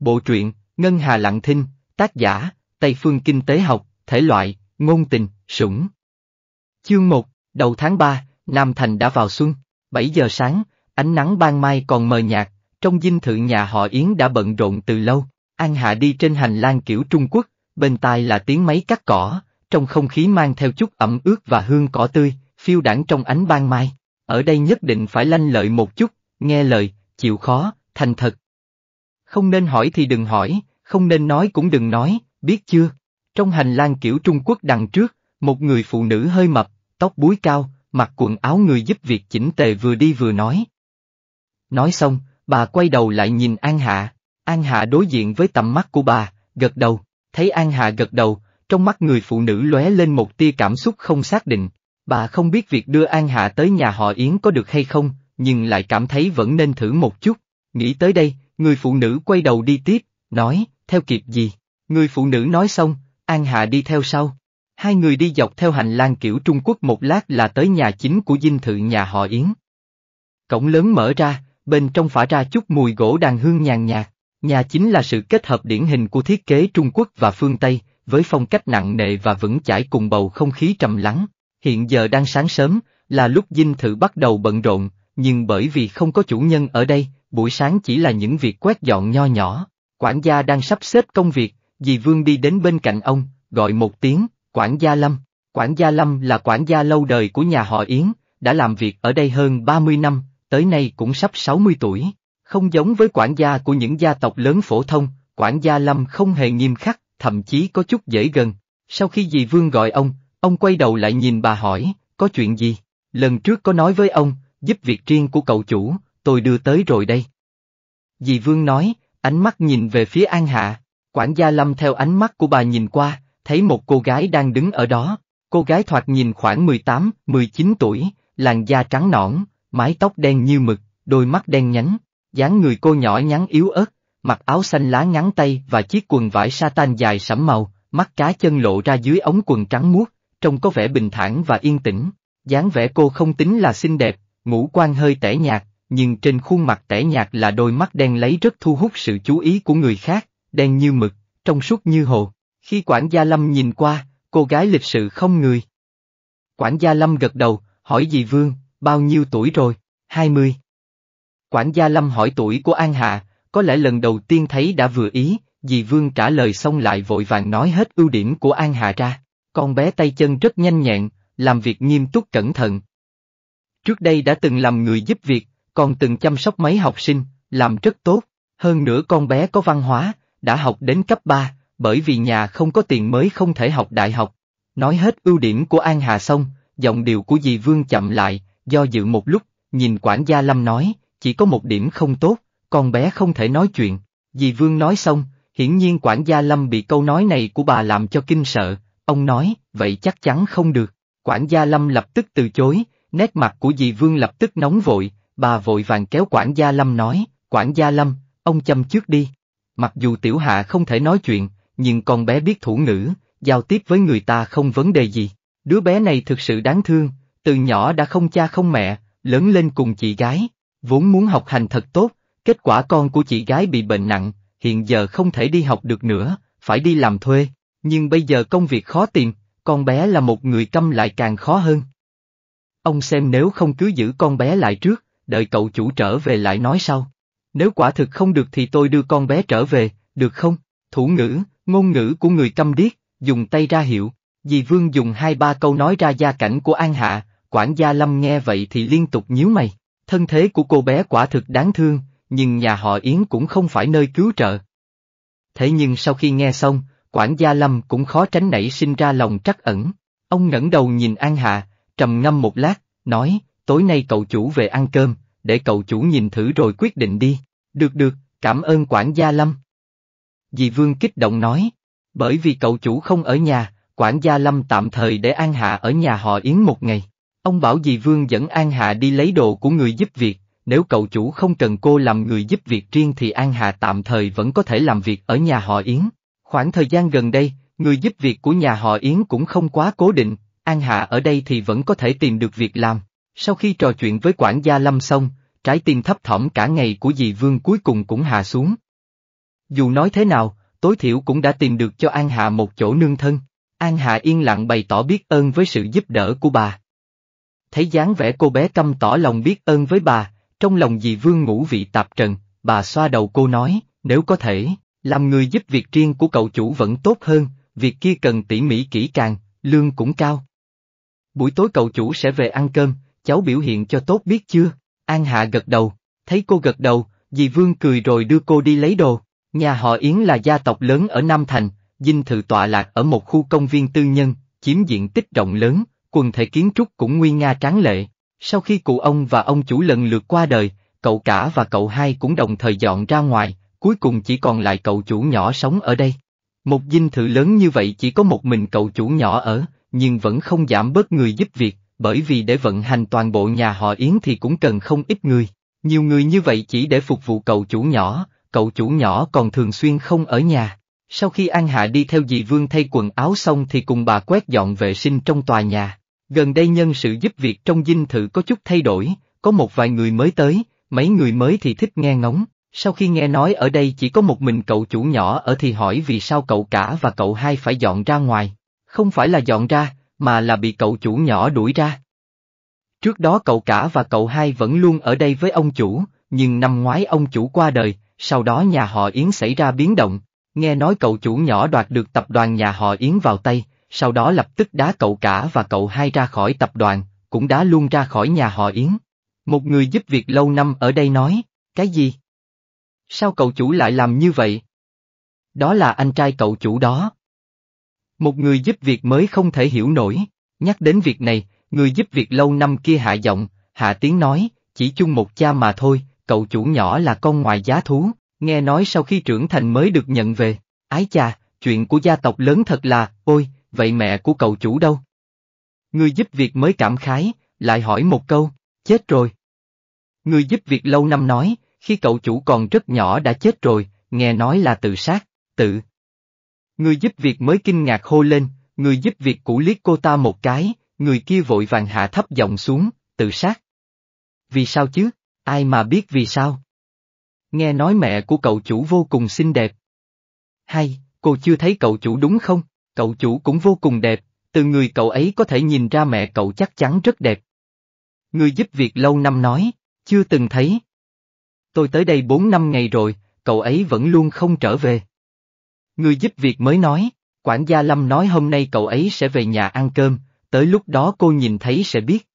Bộ truyện, Ngân Hà Lặng Thinh, tác giả, Tây Phương Kinh Tế Học, thể loại, ngôn tình, sủng. Chương 1, đầu tháng 3, Nam Thành đã vào xuân, 7 giờ sáng, ánh nắng ban mai còn mờ nhạt, trong dinh thự nhà họ Yến đã bận rộn từ lâu, An Hạ đi trên hành lang kiểu Trung Quốc, bên tai là tiếng máy cắt cỏ, trong không khí mang theo chút ẩm ướt và hương cỏ tươi, phiêu đảng trong ánh ban mai. Ở đây nhất định phải lanh lợi một chút, nghe lời, chịu khó, thành thật, không nên hỏi thì đừng hỏi, không nên nói cũng đừng nói, biết chưa? Trong hành lang kiểu Trung Quốc đằng trước, một người phụ nữ hơi mập, tóc búi cao, mặc quần áo người giúp việc chỉnh tề vừa đi vừa nói. Nói xong, bà quay đầu lại nhìn An Hạ, An Hạ đối diện với tầm mắt của bà, gật đầu, thấy An Hạ gật đầu, trong mắt người phụ nữ lóe lên một tia cảm xúc không xác định, bà không biết việc đưa An Hạ tới nhà họ Yến có được hay không, nhưng lại cảm thấy vẫn nên thử một chút, nghĩ tới đây, Người phụ nữ quay đầu đi tiếp, nói, theo kịp gì? Người phụ nữ nói xong, An Hạ đi theo sau. Hai người đi dọc theo hành lang kiểu Trung Quốc một lát là tới nhà chính của dinh thự nhà họ Yến. Cổng lớn mở ra, bên trong phả ra chút mùi gỗ đàn hương nhàn nhạt. Nhà chính là sự kết hợp điển hình của thiết kế Trung Quốc và phương Tây, với phong cách nặng nề và vững chãi cùng bầu không khí trầm lắng. Hiện giờ đang sáng sớm, là lúc dinh thự bắt đầu bận rộn, nhưng bởi vì không có chủ nhân ở đây, buổi sáng chỉ là những việc quét dọn nho nhỏ, quản gia đang sắp xếp công việc, dì Vương đi đến bên cạnh ông, gọi một tiếng, quản gia Lâm. Quản gia Lâm là quản gia lâu đời của nhà họ Yến, đã làm việc ở đây hơn 30 năm, tới nay cũng sắp 60 tuổi. Không giống với quản gia của những gia tộc lớn phổ thông, quản gia Lâm không hề nghiêm khắc, thậm chí có chút dễ gần. Sau khi dì Vương gọi ông, ông quay đầu lại nhìn bà hỏi, có chuyện gì? Lần trước có nói với ông, giúp việc riêng của cậu chủ, tôi đưa tới rồi đây. Dì Vương nói, ánh mắt nhìn về phía An Hạ, quản gia Lâm theo ánh mắt của bà nhìn qua, thấy một cô gái đang đứng ở đó, cô gái thoạt nhìn khoảng 18, 19 tuổi, làn da trắng nõn, mái tóc đen như mực, đôi mắt đen nhánh, dáng người cô nhỏ nhắn yếu ớt, mặc áo xanh lá ngắn tay và chiếc quần vải satan dài sẫm màu, mắt cá chân lộ ra dưới ống quần trắng muốt, trông có vẻ bình thản và yên tĩnh, dáng vẻ cô không tính là xinh đẹp, ngũ quan hơi tẻ nhạt, nhưng trên khuôn mặt tẻ nhạt là đôi mắt đen lấy rất thu hút sự chú ý của người khác, đen như mực, trong suốt như hồ. Khi quản gia Lâm nhìn qua, cô gái lịch sự không người. Quản gia Lâm gật đầu, hỏi dì Vương, bao nhiêu tuổi rồi? 20. Quản gia Lâm hỏi tuổi của An Hạ, có lẽ lần đầu tiên thấy đã vừa ý, dì Vương trả lời xong lại vội vàng nói hết ưu điểm của An Hạ ra. Con bé tay chân rất nhanh nhẹn, làm việc nghiêm túc cẩn thận. Trước đây đã từng làm người giúp việc, con từng chăm sóc mấy học sinh, làm rất tốt, hơn nữa con bé có văn hóa, đã học đến cấp 3, bởi vì nhà không có tiền mới không thể học đại học. Nói hết ưu điểm của An Hà xong, giọng điệu của dì Vương chậm lại, do dự một lúc, nhìn quản gia Lâm nói, chỉ có một điểm không tốt, con bé không thể nói chuyện. Dì Vương nói xong, hiển nhiên quản gia Lâm bị câu nói này của bà làm cho kinh sợ, ông nói, vậy chắc chắn không được. Quản gia Lâm lập tức từ chối, nét mặt của dì Vương lập tức nóng vội, Bà vội vàng kéo quản gia Lâm nói, quản gia Lâm, ông chăm trước đi. Mặc dù tiểu hạ không thể nói chuyện, nhưng con bé biết thủ ngữ, giao tiếp với người ta không vấn đề gì. Đứa bé này thực sự đáng thương, từ nhỏ đã không cha không mẹ, lớn lên cùng chị gái, vốn muốn học hành thật tốt, kết quả con của chị gái bị bệnh nặng, hiện giờ không thể đi học được nữa, phải đi làm thuê, nhưng bây giờ công việc khó tìm, con bé là một người câm lại càng khó hơn. Ông xem nếu không cứ giữ con bé lại trước, đợi cậu chủ trở về lại nói sau. Nếu quả thực không được thì tôi đưa con bé trở về, được không? Thủ ngữ, ngôn ngữ của người câm điếc, dùng tay ra hiệu, dì Vương dùng hai ba câu nói ra gia cảnh của An Hạ, quản gia Lâm nghe vậy thì liên tục nhíu mày. Thân thế của cô bé quả thực đáng thương, nhưng nhà họ Yến cũng không phải nơi cứu trợ. Thế nhưng sau khi nghe xong, quản gia Lâm cũng khó tránh nảy sinh ra lòng trắc ẩn. Ông ngẩng đầu nhìn An Hạ, trầm ngâm một lát, nói, tối nay cậu chủ về ăn cơm, để cậu chủ nhìn thử rồi quyết định đi. Được được, cảm ơn quản gia Lâm. Dì Vương kích động nói, bởi vì cậu chủ không ở nhà, quản gia Lâm tạm thời để An Hạ ở nhà họ Yến một ngày. Ông bảo dì Vương dẫn An Hạ đi lấy đồ của người giúp việc, nếu cậu chủ không cần cô làm người giúp việc riêng thì An Hạ tạm thời vẫn có thể làm việc ở nhà họ Yến. Khoảng thời gian gần đây, người giúp việc của nhà họ Yến cũng không quá cố định, An Hạ ở đây thì vẫn có thể tìm được việc làm. Sau khi trò chuyện với quản gia Lâm xong, trái tim thấp thỏm cả ngày của dì Vương cuối cùng cũng hạ xuống. Dù nói thế nào, tối thiểu cũng đã tìm được cho An Hạ một chỗ nương thân. An Hạ yên lặng bày tỏ biết ơn với sự giúp đỡ của bà. Thấy dáng vẻ cô bé căm tỏ lòng biết ơn với bà, trong lòng dì Vương ngủ vị tạp trần, bà xoa đầu cô nói, nếu có thể, làm người giúp việc riêng của cậu chủ vẫn tốt hơn, việc kia cần tỉ mỉ kỹ càng, lương cũng cao. Buổi tối cậu chủ sẽ về ăn cơm, cháu biểu hiện cho tốt biết chưa? An Hạ gật đầu, thấy cô gật đầu, dì Vương cười rồi đưa cô đi lấy đồ. Nhà họ Yến là gia tộc lớn ở Nam Thành, dinh thự tọa lạc ở một khu công viên tư nhân, chiếm diện tích rộng lớn, quần thể kiến trúc cũng nguy nga tráng lệ. Sau khi cụ ông và ông chủ lần lượt qua đời, cậu cả và cậu hai cũng đồng thời dọn ra ngoài, cuối cùng chỉ còn lại cậu chủ nhỏ sống ở đây. Một dinh thự lớn như vậy chỉ có một mình cậu chủ nhỏ ở, nhưng vẫn không giảm bớt người giúp việc, bởi vì để vận hành toàn bộ nhà họ Yến thì cũng cần không ít người. Nhiều người như vậy chỉ để phục vụ cậu chủ nhỏ, cậu chủ nhỏ còn thường xuyên không ở nhà. Sau khi An Hạ đi theo dì Vương thay quần áo xong thì cùng bà quét dọn vệ sinh trong tòa nhà. Gần đây nhân sự giúp việc trong dinh thự có chút thay đổi, có một vài người mới tới, mấy người mới thì thích nghe ngóng. Sau khi nghe nói ở đây chỉ có một mình cậu chủ nhỏ ở thì hỏi vì sao cậu cả và cậu hai phải dọn ra ngoài. Không phải là dọn ra, mà là bị cậu chủ nhỏ đuổi ra. Trước đó cậu cả và cậu hai vẫn luôn ở đây với ông chủ, nhưng năm ngoái ông chủ qua đời, sau đó nhà họ Yến xảy ra biến động, nghe nói cậu chủ nhỏ đoạt được tập đoàn nhà họ Yến vào tay, sau đó lập tức đá cậu cả và cậu hai ra khỏi tập đoàn, cũng đá luôn ra khỏi nhà họ Yến. Một người giúp việc lâu năm ở đây nói, cái gì? Sao cậu chủ lại làm như vậy? Đó là anh trai cậu chủ đó. Một người giúp việc mới không thể hiểu nổi. Nhắc đến việc này, người giúp việc lâu năm kia hạ giọng, hạ tiếng nói, chỉ chung một cha mà thôi, cậu chủ nhỏ là con ngoài giá thú, nghe nói sau khi trưởng thành mới được nhận về. Ái cha, chuyện của gia tộc lớn thật là, ôi, vậy mẹ của cậu chủ đâu? Người giúp việc mới cảm khái, lại hỏi một câu, chết rồi. Người giúp việc lâu năm nói, khi cậu chủ còn rất nhỏ đã chết rồi, nghe nói là tự sát, tự, Người giúp việc mới kinh ngạc hô lên, người giúp việc cũ liếc cô ta một cái, người kia vội vàng hạ thấp giọng xuống, tự sát. Vì sao chứ, ai mà biết vì sao? Nghe nói mẹ của cậu chủ vô cùng xinh đẹp. Hay, cô chưa thấy cậu chủ đúng không? Cậu chủ cũng vô cùng đẹp, từ người cậu ấy có thể nhìn ra mẹ cậu chắc chắn rất đẹp. Người giúp việc lâu năm nói, chưa từng thấy. Tôi tới đây 4 năm ngày rồi, cậu ấy vẫn luôn không trở về. Người giúp việc mới nói, quản gia Lâm nói hôm nay cậu ấy sẽ về nhà ăn cơm, tới lúc đó cô nhìn thấy sẽ biết.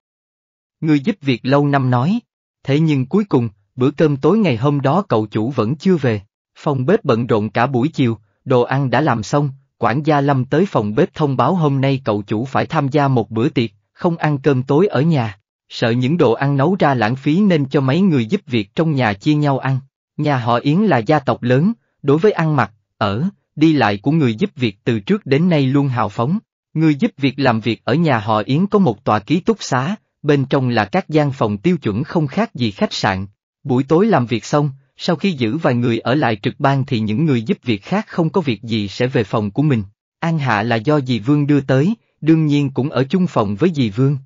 Người giúp việc lâu năm nói, thế nhưng cuối cùng, bữa cơm tối ngày hôm đó cậu chủ vẫn chưa về, phòng bếp bận rộn cả buổi chiều, đồ ăn đã làm xong, quản gia Lâm tới phòng bếp thông báo hôm nay cậu chủ phải tham gia một bữa tiệc, không ăn cơm tối ở nhà, sợ những đồ ăn nấu ra lãng phí nên cho mấy người giúp việc trong nhà chia nhau ăn. Nhà họ Yến là gia tộc lớn, đối với ăn mặc, ở, đi lại của người giúp việc từ trước đến nay luôn hào phóng. Người giúp việc làm việc ở nhà họ Yến có một tòa ký túc xá, bên trong là các gian phòng tiêu chuẩn không khác gì khách sạn. Buổi tối làm việc xong, sau khi giữ vài người ở lại trực ban thì những người giúp việc khác không có việc gì sẽ về phòng của mình. An Hạ là do dì Vương đưa tới, đương nhiên cũng ở chung phòng với dì Vương.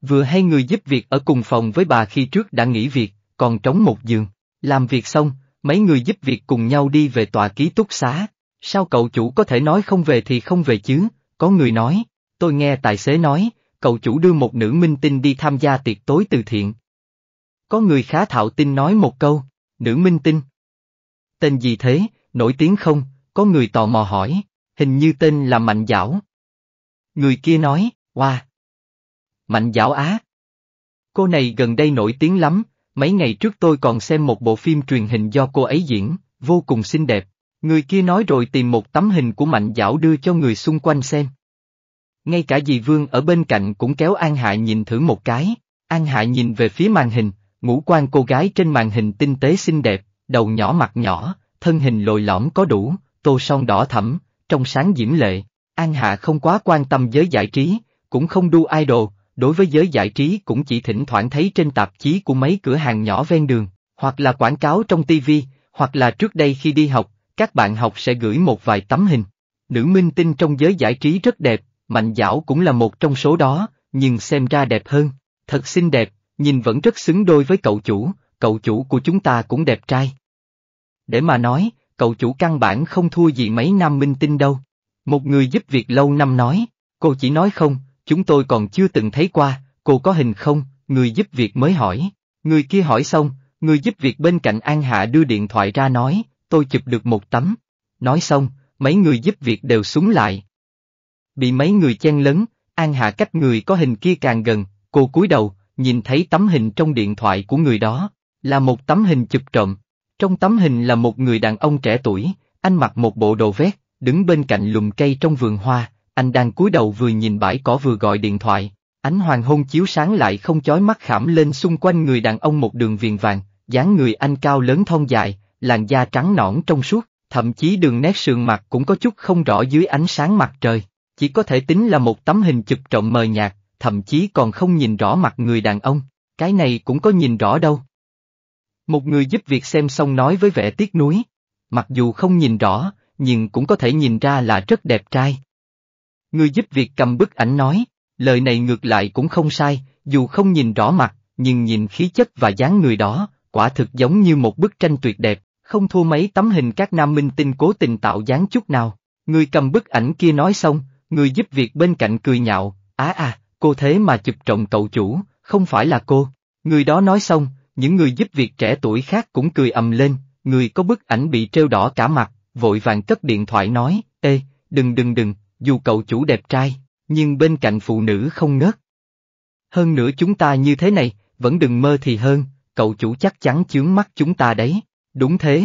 Vừa hay người giúp việc ở cùng phòng với bà khi trước đã nghỉ việc, còn trống một giường. Làm việc xong, mấy người giúp việc cùng nhau đi về tòa ký túc xá, Sao cậu chủ có thể nói không về thì không về chứ, có người nói, tôi nghe tài xế nói, cậu chủ đưa một nữ minh tinh đi tham gia tiệc tối từ thiện. Có người khá thạo tin nói một câu, nữ minh tinh. Tên gì thế, nổi tiếng không, có người tò mò hỏi, hình như tên là Mạnh Giảo. Người kia nói, wow. Mạnh Giảo Á. Cô này gần đây nổi tiếng lắm, mấy ngày trước tôi còn xem một bộ phim truyền hình do cô ấy diễn, vô cùng xinh đẹp, Người kia nói rồi tìm một tấm hình của mạnh dảo đưa cho người xung quanh xem. Ngay cả dì Vương ở bên cạnh cũng kéo An Hạ nhìn thử một cái, An Hạ nhìn về phía màn hình, ngũ quan cô gái trên màn hình tinh tế xinh đẹp, đầu nhỏ mặt nhỏ, thân hình lồi lõm có đủ, tô son đỏ thẫm, trong sáng diễm lệ. An Hạ không quá quan tâm giới giải trí, cũng không đu idol, đối với giới giải trí cũng chỉ thỉnh thoảng thấy trên tạp chí của mấy cửa hàng nhỏ ven đường, hoặc là quảng cáo trong tivi, hoặc là trước đây khi đi học, các bạn học sẽ gửi một vài tấm hình. Nữ minh tinh trong giới giải trí rất đẹp, Mạnh Dảo cũng là một trong số đó, nhưng xem ra đẹp hơn. Thật xinh đẹp, nhìn vẫn rất xứng đôi với cậu chủ, cậu chủ của chúng ta cũng đẹp trai. Để mà nói, cậu chủ căn bản không thua gì mấy nam minh tinh đâu. Một người giúp việc lâu năm nói, cô chỉ nói không, chúng tôi còn chưa từng thấy qua, cô có hình không, người giúp việc mới hỏi. Người kia hỏi xong, người giúp việc bên cạnh An Hạ đưa điện thoại ra nói, tôi chụp được một tấm. Nói xong, mấy người giúp việc đều súng lại. Bị mấy người chen lấn, An Hạ cách người có hình kia càng gần, cô cúi đầu, nhìn thấy tấm hình trong điện thoại của người đó, là một tấm hình chụp trộm. Trong tấm hình là một người đàn ông trẻ tuổi, anh mặc một bộ đồ vét, đứng bên cạnh lùm cây trong vườn hoa, anh đang cúi đầu vừa nhìn bãi cỏ vừa gọi điện thoại. Ánh hoàng hôn chiếu sáng lại không chói mắt khảm lên xung quanh người đàn ông một đường viền vàng, dáng người anh cao lớn thon dài, làn da trắng nõn trong suốt, thậm chí đường nét sườn mặt cũng có chút không rõ dưới ánh sáng mặt trời, chỉ có thể tính là một tấm hình chụp trộm mờ nhạt, thậm chí còn không nhìn rõ mặt người đàn ông, cái này cũng có nhìn rõ đâu. Một người giúp việc xem xong nói với vẻ tiếc nuối, mặc dù không nhìn rõ, nhưng cũng có thể nhìn ra là rất đẹp trai. Người giúp việc cầm bức ảnh nói, lời này ngược lại cũng không sai, dù không nhìn rõ mặt, nhưng nhìn khí chất và dáng người đó, quả thực giống như một bức tranh tuyệt đẹp, không thua mấy tấm hình các nam minh tinh cố tình tạo dáng chút nào. Người cầm bức ảnh kia nói xong, người giúp việc bên cạnh cười nhạo, á à, à, cô thế mà chụp trọng cậu chủ, không phải là cô. Người đó nói xong, những người giúp việc trẻ tuổi khác cũng cười ầm lên, người có bức ảnh bị trêu đỏ cả mặt, vội vàng cất điện thoại nói, ê, đừng đừng đừng, dù cậu chủ đẹp trai, nhưng bên cạnh phụ nữ không ngớt. Hơn nữa chúng ta như thế này, vẫn đừng mơ thì hơn, cậu chủ chắc chắn chướng mắt chúng ta đấy. Đúng thế.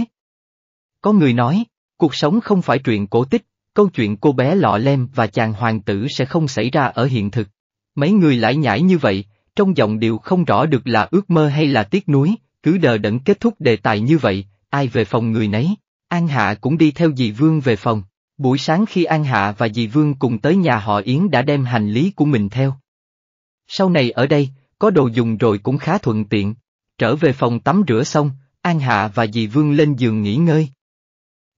Có người nói, cuộc sống không phải chuyện cổ tích, câu chuyện cô bé lọ lem và chàng hoàng tử sẽ không xảy ra ở hiện thực. Mấy người lại nhảy như vậy, trong giọng điệu không rõ được là ước mơ hay là tiếc nuối, cứ đờ đẫn kết thúc đề tài như vậy, ai về phòng người nấy. An Hạ cũng đi theo dì Vương về phòng. Buổi sáng khi An Hạ và dì Vương cùng tới nhà họ Yến đã đem hành lý của mình theo. Sau này ở đây, có đồ dùng rồi cũng khá thuận tiện. Trở về phòng tắm rửa xong, An Hạ và dì Vương lên giường nghỉ ngơi.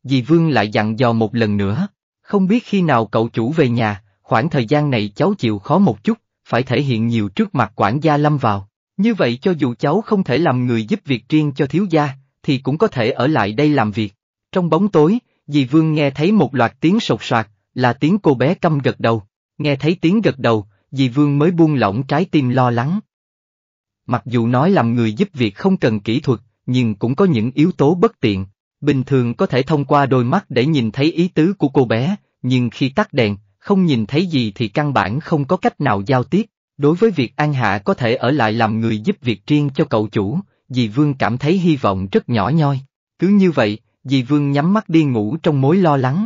Dì Vương lại dặn dò một lần nữa, không biết khi nào cậu chủ về nhà, khoảng thời gian này cháu chịu khó một chút, phải thể hiện nhiều trước mặt quản gia lâm vào. Như vậy cho dù cháu không thể làm người giúp việc riêng cho thiếu gia, thì cũng có thể ở lại đây làm việc. Trong bóng tối, dì Vương nghe thấy một loạt tiếng sột soạt, là tiếng cô bé căm gật đầu. Nghe thấy tiếng gật đầu, dì Vương mới buông lỏng trái tim lo lắng. Mặc dù nói làm người giúp việc không cần kỹ thuật, nhưng cũng có những yếu tố bất tiện. Bình thường có thể thông qua đôi mắt để nhìn thấy ý tứ của cô bé, nhưng khi tắt đèn, không nhìn thấy gì thì căn bản không có cách nào giao tiếp. Đối với việc An Hạ có thể ở lại làm người giúp việc riêng cho cậu chủ, dì Vương cảm thấy hy vọng rất nhỏ nhoi. Cứ như vậy, dì Vương nhắm mắt đi ngủ trong mối lo lắng.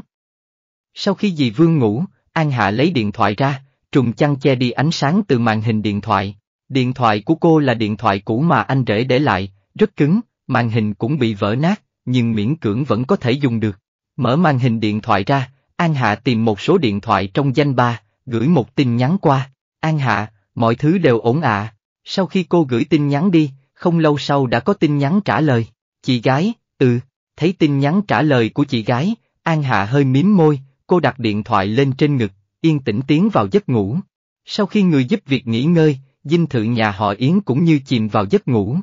Sau khi dì Vương ngủ, An Hạ lấy điện thoại ra, trùng chăn che đi ánh sáng từ màn hình điện thoại. Điện thoại của cô là điện thoại cũ mà anh rể để lại, rất cứng, Màn hình cũng bị vỡ nát, nhưng miễn cưỡng vẫn có thể dùng được. Mở màn hình điện thoại ra, An Hạ tìm một số điện thoại trong danh ba, gửi một tin nhắn qua. An Hạ, mọi thứ đều ổn ạ. À. Sau khi cô gửi tin nhắn đi, không lâu sau đã có tin nhắn trả lời. Chị gái, ừ, thấy tin nhắn trả lời của chị gái, An Hạ hơi miếm môi, cô đặt điện thoại lên trên ngực, yên tĩnh tiến vào giấc ngủ. Sau khi người giúp việc nghỉ ngơi, dinh thự nhà họ Yến cũng như chìm vào giấc ngủ.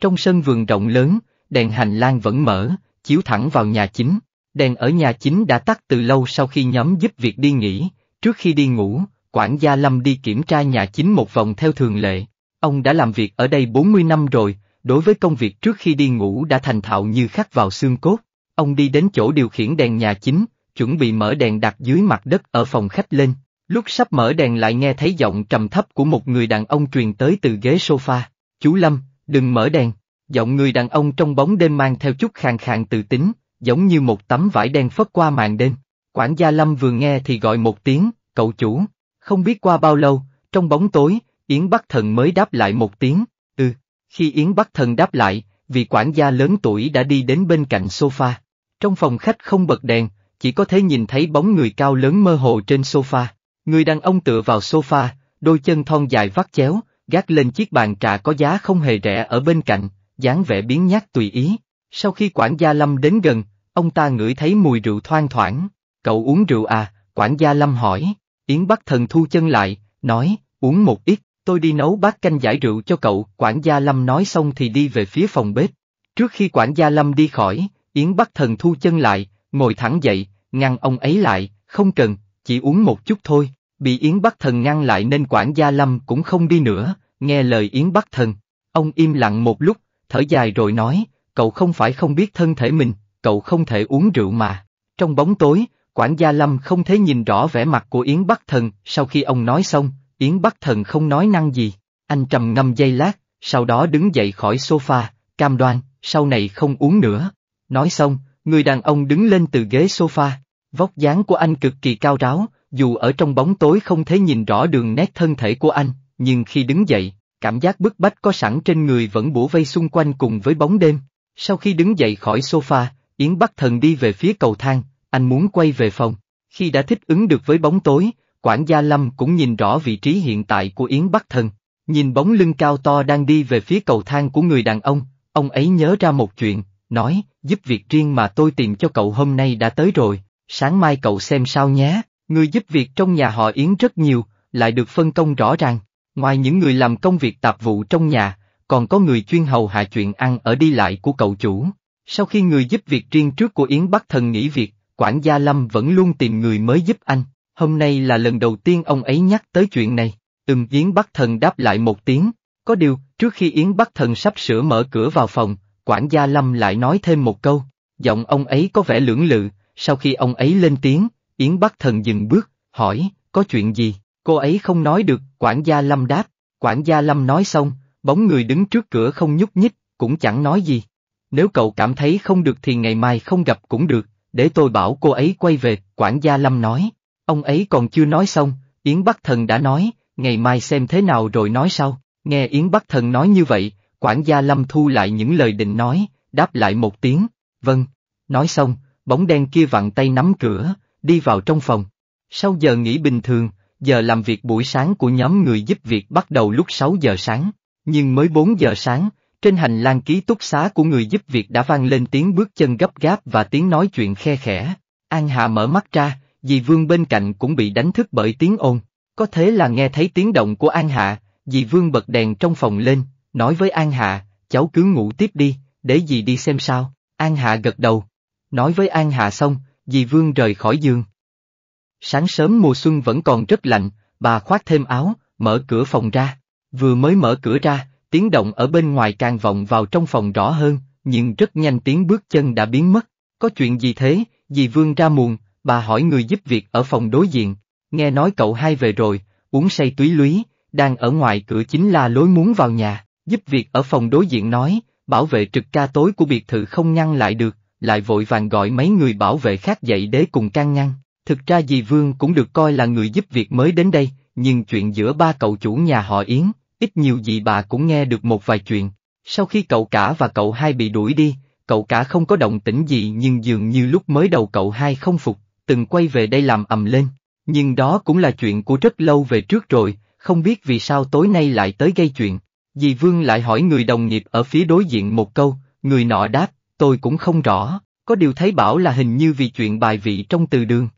Trong sân vườn rộng lớn, đèn hành lang vẫn mở, chiếu thẳng vào nhà chính. Đèn ở nhà chính đã tắt từ lâu sau khi nhóm giúp việc đi nghỉ, trước khi đi ngủ, quản gia Lâm đi kiểm tra nhà chính một vòng theo thường lệ. Ông đã làm việc ở đây 40 năm rồi, đối với công việc trước khi đi ngủ đã thành thạo như khắc vào xương cốt. Ông đi đến chỗ điều khiển đèn nhà chính, chuẩn bị mở đèn đặt dưới mặt đất ở phòng khách lên. Lúc sắp mở đèn lại nghe thấy giọng trầm thấp của một người đàn ông truyền tới từ ghế sofa. Chú Lâm, Đừng mở đèn, giọng người đàn ông trong bóng đêm mang theo chút khàn khàn tự tính, giống như một tấm vải đen phất qua màn đêm. Quản gia Lâm vừa nghe thì gọi một tiếng, cậu chủ. Không biết qua bao lâu, trong bóng tối, Yến Bắc Thần mới đáp lại một tiếng, ừ. Khi Yến Bắc Thần đáp lại, vị quản gia lớn tuổi đã đi đến bên cạnh sofa. Trong phòng khách không bật đèn, chỉ có thể nhìn thấy bóng người cao lớn mơ hồ trên sofa. Người đàn ông tựa vào sofa, đôi chân thon dài vắt chéo, gác lên chiếc bàn trà có giá không hề rẻ ở bên cạnh, dáng vẻ biến nhát tùy ý. Sau khi quản gia Lâm đến gần, ông ta ngửi thấy mùi rượu thoang thoảng. Cậu uống rượu à, quản gia Lâm hỏi. Yến Bắc Thần thu chân lại, nói, uống một ít, tôi đi nấu bát canh giải rượu cho cậu. Quản gia Lâm nói xong thì đi về phía phòng bếp. Trước khi quản gia Lâm đi khỏi, Yến Bắc Thần thu chân lại, ngồi thẳng dậy, ngăn ông ấy lại, không cần, chỉ uống một chút thôi bị Yến Bắc Thần ngăn lại nên quản gia Lâm cũng không đi nữa, nghe lời Yến Bắc Thần. Ông im lặng một lúc, thở dài rồi nói, cậu không phải không biết thân thể mình, cậu không thể uống rượu mà. Trong bóng tối, quản gia Lâm không thấy nhìn rõ vẻ mặt của Yến Bắc Thần, sau khi ông nói xong, Yến Bắc Thần không nói năng gì. Anh trầm ngâm giây lát, sau đó đứng dậy khỏi sofa, cam đoan, sau này không uống nữa. Nói xong, người đàn ông đứng lên từ ghế sofa, vóc dáng của anh cực kỳ cao ráo, dù ở trong bóng tối không thể nhìn rõ đường nét thân thể của anh, nhưng khi đứng dậy, cảm giác bức bách có sẵn trên người vẫn bủa vây xung quanh cùng với bóng đêm. Sau khi đứng dậy khỏi sofa, Yến Bắc Thần đi về phía cầu thang, anh muốn quay về phòng. Khi đã thích ứng được với bóng tối, quản gia Lâm cũng nhìn rõ vị trí hiện tại của Yến Bắc Thần. Nhìn bóng lưng cao to đang đi về phía cầu thang của người đàn ông, ông ấy nhớ ra một chuyện, nói, giúp việc riêng mà tôi tìm cho cậu hôm nay đã tới rồi, sáng mai cậu xem sao nhé. Người giúp việc trong nhà họ Yến rất nhiều, lại được phân công rõ ràng. Ngoài những người làm công việc tạp vụ trong nhà, còn có người chuyên hầu hạ chuyện ăn ở đi lại của cậu chủ. Sau khi người giúp việc riêng trước của Yến Bắc Thần nghỉ việc, quản gia Lâm vẫn luôn tìm người mới giúp anh. Hôm nay là lần đầu tiên ông ấy nhắc tới chuyện này. Ừm Yến Bắc Thần đáp lại một tiếng. Có điều, trước khi Yến Bắc Thần sắp sửa mở cửa vào phòng, quản gia Lâm lại nói thêm một câu. Giọng ông ấy có vẻ lưỡng lự, sau khi ông ấy lên tiếng, Yến Bắc Thần dừng bước, hỏi, có chuyện gì? Cô ấy không nói được, quản gia Lâm đáp, quản gia Lâm nói xong, bóng người đứng trước cửa không nhúc nhích, cũng chẳng nói gì. Nếu cậu cảm thấy không được thì ngày mai không gặp cũng được, để tôi bảo cô ấy quay về, quản gia Lâm nói. Ông ấy còn chưa nói xong, Yến Bắc Thần đã nói, ngày mai xem thế nào rồi nói sau. Nghe Yến Bắc Thần nói như vậy, quản gia Lâm thu lại những lời định nói, đáp lại một tiếng, vâng. Nói xong, bóng đen kia vặn tay nắm cửa, đi vào trong phòng. Sau giờ nghỉ bình thường, giờ làm việc buổi sáng của nhóm người giúp việc bắt đầu lúc 6 giờ sáng, nhưng mới 4 giờ sáng, trên hành lang ký túc xá của người giúp việc đã vang lên tiếng bước chân gấp gáp và tiếng nói chuyện khe khẽ. An Hạ mở mắt ra, dì Vương bên cạnh cũng bị đánh thức bởi tiếng ồn, có thể là nghe thấy tiếng động của An Hạ, dì Vương bật đèn trong phòng lên, nói với An Hạ, cháu cứ ngủ tiếp đi, để dì đi xem sao, An Hạ gật đầu. Nói với An Hạ xong, dì Vương rời khỏi giường. Sáng sớm mùa xuân vẫn còn rất lạnh, bà khoác thêm áo, mở cửa phòng ra. Vừa mới mở cửa ra, tiếng động ở bên ngoài càng vọng vào trong phòng rõ hơn, nhưng rất nhanh tiếng bước chân đã biến mất. Có chuyện gì thế, dì Vương ra muộn, bà hỏi người giúp việc ở phòng đối diện. Nghe nói cậu hai về rồi, uống say túy lúy, đang ở ngoài cửa chính là lối muốn vào nhà. Giúp việc ở phòng đối diện nói, bảo vệ trực ca tối của biệt thự không ngăn lại được, lại vội vàng gọi mấy người bảo vệ khác dậy đế cùng can ngăn. Thực ra dì Vương cũng được coi là người giúp việc mới đến đây, nhưng chuyện giữa ba cậu chủ nhà họ Yến, ít nhiều gì bà cũng nghe được một vài chuyện. Sau khi cậu cả và cậu hai bị đuổi đi, cậu cả không có động tĩnh gì nhưng dường như lúc mới đầu cậu hai không phục, từng quay về đây làm ầm lên. Nhưng đó cũng là chuyện của rất lâu về trước rồi, không biết vì sao tối nay lại tới gây chuyện. Dì Vương lại hỏi người đồng nghiệp ở phía đối diện một câu, người nọ đáp, tôi cũng không rõ, có điều thấy bảo là hình như vì chuyện bài vị trong từ đường.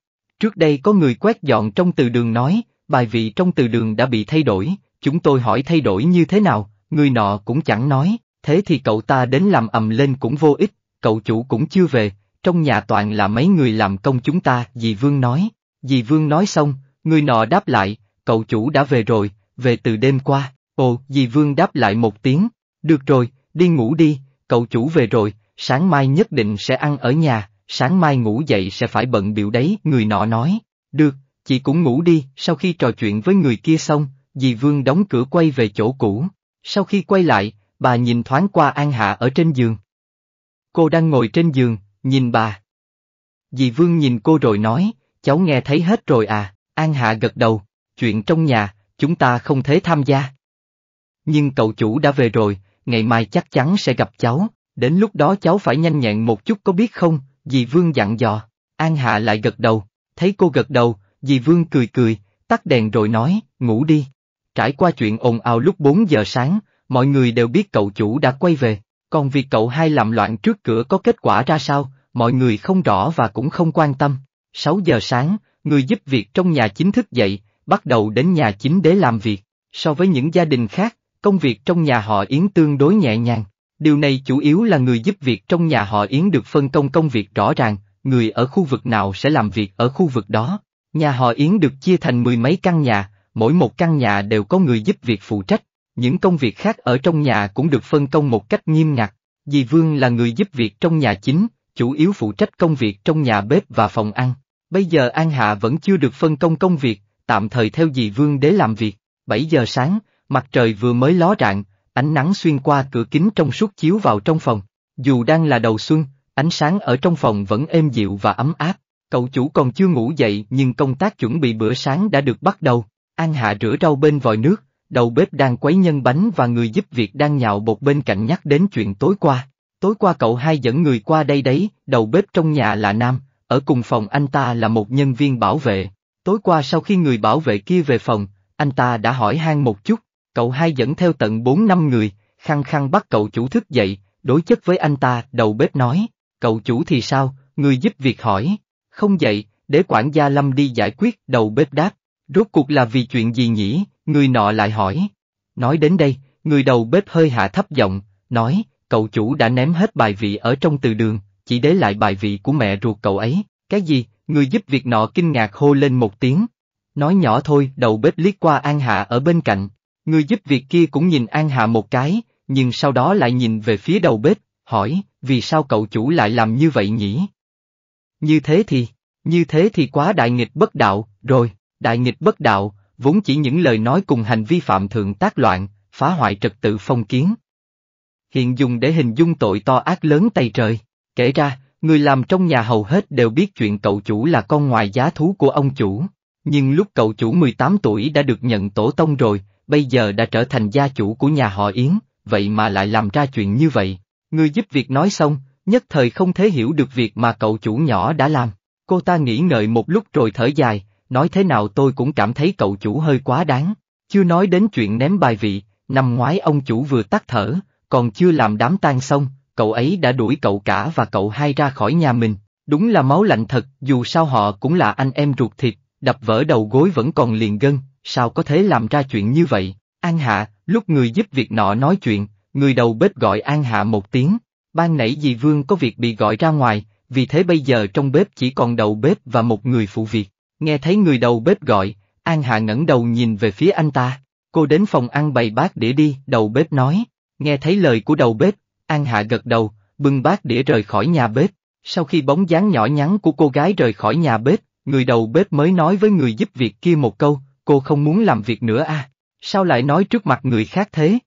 Trước đây có người quét dọn trong từ đường nói, bài vị trong từ đường đã bị thay đổi, chúng tôi hỏi thay đổi như thế nào, người nọ cũng chẳng nói, thế thì cậu ta đến làm ầm lên cũng vô ích, cậu chủ cũng chưa về, trong nhà toàn là mấy người làm công chúng ta, dì Vương nói. Dì Vương nói xong, người nọ đáp lại, cậu chủ đã về rồi, về từ đêm qua, ồ, dì Vương đáp lại một tiếng, được rồi, đi ngủ đi, cậu chủ về rồi, sáng mai nhất định sẽ ăn ở nhà, sáng mai ngủ dậy sẽ phải bận biểu đấy, người nọ nói. Được, chị cũng ngủ đi, sau khi trò chuyện với người kia xong, dì Vương đóng cửa quay về chỗ cũ. Sau khi quay lại, bà nhìn thoáng qua An Hạ ở trên giường. Cô đang ngồi trên giường, nhìn bà. Dì Vương nhìn cô rồi nói, cháu nghe thấy hết rồi à, An Hạ gật đầu, chuyện trong nhà, chúng ta không thể tham gia. Nhưng cậu chủ đã về rồi, ngày mai chắc chắn sẽ gặp cháu, Đến lúc đó cháu phải nhanh nhẹn một chút có biết không, dì Vương dặn dò. An Hạ lại gật đầu, thấy cô gật đầu, dì Vương cười cười, tắt đèn rồi nói, ngủ đi. Trải qua chuyện ồn ào lúc 4 giờ sáng, mọi người đều biết cậu chủ đã quay về, còn việc cậu hai làm loạn trước cửa có kết quả ra sao, mọi người không rõ và cũng không quan tâm. 6 giờ sáng, người giúp việc trong nhà chính thức dậy, bắt đầu đến nhà chính để làm việc. So với những gia đình khác, công việc trong nhà họ Yến tương đối nhẹ nhàng, Điều này chủ yếu là người giúp việc trong nhà họ Yến được phân công công việc rõ ràng, người ở khu vực nào sẽ làm việc ở khu vực đó. Nhà họ Yến được chia thành mười mấy căn nhà, mỗi một căn nhà đều có người giúp việc phụ trách, những công việc khác ở trong nhà cũng được phân công một cách nghiêm ngặt. Dì Vương là người giúp việc trong nhà chính, chủ yếu phụ trách công việc trong nhà bếp và phòng ăn. Bây giờ An Hạ vẫn chưa được phân công công việc, tạm thời theo dì Vương để làm việc. 7 giờ sáng, mặt trời vừa mới ló rạng, ánh nắng xuyên qua cửa kính trong suốt chiếu vào trong phòng. Dù đang là đầu xuân, ánh sáng ở trong phòng vẫn êm dịu và ấm áp. Cậu chủ còn chưa ngủ dậy nhưng công tác chuẩn bị bữa sáng đã được bắt đầu. An Hạ rửa rau bên vòi nước, đầu bếp đang quấy nhân bánh và người giúp việc đang nhạo bột bên cạnh nhắc đến chuyện tối qua. Tối qua cậu hai dẫn người qua đây đấy, đầu bếp trong nhà là nam, ở cùng phòng anh ta là một nhân viên bảo vệ. Tối qua sau khi người bảo vệ kia về phòng, anh ta đã hỏi han một chút, cậu hai dẫn theo tận bốn năm người, khăng khăng bắt cậu chủ thức dậy, đối chất với anh ta, đầu bếp nói, cậu chủ thì sao, người giúp việc hỏi, không dậy, để quản gia Lâm đi giải quyết, đầu bếp đáp, rốt cuộc là vì chuyện gì nhỉ, người nọ lại hỏi. Nói đến đây, người đầu bếp hơi hạ thấp giọng, nói, cậu chủ đã ném hết bài vị ở trong từ đường, chỉ để lại bài vị của mẹ ruột cậu ấy, cái gì, người giúp việc nọ kinh ngạc hô lên một tiếng. Nói nhỏ thôi, đầu bếp liếc qua An Hạ ở bên cạnh, Người giúp việc kia cũng nhìn An Hạ một cái, nhưng sau đó lại nhìn về phía đầu bếp, hỏi, vì sao cậu chủ lại làm như vậy nhỉ? Như thế thì, như thế thì quá đại nghịch bất đạo, rồi, đại nghịch bất đạo, vốn chỉ những lời nói cùng hành vi phạm thượng tác loạn, phá hoại trật tự phong kiến. Hiện dùng để hình dung tội to ác lớn tay trời, kể ra, người làm trong nhà hầu hết đều biết chuyện cậu chủ là con ngoài giá thú của ông chủ, nhưng lúc cậu chủ 18 tuổi đã được nhận tổ tông rồi, bây giờ đã trở thành gia chủ của nhà họ Yến, vậy mà lại làm ra chuyện như vậy. Người giúp việc nói xong, nhất thời không thể hiểu được việc mà cậu chủ nhỏ đã làm. Cô ta nghĩ ngợi một lúc rồi thở dài, nói thế nào tôi cũng cảm thấy cậu chủ hơi quá đáng. Chưa nói đến chuyện ném bài vị, năm ngoái ông chủ vừa tắt thở, còn chưa làm đám tang xong, cậu ấy đã đuổi cậu cả và cậu hai ra khỏi nhà mình. Đúng là máu lạnh thật, dù sao họ cũng là anh em ruột thịt, đập vỡ đầu gối vẫn còn liền gân, sao có thể làm ra chuyện như vậy? An Hạ, lúc người giúp việc nọ nói chuyện, người đầu bếp gọi An Hạ một tiếng, ban nãy dì Vương có việc bị gọi ra ngoài, vì thế bây giờ trong bếp chỉ còn đầu bếp và một người phụ việc. Nghe thấy người đầu bếp gọi, An Hạ ngẩng đầu nhìn về phía anh ta, cô đến phòng ăn bày bát đĩa đi, đầu bếp nói. Nghe thấy lời của đầu bếp, An Hạ gật đầu, bưng bát đĩa rời khỏi nhà bếp. Sau khi bóng dáng nhỏ nhắn của cô gái rời khỏi nhà bếp, người đầu bếp mới nói với người giúp việc kia một câu, cô không muốn làm việc nữa à, sao lại nói trước mặt người khác thế?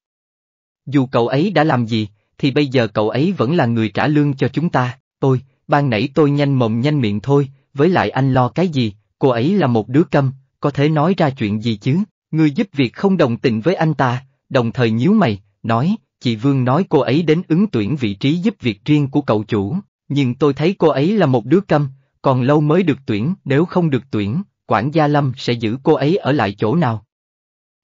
Dù cậu ấy đã làm gì, thì bây giờ cậu ấy vẫn là người trả lương cho chúng ta, tôi, ban nãy tôi nhanh mồm nhanh miệng thôi, với lại anh lo cái gì, cô ấy là một đứa câm, có thể nói ra chuyện gì chứ, người giúp việc không đồng tình với anh ta, đồng thời nhíu mày, nói, chị Vương nói cô ấy đến ứng tuyển vị trí giúp việc riêng của cậu chủ, nhưng tôi thấy cô ấy là một đứa câm, còn lâu mới được tuyển, nếu không được tuyển, quản gia Lâm sẽ giữ cô ấy ở lại chỗ nào?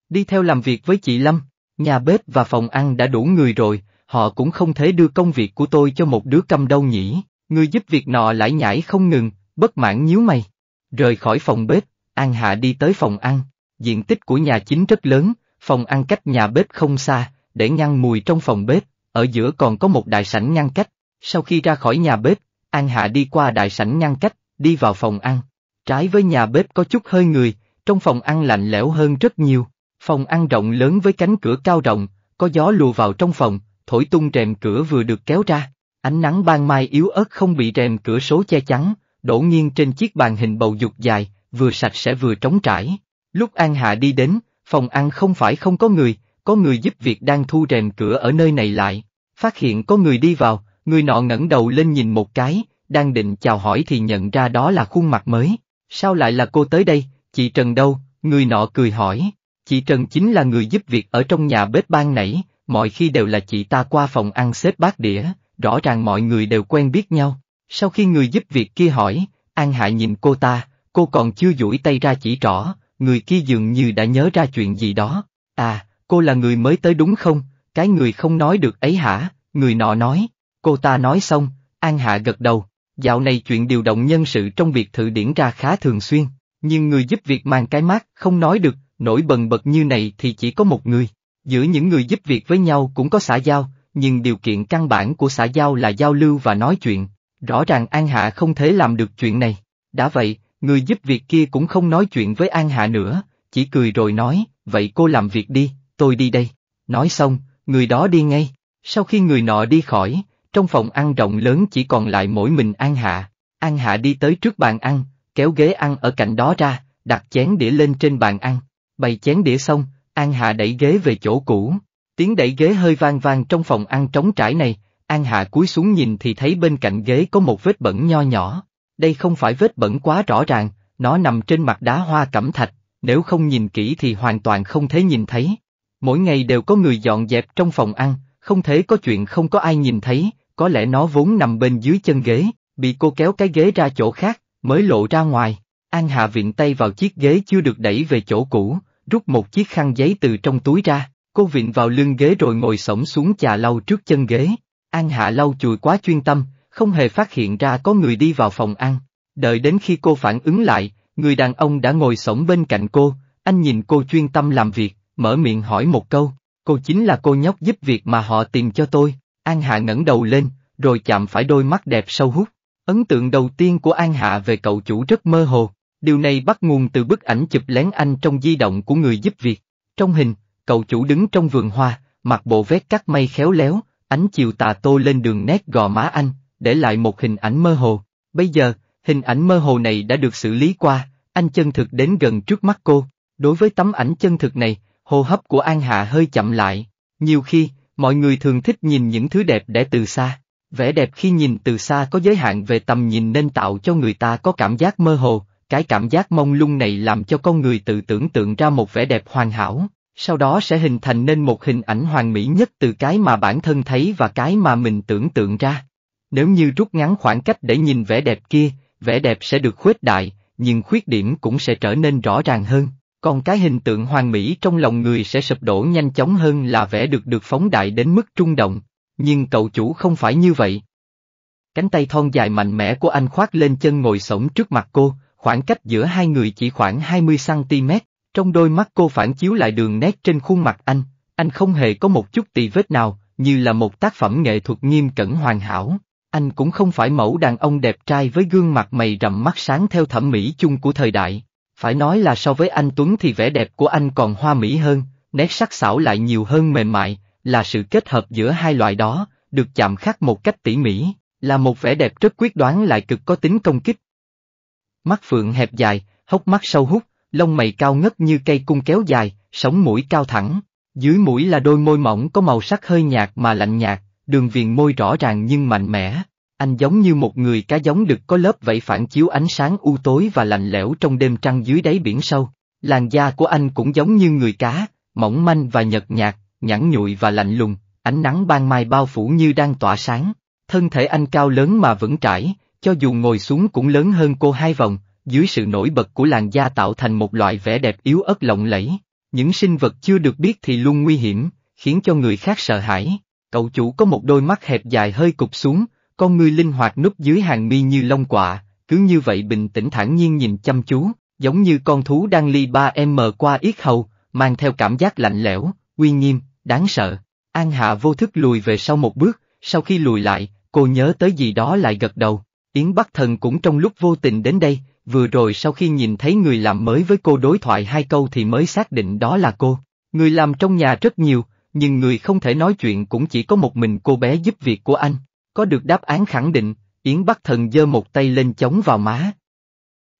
Đi theo làm việc với chị Lâm, nhà bếp và phòng ăn đã đủ người rồi, họ cũng không thể đưa công việc của tôi cho một đứa cầm đâu nhỉ, người giúp việc nọ lại nhảy không ngừng, bất mãn nhíu mày. Rời khỏi phòng bếp, An Hạ đi tới phòng ăn, diện tích của nhà chính rất lớn, phòng ăn cách nhà bếp không xa, để ngăn mùi trong phòng bếp, ở giữa còn có một đại sảnh ngăn cách. Sau khi ra khỏi nhà bếp, An Hạ đi qua đại sảnh ngăn cách, đi vào phòng ăn, Trái với nhà bếp có chút hơi người, trong phòng ăn lạnh lẽo hơn rất nhiều. Phòng ăn rộng lớn với cánh cửa cao rộng, có gió lùa vào trong phòng, thổi tung rèm cửa vừa được kéo ra. Ánh nắng ban mai yếu ớt không bị rèm cửa số che chắn, đổ nghiêng trên chiếc bàn hình bầu dục dài, vừa sạch sẽ vừa trống trải. Lúc An Hạ đi đến, phòng ăn không phải không có người, có người giúp việc đang thu rèm cửa ở nơi này lại. Phát hiện có người đi vào, người nọ ngẩng đầu lên nhìn một cái, đang định chào hỏi thì nhận ra đó là khuôn mặt mới. Sao lại là cô tới đây, chị Trần đâu, người nọ cười hỏi. Chị Trần chính là người giúp việc ở trong nhà bếp ban nãy, mọi khi đều là chị ta qua phòng ăn xếp bát đĩa, rõ ràng mọi người đều quen biết nhau. Sau khi người giúp việc kia hỏi, An Hạ nhìn cô ta, cô còn chưa duỗi tay ra chỉ rõ. người kia dường như đã nhớ ra chuyện gì đó. À, cô là người mới tới đúng không, cái người không nói được ấy hả, người nọ nói. Cô ta nói xong, An Hạ gật đầu, Dạo này chuyện điều động nhân sự trong biệt thự điển ra khá thường xuyên, nhưng người giúp việc mang cái mát không nói được, nổi bần bật như này thì chỉ có một người. Giữa những người giúp việc với nhau cũng có xã giao, nhưng điều kiện căn bản của xã giao là giao lưu và nói chuyện. Rõ ràng An Hạ không thể làm được chuyện này. Đã vậy, người giúp việc kia cũng không nói chuyện với An Hạ nữa, chỉ cười rồi nói, vậy cô làm việc đi, tôi đi đây. Nói xong, người đó đi ngay. Sau khi người nọ đi khỏi, trong phòng ăn rộng lớn chỉ còn lại mỗi mình An Hạ, An Hạ đi tới trước bàn ăn, kéo ghế ăn ở cạnh đó ra, đặt chén đĩa lên trên bàn ăn, bày chén đĩa xong, An Hạ đẩy ghế về chỗ cũ. Tiếng đẩy ghế hơi vang vang trong phòng ăn trống trải này, An Hạ cúi xuống nhìn thì thấy bên cạnh ghế có một vết bẩn nho nhỏ. Đây không phải vết bẩn quá rõ ràng, nó nằm trên mặt đá hoa cẩm thạch, nếu không nhìn kỹ thì hoàn toàn không thể nhìn thấy. Mỗi ngày đều có người dọn dẹp trong phòng ăn, không thể có chuyện không có ai nhìn thấy, có lẽ nó vốn nằm bên dưới chân ghế, bị cô kéo cái ghế ra chỗ khác, mới lộ ra ngoài. An Hạ viện tay vào chiếc ghế chưa được đẩy về chỗ cũ, rút một chiếc khăn giấy từ trong túi ra, cô viện vào lưng ghế rồi ngồi sổng xuống chà lau trước chân ghế. An Hạ lau chùi quá chuyên tâm, không hề phát hiện ra có người đi vào phòng ăn. Đợi đến khi cô phản ứng lại, người đàn ông đã ngồi sổng bên cạnh cô, anh nhìn cô chuyên tâm làm việc, mở miệng hỏi một câu, cô chính là cô nhóc giúp việc mà họ tìm cho tôi. An Hạ ngẩng đầu lên, rồi chạm phải đôi mắt đẹp sâu hút. Ấn tượng đầu tiên của An Hạ về cậu chủ rất mơ hồ, điều này bắt nguồn từ bức ảnh chụp lén anh trong di động của người giúp việc. Trong hình, cậu chủ đứng trong vườn hoa, mặc bộ vest cắt may khéo léo, ánh chiều tà tô lên đường nét gò má anh, để lại một hình ảnh mơ hồ. Bây giờ, hình ảnh mơ hồ này đã được xử lý qua, anh chân thực đến gần trước mắt cô. Đối với tấm ảnh chân thực này, hô hấp của An Hạ hơi chậm lại. Nhiều khi, Mọi người thường thích nhìn những thứ đẹp đẽ từ xa. Vẻ đẹp khi nhìn từ xa có giới hạn về tầm nhìn nên tạo cho người ta có cảm giác mơ hồ, cái cảm giác mông lung này làm cho con người tự tưởng tượng ra một vẻ đẹp hoàn hảo, sau đó sẽ hình thành nên một hình ảnh hoàn mỹ nhất từ cái mà bản thân thấy và cái mà mình tưởng tượng ra. Nếu như rút ngắn khoảng cách để nhìn vẻ đẹp kia, vẻ đẹp sẽ được khuếch đại, nhưng khuyết điểm cũng sẽ trở nên rõ ràng hơn. Còn cái hình tượng hoàn mỹ trong lòng người sẽ sụp đổ nhanh chóng hơn là vẻ được được phóng đại đến mức trung động, nhưng cậu chủ không phải như vậy. Cánh tay thon dài mạnh mẽ của anh khoác lên chân ngồi sổng trước mặt cô, khoảng cách giữa hai người chỉ khoảng 20cm, trong đôi mắt cô phản chiếu lại đường nét trên khuôn mặt anh, anh không hề có một chút tì vết nào, như là một tác phẩm nghệ thuật nghiêm cẩn hoàn hảo. Anh cũng không phải mẫu đàn ông đẹp trai với gương mặt mày rậm mắt sáng theo thẩm mỹ chung của thời đại, phải nói là so với anh Tuấn thì vẻ đẹp của anh còn hoa mỹ hơn, nét sắc sảo lại nhiều hơn mềm mại, là sự kết hợp giữa hai loại đó, được chạm khắc một cách tỉ mỉ, là một vẻ đẹp rất quyết đoán lại cực có tính công kích. Mắt phượng hẹp dài, hốc mắt sâu hút, lông mày cao ngất như cây cung kéo dài, sống mũi cao thẳng, dưới mũi là đôi môi mỏng có màu sắc hơi nhạt mà lạnh nhạt, đường viền môi rõ ràng nhưng mạnh mẽ, anh giống như một người cá giống được có lớp vảy phản chiếu ánh sáng u tối và lạnh lẽo trong đêm trăng dưới đáy biển sâu. Làn da của anh cũng giống như người cá, mỏng manh và nhợt nhạt, nhẵn nhụi và lạnh lùng, ánh nắng ban mai bao phủ như đang tỏa sáng. Thân thể anh cao lớn mà vững chãi, cho dù ngồi xuống cũng lớn hơn cô hai vòng, dưới sự nổi bật của làn da tạo thành một loại vẻ đẹp yếu ớt lộng lẫy. Những sinh vật chưa được biết thì luôn nguy hiểm, khiến cho người khác sợ hãi. Cậu chủ có một đôi mắt hẹp dài hơi cụp xuống, con ngươi linh hoạt núp dưới hàng mi như lông quạ, cứ như vậy bình tĩnh thản nhiên nhìn chăm chú, giống như con thú đang ly ba em mờ qua yết hầu, mang theo cảm giác lạnh lẽo, uy nghiêm, đáng sợ. An Hạ vô thức lùi về sau một bước, sau khi lùi lại, cô nhớ tới gì đó lại gật đầu. Yến Bắc Thần cũng trong lúc vô tình đến đây, vừa rồi sau khi nhìn thấy người làm mới với cô đối thoại hai câu thì mới xác định đó là cô. Người làm trong nhà rất nhiều, nhưng người không thể nói chuyện cũng chỉ có một mình cô bé giúp việc của anh. Có được đáp án khẳng định, Yến Bắc Thần giơ một tay lên chống vào má.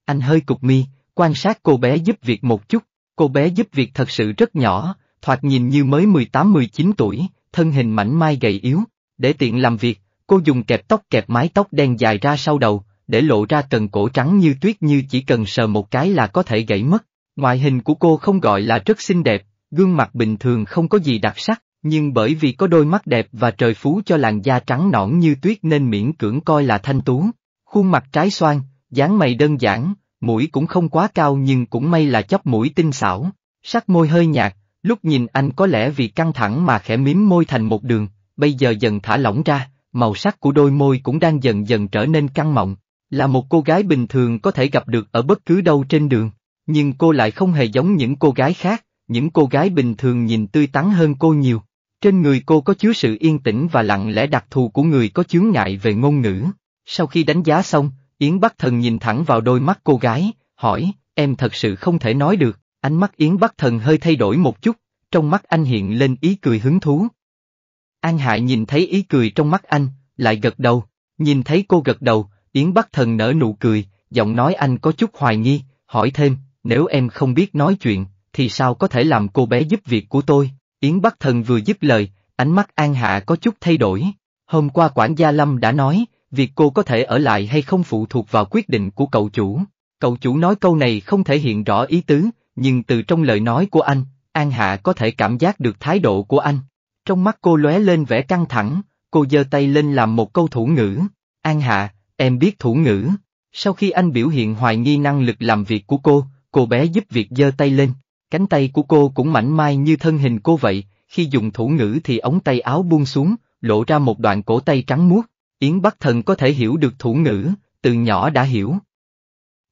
Anh hơi cục mi, quan sát cô bé giúp việc một chút, cô bé giúp việc thật sự rất nhỏ, thoạt nhìn như mới 18-19 tuổi, thân hình mảnh mai gầy yếu, để tiện làm việc, cô dùng kẹp tóc kẹp mái tóc đen dài ra sau đầu, để lộ ra cần cổ trắng như tuyết như chỉ cần sờ một cái là có thể gãy mất. Ngoại hình của cô không gọi là rất xinh đẹp, gương mặt bình thường không có gì đặc sắc, nhưng bởi vì có đôi mắt đẹp và trời phú cho làn da trắng nõn như tuyết nên miễn cưỡng coi là thanh tú. Khuôn mặt trái xoan, dáng mày đơn giản, mũi cũng không quá cao nhưng cũng may là chóp mũi tinh xảo, sắc môi hơi nhạt, lúc nhìn anh có lẽ vì căng thẳng mà khẽ mím môi thành một đường, bây giờ dần thả lỏng ra, màu sắc của đôi môi cũng đang dần dần trở nên căng mọng, là một cô gái bình thường có thể gặp được ở bất cứ đâu trên đường, nhưng cô lại không hề giống những cô gái khác, những cô gái bình thường nhìn tươi tắn hơn cô nhiều. Trên người cô có chứa sự yên tĩnh và lặng lẽ đặc thù của người có chướng ngại về ngôn ngữ. Sau khi đánh giá xong, Yến Bắc Thần nhìn thẳng vào đôi mắt cô gái, hỏi, em thật sự không thể nói được, ánh mắt Yến Bắc Thần hơi thay đổi một chút, trong mắt anh hiện lên ý cười hứng thú. An Hại nhìn thấy ý cười trong mắt anh, lại gật đầu, nhìn thấy cô gật đầu, Yến Bắc Thần nở nụ cười, giọng nói anh có chút hoài nghi, hỏi thêm, nếu em không biết nói chuyện, thì sao có thể làm cô bé giúp việc của tôi? Yến Bắc Thần vừa dứt lời, ánh mắt An Hạ có chút thay đổi. Hôm qua quản gia Lâm đã nói, việc cô có thể ở lại hay không phụ thuộc vào quyết định của cậu chủ. Cậu chủ nói câu này không thể hiện rõ ý tứ, nhưng từ trong lời nói của anh, An Hạ có thể cảm giác được thái độ của anh. Trong mắt cô lóe lên vẻ căng thẳng, cô giơ tay lên làm một câu thủ ngữ. An Hạ, em biết thủ ngữ. Sau khi anh biểu hiện hoài nghi năng lực làm việc của cô, cô bé giúp việc giơ tay lên, Cánh tay của cô cũng mảnh mai như thân hình cô vậy, khi dùng thủ ngữ thì ống tay áo buông xuống, lộ ra một đoạn cổ tay trắng muốt. Yến Bắc Thần có thể hiểu được thủ ngữ, từ nhỏ đã hiểu.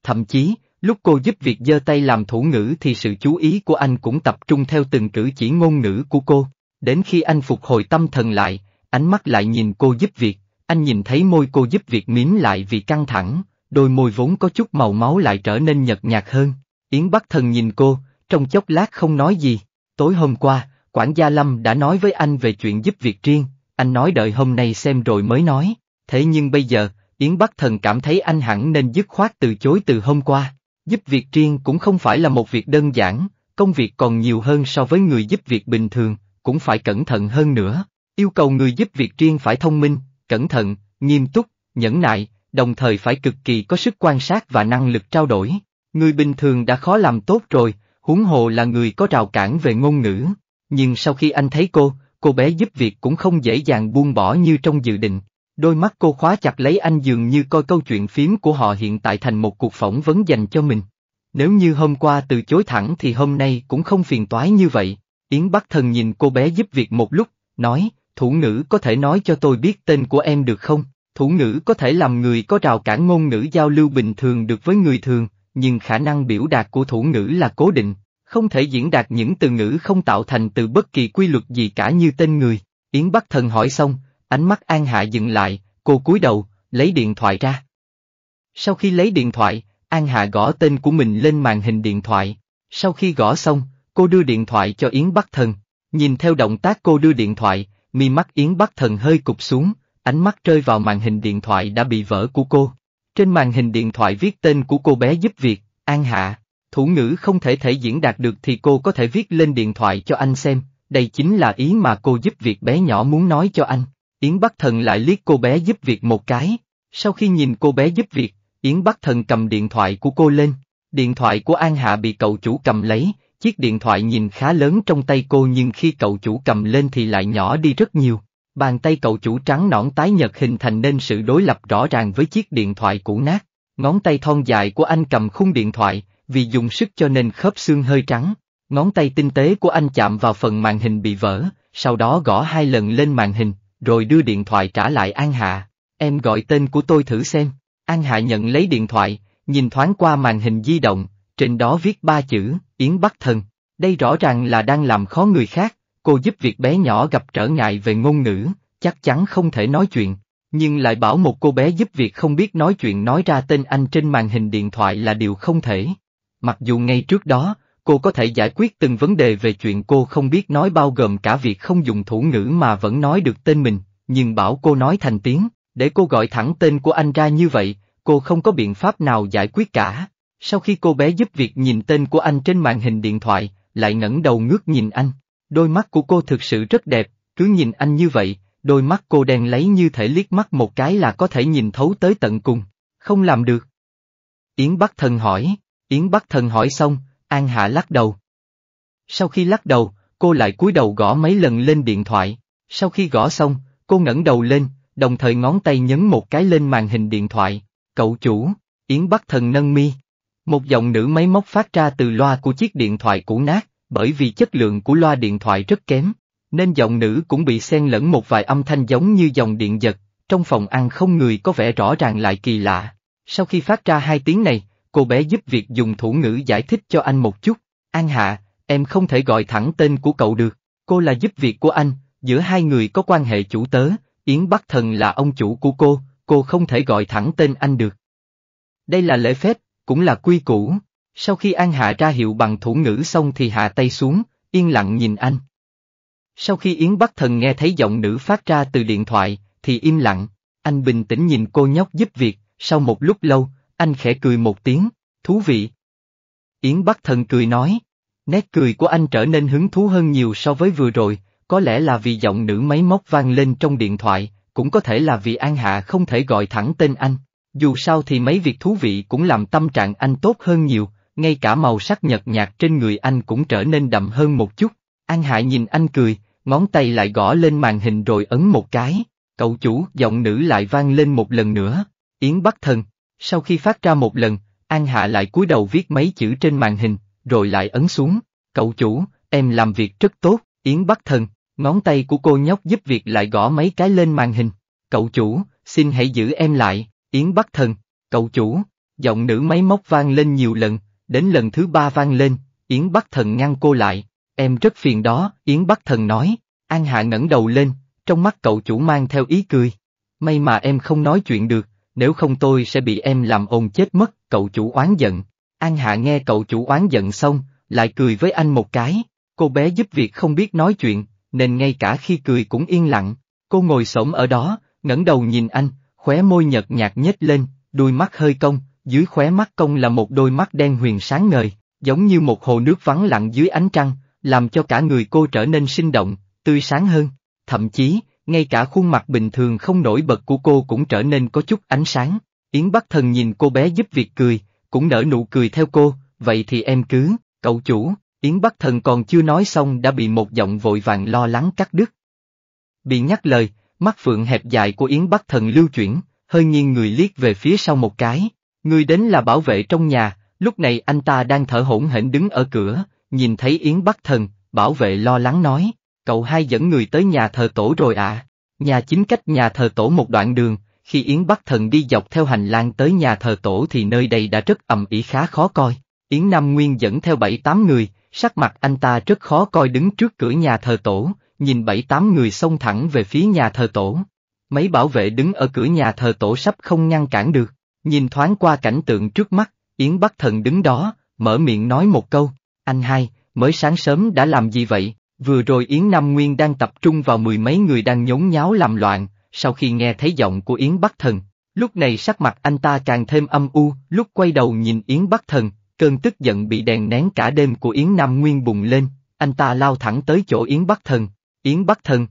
Thậm chí, lúc cô giúp việc giơ tay làm thủ ngữ thì sự chú ý của anh cũng tập trung theo từng cử chỉ ngôn ngữ của cô. Đến khi anh phục hồi tâm thần lại, ánh mắt lại nhìn cô giúp việc, anh nhìn thấy môi cô giúp việc mím lại vì căng thẳng, đôi môi vốn có chút màu máu lại trở nên nhợt nhạt hơn. Yến Bắc Thần nhìn cô, trong chốc lát không nói gì. Tối hôm qua, quản gia Lâm đã nói với anh về chuyện giúp việc riêng, anh nói đợi hôm nay xem rồi mới nói. Thế nhưng bây giờ, Yến Bắc Thần cảm thấy anh hẳn nên dứt khoát từ chối từ hôm qua. Giúp việc riêng cũng không phải là một việc đơn giản, công việc còn nhiều hơn so với người giúp việc bình thường, cũng phải cẩn thận hơn nữa. Yêu cầu người giúp việc riêng phải thông minh, cẩn thận, nghiêm túc, nhẫn nại, đồng thời phải cực kỳ có sức quan sát và năng lực trao đổi. Người bình thường đã khó làm tốt rồi, huống hồ là người có rào cản về ngôn ngữ. Nhưng sau khi anh thấy cô, cô bé giúp việc cũng không dễ dàng buông bỏ như trong dự định. Đôi mắt cô khóa chặt lấy anh dường như coi câu chuyện phím của họ hiện tại thành một cuộc phỏng vấn dành cho mình. Nếu như hôm qua từ chối thẳng thì hôm nay cũng không phiền toái như vậy. Yến Bắc Thần nhìn cô bé giúp việc một lúc, nói, thủ ngữ có thể nói cho tôi biết tên của em được không? Thủ ngữ có thể làm người có rào cản ngôn ngữ giao lưu bình thường được với người thường, nhưng khả năng biểu đạt của thủ ngữ là cố định, không thể diễn đạt những từ ngữ không tạo thành từ bất kỳ quy luật gì cả như tên người. Yến Bắc Thần hỏi xong, ánh mắt An Hạ dừng lại, cô cúi đầu, lấy điện thoại ra. Sau khi lấy điện thoại, An Hạ gõ tên của mình lên màn hình điện thoại. Sau khi gõ xong, cô đưa điện thoại cho Yến Bắc Thần. Nhìn theo động tác cô đưa điện thoại, mi mắt Yến Bắc Thần hơi cụp xuống, ánh mắt rơi vào màn hình điện thoại đã bị vỡ của cô. Trên màn hình điện thoại viết tên của cô bé giúp việc, An Hạ, thủ ngữ không thể thể diễn đạt được thì cô có thể viết lên điện thoại cho anh xem, đây chính là ý mà cô giúp việc bé nhỏ muốn nói cho anh. Yến Bắc Thần lại liếc cô bé giúp việc một cái. Sau khi nhìn cô bé giúp việc, Yến Bắc Thần cầm điện thoại của cô lên. Điện thoại của An Hạ bị cậu chủ cầm lấy, chiếc điện thoại nhìn khá lớn trong tay cô nhưng khi cậu chủ cầm lên thì lại nhỏ đi rất nhiều. Bàn tay cậu chủ trắng nõn tái nhật hình thành nên sự đối lập rõ ràng với chiếc điện thoại cũ nát. Ngón tay thon dài của anh cầm khung điện thoại, vì dùng sức cho nên khớp xương hơi trắng. Ngón tay tinh tế của anh chạm vào phần màn hình bị vỡ, sau đó gõ hai lần lên màn hình, rồi đưa điện thoại trả lại An Hạ. Em gọi tên của tôi thử xem. An Hạ nhận lấy điện thoại, nhìn thoáng qua màn hình di động, trên đó viết ba chữ, Yến Bắc Thần. Đây rõ ràng là đang làm khó người khác cô giúp việc bé nhỏ gặp trở ngại về ngôn ngữ, chắc chắn không thể nói chuyện, nhưng lại bảo một cô bé giúp việc không biết nói chuyện nói ra tên anh trên màn hình điện thoại là điều không thể. Mặc dù ngay trước đó, cô có thể giải quyết từng vấn đề về chuyện cô không biết nói bao gồm cả việc không dùng thủ ngữ mà vẫn nói được tên mình, nhưng bảo cô nói thành tiếng, để cô gọi thẳng tên của anh ra như vậy, cô không có biện pháp nào giải quyết cả. Sau khi cô bé giúp việc nhìn tên của anh trên màn hình điện thoại, lại ngẩng đầu ngước nhìn anh, Đôi mắt của cô thực sự rất đẹp, cứ nhìn anh như vậy, đôi mắt cô đen lấy như thể liếc mắt một cái là có thể nhìn thấu tới tận cùng, không làm được. Yến Bắc Thần hỏi, Yến Bắc Thần hỏi xong, An Hạ lắc đầu. Sau khi lắc đầu, cô lại cúi đầu gõ mấy lần lên điện thoại, sau khi gõ xong, cô ngẩng đầu lên, đồng thời ngón tay nhấn một cái lên màn hình điện thoại, cậu chủ, Yến Bắc Thần nâng mi. Một giọng nữ máy móc phát ra từ loa của chiếc điện thoại cũ nát bởi vì chất lượng của loa điện thoại rất kém, nên giọng nữ cũng bị xen lẫn một vài âm thanh giống như dòng điện giật, trong phòng ăn không người có vẻ rõ ràng lại kỳ lạ. Sau khi phát ra hai tiếng này, cô bé giúp việc dùng thủ ngữ giải thích cho anh một chút. An Hạ, em không thể gọi thẳng tên của cậu được, cô là giúp việc của anh, giữa hai người có quan hệ chủ tớ, Yến Bắc Thần là ông chủ của cô, cô không thể gọi thẳng tên anh được. Đây là lễ phép, cũng là quy củ. Sau khi An Hạ ra hiệu bằng thủ ngữ xong thì hạ tay xuống, yên lặng nhìn anh. Sau khi Yến Bắc Thần nghe thấy giọng nữ phát ra từ điện thoại, thì im lặng, anh bình tĩnh nhìn cô nhóc giúp việc, sau một lúc lâu, anh khẽ cười một tiếng, thú vị. Yến Bắc Thần cười nói, nét cười của anh trở nên hứng thú hơn nhiều so với vừa rồi, có lẽ là vì giọng nữ máy móc vang lên trong điện thoại, cũng có thể là vì An Hạ không thể gọi thẳng tên anh. Dù sao thì mấy việc thú vị cũng làm tâm trạng anh tốt hơn nhiều, ngay cả màu sắc nhợt nhạt trên người anh cũng trở nên đậm hơn một chút. An Hạ nhìn anh cười, ngón tay lại gõ lên màn hình rồi ấn một cái. Cậu chủ, giọng nữ lại vang lên một lần nữa. Yến Bắc Thần. Sau khi phát ra một lần, An Hạ lại cúi đầu viết mấy chữ trên màn hình, rồi lại ấn xuống. Cậu chủ, em làm việc rất tốt, Yến Bắc Thần. Ngón tay của cô nhóc giúp việc lại gõ mấy cái lên màn hình. Cậu chủ, xin hãy giữ em lại, Yến Bắc Thần. Cậu chủ. Giọng nữ máy móc vang lên nhiều lần, đến lần thứ ba vang lên, Yến Bắc Thần ngăn cô lại, em rất phiền đó, Yến Bắc Thần nói, An Hạ ngẩng đầu lên, trong mắt cậu chủ mang theo ý cười, may mà em không nói chuyện được, nếu không tôi sẽ bị em làm ồn chết mất, cậu chủ oán giận. An Hạ nghe cậu chủ oán giận xong, lại cười với anh một cái, cô bé giúp việc không biết nói chuyện, nên ngay cả khi cười cũng yên lặng, cô ngồi xổm ở đó, ngẩng đầu nhìn anh, khóe môi nhợt nhạt nhếch lên, đuôi mắt hơi cong, dưới khóe mắt công là một đôi mắt đen huyền sáng ngời, giống như một hồ nước vắng lặng dưới ánh trăng, làm cho cả người cô trở nên sinh động, tươi sáng hơn, thậm chí, ngay cả khuôn mặt bình thường không nổi bật của cô cũng trở nên có chút ánh sáng. Yến Bắc Thần nhìn cô bé giúp việc cười, cũng nở nụ cười theo cô, vậy thì em cứ, cậu chủ, Yến Bắc Thần còn chưa nói xong đã bị một giọng vội vàng lo lắng cắt đứt. Bị nhắc lời, mắt phượng hẹp dài của Yến Bắc Thần lưu chuyển, hơi nghiêng người liếc về phía sau một cái, Người đến là bảo vệ trong nhà, lúc này anh ta đang thở hổn hển đứng ở cửa, nhìn thấy Yến Bắc Thần, bảo vệ lo lắng nói, cậu hai dẫn người tới nhà thờ tổ rồi ạ. À? Nhà chính cách nhà thờ tổ một đoạn đường, khi Yến Bắc Thần đi dọc theo hành lang tới nhà thờ tổ thì nơi đây đã rất ầm ĩ khá khó coi. Yến Nam Nguyên dẫn theo bảy tám người, sắc mặt anh ta rất khó coi đứng trước cửa nhà thờ tổ, nhìn bảy tám người xông thẳng về phía nhà thờ tổ. Mấy bảo vệ đứng ở cửa nhà thờ tổ sắp không ngăn cản được. Nhìn thoáng qua cảnh tượng trước mắt, Yến Bắc Thần đứng đó, mở miệng nói một câu, anh hai, mới sáng sớm đã làm gì vậy? Vừa rồi Yến Nam Nguyên đang tập trung vào mười mấy người đang nhốn nháo làm loạn, sau khi nghe thấy giọng của Yến Bắc Thần, lúc này sắc mặt anh ta càng thêm âm u, lúc quay đầu nhìn Yến Bắc Thần, cơn tức giận bị đèn nén cả đêm của Yến Nam Nguyên bùng lên, anh ta lao thẳng tới chỗ Yến Bắc Thần. Yến Bắc Thần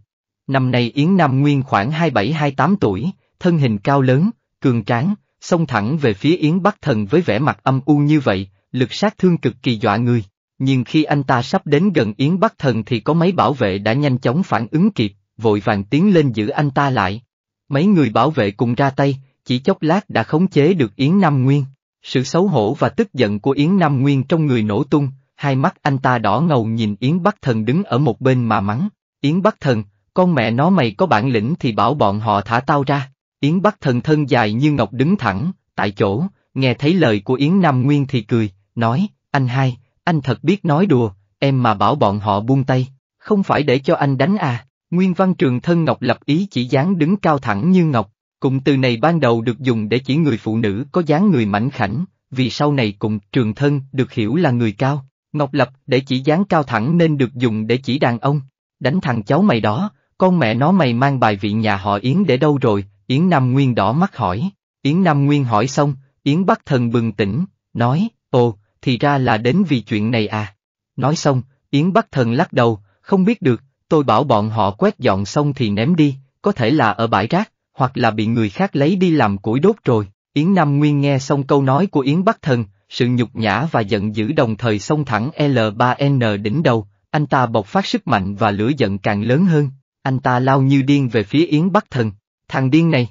Năm nay Yến Nam Nguyên khoảng 27-28 tuổi, thân hình cao lớn, cường tráng, xông thẳng về phía Yến Bắc Thần với vẻ mặt âm u như vậy, lực sát thương cực kỳ dọa người. Nhưng khi anh ta sắp đến gần Yến Bắc Thần thì có mấy bảo vệ đã nhanh chóng phản ứng kịp, vội vàng tiến lên giữ anh ta lại. Mấy người bảo vệ cùng ra tay, chỉ chốc lát đã khống chế được Yến Nam Nguyên. Sự xấu hổ và tức giận của Yến Nam Nguyên trong người nổ tung, hai mắt anh ta đỏ ngầu nhìn Yến Bắc Thần đứng ở một bên mà mắng. Yến Bắc Thần, con mẹ nó mày có bản lĩnh thì bảo bọn họ thả tao ra. Yến Bắc thần thân dài như ngọc đứng thẳng, tại chỗ, nghe thấy lời của Yến Nam Nguyên thì cười, nói, anh hai, anh thật biết nói đùa, em mà bảo bọn họ buông tay, không phải để cho anh đánh à. Nguyên văn trường thân ngọc lập ý chỉ dáng đứng cao thẳng như ngọc, cụm từ này ban đầu được dùng để chỉ người phụ nữ có dáng người mảnh khảnh, vì sau này cùng trường thân được hiểu là người cao, ngọc lập để chỉ dáng cao thẳng nên được dùng để chỉ đàn ông. Đánh thằng cháu mày đó, con mẹ nó mày mang bài vị nhà họ Yến để đâu rồi, Yến Nam Nguyên đỏ mắt hỏi. Yến Nam Nguyên hỏi xong, Yến Bắc Thần bừng tỉnh, nói, ồ, thì ra là đến vì chuyện này à. Nói xong, Yến Bắc Thần lắc đầu, không biết được, tôi bảo bọn họ quét dọn xong thì ném đi, có thể là ở bãi rác, hoặc là bị người khác lấy đi làm củi đốt rồi. Yến Nam Nguyên nghe xong câu nói của Yến Bắc Thần, sự nhục nhã và giận dữ đồng thời xông thẳng L3N đỉnh đầu, anh ta bộc phát sức mạnh và lửa giận càng lớn hơn, anh ta lao như điên về phía Yến Bắc Thần, thằng điên này.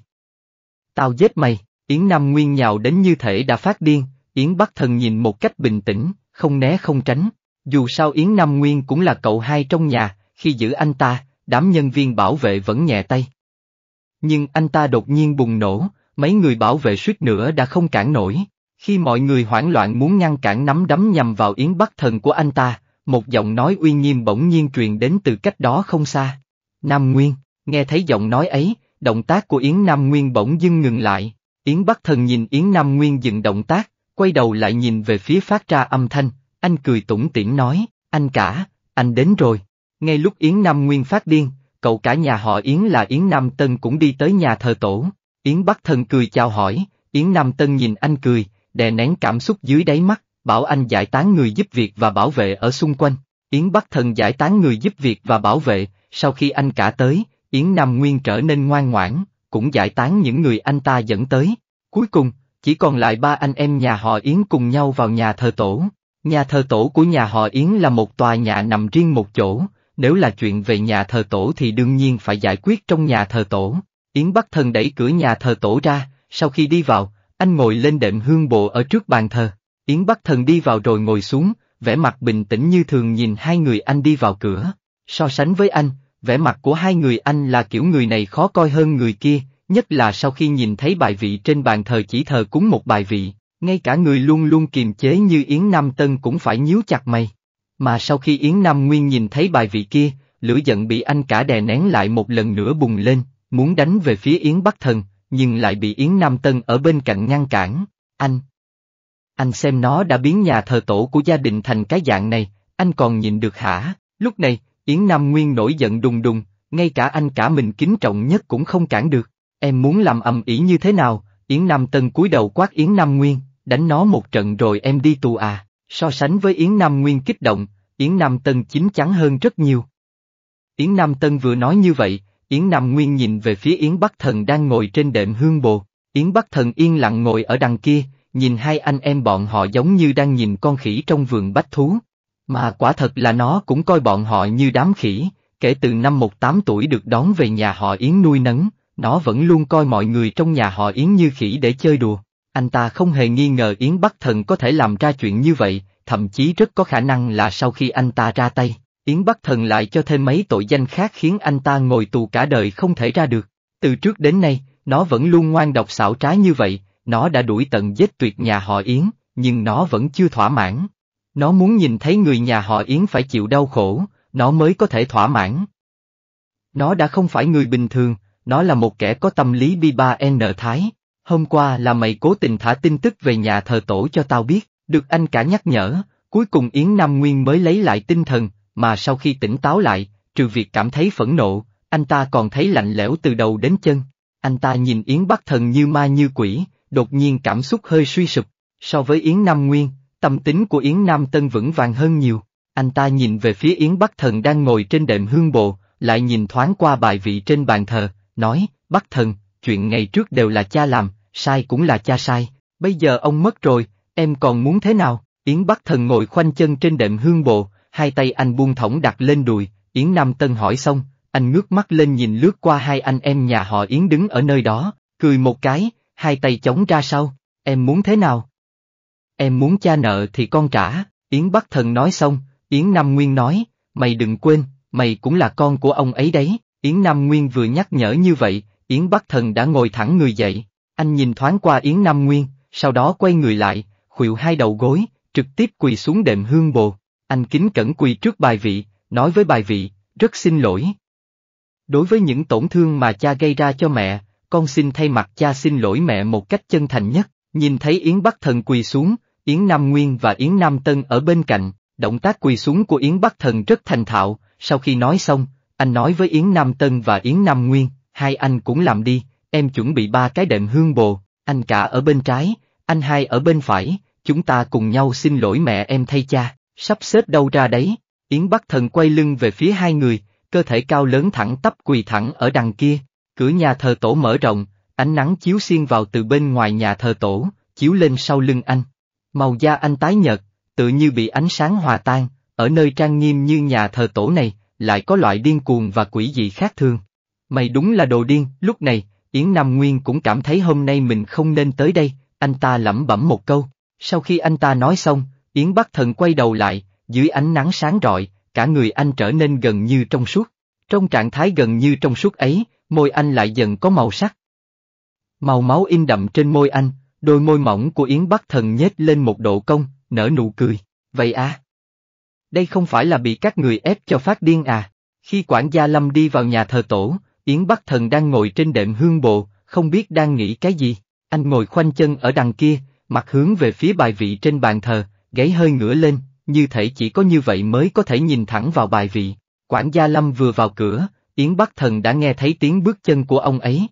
Tao giết mày, Yến Nam Nguyên nhào đến như thể đã phát điên, Yến Bắc Thần nhìn một cách bình tĩnh, không né không tránh. Dù sao Yến Nam Nguyên cũng là cậu hai trong nhà, khi giữ anh ta, đám nhân viên bảo vệ vẫn nhẹ tay. Nhưng anh ta đột nhiên bùng nổ, mấy người bảo vệ suýt nữa đã không cản nổi. Khi mọi người hoảng loạn muốn ngăn cản nắm đấm nhằm vào Yến Bắc Thần của anh ta, một giọng nói uy nghiêm bỗng nhiên truyền đến từ cách đó không xa. Nam Nguyên, nghe thấy giọng nói ấy, động tác của Yến Nam Nguyên bỗng dưng ngừng lại. Yến Bắc Thần nhìn Yến Nam Nguyên dừng động tác, quay đầu lại nhìn về phía phát ra âm thanh, anh cười tủm tỉm nói, anh cả, anh đến rồi. Ngay lúc Yến Nam Nguyên phát điên, cậu cả nhà họ Yến là Yến Nam Tân cũng đi tới nhà thờ tổ. Yến Bắc Thần cười chào hỏi, Yến Nam Tân nhìn anh cười, đè nén cảm xúc dưới đáy mắt, bảo anh giải tán người giúp việc và bảo vệ ở xung quanh. Yến Bắc Thần giải tán người giúp việc và bảo vệ, sau khi anh cả tới, Yến Nam Nguyên trở nên ngoan ngoãn, cũng giải tán những người anh ta dẫn tới. Cuối cùng, chỉ còn lại ba anh em nhà họ Yến cùng nhau vào nhà thờ tổ. Nhà thờ tổ của nhà họ Yến là một tòa nhà nằm riêng một chỗ, nếu là chuyện về nhà thờ tổ thì đương nhiên phải giải quyết trong nhà thờ tổ. Yến bắt Thần đẩy cửa nhà thờ tổ ra, sau khi đi vào, anh ngồi lên đệm hương bộ ở trước bàn thờ. Yến bắt Thần đi vào rồi ngồi xuống, vẻ mặt bình tĩnh như thường nhìn hai người anh đi vào cửa. So sánh với anh, vẻ mặt của hai người anh là kiểu người này khó coi hơn người kia, nhất là sau khi nhìn thấy bài vị trên bàn thờ chỉ thờ cúng một bài vị, ngay cả người luôn luôn kiềm chế như Yến Nam Tân cũng phải nhíu chặt mày. Mà sau khi Yến Nam Nguyên nhìn thấy bài vị kia, lửa giận bị anh cả đè nén lại một lần nữa bùng lên, muốn đánh về phía Yến Bắc Thần, nhưng lại bị Yến Nam Tân ở bên cạnh ngăn cản, anh. Anh xem nó đã biến nhà thờ tổ của gia đình thành cái dạng này, anh còn nhìn được hả? Lúc này, Yến Nam Nguyên nổi giận đùng đùng, ngay cả anh cả mình kính trọng nhất cũng không cản được. Em muốn làm ầm ĩ như thế nào, Yến Nam Tân cúi đầu quát Yến Nam Nguyên, đánh nó một trận rồi em đi tù à. So sánh với Yến Nam Nguyên kích động, Yến Nam Tân chín chắn hơn rất nhiều. Yến Nam Tân vừa nói như vậy, Yến Nam Nguyên nhìn về phía Yến Bắc Thần đang ngồi trên đệm hương bồ. Yến Bắc Thần yên lặng ngồi ở đằng kia, nhìn hai anh em bọn họ giống như đang nhìn con khỉ trong vườn bách thú, mà quả thật là nó cũng coi bọn họ như đám khỉ, kể từ năm 18 tuổi được đón về nhà họ Yến nuôi nấng, nó vẫn luôn coi mọi người trong nhà họ Yến như khỉ để chơi đùa. Anh ta không hề nghi ngờ Yến Bắc Thần có thể làm ra chuyện như vậy, thậm chí rất có khả năng là sau khi anh ta ra tay, Yến Bắc Thần lại cho thêm mấy tội danh khác khiến anh ta ngồi tù cả đời không thể ra được. Từ trước đến nay, nó vẫn luôn ngoan độc xảo trái như vậy, nó đã đuổi tận giết tuyệt nhà họ Yến, nhưng nó vẫn chưa thỏa mãn. Nó muốn nhìn thấy người nhà họ Yến phải chịu đau khổ, nó mới có thể thỏa mãn. Nó đã không phải người bình thường, nó là một kẻ có tâm lý B3N Thái. Hôm qua là mày cố tình thả tin tức về nhà thờ tổ cho tao biết, được anh cả nhắc nhở, cuối cùng Yến Nam Nguyên mới lấy lại tinh thần, mà sau khi tỉnh táo lại, trừ việc cảm thấy phẫn nộ, anh ta còn thấy lạnh lẽo từ đầu đến chân. Anh ta nhìn Yến Bắc Thần như ma như quỷ, đột nhiên cảm xúc hơi suy sụp. So với Yến Nam Nguyên, Tâm tính của Yến Nam Tân vững vàng hơn nhiều, anh ta nhìn về phía Yến Bắc Thần đang ngồi trên đệm hương bồ, lại nhìn thoáng qua bài vị trên bàn thờ, nói, Bắc Thần, chuyện ngày trước đều là cha làm, sai cũng là cha sai, bây giờ ông mất rồi, em còn muốn thế nào? Yến Bắc Thần ngồi khoanh chân trên đệm hương bồ, hai tay anh buông thõng đặt lên đùi, Yến Nam Tân hỏi xong, anh ngước mắt lên nhìn lướt qua hai anh em nhà họ Yến đứng ở nơi đó, cười một cái, hai tay chống ra sau, em muốn thế nào? Em muốn cha nợ thì con trả, Yến Bắc Thần nói xong, Yến Nam Nguyên nói, mày đừng quên, mày cũng là con của ông ấy đấy, Yến Nam Nguyên vừa nhắc nhở như vậy, Yến Bắc Thần đã ngồi thẳng người dậy, anh nhìn thoáng qua Yến Nam Nguyên, sau đó quay người lại, khuỵu hai đầu gối, trực tiếp quỳ xuống đệm hương bồ, anh kính cẩn quỳ trước bài vị, nói với bài vị, rất xin lỗi. Đối với những tổn thương mà cha gây ra cho mẹ, con xin thay mặt cha xin lỗi mẹ một cách chân thành nhất, nhìn thấy Yến Bắc Thần quỳ xuống, Yến Nam Nguyên và Yến Nam Tân ở bên cạnh, động tác quỳ xuống của Yến Bắc Thần rất thành thạo, sau khi nói xong, anh nói với Yến Nam Tân và Yến Nam Nguyên, hai anh cũng làm đi, em chuẩn bị ba cái đệm hương bồ, anh cả ở bên trái, anh hai ở bên phải, chúng ta cùng nhau xin lỗi mẹ em thay cha, sắp xếp đâu ra đấy. Yến Bắc Thần quay lưng về phía hai người, cơ thể cao lớn thẳng tắp quỳ thẳng ở đằng kia, cửa nhà thờ tổ mở rộng, ánh nắng chiếu xiên vào từ bên ngoài nhà thờ tổ, chiếu lên sau lưng anh. Màu da anh tái nhợt, tự như bị ánh sáng hòa tan, ở nơi trang nghiêm như nhà thờ tổ này, lại có loại điên cuồng và quỷ dị khác thường. Mày đúng là đồ điên, lúc này, Yến Nam Nguyên cũng cảm thấy hôm nay mình không nên tới đây, anh ta lẩm bẩm một câu. Sau khi anh ta nói xong, Yến Bắc Thần quay đầu lại, dưới ánh nắng sáng rọi, cả người anh trở nên gần như trong suốt. Trong trạng thái gần như trong suốt ấy, môi anh lại dần có màu sắc. Màu máu in đậm trên môi anh, Đôi môi mỏng của Yến Bắc Thần nhếch lên một độ cong, nở nụ cười, vậy à? Đây không phải là bị các người ép cho phát điên à? Khi quản gia Lâm đi vào nhà thờ tổ, Yến Bắc Thần đang ngồi trên đệm hương bộ, không biết đang nghĩ cái gì. Anh ngồi khoanh chân ở đằng kia, mặt hướng về phía bài vị trên bàn thờ, gáy hơi ngửa lên, như thể chỉ có như vậy mới có thể nhìn thẳng vào bài vị. Quản gia Lâm vừa vào cửa, Yến Bắc Thần đã nghe thấy tiếng bước chân của ông ấy.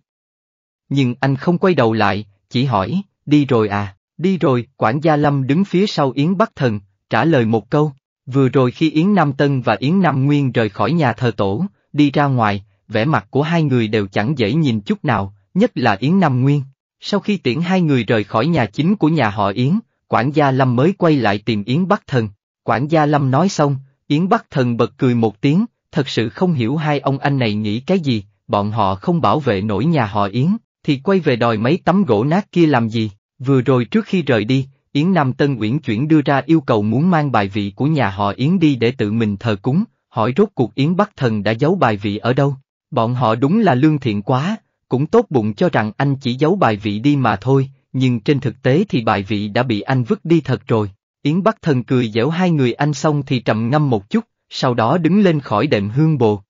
Nhưng anh không quay đầu lại, chỉ hỏi, Đi rồi à, đi rồi, quản gia Lâm đứng phía sau Yến Bắc Thần, trả lời một câu. Vừa rồi khi Yến Nam Tân và Yến Nam Nguyên rời khỏi nhà thờ tổ, đi ra ngoài, vẻ mặt của hai người đều chẳng dễ nhìn chút nào, nhất là Yến Nam Nguyên. Sau khi tiễn hai người rời khỏi nhà chính của nhà họ Yến, quản gia Lâm mới quay lại tìm Yến Bắc Thần. Quản gia Lâm nói xong, Yến Bắc Thần bật cười một tiếng, thật sự không hiểu hai ông anh này nghĩ cái gì, bọn họ không bảo vệ nổi nhà họ Yến, thì quay về đòi mấy tấm gỗ nát kia làm gì, vừa rồi trước khi rời đi, Yến Nam Tân Uyển chuyển đưa ra yêu cầu muốn mang bài vị của nhà họ Yến đi để tự mình thờ cúng, hỏi rốt cuộc Yến Bắc Thần đã giấu bài vị ở đâu. Bọn họ đúng là lương thiện quá, cũng tốt bụng cho rằng anh chỉ giấu bài vị đi mà thôi, nhưng trên thực tế thì bài vị đã bị anh vứt đi thật rồi. Yến Bắc Thần cười dẻo hai người anh xong thì trầm ngâm một chút, sau đó đứng lên khỏi đệm hương bồ.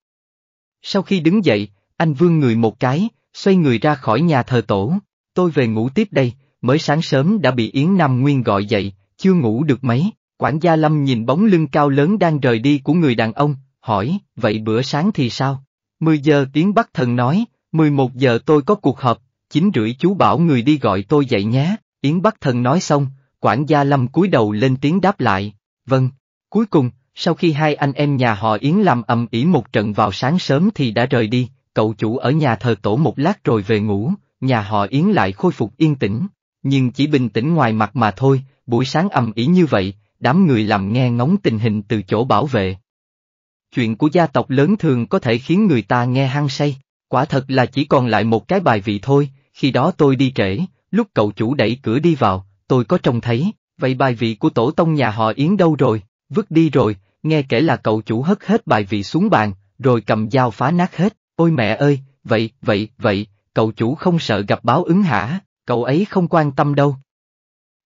Sau khi đứng dậy, anh vương người một cái, Xoay người ra khỏi nhà thờ tổ, tôi về ngủ tiếp đây, mới sáng sớm đã bị Yến Nam Nguyên gọi dậy, chưa ngủ được mấy. Quản gia Lâm nhìn bóng lưng cao lớn đang rời đi của người đàn ông, hỏi, vậy bữa sáng thì sao? 10 giờ tiếng Bắc Thần nói, 11 giờ tôi có cuộc họp, 9 rưỡi chú bảo người đi gọi tôi dậy nhé, Yến Bắc Thần nói xong, quản gia Lâm cúi đầu lên tiếng đáp lại, vâng. Cuối cùng, sau khi hai anh em nhà họ Yến làm ầm ĩ một trận vào sáng sớm thì đã rời đi, cậu chủ ở nhà thờ tổ một lát rồi về ngủ, nhà họ Yến lại khôi phục yên tĩnh, nhưng chỉ bình tĩnh ngoài mặt mà thôi, buổi sáng ầm ĩ như vậy, đám người làm nghe ngóng tình hình từ chỗ bảo vệ. Chuyện của gia tộc lớn thường có thể khiến người ta nghe hăng say, quả thật là chỉ còn lại một cái bài vị thôi, khi đó tôi đi trễ, lúc cậu chủ đẩy cửa đi vào, tôi có trông thấy, vậy bài vị của tổ tông nhà họ Yến đâu rồi, vứt đi rồi, nghe kể là cậu chủ hất hết bài vị xuống bàn, rồi cầm dao phá nát hết. Ôi mẹ ơi, vậy, vậy, vậy, cậu chủ không sợ gặp báo ứng hả, cậu ấy không quan tâm đâu.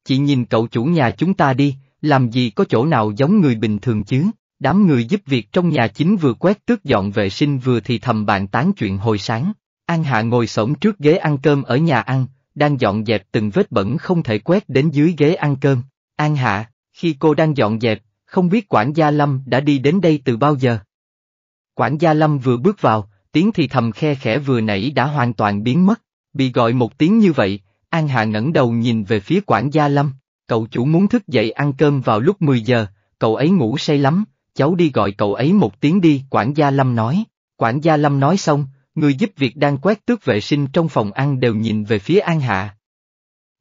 Chị nhìn cậu chủ nhà chúng ta đi, làm gì có chỗ nào giống người bình thường chứ, đám người giúp việc trong nhà chính vừa quét tước dọn vệ sinh vừa thì thầm bàn tán chuyện hồi sáng. An Hạ ngồi xổm trước ghế ăn cơm ở nhà ăn, đang dọn dẹp từng vết bẩn không thể quét đến dưới ghế ăn cơm. An Hạ, khi cô đang dọn dẹp, không biết quản gia Lâm đã đi đến đây từ bao giờ. Quản gia Lâm vừa bước vào, tiếng thì thầm khe khẽ vừa nãy đã hoàn toàn biến mất, bị gọi một tiếng như vậy, An hà ngẩng đầu nhìn về phía quản gia Lâm, cậu chủ muốn thức dậy ăn cơm vào lúc 10 giờ, cậu ấy ngủ say lắm, cháu đi gọi cậu ấy một tiếng đi, quản gia Lâm nói. Quản gia Lâm nói xong, người giúp việc đang quét tước vệ sinh trong phòng ăn đều nhìn về phía An Hạ.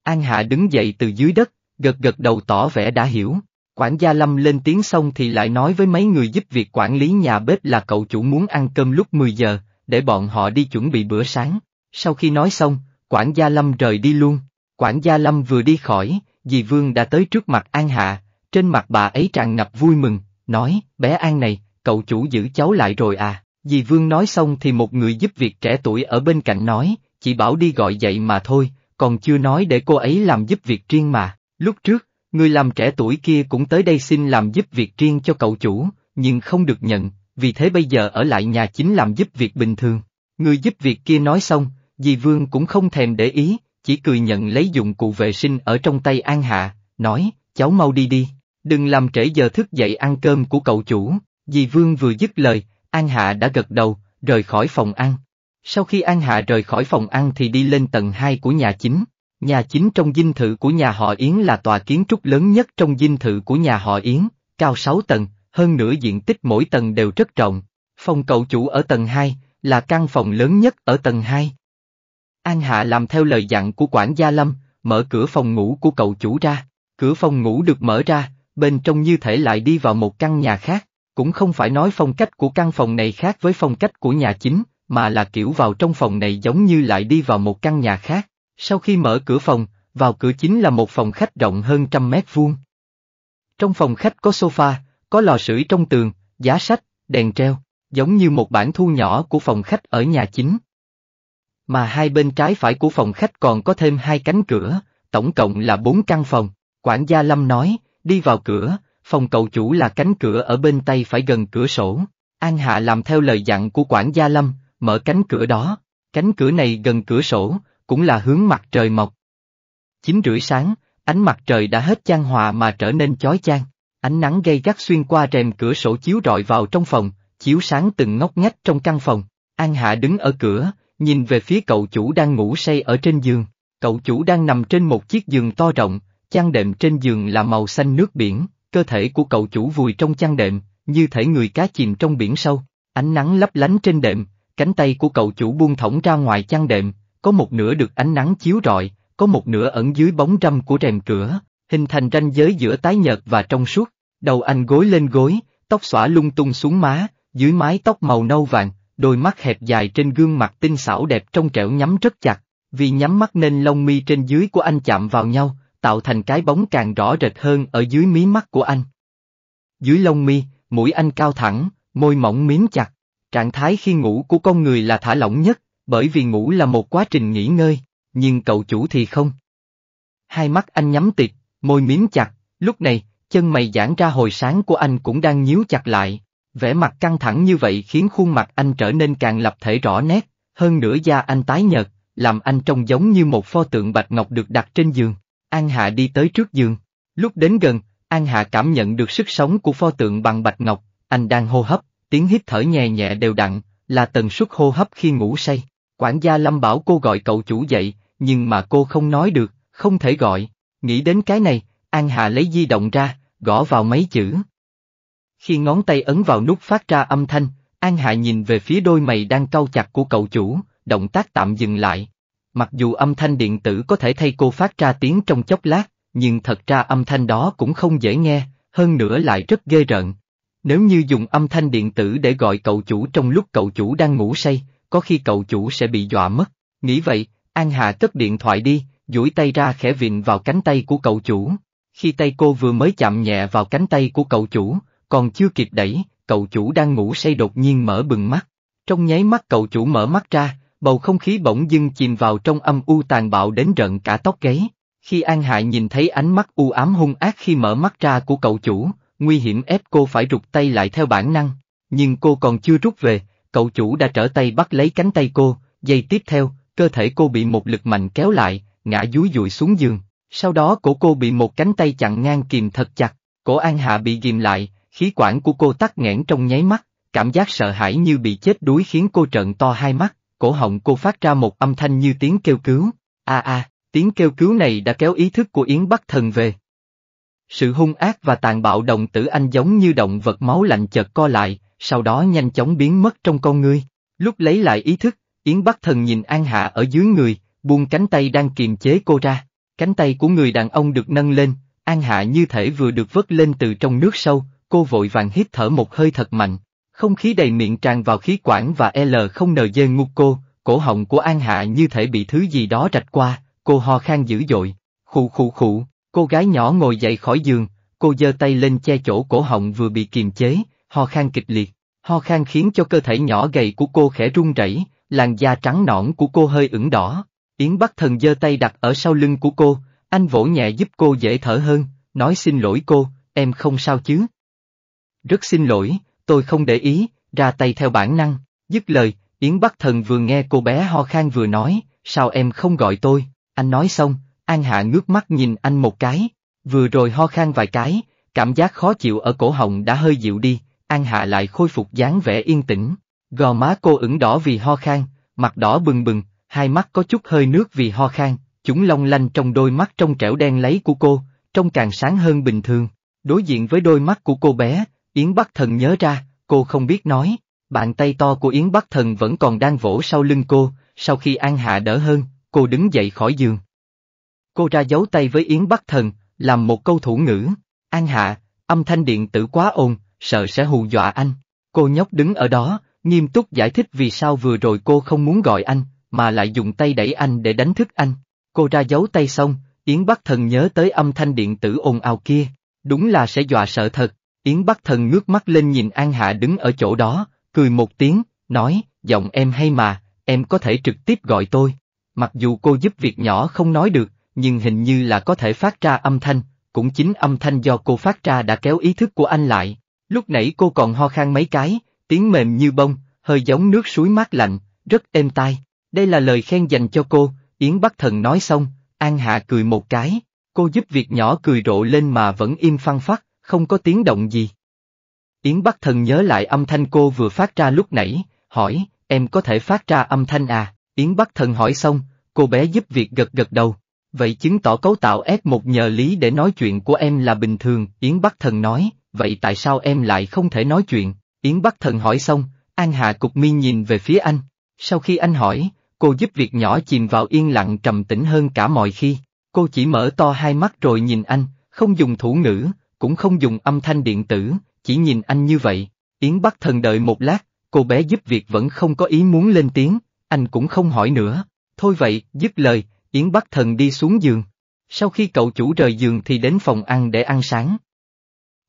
An Hạ đứng dậy từ dưới đất, gật gật đầu tỏ vẻ đã hiểu, Quản gia Lâm lên tiếng xong thì lại nói với mấy người giúp việc quản lý nhà bếp là cậu chủ muốn ăn cơm lúc 10 giờ, để bọn họ đi chuẩn bị bữa sáng. Sau khi nói xong, quản gia Lâm rời đi luôn. Quản gia Lâm vừa đi khỏi, dì Vương đã tới trước mặt An Hạ, trên mặt bà ấy tràn ngập vui mừng, nói, bé An này, cậu chủ giữ cháu lại rồi à. Dì Vương nói xong thì một người giúp việc trẻ tuổi ở bên cạnh nói, chỉ bảo đi gọi dậy mà thôi, còn chưa nói để cô ấy làm giúp việc riêng mà. Lúc trước, Người làm trẻ tuổi kia cũng tới đây xin làm giúp việc riêng cho cậu chủ, nhưng không được nhận, vì thế bây giờ ở lại nhà chính làm giúp việc bình thường. Người giúp việc kia nói xong, dì Vương cũng không thèm để ý, chỉ cười nhận lấy dụng cụ vệ sinh ở trong tay An Hạ, nói, cháu mau đi đi, đừng làm trễ giờ thức dậy ăn cơm của cậu chủ. Dì Vương vừa dứt lời, An Hạ đã gật đầu, rời khỏi phòng ăn. Sau khi An Hạ rời khỏi phòng ăn thì đi lên tầng 2 của nhà chính, Nhà chính trong dinh thự của nhà họ Yến là tòa kiến trúc lớn nhất trong dinh thự của nhà họ Yến, cao 6 tầng, hơn nửa diện tích mỗi tầng đều rất rộng. Phòng cậu chủ ở tầng 2, là căn phòng lớn nhất ở tầng 2. An Hạ làm theo lời dặn của quản gia Lâm, mở cửa phòng ngủ của cậu chủ ra. Cửa phòng ngủ được mở ra, bên trong như thể lại đi vào một căn nhà khác, cũng không phải nói phong cách của căn phòng này khác với phong cách của nhà chính, mà là kiểu vào trong phòng này giống như lại đi vào một căn nhà khác. Sau khi mở cửa phòng, vào cửa chính là một phòng khách rộng hơn trăm mét vuông. Trong phòng khách có sofa, có lò sưởi trong tường, giá sách, đèn treo, giống như một bản thu nhỏ của phòng khách ở nhà chính. Mà hai bên trái phải của phòng khách còn có thêm hai cánh cửa, tổng cộng là bốn căn phòng. Quản gia Lâm nói, đi vào cửa, phòng cậu chủ là cánh cửa ở bên tay phải gần cửa sổ. An Hạ làm theo lời dặn của quản gia Lâm, mở cánh cửa đó. Cánh cửa này gần cửa sổ, cũng là hướng mặt trời mọc. Chín rưỡi sáng, ánh mặt trời đã hết chan hòa mà trở nên chói chang. Ánh nắng gay gắt xuyên qua rèm cửa sổ chiếu rọi vào trong phòng, chiếu sáng từng ngóc ngách trong căn phòng. An Hạ đứng ở cửa, nhìn về phía cậu chủ đang ngủ say ở trên giường. Cậu chủ đang nằm trên một chiếc giường to rộng, chăn đệm trên giường là màu xanh nước biển, cơ thể của cậu chủ vùi trong chăn đệm, như thể người cá chìm trong biển sâu. Ánh nắng lấp lánh trên đệm, cánh tay của cậu chủ buông thõng ra ngoài chăn đệm, có một nửa được ánh nắng chiếu rọi, có một nửa ẩn dưới bóng râm của rèm cửa, hình thành ranh giới giữa tái nhợt và trong suốt. Đầu anh gối lên gối, tóc xõa lung tung xuống má, dưới mái tóc màu nâu vàng, đôi mắt hẹp dài trên gương mặt tinh xảo đẹp trong trẻo nhắm rất chặt, vì nhắm mắt nên lông mi trên dưới của anh chạm vào nhau, tạo thành cái bóng càng rõ rệt hơn ở dưới mí mắt của anh. Dưới lông mi, mũi anh cao thẳng, môi mỏng miếm chặt, trạng thái khi ngủ của con người là thả lỏng nhất, bởi vì ngủ là một quá trình nghỉ ngơi, nhưng cậu chủ thì không. Hai mắt anh nhắm tiệt, môi miếm chặt, lúc này, chân mày giãn ra hồi sáng của anh cũng đang nhíu chặt lại, vẻ mặt căng thẳng như vậy khiến khuôn mặt anh trở nên càng lập thể rõ nét, hơn nữa da anh tái nhợt, làm anh trông giống như một pho tượng bạch ngọc được đặt trên giường. An Hạ đi tới trước giường, lúc đến gần, An Hạ cảm nhận được sức sống của pho tượng bằng bạch ngọc, anh đang hô hấp, tiếng hít thở nhẹ nhẹ đều đặn, là tần suất hô hấp khi ngủ say. Quản gia Lâm bảo cô gọi cậu chủ dậy, nhưng mà cô không nói được, không thể gọi. Nghĩ đến cái này, An Hạ lấy di động ra, gõ vào mấy chữ. Khi ngón tay ấn vào nút phát ra âm thanh, An Hạ nhìn về phía đôi mày đang cau chặt của cậu chủ, động tác tạm dừng lại. Mặc dù âm thanh điện tử có thể thay cô phát ra tiếng trong chốc lát, nhưng thật ra âm thanh đó cũng không dễ nghe, hơn nữa lại rất ghê rợn. Nếu như dùng âm thanh điện tử để gọi cậu chủ trong lúc cậu chủ đang ngủ say, có khi cậu chủ sẽ bị dọa mất. Nghĩ vậy, An Hà cất điện thoại đi, duỗi tay ra khẽ vịn vào cánh tay của cậu chủ. Khi tay cô vừa mới chạm nhẹ vào cánh tay của cậu chủ, còn chưa kịp đẩy, cậu chủ đang ngủ say đột nhiên mở bừng mắt. Trong nháy mắt cậu chủ mở mắt ra, bầu không khí bỗng dưng chìm vào trong âm u tàn bạo đến rợn cả tóc gáy. Khi An Hạ nhìn thấy ánh mắt u ám hung ác khi mở mắt ra của cậu chủ, nguy hiểm ép cô phải rụt tay lại theo bản năng. Nhưng cô còn chưa rút về, cậu chủ đã trở tay bắt lấy cánh tay cô, giây tiếp theo, cơ thể cô bị một lực mạnh kéo lại, ngã dúi dụi xuống giường. Sau đó cổ cô bị một cánh tay chặn ngang kìm thật chặt, cổ An Hạ bị ghim lại, khí quản của cô tắt nghẽn trong nháy mắt, cảm giác sợ hãi như bị chết đuối khiến cô trợn to hai mắt, cổ họng cô phát ra một âm thanh như tiếng kêu cứu. A a, tiếng kêu cứu này đã kéo ý thức của Yến Bắc Thần về. Sự hung ác và tàn bạo đồng tử anh giống như động vật máu lạnh chợt co lại, sau đó nhanh chóng biến mất trong con ngươi. Lúc lấy lại ý thức, Yến Bắc Thần nhìn An Hạ ở dưới người, buông cánh tay đang kiềm chế cô ra. Cánh tay của người đàn ông được nâng lên, An Hạ như thể vừa được vớt lên từ trong nước sâu, cô vội vàng hít thở một hơi thật mạnh. Không khí đầy miệng tràn vào khí quản và L không nờ dê ngục cô, cổ họng của An Hạ như thể bị thứ gì đó rạch qua, cô ho khan dữ dội. Khụ khụ khụ, cô gái nhỏ ngồi dậy khỏi giường, cô giơ tay lên che chỗ cổ họng vừa bị kiềm chế, ho khan kịch liệt. Ho khan khiến cho cơ thể nhỏ gầy của cô khẽ run rẩy, làn da trắng nõn của cô hơi ửng đỏ. Yến Bắc Thần giơ tay đặt ở sau lưng của cô, anh vỗ nhẹ giúp cô dễ thở hơn, nói xin lỗi cô, em không sao chứ. Rất xin lỗi, tôi không để ý, ra tay theo bản năng, dứt lời, Yến Bắc Thần vừa nghe cô bé ho khan vừa nói, sao em không gọi tôi, anh nói xong, An Hạ ngước mắt nhìn anh một cái, vừa rồi ho khan vài cái, cảm giác khó chịu ở cổ họng đã hơi dịu đi, An Hạ lại khôi phục dáng vẻ yên tĩnh, gò má cô ửng đỏ vì ho khan, mặt đỏ bừng bừng, hai mắt có chút hơi nước vì ho khan, chúng long lanh trong đôi mắt trong trẻo đen lấy của cô, trông càng sáng hơn bình thường. Đối diện với đôi mắt của cô bé, Yến Bắc Thần nhớ ra, cô không biết nói, bàn tay to của Yến Bắc Thần vẫn còn đang vỗ sau lưng cô, sau khi An Hạ đỡ hơn, cô đứng dậy khỏi giường. Cô ra dấu tay với Yến Bắc Thần, làm một câu thủ ngữ, An Hạ, âm thanh điện tử quá ồn, sợ sẽ hù dọa anh. Cô nhóc đứng ở đó, nghiêm túc giải thích vì sao vừa rồi cô không muốn gọi anh, mà lại dùng tay đẩy anh để đánh thức anh. Cô ra giấu tay xong, Yến Bắc Thần nhớ tới âm thanh điện tử ồn ào kia, đúng là sẽ dọa sợ thật. Yến Bắc Thần ngước mắt lên nhìn An Hạ đứng ở chỗ đó, cười một tiếng, nói, giọng em hay mà, em có thể trực tiếp gọi tôi. Mặc dù cô giúp việc nhỏ không nói được, nhưng hình như là có thể phát ra âm thanh, cũng chính âm thanh do cô phát ra đã kéo ý thức của anh lại. Lúc nãy cô còn ho khan mấy cái, tiếng mềm như bông, hơi giống nước suối mát lạnh, rất êm tai. Đây là lời khen dành cho cô, Yến Bắc Thần nói xong, An Hạ cười một cái, cô giúp việc nhỏ cười rộ lên mà vẫn im phăng phát, không có tiếng động gì. Yến Bắc Thần nhớ lại âm thanh cô vừa phát ra lúc nãy, hỏi, em có thể phát ra âm thanh à? Yến Bắc Thần hỏi xong, cô bé giúp việc gật gật đầu. Vậy chứng tỏ cấu tạo F1 nhờ lý để nói chuyện của em là bình thường, Yến Bắc Thần nói, vậy tại sao em lại không thể nói chuyện? Yến Bắc Thần hỏi xong, An Hà Cục Mi nhìn về phía anh. Sau khi anh hỏi, cô giúp việc nhỏ chìm vào yên lặng trầm tĩnh hơn cả mọi khi. Cô chỉ mở to hai mắt rồi nhìn anh, không dùng thủ ngữ, cũng không dùng âm thanh điện tử, chỉ nhìn anh như vậy. Yến Bắc Thần đợi một lát, cô bé giúp việc vẫn không có ý muốn lên tiếng, anh cũng không hỏi nữa. Thôi vậy, dứt lời, Yến Bắc Thần đi xuống giường. Sau khi cậu chủ rời giường thì đến phòng ăn để ăn sáng.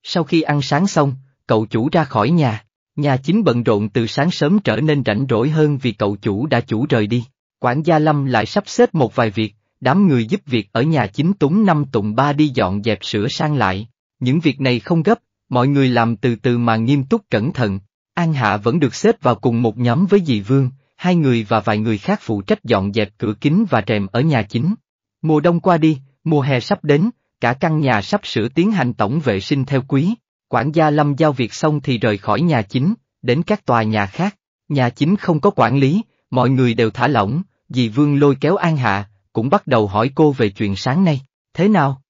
Sau khi ăn sáng xong, cậu chủ ra khỏi nhà, nhà chính bận rộn từ sáng sớm trở nên rảnh rỗi hơn vì cậu chủ đã chủ rời đi. Quản gia Lâm lại sắp xếp một vài việc, đám người giúp việc ở nhà chính túng năm tụng ba đi dọn dẹp sửa sang lại. Những việc này không gấp, mọi người làm từ từ mà nghiêm túc cẩn thận. An Hạ vẫn được xếp vào cùng một nhóm với dì Vương, hai người và vài người khác phụ trách dọn dẹp cửa kính và rèm ở nhà chính. Mùa đông qua đi, mùa hè sắp đến, cả căn nhà sắp sửa tiến hành tổng vệ sinh theo quý, quản gia Lâm giao việc xong thì rời khỏi nhà chính, đến các tòa nhà khác, nhà chính không có quản lý, mọi người đều thả lỏng, dì Vương lôi kéo An Hạ, cũng bắt đầu hỏi cô về chuyện sáng nay, thế nào?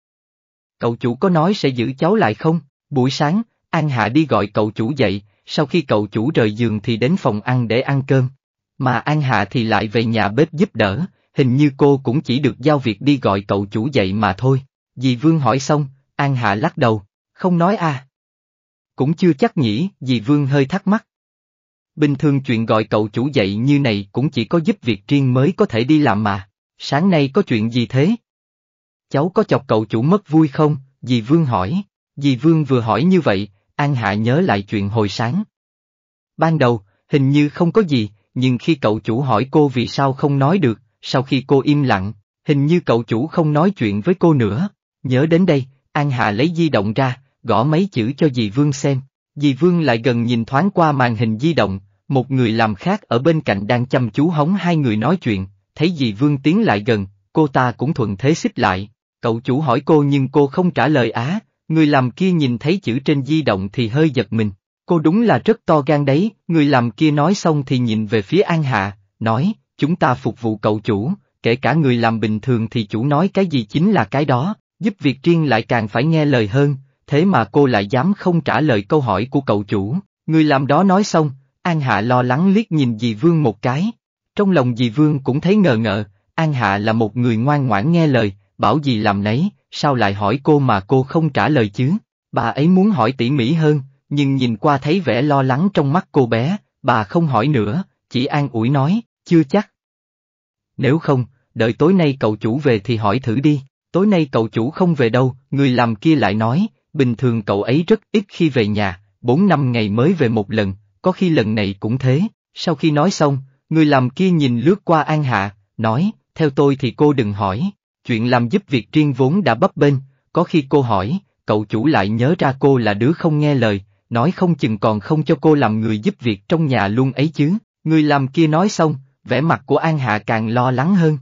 Cậu chủ có nói sẽ giữ cháu lại không? Buổi sáng, An Hạ đi gọi cậu chủ dậy, sau khi cậu chủ rời giường thì đến phòng ăn để ăn cơm, mà An Hạ thì lại về nhà bếp giúp đỡ, hình như cô cũng chỉ được giao việc đi gọi cậu chủ dậy mà thôi. Dì Vương hỏi xong, An Hạ lắc đầu, không nói à. Cũng chưa chắc nhỉ, dì Vương hơi thắc mắc. Bình thường chuyện gọi cậu chủ dậy như này cũng chỉ có giúp việc riêng mới có thể đi làm mà. Sáng nay có chuyện gì thế? Cháu có chọc cậu chủ mất vui không? Dì Vương hỏi. Dì Vương vừa hỏi như vậy, An Hạ nhớ lại chuyện hồi sáng. Ban đầu, hình như không có gì, nhưng khi cậu chủ hỏi cô vì sao không nói được, sau khi cô im lặng, hình như cậu chủ không nói chuyện với cô nữa. Nhớ đến đây, An Hà lấy di động ra, gõ mấy chữ cho dì Vương xem, dì Vương lại gần nhìn thoáng qua màn hình di động, một người làm khác ở bên cạnh đang chăm chú hóng hai người nói chuyện, thấy dì Vương tiến lại gần, cô ta cũng thuận thế xích lại, cậu chủ hỏi cô nhưng cô không trả lời á, người làm kia nhìn thấy chữ trên di động thì hơi giật mình, cô đúng là rất to gan đấy, người làm kia nói xong thì nhìn về phía An Hạ, nói, chúng ta phục vụ cậu chủ, kể cả người làm bình thường thì chủ nói cái gì chính là cái đó, Giúp việc riêng lại càng phải nghe lời hơn, thế mà cô lại dám không trả lời câu hỏi của cậu chủ. Người làm đó nói xong, An Hạ lo lắng liếc nhìn dì Vương một cái. Trong lòng dì Vương cũng thấy ngờ ngợ, An Hạ là một người ngoan ngoãn nghe lời, bảo dì làm nấy, sao lại hỏi cô mà cô không trả lời chứ? Bà ấy muốn hỏi tỉ mỉ hơn, nhưng nhìn qua thấy vẻ lo lắng trong mắt cô bé, bà không hỏi nữa, chỉ an ủi nói, chưa chắc. Nếu không, đợi tối nay cậu chủ về thì hỏi thử đi tối nay cậu chủ không về đâu, người làm kia lại nói, bình thường cậu ấy rất ít khi về nhà, 4 năm ngày mới về một lần, có khi lần này cũng thế. Sau khi nói xong, người làm kia nhìn lướt qua An Hạ, nói, theo tôi thì cô đừng hỏi, chuyện làm giúp việc riêng vốn đã bấp bênh, có khi cô hỏi, cậu chủ lại nhớ ra cô là đứa không nghe lời, nói không chừng còn không cho cô làm người giúp việc trong nhà luôn ấy chứ. Người làm kia nói xong, vẻ mặt của An Hạ càng lo lắng hơn.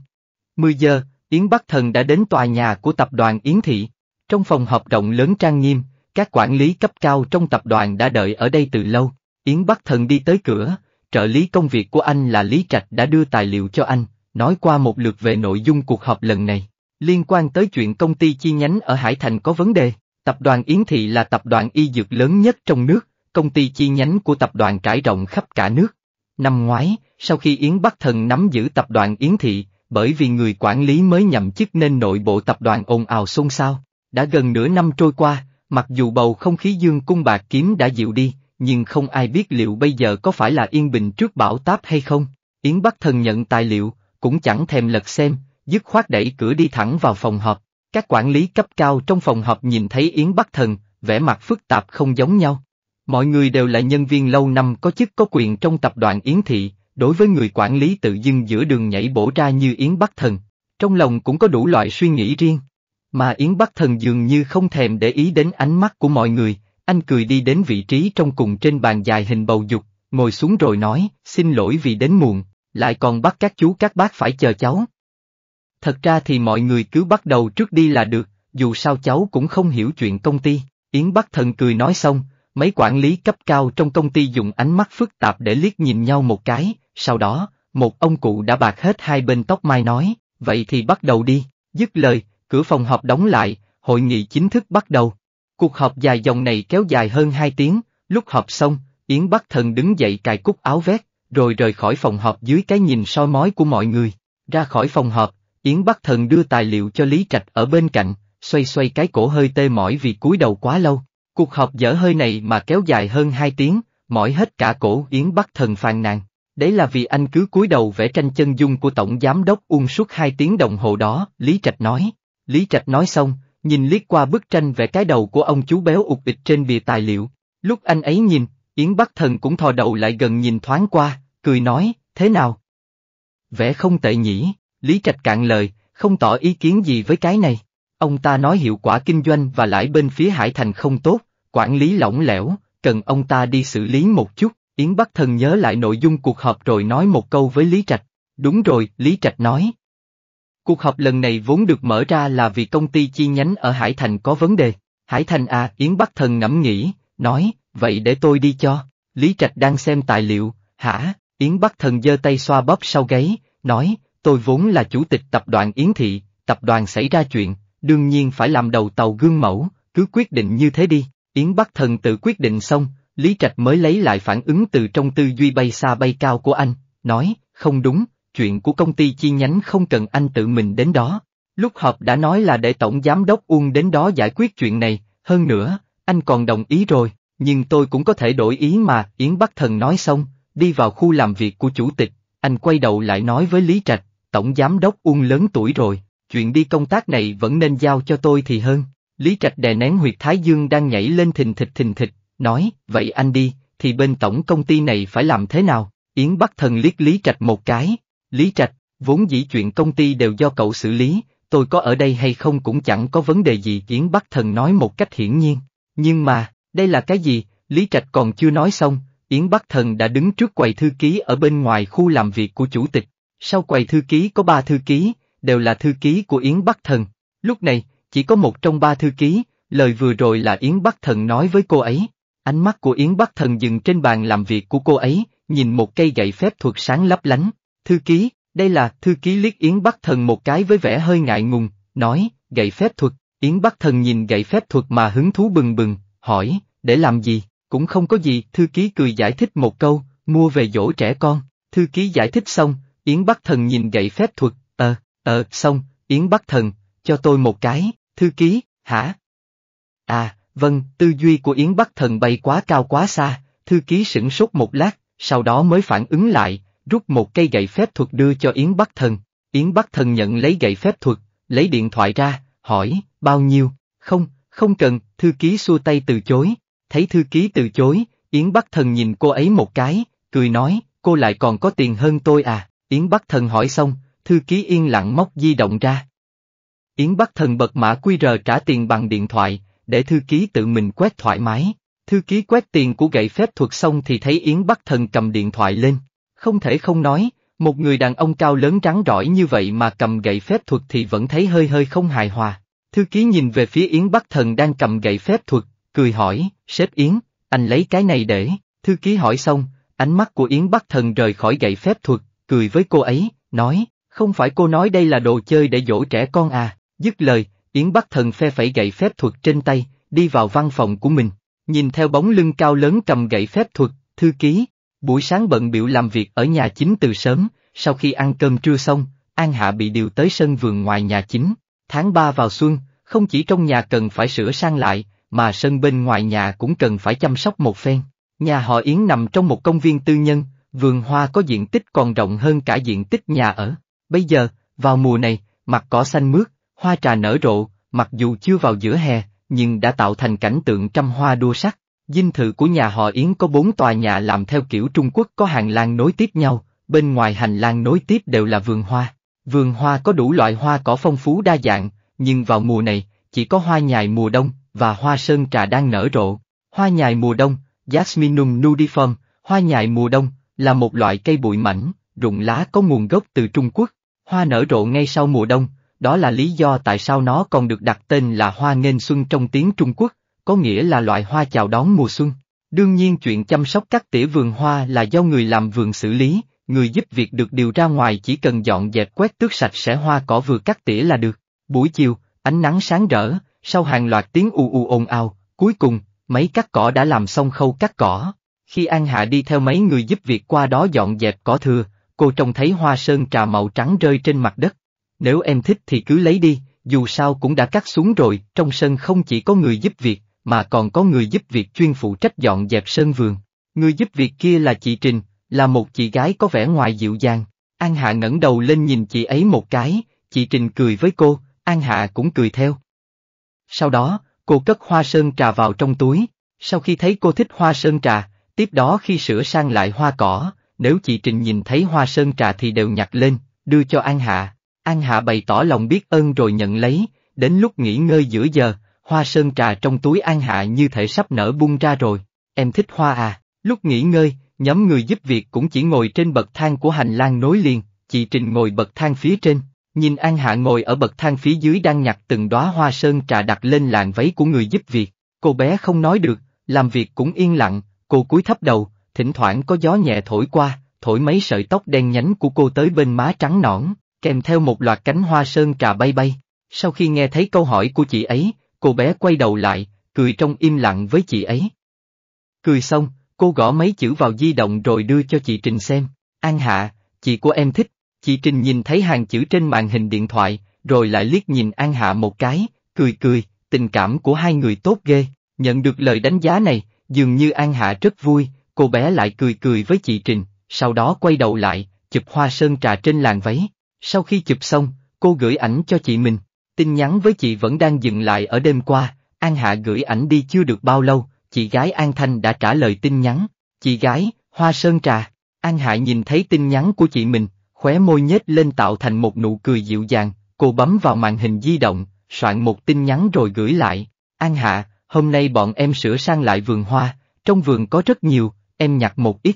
10 giờ, Yến Bắc Thần đã đến tòa nhà của tập đoàn Yến Thị. Trong phòng họp rộng lớn trang nghiêm, các quản lý cấp cao trong tập đoàn đã đợi ở đây từ lâu. Yến Bắc Thần đi tới cửa, trợ lý công việc của anh là Lý Trạch đã đưa tài liệu cho anh, nói qua một lượt về nội dung cuộc họp lần này, liên quan tới chuyện công ty chi nhánh ở Hải Thành có vấn đề. Tập đoàn Yến Thị là tập đoàn y dược lớn nhất trong nước, công ty chi nhánh của tập đoàn trải rộng khắp cả nước. Năm ngoái, sau khi Yến Bắc Thần nắm giữ tập đoàn Yến Thị, bởi vì người quản lý mới nhậm chức nên nội bộ tập đoàn ồn ào xôn xao. Đã gần nửa năm trôi qua, mặc dù bầu không khí dương cung bạc kiếm đã dịu đi, nhưng không ai biết liệu bây giờ có phải là yên bình trước bão táp hay không. Yến Bắc Thần nhận tài liệu, cũng chẳng thèm lật xem, dứt khoát đẩy cửa đi thẳng vào phòng họp. Các quản lý cấp cao trong phòng họp nhìn thấy Yến Bắc Thần, vẻ mặt phức tạp không giống nhau. Mọi người đều là nhân viên lâu năm có chức có quyền trong tập đoàn Yến Thị, Đối với người quản lý tự dưng giữa đường nhảy bổ ra như Yến Bắc Thần, trong lòng cũng có đủ loại suy nghĩ riêng. Mà Yến Bắc Thần dường như không thèm để ý đến ánh mắt của mọi người, anh cười đi đến vị trí trong cùng trên bàn dài hình bầu dục, ngồi xuống rồi nói, xin lỗi vì đến muộn, lại còn bắt các chú các bác phải chờ cháu. Thật ra thì mọi người cứ bắt đầu trước đi là được, dù sao cháu cũng không hiểu chuyện công ty. Yến Bắc Thần cười nói xong, mấy quản lý cấp cao trong công ty dùng ánh mắt phức tạp để liếc nhìn nhau một cái, sau đó, một ông cụ đã bạc hết hai bên tóc mai nói, vậy thì bắt đầu đi, dứt lời, cửa phòng họp đóng lại, hội nghị chính thức bắt đầu. Cuộc họp dài dòng này kéo dài hơn 2 tiếng, lúc họp xong, Yến Bắc Thần đứng dậy cài cúc áo vét, rồi rời khỏi phòng họp dưới cái nhìn soi mói của mọi người. Ra khỏi phòng họp, Yến Bắc Thần đưa tài liệu cho Lý Trạch ở bên cạnh, xoay xoay cái cổ hơi tê mỏi vì cúi đầu quá lâu. Cuộc họp dở hơi này mà kéo dài hơn 2 tiếng, mỏi hết cả cổ Yến Bắc Thần phàn nàn. Đấy là vì anh cứ cúi đầu vẽ tranh chân dung của Tổng Giám đốc Uông suốt hai tiếng đồng hồ đó, Lý Trạch nói. Lý Trạch nói xong, nhìn liếc qua bức tranh vẽ cái đầu của ông chú béo ụt ịt trên bìa tài liệu. Lúc anh ấy nhìn, Yến Bắc Thần cũng thò đầu lại gần nhìn thoáng qua, cười nói, thế nào? Vẽ không tệ nhỉ, Lý Trạch cạn lời, không tỏ ý kiến gì với cái này. Ông ta nói hiệu quả kinh doanh và lãi bên phía Hải Thành không tốt, quản lý lỏng lẻo, cần ông ta đi xử lý một chút. Yến Bắc Thần nhớ lại nội dung cuộc họp rồi nói một câu với Lý Trạch. Đúng rồi, Lý Trạch nói. Cuộc họp lần này vốn được mở ra là vì công ty chi nhánh ở Hải Thành có vấn đề. Hải Thành à, Yến Bắc Thần ngẫm nghĩ, nói, vậy để tôi đi cho. Lý Trạch đang xem tài liệu, hả, Yến Bắc Thần giơ tay xoa bóp sau gáy, nói, tôi vốn là chủ tịch tập đoàn Yến Thị, tập đoàn xảy ra chuyện, đương nhiên phải làm đầu tàu gương mẫu, cứ quyết định như thế đi. Yến Bắc Thần tự quyết định xong, Lý Trạch mới lấy lại phản ứng từ trong tư duy bay xa bay cao của anh, nói, không đúng, chuyện của công ty chi nhánh không cần anh tự mình đến đó. Lúc họp đã nói là để Tổng Giám đốc Uông đến đó giải quyết chuyện này, hơn nữa, anh còn đồng ý rồi, nhưng tôi cũng có thể đổi ý mà, Yến Bắc Thần nói xong, đi vào khu làm việc của chủ tịch, anh quay đầu lại nói với Lý Trạch, Tổng Giám đốc Uông lớn tuổi rồi, chuyện đi công tác này vẫn nên giao cho tôi thì hơn. Lý Trạch đè nén huyệt Thái Dương đang nhảy lên thình thịch thình thịch, nói, vậy anh đi, thì bên tổng công ty này phải làm thế nào? Yến Bắc Thần liếc Lý Trạch một cái, Lý Trạch, vốn dĩ chuyện công ty đều do cậu xử lý, tôi có ở đây hay không cũng chẳng có vấn đề gì Yến Bắc Thần nói một cách hiển nhiên. Nhưng mà, đây là cái gì, Lý Trạch còn chưa nói xong, Yến Bắc Thần đã đứng trước quầy thư ký ở bên ngoài khu làm việc của chủ tịch. Sau quầy thư ký có ba thư ký, đều là thư ký của Yến Bắc Thần. Lúc này, chỉ có một trong ba thư ký, lời vừa rồi là Yến Bắc Thần nói với cô ấy. Ánh mắt của Yến Bắc Thần dừng trên bàn làm việc của cô ấy, nhìn một cây gậy phép thuật sáng lấp lánh. Thư ký, đây là thư ký liếc Yến Bắc Thần một cái với vẻ hơi ngại ngùng, nói, gậy phép thuật. Yến Bắc Thần nhìn gậy phép thuật mà hứng thú bừng bừng, hỏi, để làm gì, cũng không có gì, thư ký cười giải thích một câu, mua về dỗ trẻ con, thư ký giải thích xong, Yến Bắc Thần nhìn gậy phép thuật, ờ, ờ, xong, Yến Bắc Thần, cho tôi một cái, thư ký, hả? À, Vâng, tư duy của Yến Bắc Thần bay quá cao quá xa, thư ký sửng sốt một lát, sau đó mới phản ứng lại, rút một cây gậy phép thuật đưa cho Yến Bắc Thần. Yến Bắc Thần nhận lấy gậy phép thuật, lấy điện thoại ra, hỏi, bao nhiêu, không, không cần, thư ký xua tay từ chối. Thấy thư ký từ chối, Yến Bắc Thần nhìn cô ấy một cái, cười nói, cô lại còn có tiền hơn tôi à, Yến Bắc Thần hỏi xong, thư ký yên lặng móc di động ra. Yến Bắc Thần bật mã QR trả tiền bằng điện thoại, để thư ký tự mình quét thoải mái. Thư ký quét tiền của gậy phép thuật xong thì thấy Yến Bắc Thần cầm điện thoại lên. Không thể không nói, một người đàn ông cao lớn rắn rỏi như vậy mà cầm gậy phép thuật thì vẫn thấy hơi hơi không hài hòa. Thư ký nhìn về phía Yến Bắc Thần đang cầm gậy phép thuật, cười hỏi, sếp Yến, anh lấy cái này để. Thư ký hỏi xong, ánh mắt của Yến Bắc Thần rời khỏi gậy phép thuật, cười với cô ấy, nói, không phải cô nói đây là đồ chơi để dỗ trẻ con à, dứt lời, Yến Bắc Thần phe phẩy gậy phép thuật trên tay, đi vào văn phòng của mình, nhìn theo bóng lưng cao lớn cầm gậy phép thuật, thư ký, buổi sáng bận biểu làm việc ở nhà chính từ sớm, sau khi ăn cơm trưa xong, An Hạ bị điều tới sân vườn ngoài nhà chính, tháng 3 vào xuân, không chỉ trong nhà cần phải sửa sang lại, mà sân bên ngoài nhà cũng cần phải chăm sóc một phen. Nhà họ Yến nằm trong một công viên tư nhân, vườn hoa có diện tích còn rộng hơn cả diện tích nhà ở. Bây giờ, vào mùa này, mặt cỏ xanh mướt, Hoa trà nở rộ, mặc dù chưa vào giữa hè, nhưng đã tạo thành cảnh tượng trăm hoa đua sắc. Dinh thự của nhà họ Yến có bốn tòa nhà làm theo kiểu Trung Quốc có hàng lang nối tiếp nhau, bên ngoài hành lang nối tiếp đều là vườn hoa. Vườn hoa có đủ loại hoa cỏ phong phú đa dạng, nhưng vào mùa này, chỉ có hoa nhài mùa đông và hoa sơn trà đang nở rộ. Hoa nhài mùa đông, Jasminum nudiform, hoa nhài mùa đông, là một loại cây bụi mảnh, rụng lá có nguồn gốc từ Trung Quốc. Hoa nở rộ ngay sau mùa đông, đó là lý do tại sao nó còn được đặt tên là hoa nghênh xuân trong tiếng Trung Quốc, có nghĩa là loại hoa chào đón mùa xuân. Đương nhiên chuyện chăm sóc các tỉa vườn hoa là do người làm vườn xử lý, người giúp việc được điều ra ngoài chỉ cần dọn dẹp quét tước sạch sẽ hoa cỏ vừa cắt tỉa là được. Buổi chiều, ánh nắng sáng rỡ, sau hàng loạt tiếng u u ồn ào, cuối cùng, mấy cắt cỏ đã làm xong khâu cắt cỏ. Khi An Hạ đi theo mấy người giúp việc qua đó dọn dẹp cỏ thừa, cô trông thấy hoa sơn trà màu trắng rơi trên mặt đất, nếu em thích thì cứ lấy đi, dù sao cũng đã cắt xuống rồi, trong sân không chỉ có người giúp việc, mà còn có người giúp việc chuyên phụ trách dọn dẹp sân vườn. Người giúp việc kia là chị Trình, là một chị gái có vẻ ngoài dịu dàng. An Hạ ngẩng đầu lên nhìn chị ấy một cái, chị Trình cười với cô, An Hạ cũng cười theo. Sau đó, cô cất hoa sơn trà vào trong túi, sau khi thấy cô thích hoa sơn trà, tiếp đó khi sửa sang lại hoa cỏ, nếu chị Trình nhìn thấy hoa sơn trà thì đều nhặt lên, đưa cho An Hạ. An Hạ bày tỏ lòng biết ơn rồi nhận lấy, đến lúc nghỉ ngơi giữa giờ, hoa sơn trà trong túi An Hạ như thể sắp nở bung ra rồi. Em thích hoa à, lúc nghỉ ngơi, nhóm người giúp việc cũng chỉ ngồi trên bậc thang của hành lang nối liền, chị Trình ngồi bậc thang phía trên, nhìn An Hạ ngồi ở bậc thang phía dưới đang nhặt từng đóa hoa sơn trà đặt lên làn váy của người giúp việc. Cô bé không nói được, làm việc cũng yên lặng, cô cúi thấp đầu, thỉnh thoảng có gió nhẹ thổi qua, thổi mấy sợi tóc đen nhánh của cô tới bên má trắng nõn, kèm theo một loạt cánh hoa sơn trà bay bay. Sau khi nghe thấy câu hỏi của chị ấy, cô bé quay đầu lại, cười trong im lặng với chị ấy. Cười xong, cô gõ mấy chữ vào di động rồi đưa cho chị Trình xem. An Hạ, chị của em thích. Chị Trình nhìn thấy hàng chữ trên màn hình điện thoại, rồi lại liếc nhìn An Hạ một cái, cười cười, tình cảm của hai người tốt ghê. Nhận được lời đánh giá này, dường như An Hạ rất vui, cô bé lại cười cười với chị Trình, sau đó quay đầu lại, chụp hoa sơn trà trên làng váy. Sau khi chụp xong, cô gửi ảnh cho chị mình, tin nhắn với chị vẫn đang dừng lại ở đêm qua, An Hạ gửi ảnh đi chưa được bao lâu, chị gái An Thanh đã trả lời tin nhắn, chị gái, hoa sơn trà, An Hạ nhìn thấy tin nhắn của chị mình, khóe môi nhếch lên tạo thành một nụ cười dịu dàng, cô bấm vào màn hình di động, soạn một tin nhắn rồi gửi lại, An Hạ, hôm nay bọn em sửa sang lại vườn hoa, trong vườn có rất nhiều, em nhặt một ít.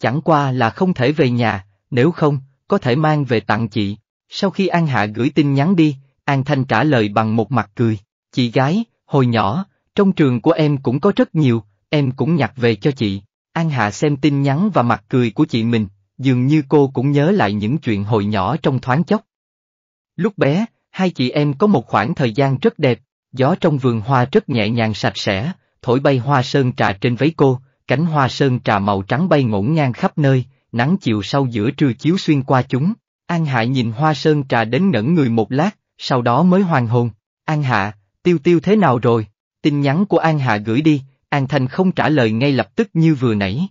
Chẳng qua là không thể về nhà, nếu không, có thể mang về tặng chị. Sau khi An Hạ gửi tin nhắn đi, An Thanh trả lời bằng một mặt cười. Chị gái, hồi nhỏ, trong trường của em cũng có rất nhiều, em cũng nhặt về cho chị. An Hạ xem tin nhắn và mặt cười của chị mình, dường như cô cũng nhớ lại những chuyện hồi nhỏ trong thoáng chốc. Lúc bé, hai chị em có một khoảng thời gian rất đẹp, gió trong vườn hoa rất nhẹ nhàng sạch sẽ, thổi bay hoa sơn trà trên váy cô, cánh hoa sơn trà màu trắng bay ngổn ngang khắp nơi, nắng chiều sau giữa trưa chiếu xuyên qua chúng. An Hạ nhìn hoa sơn trà đến ngẩn người một lát, sau đó mới hoàng hồn. An Hạ, tiêu tiêu thế nào rồi? Tin nhắn của An Hạ gửi đi, An Thanh không trả lời ngay lập tức như vừa nãy.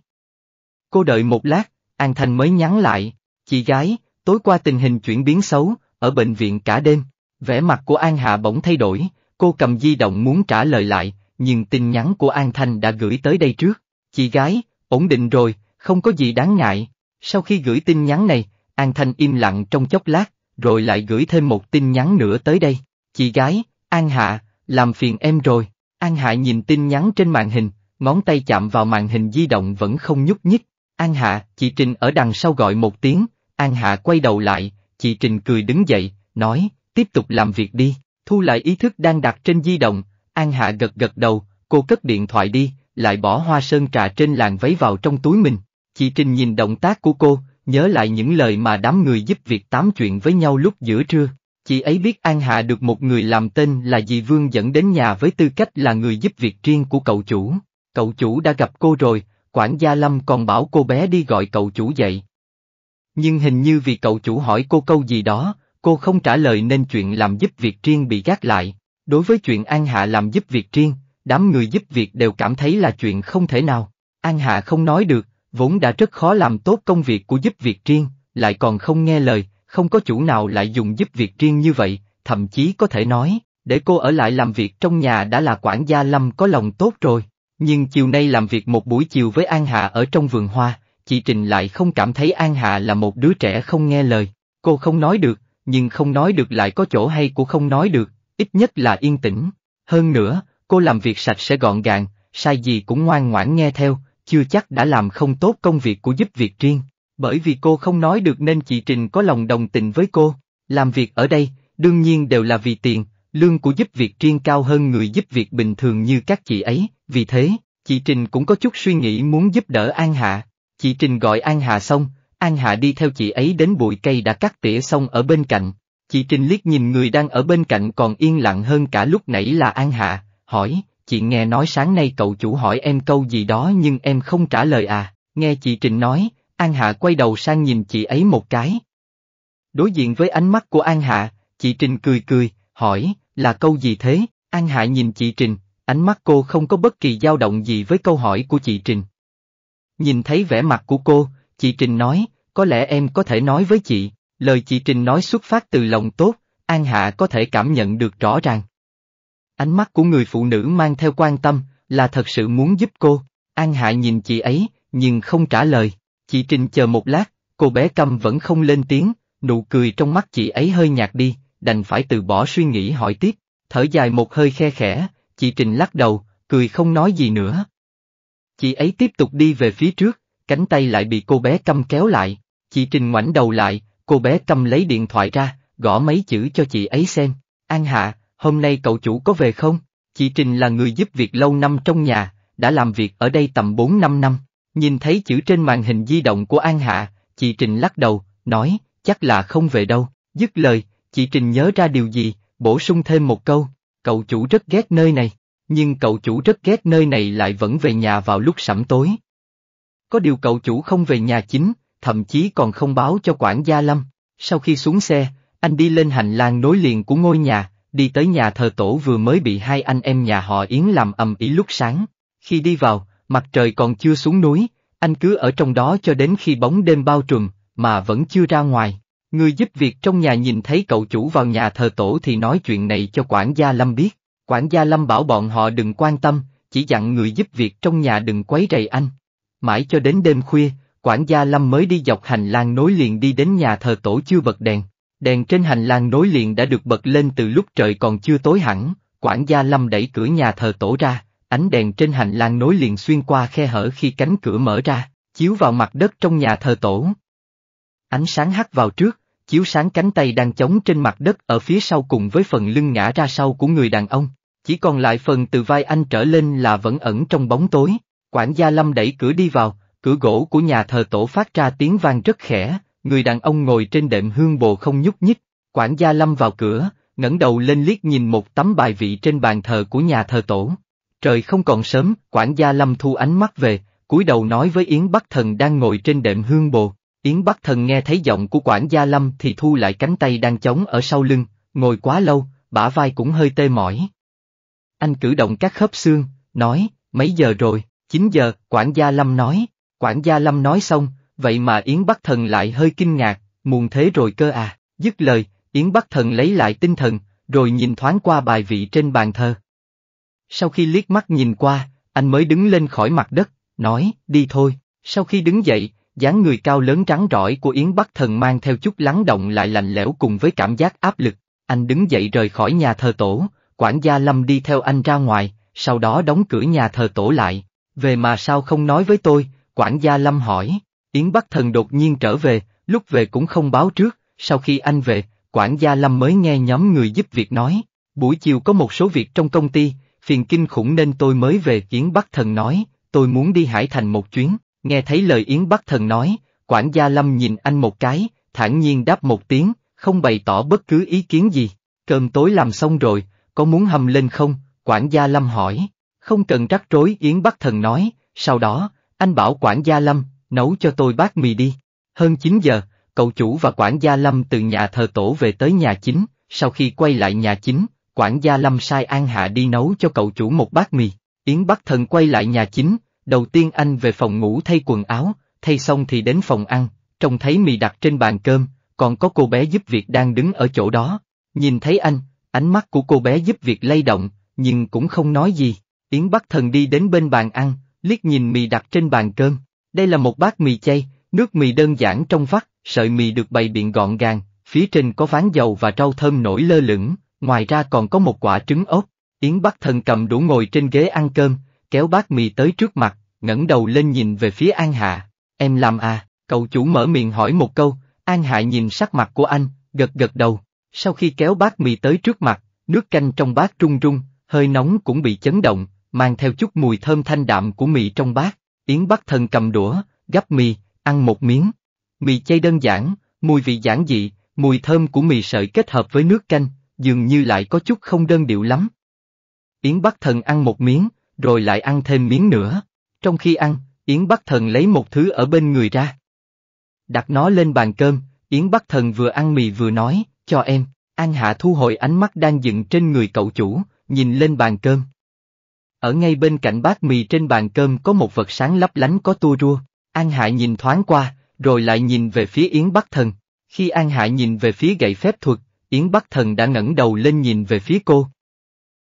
Cô đợi một lát, An Thanh mới nhắn lại, chị gái, tối qua tình hình chuyển biến xấu, ở bệnh viện cả đêm. Vẻ mặt của An Hạ bỗng thay đổi, cô cầm di động muốn trả lời lại, nhưng tin nhắn của An Thanh đã gửi tới đây trước. Chị gái, ổn định rồi, không có gì đáng ngại. Sau khi gửi tin nhắn này, An Thanh im lặng trong chốc lát, rồi lại gửi thêm một tin nhắn nữa tới đây. Chị gái, An Hạ, làm phiền em rồi. An Hạ nhìn tin nhắn trên màn hình, ngón tay chạm vào màn hình di động vẫn không nhúc nhích. An Hạ, chị Trình ở đằng sau gọi một tiếng, An Hạ quay đầu lại, chị Trình cười đứng dậy, nói, tiếp tục làm việc đi, thu lại ý thức đang đặt trên di động, An Hạ gật gật đầu, cô cất điện thoại đi, lại bỏ hoa sơn trà trên làn váy vào trong túi mình. Chị Trinh nhìn động tác của cô, nhớ lại những lời mà đám người giúp việc tám chuyện với nhau lúc giữa trưa. Chị ấy biết An Hạ được một người làm tên là dì Vương dẫn đến nhà với tư cách là người giúp việc riêng của cậu chủ. Cậu chủ đã gặp cô rồi, quản gia Lâm còn bảo cô bé đi gọi cậu chủ dậy. Nhưng hình như vì cậu chủ hỏi cô câu gì đó, cô không trả lời nên chuyện làm giúp việc riêng bị gác lại. Đối với chuyện An Hạ làm giúp việc riêng, đám người giúp việc đều cảm thấy là chuyện không thể nào. An Hạ không nói được, vốn đã rất khó làm tốt công việc của giúp việc riêng, lại còn không nghe lời, không có chủ nào lại dùng giúp việc riêng như vậy, thậm chí có thể nói, để cô ở lại làm việc trong nhà đã là quản gia Lâm có lòng tốt rồi. Nhưng chiều nay làm việc một buổi chiều với An Hạ ở trong vườn hoa, chị Trình lại không cảm thấy An Hạ là một đứa trẻ không nghe lời. Cô không nói được, nhưng không nói được lại có chỗ hay của không nói được, ít nhất là yên tĩnh. Hơn nữa, cô làm việc sạch sẽ gọn gàng, sai gì cũng ngoan ngoãn nghe theo, chưa chắc đã làm không tốt công việc của giúp việc riêng, bởi vì cô không nói được nên chị Trình có lòng đồng tình với cô, làm việc ở đây, đương nhiên đều là vì tiền, lương của giúp việc riêng cao hơn người giúp việc bình thường như các chị ấy, vì thế, chị Trình cũng có chút suy nghĩ muốn giúp đỡ An Hạ, chị Trình gọi An Hạ xong, An Hạ đi theo chị ấy đến bụi cây đã cắt tỉa xong ở bên cạnh. Chị Trình liếc nhìn người đang ở bên cạnh còn yên lặng hơn cả lúc nãy là An Hạ, hỏi, chị nghe nói sáng nay cậu chủ hỏi em câu gì đó nhưng em không trả lời à, nghe chị Trịnh nói, An Hạ quay đầu sang nhìn chị ấy một cái. Đối diện với ánh mắt của An Hạ, chị Trình cười cười, hỏi, là câu gì thế? An Hạ nhìn chị Trình, ánh mắt cô không có bất kỳ dao động gì với câu hỏi của chị Trình. Nhìn thấy vẻ mặt của cô, chị Trình nói, có lẽ em có thể nói với chị, lời chị Trình nói xuất phát từ lòng tốt, An Hạ có thể cảm nhận được rõ ràng. Ánh mắt của người phụ nữ mang theo quan tâm, là thật sự muốn giúp cô. An Hạ nhìn chị ấy, nhưng không trả lời. Chị Trình chờ một lát, cô bé câm vẫn không lên tiếng, nụ cười trong mắt chị ấy hơi nhạt đi, đành phải từ bỏ suy nghĩ hỏi tiếp. Thở dài một hơi khe khẽ, chị Trình lắc đầu, cười không nói gì nữa. Chị ấy tiếp tục đi về phía trước, cánh tay lại bị cô bé câm kéo lại. Chị Trình ngoảnh đầu lại, cô bé câm lấy điện thoại ra, gõ mấy chữ cho chị ấy xem. An Hạ, hôm nay cậu chủ có về không? Chị Trình là người giúp việc lâu năm trong nhà, đã làm việc ở đây tầm 4-5 năm. Nhìn thấy chữ trên màn hình di động của An Hạ, chị Trình lắc đầu, nói, chắc là không về đâu. Dứt lời, chị Trình nhớ ra điều gì, bổ sung thêm một câu, cậu chủ rất ghét nơi này, nhưng cậu chủ rất ghét nơi này lại vẫn về nhà vào lúc sẩm tối. Có điều cậu chủ không về nhà chính, thậm chí còn không báo cho quản gia Lâm. Sau khi xuống xe, anh đi lên hành lang nối liền của ngôi nhà, đi tới nhà thờ tổ vừa mới bị hai anh em nhà họ Yến làm ầm ĩ lúc sáng. Khi đi vào, mặt trời còn chưa xuống núi, anh cứ ở trong đó cho đến khi bóng đêm bao trùm, mà vẫn chưa ra ngoài. Người giúp việc trong nhà nhìn thấy cậu chủ vào nhà thờ tổ thì nói chuyện này cho quản gia Lâm biết. Quản gia Lâm bảo bọn họ đừng quan tâm, chỉ dặn người giúp việc trong nhà đừng quấy rầy anh. Mãi cho đến đêm khuya, quản gia Lâm mới đi dọc hành lang nối liền đi đến nhà thờ tổ chưa bật đèn. Đèn trên hành lang nối liền đã được bật lên từ lúc trời còn chưa tối hẳn, quản gia lâm đẩy cửa nhà thờ tổ ra, ánh đèn trên hành lang nối liền xuyên qua khe hở khi cánh cửa mở ra, chiếu vào mặt đất trong nhà thờ tổ. Ánh sáng hắt vào trước, chiếu sáng cánh tay đang chống trên mặt đất ở phía sau cùng với phần lưng ngã ra sau của người đàn ông, chỉ còn lại phần từ vai anh trở lên là vẫn ẩn trong bóng tối, quản gia lâm đẩy cửa đi vào, cửa gỗ của nhà thờ tổ phát ra tiếng vang rất khẽ, người đàn ông ngồi trên đệm hương bồ không nhúc nhích, quản gia lâm vào cửa, ngẩng đầu lên liếc nhìn một tấm bài vị trên bàn thờ của nhà thờ tổ. Trời không còn sớm, quản gia lâm thu ánh mắt về, cúi đầu nói với Yến Bắc Thần đang ngồi trên đệm hương bồ. Yến Bắc Thần nghe thấy giọng của quản gia lâm thì thu lại cánh tay đang chống ở sau lưng, ngồi quá lâu, bả vai cũng hơi tê mỏi. Anh cử động các khớp xương, nói, mấy giờ rồi, 9 giờ, quản gia lâm nói, quản gia lâm nói xong, vậy mà Yến Bắc Thần lại hơi kinh ngạc, muôn thế rồi cơ à, dứt lời, Yến Bắc Thần lấy lại tinh thần, rồi nhìn thoáng qua bài vị trên bàn thờ. Sau khi liếc mắt nhìn qua, anh mới đứng lên khỏi mặt đất, nói, đi thôi, sau khi đứng dậy, dáng người cao lớn trắng rõi của Yến Bắc Thần mang theo chút lắng động lại lạnh lẽo cùng với cảm giác áp lực, anh đứng dậy rời khỏi nhà thờ tổ, quản gia Lâm đi theo anh ra ngoài, sau đó đóng cửa nhà thờ tổ lại, về mà sao không nói với tôi, quản gia Lâm hỏi. Yến Bắc Thần đột nhiên trở về, lúc về cũng không báo trước, sau khi anh về, quản gia Lâm mới nghe nhóm người giúp việc nói, buổi chiều có một số việc trong công ty, phiền kinh khủng nên tôi mới về Yến Bắc Thần nói, tôi muốn đi Hải Thành một chuyến, nghe thấy lời Yến Bắc Thần nói, quản gia Lâm nhìn anh một cái, thản nhiên đáp một tiếng, không bày tỏ bất cứ ý kiến gì, cơm tối làm xong rồi, có muốn hầm lên không, quản gia Lâm hỏi, không cần rắc rối Yến Bắc Thần nói, sau đó, anh bảo quản gia Lâm, nấu cho tôi bát mì đi. Hơn 9 giờ, cậu chủ và quản gia Lâm từ nhà thờ tổ về tới nhà chính, sau khi quay lại nhà chính, quản gia Lâm sai An Hạ đi nấu cho cậu chủ một bát mì. Yến Bắc Thần quay lại nhà chính, đầu tiên anh về phòng ngủ thay quần áo, thay xong thì đến phòng ăn, trông thấy mì đặt trên bàn cơm, còn có cô bé giúp việc đang đứng ở chỗ đó. Nhìn thấy anh, ánh mắt của cô bé giúp việc lay động, nhưng cũng không nói gì. Yến Bắc Thần đi đến bên bàn ăn, liếc nhìn mì đặt trên bàn cơm, đây là một bát mì chay, nước mì đơn giản trong vắt, sợi mì được bày biện gọn gàng, phía trên có ván dầu và rau thơm nổi lơ lửng, ngoài ra còn có một quả trứng ốc. Yến Bắc Thần cầm đũa ngồi trên ghế ăn cơm, kéo bát mì tới trước mặt, ngẩng đầu lên nhìn về phía An Hạ. Em làm à, cậu chủ mở miệng hỏi một câu, An Hạ nhìn sắc mặt của anh, gật gật đầu. Sau khi kéo bát mì tới trước mặt, nước canh trong bát rung rung, hơi nóng cũng bị chấn động, mang theo chút mùi thơm thanh đạm của mì trong bát. Yến Bắc Thần cầm đũa, gắp mì, ăn một miếng. Mì chay đơn giản, mùi vị giản dị, mùi thơm của mì sợi kết hợp với nước canh, dường như lại có chút không đơn điệu lắm. Yến Bắc Thần ăn một miếng, rồi lại ăn thêm miếng nữa. Trong khi ăn, Yến Bắc Thần lấy một thứ ở bên người ra. Đặt nó lên bàn cơm, Yến Bắc Thần vừa ăn mì vừa nói, cho em, An Hạ thu hồi ánh mắt đang dựng trên người cậu chủ, nhìn lên bàn cơm. Ở ngay bên cạnh bát mì trên bàn cơm có một vật sáng lấp lánh có tua rua. An Hạ nhìn thoáng qua, rồi lại nhìn về phía Yến Bắc Thần. Khi An Hạ nhìn về phía gậy phép thuật, Yến Bắc Thần đã ngẩng đầu lên nhìn về phía cô.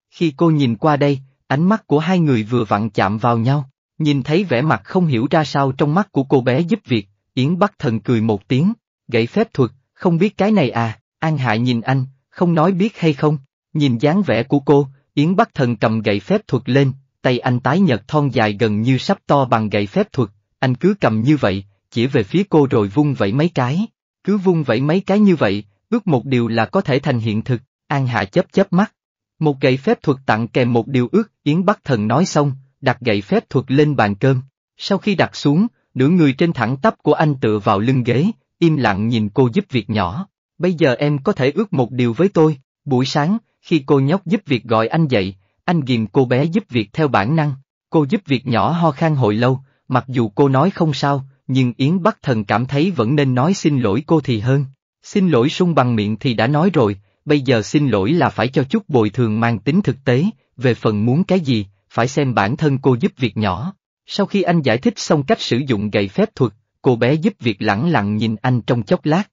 Khi cô nhìn qua đây, ánh mắt của hai người vừa vặn chạm vào nhau, nhìn thấy vẻ mặt không hiểu ra sao trong mắt của cô bé giúp việc, Yến Bắc Thần cười một tiếng, gậy phép thuật, không biết cái này à, An Hạ nhìn anh, không nói biết hay không, nhìn dáng vẻ của cô, Yến Bắc Thần cầm gậy phép thuật lên, tay anh tái nhợt thon dài gần như sắp to bằng gậy phép thuật, anh cứ cầm như vậy, chỉ về phía cô rồi vung vẩy mấy cái. Cứ vung vẩy mấy cái như vậy, ước một điều là có thể thành hiện thực, An Hạ chấp chấp mắt. Một gậy phép thuật tặng kèm một điều ước, Yến Bắc Thần nói xong, đặt gậy phép thuật lên bàn cơm. Sau khi đặt xuống, nửa người trên thẳng tắp của anh tựa vào lưng ghế, im lặng nhìn cô giúp việc nhỏ. Bây giờ em có thể ước một điều với tôi, buổi sáng, khi cô nhóc giúp việc gọi anh dậy, anh ghiềm cô bé giúp việc theo bản năng. Cô giúp việc nhỏ ho khan hồi lâu, mặc dù cô nói không sao, nhưng Yến Bắc Thần cảm thấy vẫn nên nói xin lỗi cô thì hơn. Xin lỗi sung bằng miệng thì đã nói rồi, bây giờ xin lỗi là phải cho chút bồi thường mang tính thực tế, về phần muốn cái gì, phải xem bản thân cô giúp việc nhỏ. Sau khi anh giải thích xong cách sử dụng gậy phép thuật, cô bé giúp việc lẳng lặng nhìn anh trong chốc lát.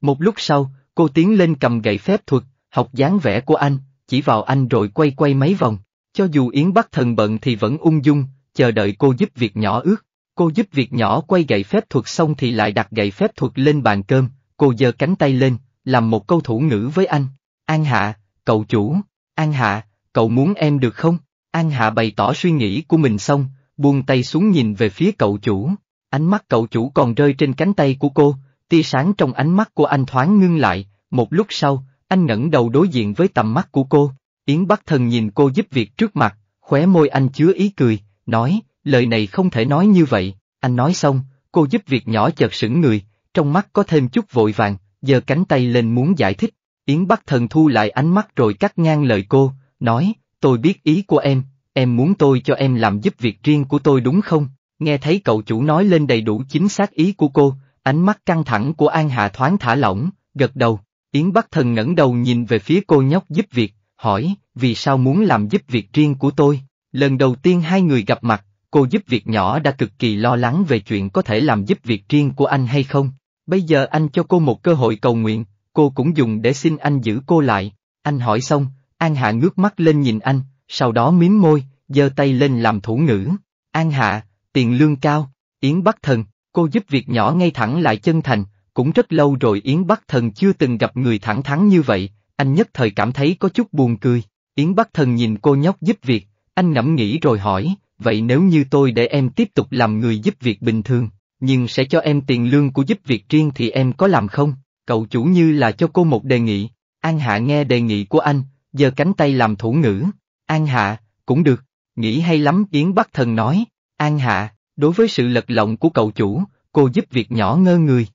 Một lúc sau, cô tiến lên cầm gậy phép thuật, Học dáng vẻ của anh, chỉ vào anh rồi quay quay mấy vòng, cho dù Yến Bắc Thần bận thì vẫn ung dung, chờ đợi cô giúp việc nhỏ ước. Cô giúp việc nhỏ quay gậy phép thuật xong thì lại đặt gậy phép thuật lên bàn cơm, cô giơ cánh tay lên, làm một câu thủ ngữ với anh. An Hạ, cậu chủ, An Hạ, cậu muốn em được không? An Hạ bày tỏ suy nghĩ của mình xong, buông tay xuống nhìn về phía cậu chủ. Ánh mắt cậu chủ còn rơi trên cánh tay của cô, tia sáng trong ánh mắt của anh thoáng ngưng lại, một lúc sau, anh ngẩng đầu đối diện với tầm mắt của cô, Yến Bắc Thần nhìn cô giúp việc trước mặt, khóe môi anh chứa ý cười, nói, lời này không thể nói như vậy, anh nói xong, cô giúp việc nhỏ chợt sững người, trong mắt có thêm chút vội vàng, giơ cánh tay lên muốn giải thích, Yến Bắc Thần thu lại ánh mắt rồi cắt ngang lời cô, nói, tôi biết ý của em, em muốn tôi cho em làm giúp việc riêng của tôi đúng không? Nghe thấy cậu chủ nói lên đầy đủ chính xác ý của cô, ánh mắt căng thẳng của An Hạ thoáng thả lỏng, gật đầu, Yến Bắc Thần ngẩng đầu nhìn về phía cô nhóc giúp việc, hỏi, vì sao muốn làm giúp việc riêng của tôi? Lần đầu tiên hai người gặp mặt, cô giúp việc nhỏ đã cực kỳ lo lắng về chuyện có thể làm giúp việc riêng của anh hay không. Bây giờ anh cho cô một cơ hội cầu nguyện, cô cũng dùng để xin anh giữ cô lại. Anh hỏi xong, An Hạ ngước mắt lên nhìn anh, sau đó miếm môi, giơ tay lên làm thủ ngữ. An Hạ, tiền lương cao, Yến Bắc Thần, cô giúp việc nhỏ ngay thẳng lại chân thành, cũng rất lâu rồi Yến Bắc Thần chưa từng gặp người thẳng thắn như vậy, anh nhất thời cảm thấy có chút buồn cười. Yến Bắc Thần nhìn cô nhóc giúp việc, anh ngẫm nghĩ rồi hỏi, vậy nếu như tôi để em tiếp tục làm người giúp việc bình thường, nhưng sẽ cho em tiền lương của giúp việc riêng thì em có làm không? Cậu chủ như là cho cô một đề nghị, An Hạ nghe đề nghị của anh, giờ cánh tay làm thủ ngữ, An Hạ, cũng được, nghĩ hay lắm Yến Bắc Thần nói, An Hạ, đối với sự lật lọng của cậu chủ, cô giúp việc nhỏ ngơ người.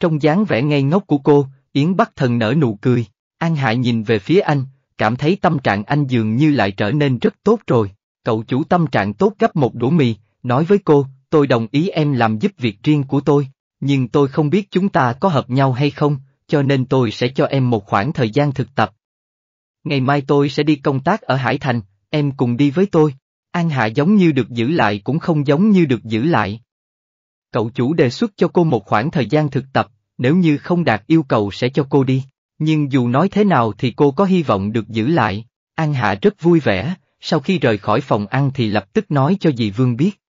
Trong dáng vẻ ngây ngốc của cô, Yến Bắc Thần nở nụ cười, An Hại nhìn về phía anh, cảm thấy tâm trạng anh dường như lại trở nên rất tốt rồi. Cậu chủ tâm trạng tốt gấp một đũa mì, nói với cô, tôi đồng ý em làm giúp việc riêng của tôi, nhưng tôi không biết chúng ta có hợp nhau hay không, cho nên tôi sẽ cho em một khoảng thời gian thực tập. Ngày mai tôi sẽ đi công tác ở Hải Thành, em cùng đi với tôi. An Hạ giống như được giữ lại cũng không giống như được giữ lại. Cậu chủ đề xuất cho cô một khoảng thời gian thực tập, nếu như không đạt yêu cầu sẽ cho cô đi, nhưng dù nói thế nào thì cô có hy vọng được giữ lại. An Hạ rất vui vẻ, sau khi rời khỏi phòng ăn thì lập tức nói cho dì Vương biết.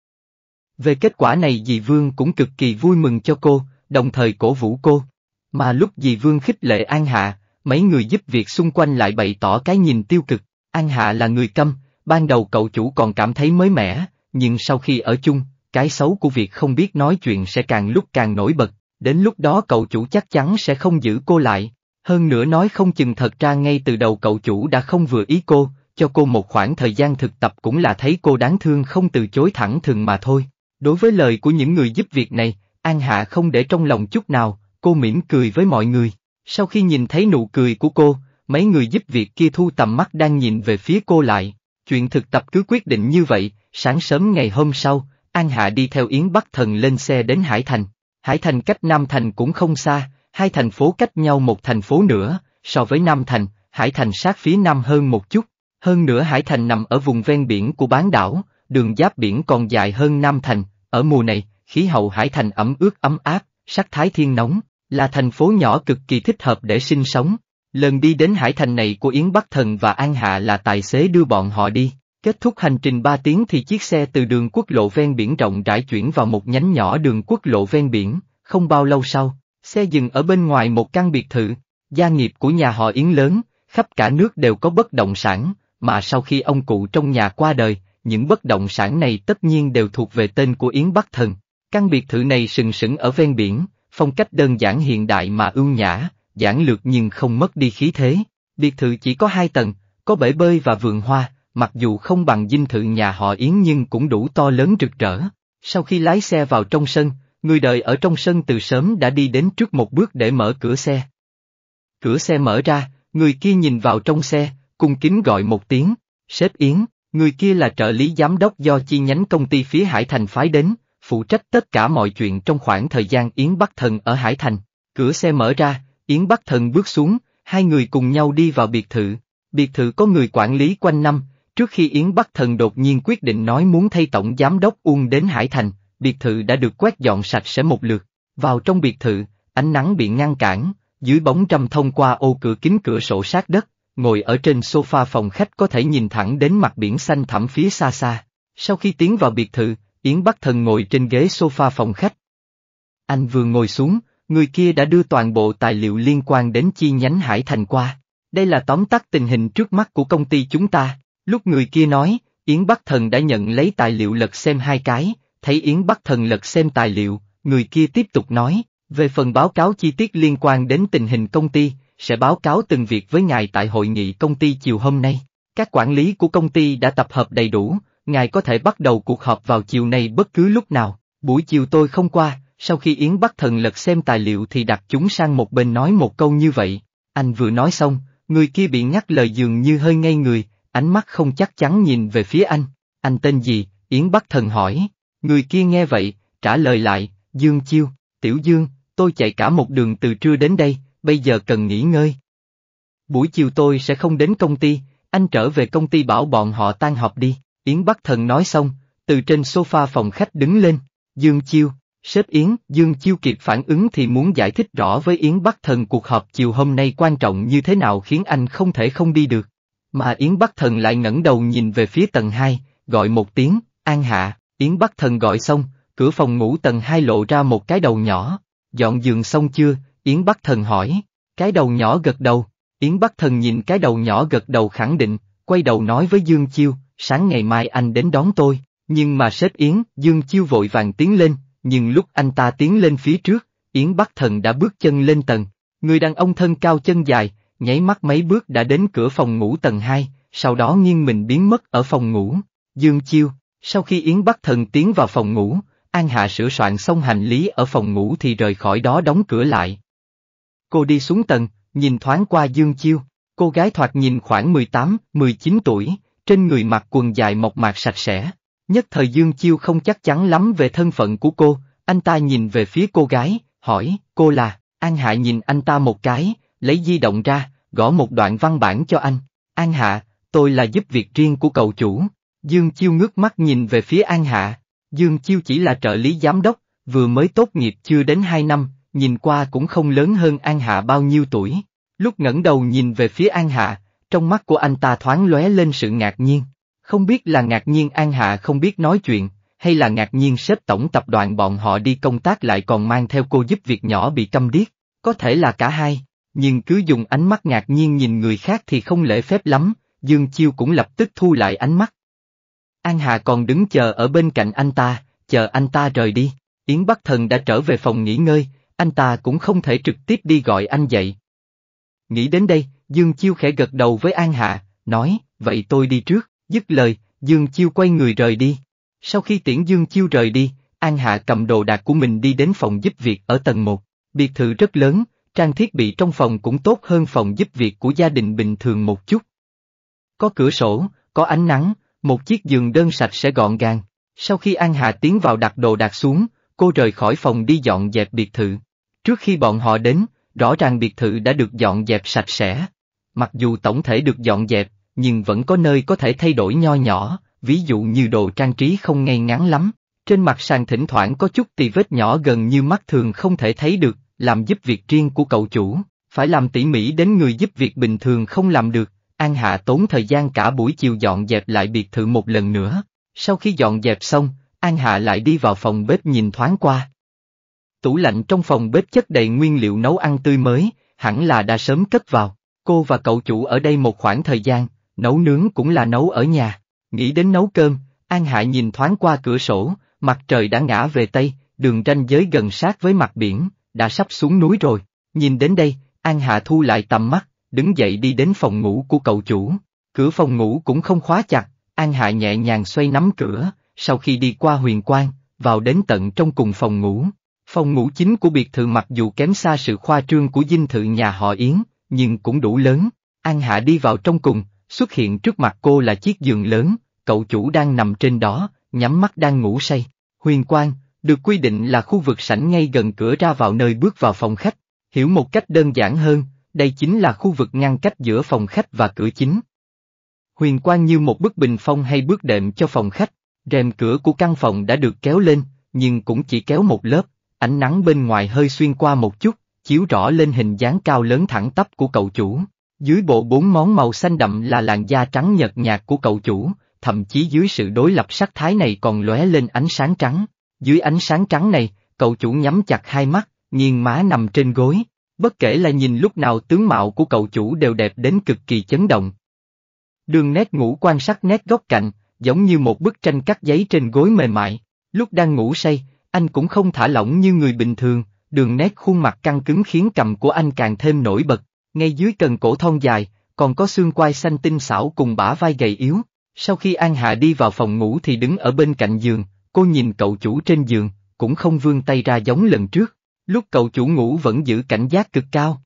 Về kết quả này dì Vương cũng cực kỳ vui mừng cho cô, đồng thời cổ vũ cô. Mà lúc dì Vương khích lệ An Hạ, mấy người giúp việc xung quanh lại bày tỏ cái nhìn tiêu cực. An Hạ là người câm, ban đầu cậu chủ còn cảm thấy mới mẻ, nhưng sau khi ở chung, cái xấu của việc không biết nói chuyện sẽ càng lúc càng nổi bật, đến lúc đó cậu chủ chắc chắn sẽ không giữ cô lại. Hơn nữa nói không chừng thật ra ngay từ đầu cậu chủ đã không vừa ý cô, cho cô một khoảng thời gian thực tập cũng là thấy cô đáng thương không từ chối thẳng thường mà thôi. Đối với lời của những người giúp việc này, An Hạ không để trong lòng chút nào, cô mỉm cười với mọi người. Sau khi nhìn thấy nụ cười của cô, mấy người giúp việc kia thu tầm mắt đang nhìn về phía cô lại. Chuyện thực tập cứ quyết định như vậy, sáng sớm ngày hôm sau, An Hạ đi theo Yến Bắc Thần lên xe đến Hải Thành. Hải Thành cách Nam Thành cũng không xa, hai thành phố cách nhau một thành phố nữa, so với Nam Thành, Hải Thành sát phía Nam hơn một chút. Hơn nữa Hải Thành nằm ở vùng ven biển của bán đảo, đường giáp biển còn dài hơn Nam Thành, ở mùa này, khí hậu Hải Thành ẩm ướt ấm áp, sắc thái thiên nóng, là thành phố nhỏ cực kỳ thích hợp để sinh sống. Lần đi đến Hải Thành này của Yến Bắc Thần và An Hạ là tài xế đưa bọn họ đi, Kết thúc hành trình 3 tiếng thì chiếc xe từ đường quốc lộ ven biển rộng rãi chuyển vào một nhánh nhỏ đường quốc lộ ven biển, không bao lâu sau, xe dừng ở bên ngoài một căn biệt thự, gia nghiệp của nhà họ Yến lớn, khắp cả nước đều có bất động sản, mà sau khi ông cụ trong nhà qua đời, những bất động sản này tất nhiên đều thuộc về tên của Yến Bắc Thần. Căn biệt thự này sừng sững ở ven biển, phong cách đơn giản hiện đại mà ưu nhã, giản lược nhưng không mất đi khí thế. Biệt thự chỉ có hai tầng, có bể bơi và vườn hoa, mặc dù không bằng dinh thự nhà họ Yến nhưng cũng đủ to lớn rực rỡ. Sau khi lái xe vào trong sân, người đời ở trong sân từ sớm đã đi đến trước một bước để mở cửa xe. Cửa xe mở ra, người kia nhìn vào trong xe, cung kính gọi một tiếng, sếp Yến, người kia là trợ lý giám đốc do chi nhánh công ty phía Hải Thành phái đến, phụ trách tất cả mọi chuyện trong khoảng thời gian Yến Bắc Thần ở Hải Thành. Cửa xe mở ra, Yến Bắc Thần bước xuống, hai người cùng nhau đi vào biệt thự. Biệt thự có người quản lý quanh năm, Trước khi Yến Bắc Thần đột nhiên quyết định nói muốn thay tổng giám đốc Uông đến Hải Thành, biệt thự đã được quét dọn sạch sẽ một lượt. Vào trong biệt thự, ánh nắng bị ngăn cản, dưới bóng trăm thông qua ô cửa kính cửa sổ sát đất, ngồi ở trên sofa phòng khách có thể nhìn thẳng đến mặt biển xanh thẳm phía xa xa. Sau khi tiến vào biệt thự, Yến Bắc Thần ngồi trên ghế sofa phòng khách. Anh vừa ngồi xuống, người kia đã đưa toàn bộ tài liệu liên quan đến chi nhánh Hải Thành qua. Đây là tóm tắt tình hình trước mắt của công ty chúng ta. Lúc người kia nói, Yến Bắc Thần đã nhận lấy tài liệu lật xem hai cái, thấy Yến Bắc Thần lật xem tài liệu, người kia tiếp tục nói, về phần báo cáo chi tiết liên quan đến tình hình công ty, sẽ báo cáo từng việc với ngài tại hội nghị công ty chiều hôm nay. Các quản lý của công ty đã tập hợp đầy đủ, ngài có thể bắt đầu cuộc họp vào chiều nay bất cứ lúc nào, buổi chiều tôi không qua, sau khi Yến Bắc Thần lật xem tài liệu thì đặt chúng sang một bên nói một câu như vậy. Anh vừa nói xong, người kia bị ngắt lời dường như hơi ngây người, ánh mắt không chắc chắn nhìn về phía anh. Anh tên gì? Yến Bắc Thần hỏi. Người kia nghe vậy, trả lời lại, Dương Chiêu, Tiểu Dương, tôi chạy cả một đường từ trưa đến đây, bây giờ cần nghỉ ngơi. Buổi chiều tôi sẽ không đến công ty, anh trở về công ty bảo bọn họ tan họp đi. Yến Bắc Thần nói xong, từ trên sofa phòng khách đứng lên, Dương Chiêu, sếp Yến, Dương Chiêu kịp phản ứng thì muốn giải thích rõ với Yến Bắc Thần cuộc họp chiều hôm nay quan trọng như thế nào khiến anh không thể không đi được. Mà Yến Bắc Thần lại ngẩng đầu nhìn về phía tầng 2, gọi một tiếng, an hạ, Yến Bắc Thần gọi xong, cửa phòng ngủ tầng 2 lộ ra một cái đầu nhỏ, dọn giường xong chưa, Yến Bắc Thần hỏi, cái đầu nhỏ gật đầu, Yến Bắc Thần nhìn cái đầu nhỏ gật đầu khẳng định, quay đầu nói với Dương Chiêu, sáng ngày mai anh đến đón tôi, nhưng mà sếp Yến, Dương Chiêu vội vàng tiến lên, nhưng lúc anh ta tiến lên phía trước, Yến Bắc Thần đã bước chân lên tầng, người đàn ông thân cao chân dài, nháy mắt mấy bước đã đến cửa phòng ngủ tầng 2, sau đó nghiêng mình biến mất ở phòng ngủ. Dương Chiêu, sau khi Yến Bắc Thần tiến vào phòng ngủ, An Hạ sửa soạn xong hành lý ở phòng ngủ thì rời khỏi đó đóng cửa lại. Cô đi xuống tầng, nhìn thoáng qua Dương Chiêu, cô gái thoạt nhìn khoảng 18, 19 tuổi, trên người mặc quần dài mộc mạc sạch sẽ. Nhất thời Dương Chiêu không chắc chắn lắm về thân phận của cô, anh ta nhìn về phía cô gái, hỏi, cô là, An Hạ nhìn anh ta một cái, lấy di động ra, gõ một đoạn văn bản cho anh. An Hạ, tôi là giúp việc riêng của cậu chủ. Dương Chiêu ngước mắt nhìn về phía An Hạ. Dương Chiêu chỉ là trợ lý giám đốc, vừa mới tốt nghiệp chưa đến 2 năm, nhìn qua cũng không lớn hơn An Hạ bao nhiêu tuổi. Lúc ngẩng đầu nhìn về phía An Hạ, trong mắt của anh ta thoáng lóe lên sự ngạc nhiên. Không biết là ngạc nhiên An Hạ không biết nói chuyện, hay là ngạc nhiên sếp tổng tập đoàn bọn họ đi công tác lại còn mang theo cô giúp việc nhỏ bị câm điếc, có thể là cả hai nhưng cứ dùng ánh mắt ngạc nhiên nhìn người khác thì không lễ phép lắm, Dương Chiêu cũng lập tức thu lại ánh mắt. An Hà còn đứng chờ ở bên cạnh anh ta, chờ anh ta rời đi. Yến Bắc Thần đã trở về phòng nghỉ ngơi, anh ta cũng không thể trực tiếp đi gọi anh dậy. Nghĩ đến đây, Dương Chiêu khẽ gật đầu với An Hạ, nói, vậy tôi đi trước, dứt lời, Dương Chiêu quay người rời đi. Sau khi tiễn Dương Chiêu rời đi, An Hạ cầm đồ đạc của mình đi đến phòng giúp việc ở tầng 1, biệt thự rất lớn, Trang thiết bị trong phòng cũng tốt hơn phòng giúp việc của gia đình bình thường một chút. Có cửa sổ, có ánh nắng, một chiếc giường đơn sạch sẽ gọn gàng. Sau khi An Hà tiến vào đặt đồ đạc xuống, cô rời khỏi phòng đi dọn dẹp biệt thự. Trước khi bọn họ đến, rõ ràng biệt thự đã được dọn dẹp sạch sẽ. Mặc dù tổng thể được dọn dẹp, nhưng vẫn có nơi có thể thay đổi nho nhỏ, ví dụ như đồ trang trí không ngay ngắn lắm. Trên mặt sàn thỉnh thoảng có chút tì vết nhỏ gần như mắt thường không thể thấy được, làm giúp việc riêng của cậu chủ, phải làm tỉ mỉ đến người giúp việc bình thường không làm được, An Hạ tốn thời gian cả buổi chiều dọn dẹp lại biệt thự một lần nữa. Sau khi dọn dẹp xong, An Hạ lại đi vào phòng bếp nhìn thoáng qua. Tủ lạnh trong phòng bếp chất đầy nguyên liệu nấu ăn tươi mới, hẳn là đã sớm cất vào. Cô và cậu chủ ở đây một khoảng thời gian, nấu nướng cũng là nấu ở nhà. Nghĩ đến nấu cơm, An Hạ nhìn thoáng qua cửa sổ, mặt trời đã ngã về Tây, đường ranh giới gần sát với mặt biển, đã sắp xuống núi rồi. Nhìn đến đây, An Hạ thu lại tầm mắt, đứng dậy đi đến phòng ngủ của cậu chủ. Cửa phòng ngủ cũng không khóa chặt, An Hạ nhẹ nhàng xoay nắm cửa, sau khi đi qua huyền quang, vào đến tận trong cùng phòng ngủ. Phòng ngủ chính của biệt thự mặc dù kém xa sự khoa trương của dinh thự nhà họ Yến, nhưng cũng đủ lớn. An Hạ đi vào trong cùng, xuất hiện trước mặt cô là chiếc giường lớn, cậu chủ đang nằm trên đó, nhắm mắt đang ngủ say. Huyền Quang, được quy định là khu vực sảnh ngay gần cửa ra vào nơi bước vào phòng khách, hiểu một cách đơn giản hơn, đây chính là khu vực ngăn cách giữa phòng khách và cửa chính. Huyền quang như một bức bình phong hay bước đệm cho phòng khách, rèm cửa của căn phòng đã được kéo lên, nhưng cũng chỉ kéo một lớp, ánh nắng bên ngoài hơi xuyên qua một chút, chiếu rõ lên hình dáng cao lớn thẳng tắp của cậu chủ. Dưới bộ bốn món màu xanh đậm là làn da trắng nhợt nhạt của cậu chủ, thậm chí dưới sự đối lập sắc thái này còn lóe lên ánh sáng trắng. Dưới ánh sáng trắng này, cậu chủ nhắm chặt hai mắt, nghiêng má nằm trên gối. Bất kể là nhìn lúc nào tướng mạo của cậu chủ đều đẹp đến cực kỳ chấn động. Đường nét ngủ quan sát nét góc cạnh, giống như một bức tranh cắt giấy trên gối mềm mại. Lúc đang ngủ say, anh cũng không thả lỏng như người bình thường, đường nét khuôn mặt căng cứng khiến cầm của anh càng thêm nổi bật. Ngay dưới cần cổ thon dài, còn có xương quai xanh tinh xảo cùng bả vai gầy yếu. Sau khi An Hạ đi vào phòng ngủ thì đứng ở bên cạnh giường, Cô nhìn cậu chủ trên giường, cũng không vươn tay ra giống lần trước, lúc cậu chủ ngủ vẫn giữ cảnh giác cực cao.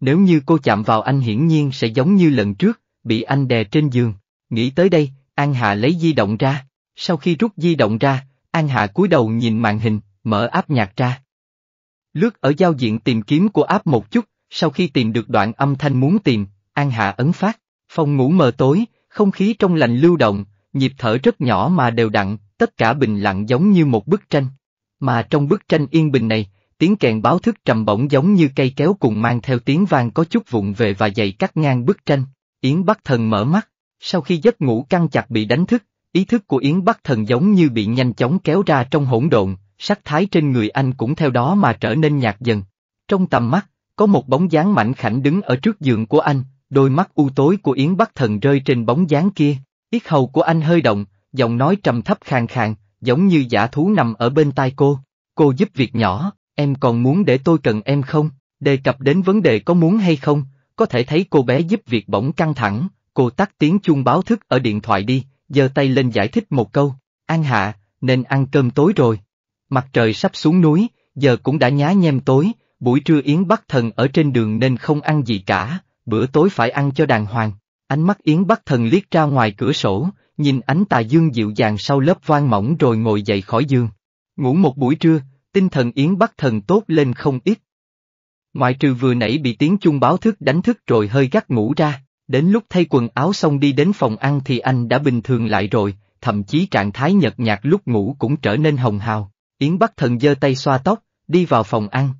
Nếu như cô chạm vào anh hiển nhiên sẽ giống như lần trước, bị anh đè trên giường. Nghĩ tới đây, An Hạ lấy di động ra. Sau khi rút di động ra, An Hạ cúi đầu nhìn màn hình, mở áp nhạc ra. Lướt ở giao diện tìm kiếm của áp một chút, sau khi tìm được đoạn âm thanh muốn tìm, An Hạ ấn phát. Phòng ngủ mờ tối, không khí trong lành lưu động, nhịp thở rất nhỏ mà đều đặn, tất cả bình lặng giống như một bức tranh. Mà trong bức tranh yên bình này, tiếng kèn báo thức trầm bổng giống như cây kéo cùng mang theo tiếng vang có chút vụn về và dày cắt ngang bức tranh. Yến Bắc Thần mở mắt, sau khi giấc ngủ căng chặt bị đánh thức, ý thức của Yến Bắc Thần giống như bị nhanh chóng kéo ra trong hỗn độn, sắc thái trên người anh cũng theo đó mà trở nên nhạt dần. Trong tầm mắt, có một bóng dáng mảnh khảnh đứng ở trước giường của anh, đôi mắt u tối của Yến Bắc Thần rơi trên bóng dáng kia, ít hầu của anh hơi động, giọng nói trầm thấp khàn khàn, giống như giả thú nằm ở bên tai cô. Cô giúp việc nhỏ, em còn muốn để tôi cần em không? Đề cập đến vấn đề có muốn hay không, có thể thấy cô bé giúp việc bỗng căng thẳng, cô tắt tiếng chuông báo thức ở điện thoại đi, giơ tay lên giải thích một câu, An Hạ, nên ăn cơm tối rồi. Mặt trời sắp xuống núi, giờ cũng đã nhá nhem tối, buổi trưa Yến bắt Thần ở trên đường nên không ăn gì cả, bữa tối phải ăn cho đàng hoàng, Ánh mắt Yến Bắc Thần liếc ra ngoài cửa sổ, nhìn ánh tà dương dịu dàng sau lớp voan mỏng rồi ngồi dậy khỏi giường. Ngủ một buổi trưa, tinh thần Yến Bắc Thần tốt lên không ít. Ngoại trừ vừa nãy bị tiếng chung báo thức đánh thức rồi hơi gắt ngủ ra, đến lúc thay quần áo xong đi đến phòng ăn thì anh đã bình thường lại rồi, thậm chí trạng thái nhợt nhạt lúc ngủ cũng trở nên hồng hào. Yến Bắc Thần giơ tay xoa tóc, đi vào phòng ăn.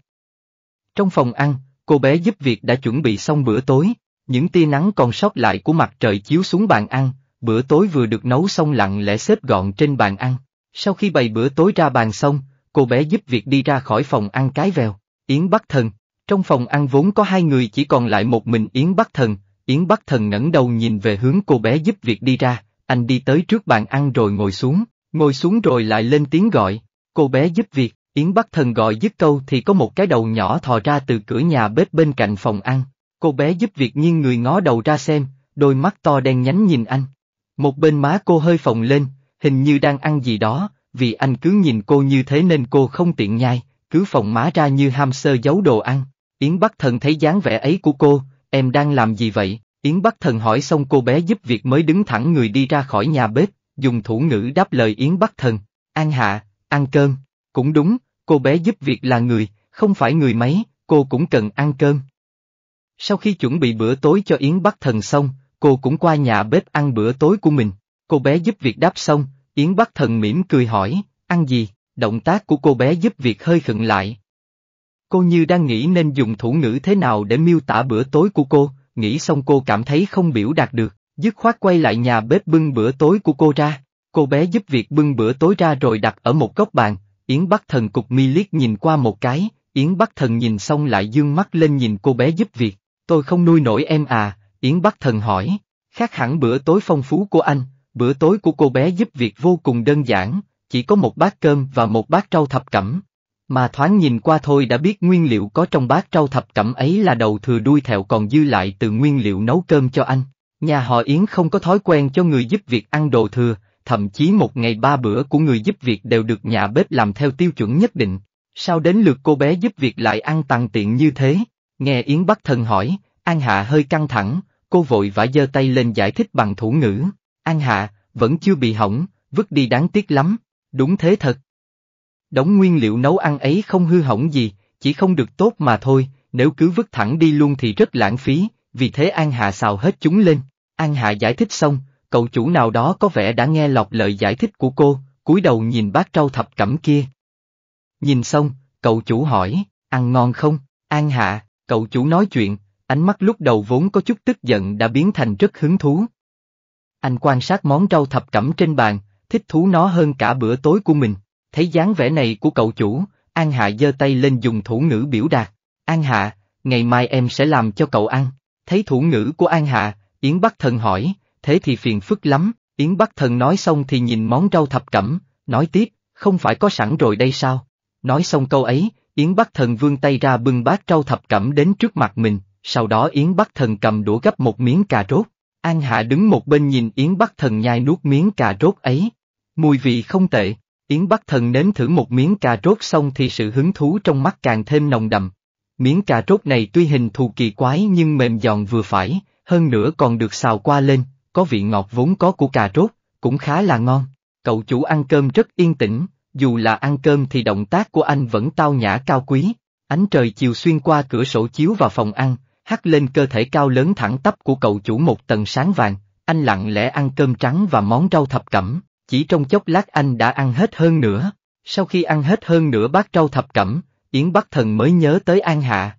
Trong phòng ăn, cô bé giúp việc đã chuẩn bị xong bữa tối, những tia nắng còn sót lại của mặt trời chiếu xuống bàn ăn, bữa tối vừa được nấu xong lặng lẽ xếp gọn trên bàn ăn. Sau khi bày bữa tối ra bàn xong, cô bé giúp việc đi ra khỏi phòng ăn cái vèo. Yến Bắc Thần, trong phòng ăn vốn có hai người chỉ còn lại một mình Yến Bắc Thần, Yến Bắc Thần ngẩng đầu nhìn về hướng cô bé giúp việc đi ra, anh đi tới trước bàn ăn rồi ngồi xuống, ngồi xuống rồi lại lên tiếng gọi, cô bé giúp việc, Yến Bắc Thần gọi dứt câu thì có một cái đầu nhỏ thò ra từ cửa nhà bếp bên cạnh phòng ăn, Cô bé giúp việc nghiêng người ngó đầu ra xem, đôi mắt to đen nhánh nhìn anh. Một bên má cô hơi phồng lên, hình như đang ăn gì đó, vì anh cứ nhìn cô như thế nên cô không tiện nhai, cứ phồng má ra như hamster giấu đồ ăn. Yến Bắc Thần thấy dáng vẻ ấy của cô, em đang làm gì vậy? Yến Bắc Thần hỏi xong cô bé giúp việc mới đứng thẳng người đi ra khỏi nhà bếp, dùng thủ ngữ đáp lời Yến Bắc Thần, ăn hạ, ăn cơm, cũng đúng, cô bé giúp việc là người, không phải người mấy, cô cũng cần ăn cơm. Sau khi chuẩn bị bữa tối cho Yến Bắc Thần xong, cô cũng qua nhà bếp ăn bữa tối của mình. Cô bé giúp việc đáp xong, Yến Bắc Thần mỉm cười hỏi, ăn gì? Động tác của cô bé giúp việc hơi khựng lại. Cô như đang nghĩ nên dùng thủ ngữ thế nào để miêu tả bữa tối của cô, nghĩ xong cô cảm thấy không biểu đạt được, dứt khoát quay lại nhà bếp bưng bữa tối của cô ra. Cô bé giúp việc bưng bữa tối ra rồi đặt ở một góc bàn, Yến Bắc Thần cục mi liếc nhìn qua một cái, Yến Bắc Thần nhìn xong lại dương mắt lên nhìn cô bé giúp việc, Tôi không nuôi nổi em à, Yến Bắc Thần hỏi. Khác hẳn bữa tối phong phú của anh, bữa tối của cô bé giúp việc vô cùng đơn giản, chỉ có một bát cơm và một bát rau thập cẩm. Mà thoáng nhìn qua thôi đã biết nguyên liệu có trong bát rau thập cẩm ấy là đầu thừa đuôi thẹo còn dư lại từ nguyên liệu nấu cơm cho anh. Nhà họ Yến không có thói quen cho người giúp việc ăn đồ thừa, thậm chí một ngày ba bữa của người giúp việc đều được nhà bếp làm theo tiêu chuẩn nhất định. Sao đến lượt cô bé giúp việc lại ăn tàn tiện như thế? Nghe Yến Bắc Thần hỏi, An Hạ hơi căng thẳng, cô vội vã giơ tay lên giải thích bằng thủ ngữ. An Hạ, vẫn chưa bị hỏng, vứt đi đáng tiếc lắm, đúng thế thật. Đống nguyên liệu nấu ăn ấy không hư hỏng gì, chỉ không được tốt mà thôi, nếu cứ vứt thẳng đi luôn thì rất lãng phí, vì thế An Hạ xào hết chúng lên. An Hạ giải thích xong, cậu chủ nào đó có vẻ đã nghe lọc lời giải thích của cô, cúi đầu nhìn bát trâu thập cẩm kia. Nhìn xong, cậu chủ hỏi, ăn ngon không, An Hạ? Cậu chủ nói chuyện, ánh mắt lúc đầu vốn có chút tức giận đã biến thành rất hứng thú. Anh quan sát món rau thập cẩm trên bàn, thích thú nó hơn cả bữa tối của mình. Thấy dáng vẻ này của cậu chủ, An Hạ giơ tay lên dùng thủ ngữ biểu đạt. An Hạ, ngày mai em sẽ làm cho cậu ăn. Thấy thủ ngữ của An Hạ, Yến Bắc Thần hỏi, thế thì phiền phức lắm. Yến Bắc Thần nói xong thì nhìn món rau thập cẩm, nói tiếp, không phải có sẵn rồi đây sao? Nói xong câu ấy, Yến Bắc Thần vươn tay ra bưng bát trâu thập cẩm đến trước mặt mình, sau đó Yến Bắc Thần cầm đũa gấp một miếng cà rốt. An Hạ đứng một bên nhìn Yến Bắc Thần nhai nuốt miếng cà rốt ấy. Mùi vị không tệ, Yến Bắc Thần nếm thử một miếng cà rốt xong thì sự hứng thú trong mắt càng thêm nồng đậm. Miếng cà rốt này tuy hình thù kỳ quái nhưng mềm giòn vừa phải, hơn nữa còn được xào qua lên, có vị ngọt vốn có của cà rốt, cũng khá là ngon. Cậu chủ ăn cơm rất yên tĩnh, dù là ăn cơm thì động tác của anh vẫn tao nhã cao quý. Ánh trời chiều xuyên qua cửa sổ chiếu vào phòng ăn, hắt lên cơ thể cao lớn thẳng tắp của cậu chủ một tầng sáng vàng, anh lặng lẽ ăn cơm trắng và món rau thập cẩm, chỉ trong chốc lát anh đã ăn hết hơn nữa. Sau khi ăn hết hơn nửa bát rau thập cẩm, Yến Bắc Thần mới nhớ tới An Hạ.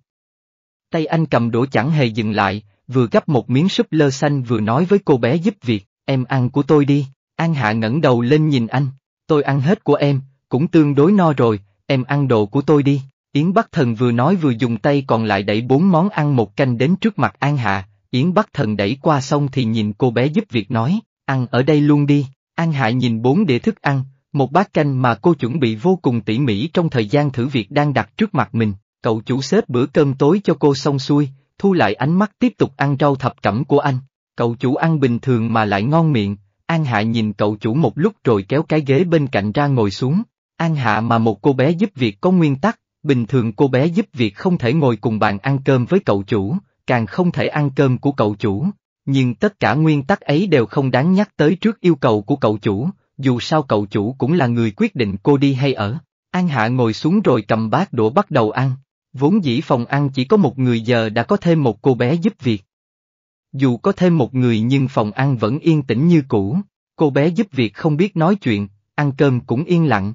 Tay anh cầm đũa chẳng hề dừng lại, vừa gắp một miếng súp lơ xanh vừa nói với cô bé giúp việc, em ăn của tôi đi, An Hạ ngẩng đầu lên nhìn anh, tôi ăn hết của em, cũng tương đối no rồi, em ăn đồ của tôi đi. Yến Bắc Thần vừa nói vừa dùng tay còn lại đẩy bốn món ăn một canh đến trước mặt An Hạ, Yến Bắc Thần đẩy qua xong thì nhìn cô bé giúp việc nói, ăn ở đây luôn đi, An Hạ nhìn bốn đĩa thức ăn, một bát canh mà cô chuẩn bị vô cùng tỉ mỉ trong thời gian thử việc đang đặt trước mặt mình, cậu chủ xếp bữa cơm tối cho cô xong xuôi, thu lại ánh mắt tiếp tục ăn rau thập cẩm của anh, cậu chủ ăn bình thường mà lại ngon miệng, An Hạ nhìn cậu chủ một lúc rồi kéo cái ghế bên cạnh ra ngồi xuống. An Hạ mà một cô bé giúp việc có nguyên tắc, bình thường cô bé giúp việc không thể ngồi cùng bàn ăn cơm với cậu chủ, càng không thể ăn cơm của cậu chủ. Nhưng tất cả nguyên tắc ấy đều không đáng nhắc tới trước yêu cầu của cậu chủ, dù sao cậu chủ cũng là người quyết định cô đi hay ở. An Hạ ngồi xuống rồi cầm bát đũa bắt đầu ăn. Vốn dĩ phòng ăn chỉ có một người giờ đã có thêm một cô bé giúp việc. Dù có thêm một người nhưng phòng ăn vẫn yên tĩnh như cũ, cô bé giúp việc không biết nói chuyện, ăn cơm cũng yên lặng.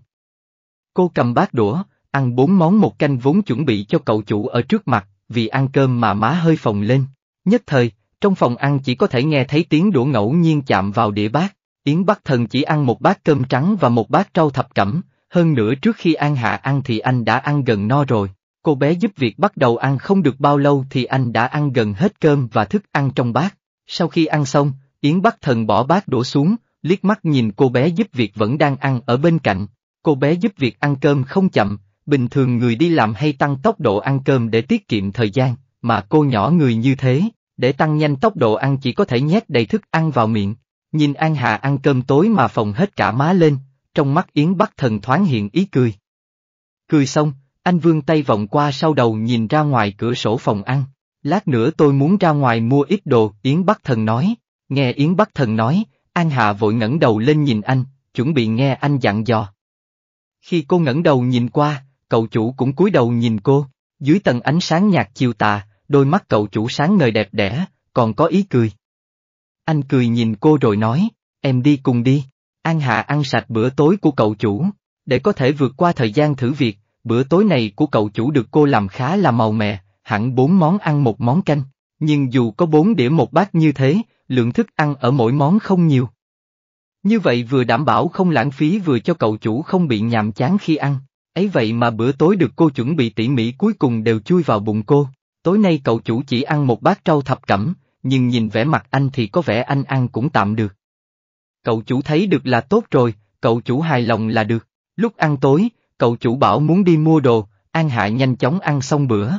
Cô cầm bát đũa, ăn bốn món một canh vốn chuẩn bị cho cậu chủ ở trước mặt, vì ăn cơm mà má hơi phồng lên. Nhất thời, trong phòng ăn chỉ có thể nghe thấy tiếng đũa ngẫu nhiên chạm vào đĩa bát. Yến Bắc Thần chỉ ăn một bát cơm trắng và một bát trâu thập cẩm, hơn nữa trước khi An Hạ ăn thì anh đã ăn gần no rồi. Cô bé giúp việc bắt đầu ăn không được bao lâu thì anh đã ăn gần hết cơm và thức ăn trong bát. Sau khi ăn xong, Yến bắt Thần bỏ bát đổ xuống, liếc mắt nhìn cô bé giúp việc vẫn đang ăn ở bên cạnh. Cô bé giúp việc ăn cơm không chậm, bình thường người đi làm hay tăng tốc độ ăn cơm để tiết kiệm thời gian, mà cô nhỏ người như thế, để tăng nhanh tốc độ ăn chỉ có thể nhét đầy thức ăn vào miệng. Nhìn An Hà ăn cơm tối mà phồng hết cả má lên, trong mắt Yến bắt Thần thoáng hiện ý cười. Cười xong, anh vương tay vọng qua sau đầu nhìn ra ngoài cửa sổ phòng ăn. Lát nữa tôi muốn ra ngoài mua ít đồ, Yến Bắc Thần nói. Nghe Yến Bắc Thần nói, An Hạ vội ngẩng đầu lên nhìn anh, chuẩn bị nghe anh dặn dò. Khi cô ngẩng đầu nhìn qua, cậu chủ cũng cúi đầu nhìn cô, dưới tầng ánh sáng nhạt chiều tà, đôi mắt cậu chủ sáng ngời đẹp đẽ, còn có ý cười. Anh cười nhìn cô rồi nói, em đi cùng đi. An Hạ ăn sạch bữa tối của cậu chủ, để có thể vượt qua thời gian thử việc, Bữa tối này của cậu chủ được cô làm khá là màu mè, hẳn bốn món ăn một món canh, nhưng dù có bốn đĩa một bát như thế, lượng thức ăn ở mỗi món không nhiều. Như vậy vừa đảm bảo không lãng phí vừa cho cậu chủ không bị nhàm chán khi ăn, ấy vậy mà bữa tối được cô chuẩn bị tỉ mỉ cuối cùng đều chui vào bụng cô. Tối nay cậu chủ chỉ ăn một bát trâu thập cẩm, nhưng nhìn vẻ mặt anh thì có vẻ anh ăn cũng tạm được. Cậu chủ thấy được là tốt rồi, cậu chủ hài lòng là được. Lúc ăn tối, cậu chủ bảo muốn đi mua đồ, An Hạ nhanh chóng ăn xong bữa.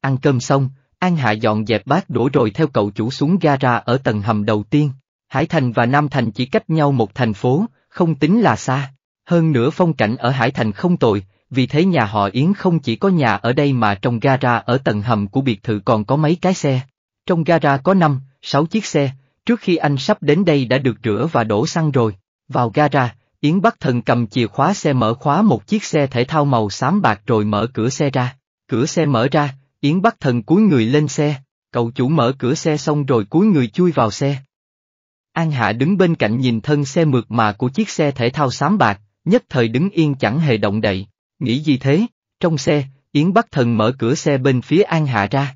Ăn cơm xong, An Hạ dọn dẹp bát đũa rồi theo cậu chủ xuống gara ở tầng hầm đầu tiên. Hải Thành và Nam Thành chỉ cách nhau một thành phố, không tính là xa. Hơn nữa phong cảnh ở Hải Thành không tồi, vì thế nhà họ Yến không chỉ có nhà ở đây mà trong gara ở tầng hầm của biệt thự còn có mấy cái xe. Trong gara có 5, 6 chiếc xe, trước khi anh sắp đến đây đã được rửa và đổ xăng rồi. Vào gara, Yến Bắc Thần cầm chìa khóa xe mở khóa một chiếc xe thể thao màu xám bạc rồi mở cửa xe ra. Cửa xe mở ra, Yến Bắc Thần cúi người lên xe, cậu chủ mở cửa xe xong rồi cúi người chui vào xe. An Hạ đứng bên cạnh nhìn thân xe mượt mà của chiếc xe thể thao xám bạc, nhất thời đứng yên chẳng hề động đậy. Nghĩ gì thế? Trong xe, Yến Bắc Thần mở cửa xe bên phía An Hạ ra.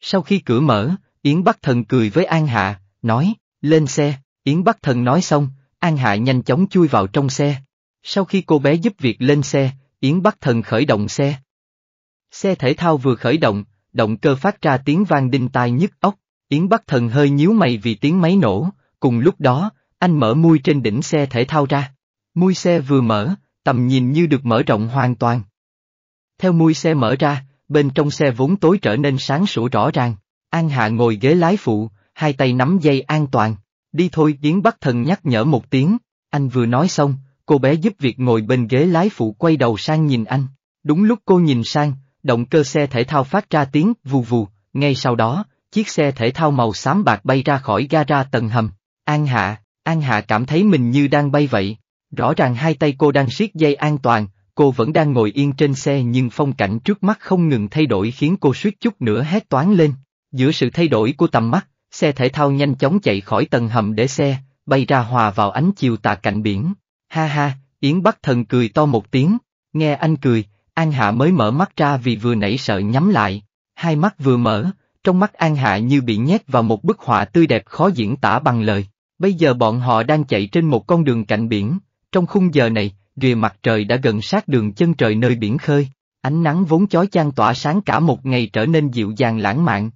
Sau khi cửa mở, Yến Bắc Thần cười với An Hạ, nói, lên xe, Yến Bắc Thần nói xong, An Hạ nhanh chóng chui vào trong xe. Sau khi cô bé giúp việc lên xe, Yến Bắc Thần khởi động xe. Xe thể thao vừa khởi động, động cơ phát ra tiếng vang đinh tai nhức ốc. Yến Bắc Thần hơi nhíu mày vì tiếng máy nổ, cùng lúc đó, anh mở mui trên đỉnh xe thể thao ra. Mui xe vừa mở, tầm nhìn như được mở rộng hoàn toàn. Theo mui xe mở ra, bên trong xe vốn tối trở nên sáng sủa rõ ràng, An Hạ ngồi ghế lái phụ, hai tay nắm dây an toàn, Đi thôi Yến Bắc Thần nhắc nhở một tiếng, anh vừa nói xong, cô bé giúp việc ngồi bên ghế lái phụ quay đầu sang nhìn anh. Đúng lúc cô nhìn sang, động cơ xe thể thao phát ra tiếng vù vù, ngay sau đó, chiếc xe thể thao màu xám bạc bay ra khỏi gara tầng hầm. An Hạ, An Hạ cảm thấy mình như đang bay vậy. Rõ ràng hai tay cô đang siết dây an toàn, cô vẫn đang ngồi yên trên xe nhưng phong cảnh trước mắt không ngừng thay đổi khiến cô suýt chút nữa hét toáng lên. Giữa sự thay đổi của tầm mắt, xe thể thao nhanh chóng chạy khỏi tầng hầm để xe, bay ra hòa vào ánh chiều tà cạnh biển. Ha ha, Yến Bắc Thần cười to một tiếng, nghe anh cười, An Hạ mới mở mắt ra vì vừa nãy sợ nhắm lại, hai mắt vừa mở, trong mắt An Hạ như bị nhét vào một bức họa tươi đẹp khó diễn tả bằng lời. Bây giờ bọn họ đang chạy trên một con đường cạnh biển, trong khung giờ này, rìa mặt trời đã gần sát đường chân trời nơi biển khơi, ánh nắng vốn chói chang tỏa sáng cả một ngày trở nên dịu dàng lãng mạn,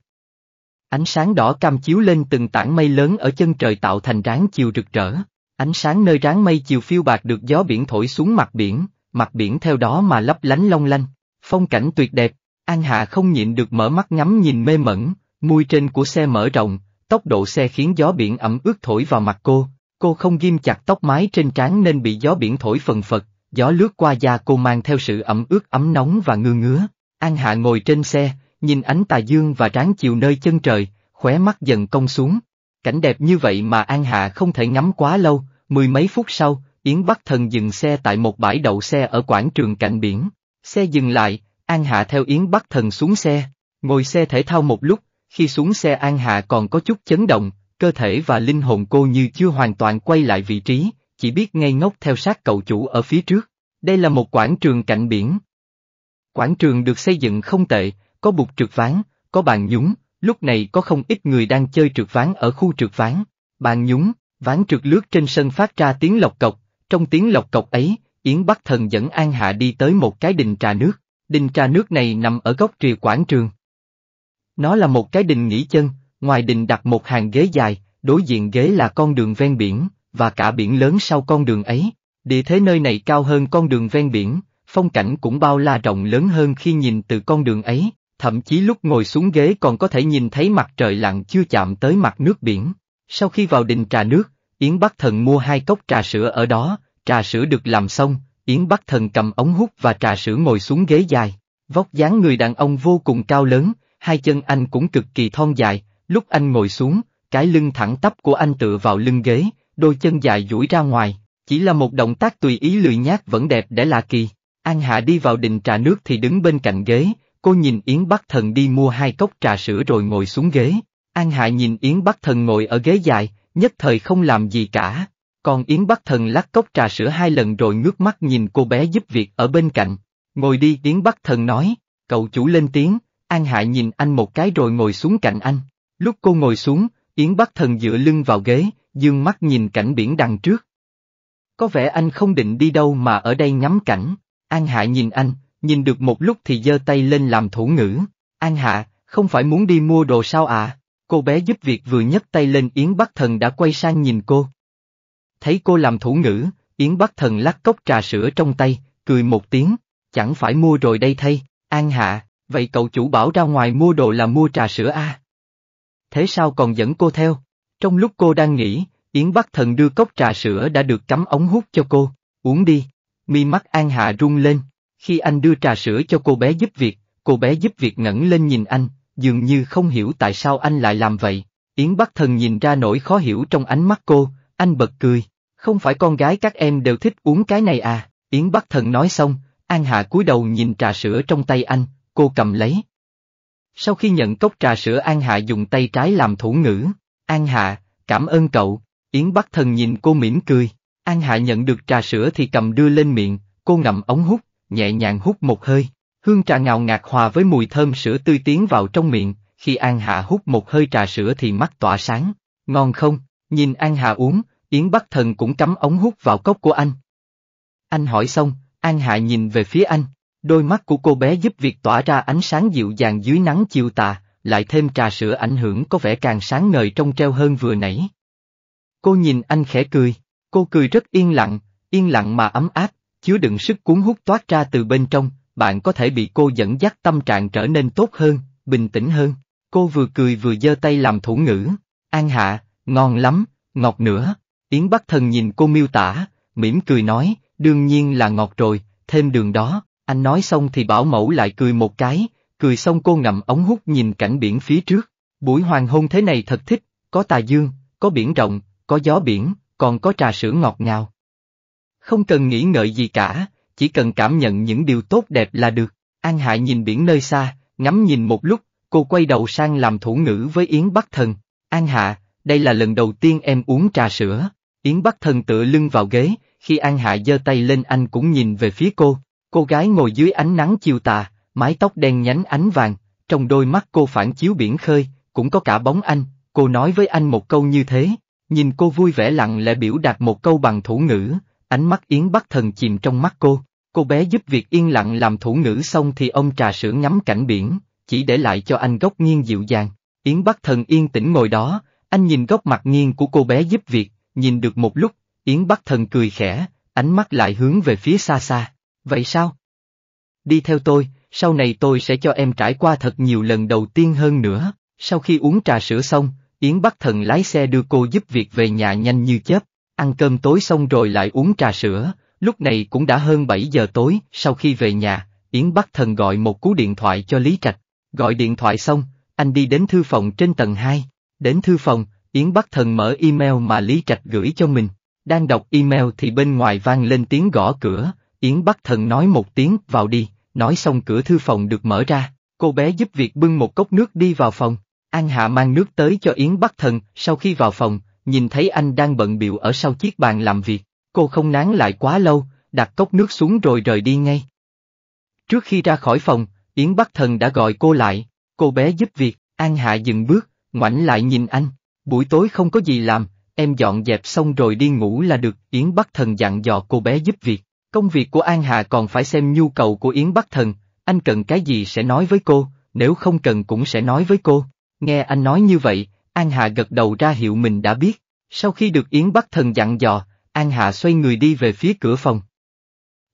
Ánh sáng đỏ cam chiếu lên từng tảng mây lớn ở chân trời tạo thành ráng chiều rực rỡ. Ánh sáng nơi ráng mây chiều phiêu bạc được gió biển thổi xuống mặt biển, mặt biển theo đó mà lấp lánh long lanh. Phong cảnh tuyệt đẹp, An Hạ không nhịn được mở mắt ngắm nhìn mê mẩn, mui trên của xe mở rộng, tốc độ xe khiến gió biển ẩm ướt thổi vào mặt cô. Cô không ghim chặt tóc mái trên trán nên bị gió biển thổi phần phật, gió lướt qua da cô mang theo sự ẩm ướt ấm nóng và ngư ngứa. An Hạ ngồi trên xe, nhìn ánh tà dương và ráng chiều nơi chân trời, khóe mắt dần cong xuống. Cảnh đẹp như vậy mà An Hạ không thể ngắm quá lâu, mười mấy phút sau, Yến Bắc Thần dừng xe tại một bãi đậu xe ở quảng trường cạnh biển. Xe dừng lại, An Hạ theo Yến Bắc Thần xuống xe, ngồi xe thể thao một lúc, khi xuống xe An Hạ còn có chút chấn động, cơ thể và linh hồn cô như chưa hoàn toàn quay lại vị trí, chỉ biết ngây ngốc theo sát cậu chủ ở phía trước. Đây là một quảng trường cạnh biển. Quảng trường được xây dựng không tệ, có bục trượt ván, có bàn nhúng, lúc này có không ít người đang chơi trượt ván ở khu trượt ván. Bàn nhúng, ván trượt lướt trên sân phát ra tiếng lọc cọc, trong tiếng lọc cọc ấy, Yến Bắc Thần dẫn An Hạ đi tới một cái đình trà nước, đình trà nước này nằm ở góc rìa quảng trường. Nó là một cái đình nghỉ chân, ngoài đình đặt một hàng ghế dài, đối diện ghế là con đường ven biển, và cả biển lớn sau con đường ấy. Địa thế nơi này cao hơn con đường ven biển, phong cảnh cũng bao la rộng lớn hơn khi nhìn từ con đường ấy thậm chí lúc ngồi xuống ghế còn có thể nhìn thấy mặt trời lặn chưa chạm tới mặt nước biển. Sau khi vào đình trà nước, Yến Bắc Thần mua hai cốc trà sữa ở đó, trà sữa được làm xong, Yến Bắc Thần cầm ống hút và trà sữa ngồi xuống ghế dài. Vóc dáng người đàn ông vô cùng cao lớn, hai chân anh cũng cực kỳ thon dài, lúc anh ngồi xuống, cái lưng thẳng tắp của anh tựa vào lưng ghế, đôi chân dài duỗi ra ngoài, chỉ là một động tác tùy ý lười nhác vẫn đẹp để lạ kỳ. An Hạ đi vào đình trà nước thì đứng bên cạnh ghế, Cô nhìn Yến Bắc Thần đi mua hai cốc trà sữa rồi ngồi xuống ghế. An Hạ nhìn Yến Bắc Thần ngồi ở ghế dài, nhất thời không làm gì cả. Còn Yến Bắc Thần lắc cốc trà sữa hai lần rồi ngước mắt nhìn cô bé giúp việc ở bên cạnh. Ngồi đi Yến Bắc Thần nói, cậu chủ lên tiếng, An Hạ nhìn anh một cái rồi ngồi xuống cạnh anh. Lúc cô ngồi xuống, Yến Bắc Thần dựa lưng vào ghế, dương mắt nhìn cảnh biển đằng trước. Có vẻ anh không định đi đâu mà ở đây ngắm cảnh. An Hạ nhìn anh, nhìn được một lúc thì giơ tay lên làm thủ ngữ. An hạ, không phải muốn đi mua đồ sao ạ? À? Cô bé giúp việc vừa nhấc tay lên Yến Bắc Thần đã quay sang nhìn cô. Thấy cô làm thủ ngữ, Yến Bắc Thần lắc cốc trà sữa trong tay, cười một tiếng, chẳng phải mua rồi đây thay, An hạ, vậy cậu chủ bảo ra ngoài mua đồ là mua trà sữa a à? Thế sao còn dẫn cô theo? Trong lúc cô đang nghĩ, Yến Bắc Thần đưa cốc trà sữa đã được cắm ống hút cho cô, uống đi. Mi mắt An Hạ rung lên, khi anh đưa trà sữa cho cô bé giúp việc, cô bé giúp việc ngẩng lên nhìn anh, dường như không hiểu tại sao anh lại làm vậy. Yến Bắc Thần nhìn ra nỗi khó hiểu trong ánh mắt cô, anh bật cười, không phải con gái các em đều thích uống cái này à, Yến Bắc Thần nói xong, An Hạ cúi đầu nhìn trà sữa trong tay anh, cô cầm lấy. Sau khi nhận cốc trà sữa An Hạ dùng tay trái làm thủ ngữ, An Hạ, cảm ơn cậu, Yến Bắc Thần nhìn cô mỉm cười, An Hạ nhận được trà sữa thì cầm đưa lên miệng, cô ngậm ống hút, nhẹ nhàng hút một hơi. Hương trà ngào ngạt hòa với mùi thơm sữa tươi tiến vào trong miệng, khi An Hạ hút một hơi trà sữa thì mắt tỏa sáng. Ngon không? Nhìn An Hạ uống, Yến Bắc Thần cũng cắm ống hút vào cốc của anh. Anh hỏi xong, An Hạ nhìn về phía anh, đôi mắt của cô bé giúp việc tỏa ra ánh sáng dịu dàng dưới nắng chiều tà, lại thêm trà sữa ảnh hưởng có vẻ càng sáng ngời trong treo hơn vừa nãy. Cô nhìn anh khẽ cười, cô cười rất yên lặng, yên lặng mà ấm áp, chứa đựng sức cuốn hút toát ra từ bên trong, bạn có thể bị cô dẫn dắt tâm trạng trở nên tốt hơn, bình tĩnh hơn. Cô vừa cười vừa giơ tay làm thủ ngữ, An Hạ, ngon lắm, ngọt nữa. Yến Bắc Thần nhìn cô miêu tả, mỉm cười nói, đương nhiên là ngọt rồi, thêm đường đó. Anh nói xong thì bảo mẫu lại cười một cái, cười xong cô ngậm ống hút nhìn cảnh biển phía trước. Buổi hoàng hôn thế này thật thích, có tà dương, có biển rộng, có gió biển, còn có trà sữa ngọt ngào. Không cần nghĩ ngợi gì cả, chỉ cần cảm nhận những điều tốt đẹp là được. An Hạ nhìn biển nơi xa, ngắm nhìn một lúc, cô quay đầu sang làm thủ ngữ với Yến Bắc Thần. An Hạ, đây là lần đầu tiên em uống trà sữa. Yến Bắc Thần tựa lưng vào ghế, khi An Hạ giơ tay lên anh cũng nhìn về phía cô. Cô gái ngồi dưới ánh nắng chiều tà, mái tóc đen nhánh ánh vàng, trong đôi mắt cô phản chiếu biển khơi, cũng có cả bóng anh, cô nói với anh một câu như thế. Nhìn cô vui vẻ lặng lẽ biểu đạt một câu bằng thủ ngữ, ánh mắt Yến Bắc Thần chìm trong mắt cô. Cô bé giúp việc yên lặng làm thủ ngữ xong thì ông trà sữa ngắm cảnh biển, chỉ để lại cho anh góc nghiêng dịu dàng. Yến Bắc Thần yên tĩnh ngồi đó, anh nhìn góc mặt nghiêng của cô bé giúp việc, nhìn được một lúc, Yến Bắc Thần cười khẽ, ánh mắt lại hướng về phía xa xa. Vậy sao? Đi theo tôi, sau này tôi sẽ cho em trải qua thật nhiều lần đầu tiên hơn nữa. Sau khi uống trà sữa xong, Yến Bắc Thần lái xe đưa cô giúp việc về nhà nhanh như chớp. Ăn cơm tối xong rồi lại uống trà sữa, lúc này cũng đã hơn 7 giờ tối, sau khi về nhà, Yến Bắc Thần gọi một cú điện thoại cho Lý Trạch. Gọi điện thoại xong, anh đi đến thư phòng trên tầng 2. Đến thư phòng, Yến Bắc Thần mở email mà Lý Trạch gửi cho mình. Đang đọc email thì bên ngoài vang lên tiếng gõ cửa, Yến Bắc Thần nói một tiếng vào đi, nói xong cửa thư phòng được mở ra, cô bé giúp việc bưng một cốc nước đi vào phòng. An Hạ mang nước tới cho Yến Bắc Thần, sau khi vào phòng, nhìn thấy anh đang bận biểu ở sau chiếc bàn làm việc, cô không nán lại quá lâu, đặt cốc nước xuống rồi rời đi ngay. Trước khi ra khỏi phòng, Yến Bắc Thần đã gọi cô lại, cô bé giúp việc, An Hạ dừng bước, ngoảnh lại nhìn anh, buổi tối không có gì làm, em dọn dẹp xong rồi đi ngủ là được, Yến Bắc Thần dặn dò cô bé giúp việc, công việc của An Hạ còn phải xem nhu cầu của Yến Bắc Thần, anh cần cái gì sẽ nói với cô, nếu không cần cũng sẽ nói với cô, nghe anh nói như vậy, An Hạ gật đầu ra hiệu mình đã biết, sau khi được Yến Bắc Thần dặn dò, An Hạ xoay người đi về phía cửa phòng.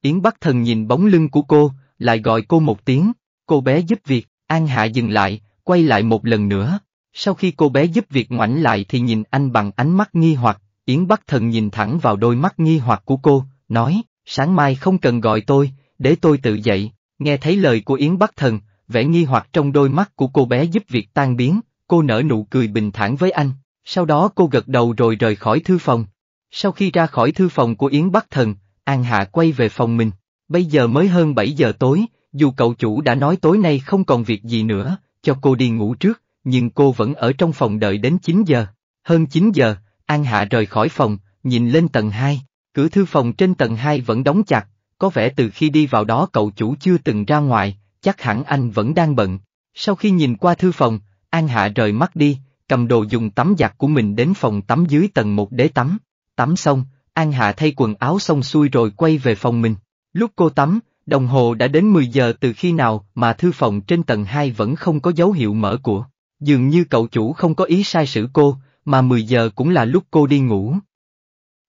Yến Bắc Thần nhìn bóng lưng của cô, lại gọi cô một tiếng, cô bé giúp việc, An Hạ dừng lại, quay lại một lần nữa. Sau khi cô bé giúp việc ngoảnh lại thì nhìn anh bằng ánh mắt nghi hoặc, Yến Bắc Thần nhìn thẳng vào đôi mắt nghi hoặc của cô, nói, sáng mai không cần gọi tôi, để tôi tự dậy, nghe thấy lời của Yến Bắc Thần, vẻ nghi hoặc trong đôi mắt của cô bé giúp việc tan biến, cô nở nụ cười bình thản với anh, sau đó cô gật đầu rồi rời khỏi thư phòng. Sau khi ra khỏi thư phòng của Yến Bắc Thần, An Hạ quay về phòng mình, bây giờ mới hơn 7 giờ tối, dù cậu chủ đã nói tối nay không còn việc gì nữa, cho cô đi ngủ trước, nhưng cô vẫn ở trong phòng đợi đến 9 giờ. Hơn 9 giờ, An Hạ rời khỏi phòng, nhìn lên tầng 2, cửa thư phòng trên tầng 2 vẫn đóng chặt, có vẻ từ khi đi vào đó cậu chủ chưa từng ra ngoài, chắc hẳn anh vẫn đang bận. Sau khi nhìn qua thư phòng, An Hạ rời mắt đi, cầm đồ dùng tắm giặt của mình đến phòng tắm dưới tầng một để tắm. Tắm xong, An Hạ thay quần áo xong xuôi rồi quay về phòng mình. Lúc cô tắm, đồng hồ đã đến 10 giờ từ khi nào mà thư phòng trên tầng 2 vẫn không có dấu hiệu mở của. Dường như cậu chủ không có ý sai sử cô, mà 10 giờ cũng là lúc cô đi ngủ.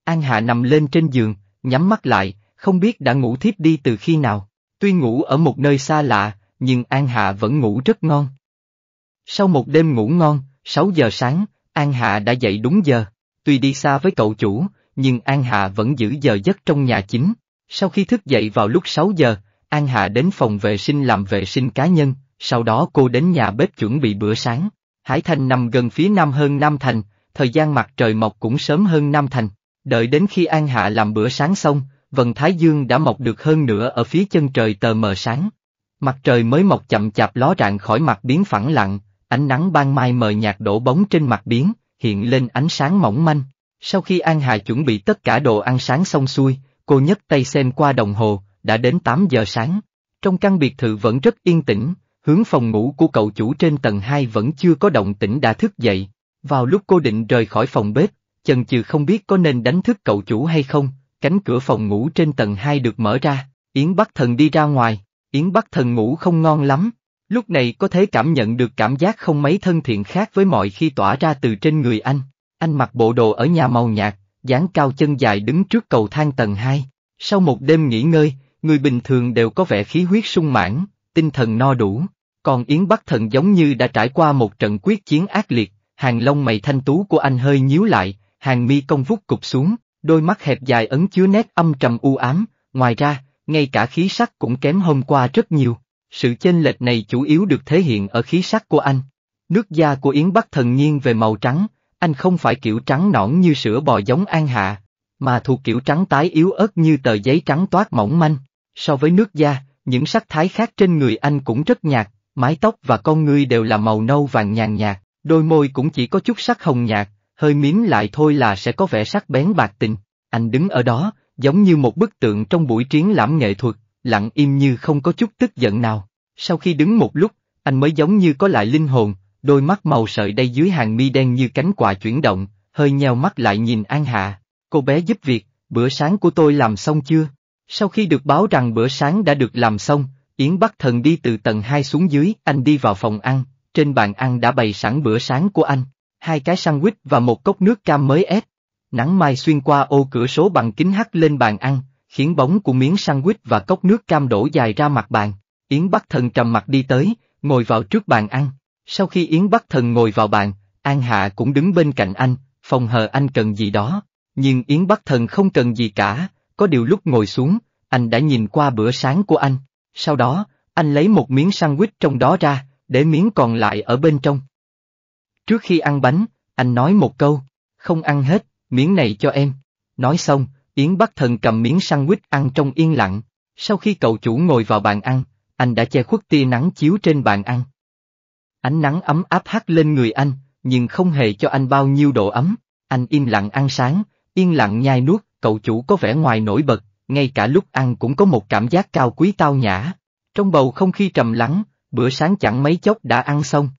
An Hạ nằm lên trên giường, nhắm mắt lại, không biết đã ngủ thiếp đi từ khi nào. Tuy ngủ ở một nơi xa lạ, nhưng An Hạ vẫn ngủ rất ngon. Sau một đêm ngủ ngon, 6 giờ sáng, An Hạ đã dậy đúng giờ. Tuy đi xa với cậu chủ, nhưng An Hạ vẫn giữ giờ giấc trong nhà chính. Sau khi thức dậy vào lúc 6 giờ, An Hạ đến phòng vệ sinh làm vệ sinh cá nhân, sau đó cô đến nhà bếp chuẩn bị bữa sáng. Hải Thành nằm gần phía nam hơn Nam Thành, thời gian mặt trời mọc cũng sớm hơn Nam Thành. Đợi đến khi An Hạ làm bữa sáng xong, vần Thái Dương đã mọc được hơn nữa ở phía chân trời tờ mờ sáng. Mặt trời mới mọc chậm chạp ló rạng khỏi mặt biến phẳng lặng, Ánh nắng ban mai mờ nhạt đổ bóng trên mặt biến, hiện lên ánh sáng mỏng manh. Sau khi An Hà chuẩn bị tất cả đồ ăn sáng xong xuôi, cô nhấc tay xem qua đồng hồ, đã đến 8 giờ sáng. Trong căn biệt thự vẫn rất yên tĩnh, hướng phòng ngủ của cậu chủ trên tầng 2 vẫn chưa có động tĩnh đã thức dậy. Vào lúc cô định rời khỏi phòng bếp, chần chừ không biết có nên đánh thức cậu chủ hay không, cánh cửa phòng ngủ trên tầng 2 được mở ra, Yến Bắc Thần đi ra ngoài, Yến Bắc Thần ngủ không ngon lắm, Lúc này có thể cảm nhận được cảm giác không mấy thân thiện khác với mọi khi tỏa ra từ trên người anh. Anh mặc bộ đồ ở nhà màu nhạt, dáng cao chân dài đứng trước cầu thang tầng 2. Sau một đêm nghỉ ngơi, người bình thường đều có vẻ khí huyết sung mãn, tinh thần no đủ. Còn Yến Bắc Thần giống như đã trải qua một trận quyết chiến ác liệt, hàng lông mày thanh tú của anh hơi nhíu lại, hàng mi cong vút cụp xuống, đôi mắt hẹp dài ấn chứa nét âm trầm u ám, ngoài ra, ngay cả khí sắc cũng kém hôm qua rất nhiều. Sự chênh lệch này chủ yếu được thể hiện ở khí sắc của anh. Nước da của Yến Bắc thần nhiên về màu trắng, anh không phải kiểu trắng nõn như sữa bò giống An Hạ, mà thuộc kiểu trắng tái yếu ớt như tờ giấy trắng toát mỏng manh. So với nước da, những sắc thái khác trên người anh cũng rất nhạt, mái tóc và con ngươi đều là màu nâu vàng nhàn nhạt, đôi môi cũng chỉ có chút sắc hồng nhạt, hơi miếm lại thôi là sẽ có vẻ sắc bén bạc tình. Anh đứng ở đó, giống như một bức tượng trong buổi triển lãm nghệ thuật, lặng im như không có chút tức giận nào. Sau khi đứng một lúc, anh mới giống như có lại linh hồn, đôi mắt màu sợi đây dưới hàng mi đen như cánh quà chuyển động, hơi nheo mắt lại nhìn An Hạ, cô bé giúp việc, bữa sáng của tôi làm xong chưa? Sau khi được báo rằng bữa sáng đã được làm xong, Yến bắt Thần đi từ tầng 2 xuống dưới, anh đi vào phòng ăn, trên bàn ăn đã bày sẵn bữa sáng của anh, hai cái sandwich và một cốc nước cam mới ép. Nắng mai xuyên qua ô cửa sổ bằng kính hắt lên bàn ăn, khiến bóng của miếng sandwich và cốc nước cam đổ dài ra mặt bàn. Yến Bắc Thần trầm mặt đi tới, ngồi vào trước bàn ăn. Sau khi Yến Bắc Thần ngồi vào bàn, An Hạ cũng đứng bên cạnh anh, phòng hờ anh cần gì đó. Nhưng Yến Bắc Thần không cần gì cả, có điều lúc ngồi xuống, anh đã nhìn qua bữa sáng của anh. Sau đó, anh lấy một miếng sandwich trong đó ra, để miếng còn lại ở bên trong. Trước khi ăn bánh, anh nói một câu, không ăn hết, miếng này cho em. Nói xong, Yến Bắc Thần cầm miếng sandwich ăn trong yên lặng. Sau khi cậu chủ ngồi vào bàn ăn, anh đã che khuất tia nắng chiếu trên bàn ăn. Ánh nắng ấm áp hắt lên người anh, nhưng không hề cho anh bao nhiêu độ ấm. Anh im lặng ăn sáng, yên lặng nhai nuốt, cậu chủ có vẻ ngoài nổi bật, ngay cả lúc ăn cũng có một cảm giác cao quý tao nhã. Trong bầu không khí trầm lắng, bữa sáng chẳng mấy chốc đã ăn xong.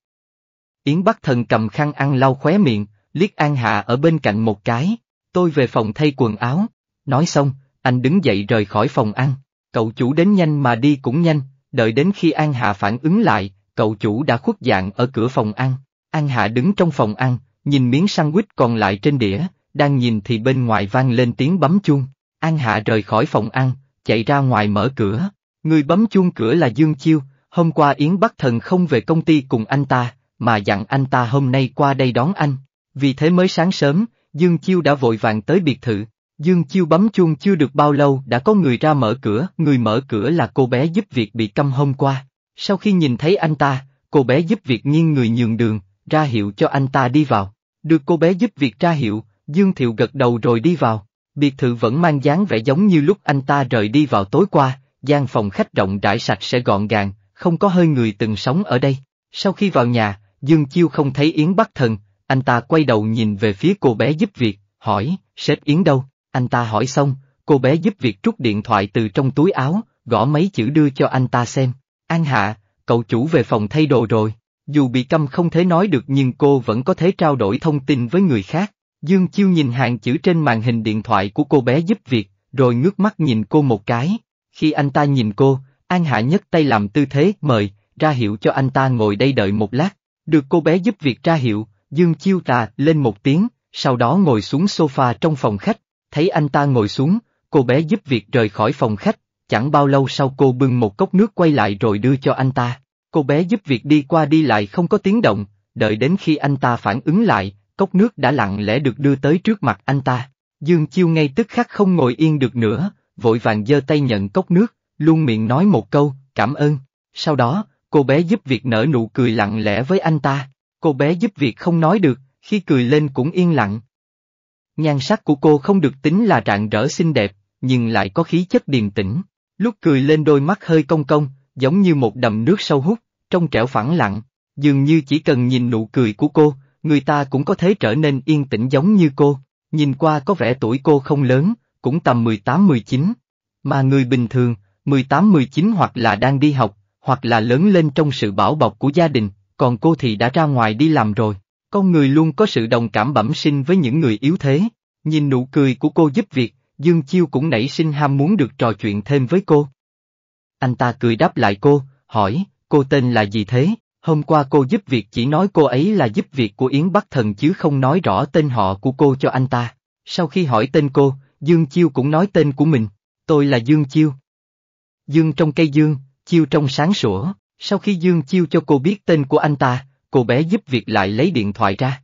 Yến Bắc Thần cầm khăn ăn lau khóe miệng, liếc An Hạ ở bên cạnh một cái, tôi về phòng thay quần áo, Nói xong, anh đứng dậy rời khỏi phòng ăn, cậu chủ đến nhanh mà đi cũng nhanh, đợi đến khi An Hạ phản ứng lại, cậu chủ đã khuất dạng ở cửa phòng ăn. An Hạ đứng trong phòng ăn, nhìn miếng sandwich còn lại trên đĩa, đang nhìn thì bên ngoài vang lên tiếng bấm chuông. An Hạ rời khỏi phòng ăn, chạy ra ngoài mở cửa. Người bấm chuông cửa là Dương Chiêu, hôm qua Yến Bắc Thần không về công ty cùng anh ta, mà dặn anh ta hôm nay qua đây đón anh. Vì thế mới sáng sớm, Dương Chiêu đã vội vàng tới biệt thự, Dương Chiêu bấm chuông chưa được bao lâu đã có người ra mở cửa, người mở cửa là cô bé giúp việc bị câm hôm qua. Sau khi nhìn thấy anh ta, cô bé giúp việc nghiêng người nhường đường, ra hiệu cho anh ta đi vào. Được cô bé giúp việc ra hiệu, Dương Thiệu gật đầu rồi đi vào. Biệt thự vẫn mang dáng vẻ giống như lúc anh ta rời đi vào tối qua, gian phòng khách rộng rãi sạch sẽ gọn gàng, không có hơi người từng sống ở đây. Sau khi vào nhà, Dương Chiêu không thấy Yến bắt Thần, anh ta quay đầu nhìn về phía cô bé giúp việc, hỏi, sếp Yến đâu? Anh ta hỏi xong, cô bé giúp việc trút điện thoại từ trong túi áo, gõ mấy chữ đưa cho anh ta xem. An hạ, cậu chủ về phòng thay đồ rồi. Dù bị câm không thể nói được nhưng cô vẫn có thể trao đổi thông tin với người khác. Dương Chiêu nhìn hàng chữ trên màn hình điện thoại của cô bé giúp việc, rồi ngước mắt nhìn cô một cái. Khi anh ta nhìn cô, An Hạ nhấc tay làm tư thế mời, ra hiệu cho anh ta ngồi đây đợi một lát. Được cô bé giúp việc ra hiệu, Dương Chiêu tà lên một tiếng, sau đó ngồi xuống sofa trong phòng khách, thấy anh ta ngồi xuống, cô bé giúp việc rời khỏi phòng khách, chẳng bao lâu sau cô bưng một cốc nước quay lại rồi đưa cho anh ta. Cô bé giúp việc đi qua đi lại không có tiếng động, đợi đến khi anh ta phản ứng lại, cốc nước đã lặng lẽ được đưa tới trước mặt anh ta. Dương Chiêu ngay tức khắc không ngồi yên được nữa, vội vàng giơ tay nhận cốc nước, luôn miệng nói một câu, cảm ơn. Sau đó, cô bé giúp việc nở nụ cười lặng lẽ với anh ta. Cô bé giúp việc không nói được, khi cười lên cũng yên lặng. Nhan sắc của cô không được tính là rạng rỡ xinh đẹp, nhưng lại có khí chất điềm tĩnh. Lúc cười lên đôi mắt hơi cong cong, giống như một đầm nước sâu hút, trong trẻo phẳng lặng, dường như chỉ cần nhìn nụ cười của cô, người ta cũng có thể trở nên yên tĩnh giống như cô. Nhìn qua có vẻ tuổi cô không lớn, cũng tầm 18-19. Mà người bình thường, 18-19 hoặc là đang đi học, hoặc là lớn lên trong sự bảo bọc của gia đình, còn cô thì đã ra ngoài đi làm rồi. Con người luôn có sự đồng cảm bẩm sinh với những người yếu thế. Nhìn nụ cười của cô giúp việc, Dương Chiêu cũng nảy sinh ham muốn được trò chuyện thêm với cô. Anh ta cười đáp lại cô, hỏi, cô tên là gì thế? Hôm qua cô giúp việc chỉ nói cô ấy là giúp việc của Yến Bắc Thần chứ không nói rõ tên họ của cô cho anh ta. Sau khi hỏi tên cô, Dương Chiêu cũng nói tên của mình, tôi là Dương Chiêu. Dương trong cây dương, Chiêu trong sáng sủa, sau khi Dương Chiêu cho cô biết tên của anh ta, cô bé giúp việc lại lấy điện thoại ra.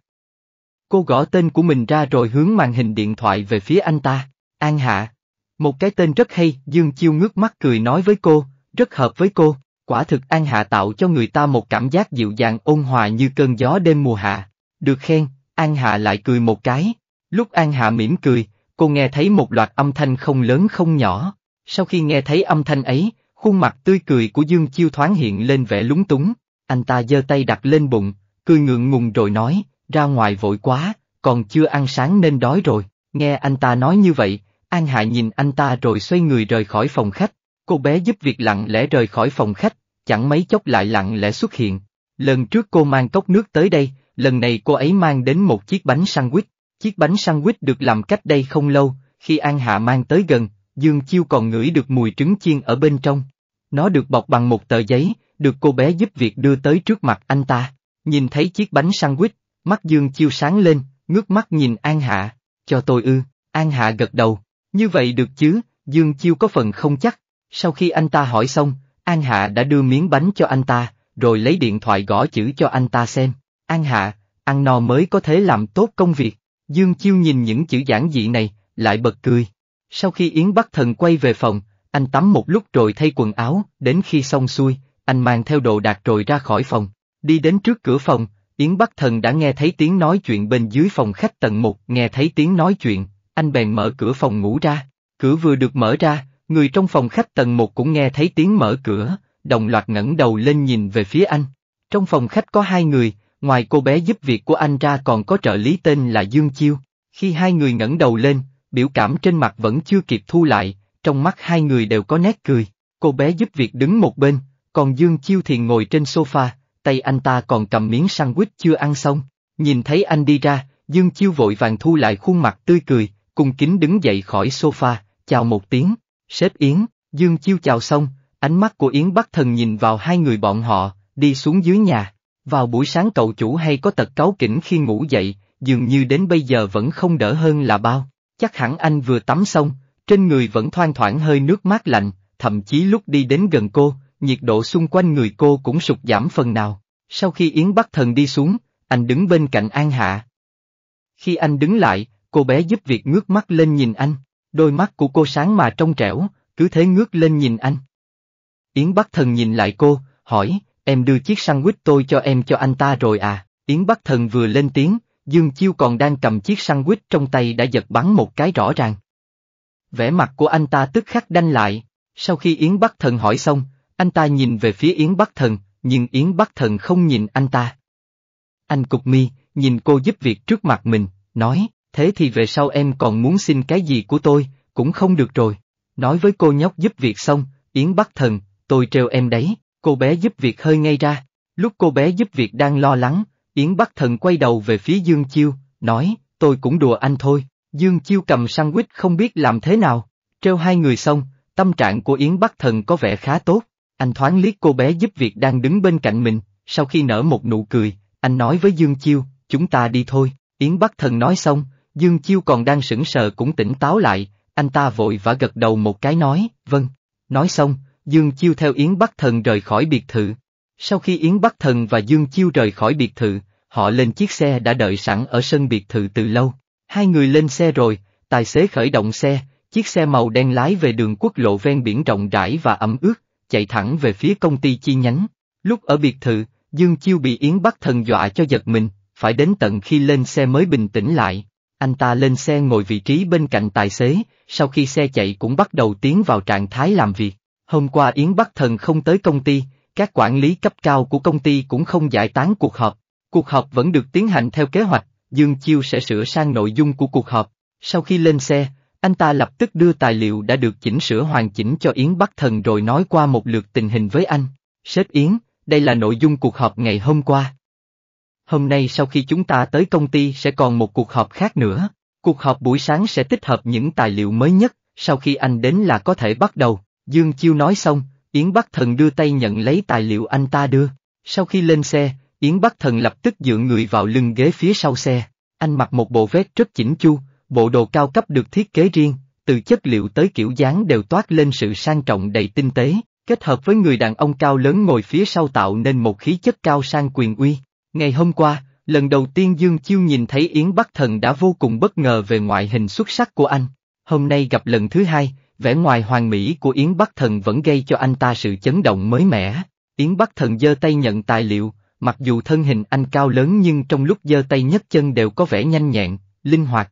Cô gõ tên của mình ra rồi hướng màn hình điện thoại về phía anh ta, An Hạ. Một cái tên rất hay, Dương Chiêu ngước mắt cười nói với cô, rất hợp với cô, quả thực An Hạ tạo cho người ta một cảm giác dịu dàng ôn hòa như cơn gió đêm mùa hạ. Được khen, An Hạ lại cười một cái. Lúc An Hạ mỉm cười, cô nghe thấy một loạt âm thanh không lớn không nhỏ. Sau khi nghe thấy âm thanh ấy, khuôn mặt tươi cười của Dương Chiêu thoáng hiện lên vẻ lúng túng, anh ta giơ tay đặt lên bụng, cười ngượng ngùng rồi nói, ra ngoài vội quá, còn chưa ăn sáng nên đói rồi, nghe anh ta nói như vậy, An Hạ nhìn anh ta rồi xoay người rời khỏi phòng khách, cô bé giúp việc lặng lẽ rời khỏi phòng khách, chẳng mấy chốc lại lặng lẽ xuất hiện. Lần trước cô mang cốc nước tới đây, lần này cô ấy mang đến một chiếc bánh sandwich, chiếc bánh sandwich được làm cách đây không lâu, khi An Hạ mang tới gần, Dương Chiêu còn ngửi được mùi trứng chiên ở bên trong. Nó được bọc bằng một tờ giấy, được cô bé giúp việc đưa tới trước mặt anh ta. Nhìn thấy chiếc bánh sandwich, mắt Dương Chiêu sáng lên, ngước mắt nhìn An Hạ, cho tôi ư, An Hạ gật đầu, như vậy được chứ, Dương Chiêu có phần không chắc. Sau khi anh ta hỏi xong, An Hạ đã đưa miếng bánh cho anh ta, rồi lấy điện thoại gõ chữ cho anh ta xem. An Hạ, ăn no mới có thể làm tốt công việc. Dương Chiêu nhìn những chữ giản dị này, lại bật cười. Sau khi Yến Bắc Thần quay về phòng, anh tắm một lúc rồi thay quần áo, đến khi xong xuôi, anh mang theo đồ đạc rồi ra khỏi phòng. Đi đến trước cửa phòng, Yến Bắc Thần đã nghe thấy tiếng nói chuyện bên dưới phòng khách tầng một, nghe thấy tiếng nói chuyện, anh bèn mở cửa phòng ngủ ra. Cửa vừa được mở ra, người trong phòng khách tầng một cũng nghe thấy tiếng mở cửa, đồng loạt ngẩng đầu lên nhìn về phía anh. Trong phòng khách có hai người, ngoài cô bé giúp việc của anh ra còn có trợ lý tên là Dương Chiêu. Khi hai người ngẩng đầu lên, biểu cảm trên mặt vẫn chưa kịp thu lại, trong mắt hai người đều có nét cười. Cô bé giúp việc đứng một bên, còn Dương Chiêu thì ngồi trên sofa, tay anh ta còn cầm miếng sandwich chưa ăn xong. Nhìn thấy anh đi ra, Dương Chiêu vội vàng thu lại khuôn mặt tươi cười, cung kính đứng dậy khỏi sofa, chào một tiếng. Sếp Yến, Dương Chiêu chào xong, ánh mắt của Yến bắt Thần nhìn vào hai người bọn họ, đi xuống dưới nhà. Vào buổi sáng cậu chủ hay có tật cáu kỉnh khi ngủ dậy, dường như đến bây giờ vẫn không đỡ hơn là bao. Chắc hẳn anh vừa tắm xong, trên người vẫn thoang thoảng hơi nước mát lạnh, thậm chí lúc đi đến gần cô, nhiệt độ xung quanh người cô cũng sụt giảm phần nào. Sau khi Yến Bắc Thần đi xuống, anh đứng bên cạnh An Hạ. Khi anh đứng lại, cô bé giúp việc ngước mắt lên nhìn anh, đôi mắt của cô sáng mà trong trẻo, cứ thế ngước lên nhìn anh. Yến Bắc Thần nhìn lại cô, hỏi, em đưa chiếc sandwich tôi cho em cho anh ta rồi à? Yến Bắc Thần vừa lên tiếng, Dương Chiêu còn đang cầm chiếc sandwich trong tay đã giật bắn một cái rõ ràng. Vẻ mặt của anh ta tức khắc đanh lại, sau khi Yến Bắc Thần hỏi xong, anh ta nhìn về phía Yến Bắc Thần, nhưng Yến Bắc Thần không nhìn anh ta. Anh cục mi, nhìn cô giúp việc trước mặt mình, nói, thế thì về sau em còn muốn xin cái gì của tôi, cũng không được rồi. Nói với cô nhóc giúp việc xong, Yến Bắc Thần, tôi trêu em đấy, cô bé giúp việc hơi ngay ra. Lúc cô bé giúp việc đang lo lắng, Yến Bắc Thần quay đầu về phía Dương Chiêu, nói, tôi cũng đùa anh thôi. Dương Chiêu cầm quýt không biết làm thế nào, trêu hai người xong, tâm trạng của Yến Bắc Thần có vẻ khá tốt, anh thoáng liếc cô bé giúp việc đang đứng bên cạnh mình, sau khi nở một nụ cười, anh nói với Dương Chiêu, chúng ta đi thôi. Yến Bắc Thần nói xong, Dương Chiêu còn đang sững sờ cũng tỉnh táo lại, anh ta vội vã gật đầu một cái nói, vâng. Nói xong, Dương Chiêu theo Yến Bắc Thần rời khỏi biệt thự. Sau khi Yến Bắc Thần và Dương Chiêu rời khỏi biệt thự, họ lên chiếc xe đã đợi sẵn ở sân biệt thự từ lâu. Hai người lên xe rồi, tài xế khởi động xe, chiếc xe màu đen lái về đường quốc lộ ven biển rộng rãi và ẩm ướt, chạy thẳng về phía công ty chi nhánh. Lúc ở biệt thự, Dương Chiêu bị Yến Bắc Thần dọa cho giật mình, phải đến tận khi lên xe mới bình tĩnh lại. Anh ta lên xe ngồi vị trí bên cạnh tài xế, sau khi xe chạy cũng bắt đầu tiến vào trạng thái làm việc. Hôm qua Yến Bắc Thần không tới công ty, các quản lý cấp cao của công ty cũng không giải tán cuộc họp. Cuộc họp vẫn được tiến hành theo kế hoạch, Dương Chiêu sẽ sửa sang nội dung của cuộc họp. Sau khi lên xe, anh ta lập tức đưa tài liệu đã được chỉnh sửa hoàn chỉnh cho Yến Bắc Thần rồi nói qua một lượt tình hình với anh. Sếp Yến, đây là nội dung cuộc họp ngày hôm qua. Hôm nay sau khi chúng ta tới công ty sẽ còn một cuộc họp khác nữa. Cuộc họp buổi sáng sẽ tích hợp những tài liệu mới nhất, sau khi anh đến là có thể bắt đầu. Dương Chiêu nói xong, Yến Bắc Thần đưa tay nhận lấy tài liệu anh ta đưa. Sau khi lên xe, Yến Bắc Thần lập tức dựa người vào lưng ghế phía sau xe. Anh mặc một bộ vest rất chỉnh chu, Bộ đồ cao cấp được thiết kế riêng, từ chất liệu tới kiểu dáng đều toát lên sự sang trọng đầy tinh tế, kết hợp với người đàn ông cao lớn ngồi phía sau tạo nên một khí chất cao sang quyền uy. Ngày hôm qua, lần đầu tiên Dương Chiêu nhìn thấy Yến Bắc Thần đã vô cùng bất ngờ về ngoại hình xuất sắc của anh. Hôm nay gặp lần thứ hai, vẻ ngoài hoàn mỹ của Yến Bắc Thần vẫn gây cho anh ta sự chấn động mới mẻ. Yến Bắc Thần giơ tay nhận tài liệu, mặc dù thân hình anh cao lớn nhưng trong lúc giơ tay nhấc chân đều có vẻ nhanh nhẹn, linh hoạt,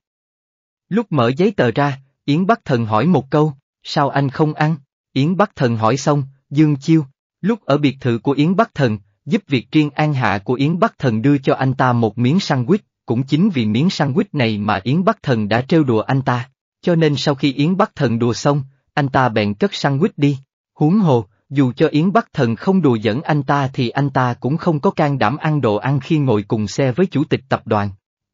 Lúc mở giấy tờ ra, Yến Bắc Thần hỏi một câu, sao anh không ăn? Yến Bắc Thần hỏi xong, Dương Chiêu, lúc ở biệt thự của Yến Bắc Thần, giúp việc riêng an hạ của Yến Bắc Thần đưa cho anh ta một miếng sandwich, cũng chính vì miếng sandwich này mà Yến Bắc Thần đã trêu đùa anh ta. Cho nên sau khi Yến Bắc Thần đùa xong, anh ta bèn cất sandwich đi. Huống hồ, dù cho Yến Bắc Thần không đùa dẫn anh ta thì anh ta cũng không có can đảm ăn đồ ăn khi ngồi cùng xe với chủ tịch tập đoàn.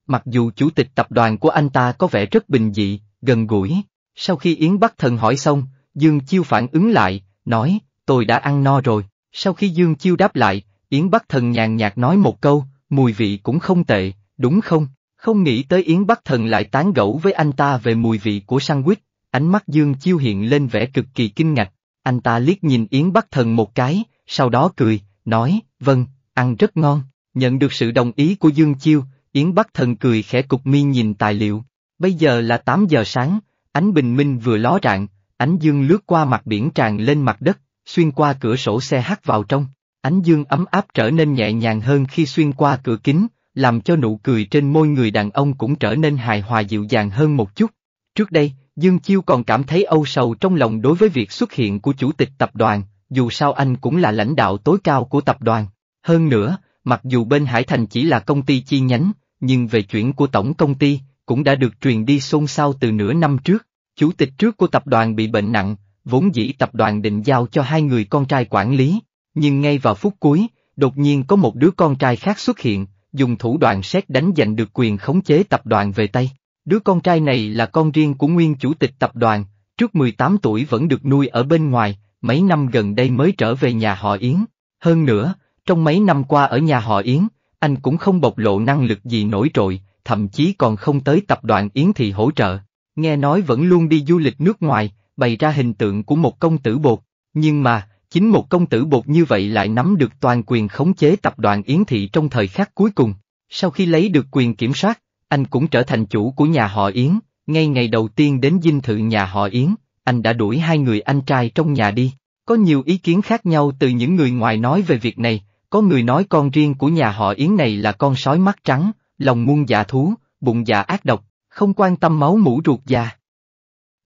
Mặc dù chủ tịch tập đoàn của anh ta có vẻ rất bình dị, gần gũi, sau khi Yến Bắc Thần hỏi xong, Dương Chiêu phản ứng lại, nói, tôi đã ăn no rồi. Sau khi Dương Chiêu đáp lại, Yến Bắc Thần nhàn nhạt nói một câu, mùi vị cũng không tệ, đúng không? Không nghĩ tới Yến Bắc Thần lại tán gẫu với anh ta về mùi vị của quýt, ánh mắt Dương Chiêu hiện lên vẻ cực kỳ kinh ngạc. Anh ta liếc nhìn Yến Bắc Thần một cái, sau đó cười, nói, vâng, ăn rất ngon. Nhận được sự đồng ý của Dương Chiêu, Yến Bắc Thần cười khẽ cục mi nhìn tài liệu. Bây giờ là 8 giờ sáng, ánh bình minh vừa ló rạng, ánh dương lướt qua mặt biển tràn lên mặt đất, xuyên qua cửa sổ xe hắt vào trong. Ánh dương ấm áp trở nên nhẹ nhàng hơn khi xuyên qua cửa kính, làm cho nụ cười trên môi người đàn ông cũng trở nên hài hòa dịu dàng hơn một chút. Trước đây, Dương Chiêu còn cảm thấy âu sầu trong lòng đối với việc xuất hiện của chủ tịch tập đoàn, dù sao anh cũng là lãnh đạo tối cao của tập đoàn. Hơn nữa, mặc dù bên Hải Thành chỉ là công ty chi nhánh, nhưng về chuyện của tổng công ty, cũng đã được truyền đi xôn xao từ nửa năm trước. Chủ tịch trước của tập đoàn bị bệnh nặng, vốn dĩ tập đoàn định giao cho hai người con trai quản lý, nhưng ngay vào phút cuối, đột nhiên có một đứa con trai khác xuất hiện, dùng thủ đoạn xét đánh giành được quyền khống chế tập đoàn về tay. Đứa con trai này là con riêng của nguyên chủ tịch tập đoàn, trước 18 tuổi vẫn được nuôi ở bên ngoài, mấy năm gần đây mới trở về nhà họ Yến. Hơn nữa, trong mấy năm qua ở nhà họ Yến, anh cũng không bộc lộ năng lực gì nổi trội, thậm chí còn không tới tập đoàn Yến Thị hỗ trợ. Nghe nói vẫn luôn đi du lịch nước ngoài, bày ra hình tượng của một công tử bột, nhưng mà, chính một công tử bột như vậy lại nắm được toàn quyền khống chế tập đoàn Yến Thị trong thời khắc cuối cùng. Sau khi lấy được quyền kiểm soát, anh cũng trở thành chủ của nhà họ Yến, ngay ngày đầu tiên đến dinh thự nhà họ Yến, anh đã đuổi hai người anh trai trong nhà đi. Có nhiều ý kiến khác nhau từ những người ngoài nói về việc này, có người nói con riêng của nhà họ Yến này là con sói mắt trắng, lòng muôn dạ thú, bụng dạ ác độc, không quan tâm máu mũ ruột già.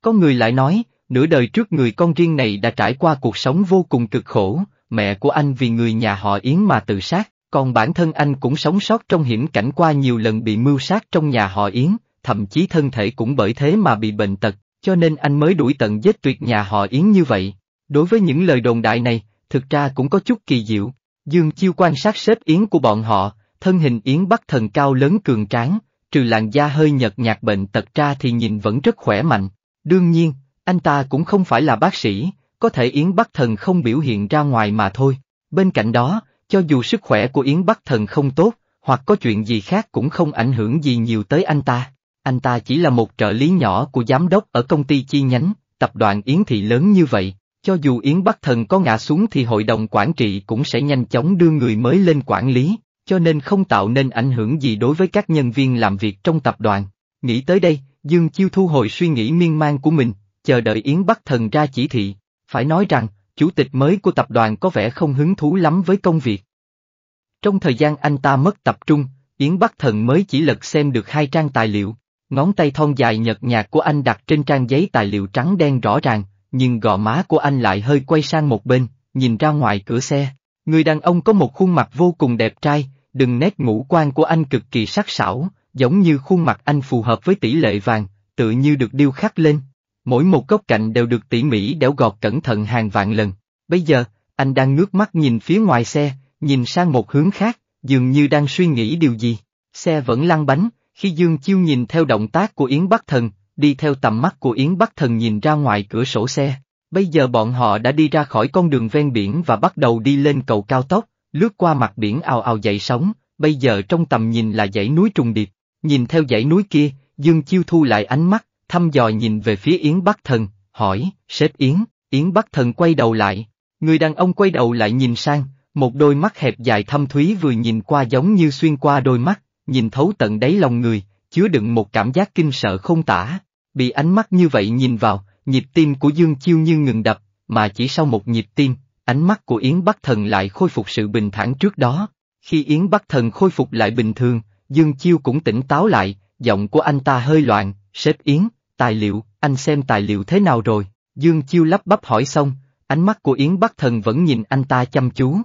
Có người lại nói, nửa đời trước người con riêng này đã trải qua cuộc sống vô cùng cực khổ, mẹ của anh vì người nhà họ Yến mà tự sát, còn bản thân anh cũng sống sót trong hiểm cảnh qua nhiều lần bị mưu sát trong nhà họ Yến, thậm chí thân thể cũng bởi thế mà bị bệnh tật, cho nên anh mới đuổi tận giết tuyệt nhà họ Yến như vậy. Đối với những lời đồn đại này, thực ra cũng có chút kỳ diệu, Dương Chiêu quan sát xếp yến của bọn họ, thân hình yến bắc thần cao lớn cường tráng, trừ làn da hơi nhợt nhạt bệnh tật ra thì nhìn vẫn rất khỏe mạnh. Đương nhiên, anh ta cũng không phải là bác sĩ, có thể yến bắc thần không biểu hiện ra ngoài mà thôi. Bên cạnh đó, cho dù sức khỏe của yến bắc thần không tốt, hoặc có chuyện gì khác cũng không ảnh hưởng gì nhiều tới anh ta. Anh ta chỉ là một trợ lý nhỏ của giám đốc ở công ty chi nhánh, tập đoàn Yến Thị lớn như vậy, cho dù Yến Bắc Thần có ngã xuống thì hội đồng quản trị cũng sẽ nhanh chóng đưa người mới lên quản lý, cho nên không tạo nên ảnh hưởng gì đối với các nhân viên làm việc trong tập đoàn. Nghĩ tới đây, Dương Chiêu thu hồi suy nghĩ miên man của mình, chờ đợi Yến Bắc Thần ra chỉ thị. Phải nói rằng, chủ tịch mới của tập đoàn có vẻ không hứng thú lắm với công việc. Trong thời gian anh ta mất tập trung, Yến Bắc Thần mới chỉ lật xem được hai trang tài liệu, ngón tay thon dài nhợt nhạt của anh đặt trên trang giấy tài liệu trắng đen rõ ràng, nhưng gò má của anh lại hơi quay sang một bên, nhìn ra ngoài cửa xe. Người đàn ông có một khuôn mặt vô cùng đẹp trai, đừng nét ngũ quan của anh cực kỳ sắc sảo, giống như khuôn mặt anh phù hợp với tỷ lệ vàng, tự như được điêu khắc lên. Mỗi một góc cạnh đều được tỉ mỉ đẽo gọt cẩn thận hàng vạn lần. Bây giờ, anh đang ngước mắt nhìn phía ngoài xe, nhìn sang một hướng khác, dường như đang suy nghĩ điều gì. Xe vẫn lăn bánh, khi Dương Chiêu nhìn theo động tác của Yến Bắc Thần, đi theo tầm mắt của Yến Bắc Thần nhìn ra ngoài cửa sổ xe. Bây giờ bọn họ đã đi ra khỏi con đường ven biển và bắt đầu đi lên cầu cao tốc, lướt qua mặt biển ào ào dậy sóng, bây giờ trong tầm nhìn là dãy núi trùng điệp. Nhìn theo dãy núi kia, Dương Chiêu thu lại ánh mắt, thăm dò nhìn về phía Yến Bắc Thần, hỏi, sếp Yến, Yến Bắc Thần quay đầu lại. Người đàn ông quay đầu lại nhìn sang, một đôi mắt hẹp dài thâm thúy vừa nhìn qua giống như xuyên qua đôi mắt, nhìn thấu tận đáy lòng người, chứa đựng một cảm giác kinh sợ không tả bị ánh mắt như vậy nhìn vào, nhịp tim của Dương Chiêu như ngừng đập, mà chỉ sau một nhịp tim, ánh mắt của Yến Bắc Thần lại khôi phục sự bình thản trước đó. Khi Yến Bắc Thần khôi phục lại bình thường, Dương Chiêu cũng tỉnh táo lại, giọng của anh ta hơi loạn, sếp Yến, tài liệu, anh xem tài liệu thế nào rồi? Dương Chiêu lắp bắp hỏi xong, ánh mắt của Yến Bắc Thần vẫn nhìn anh ta chăm chú.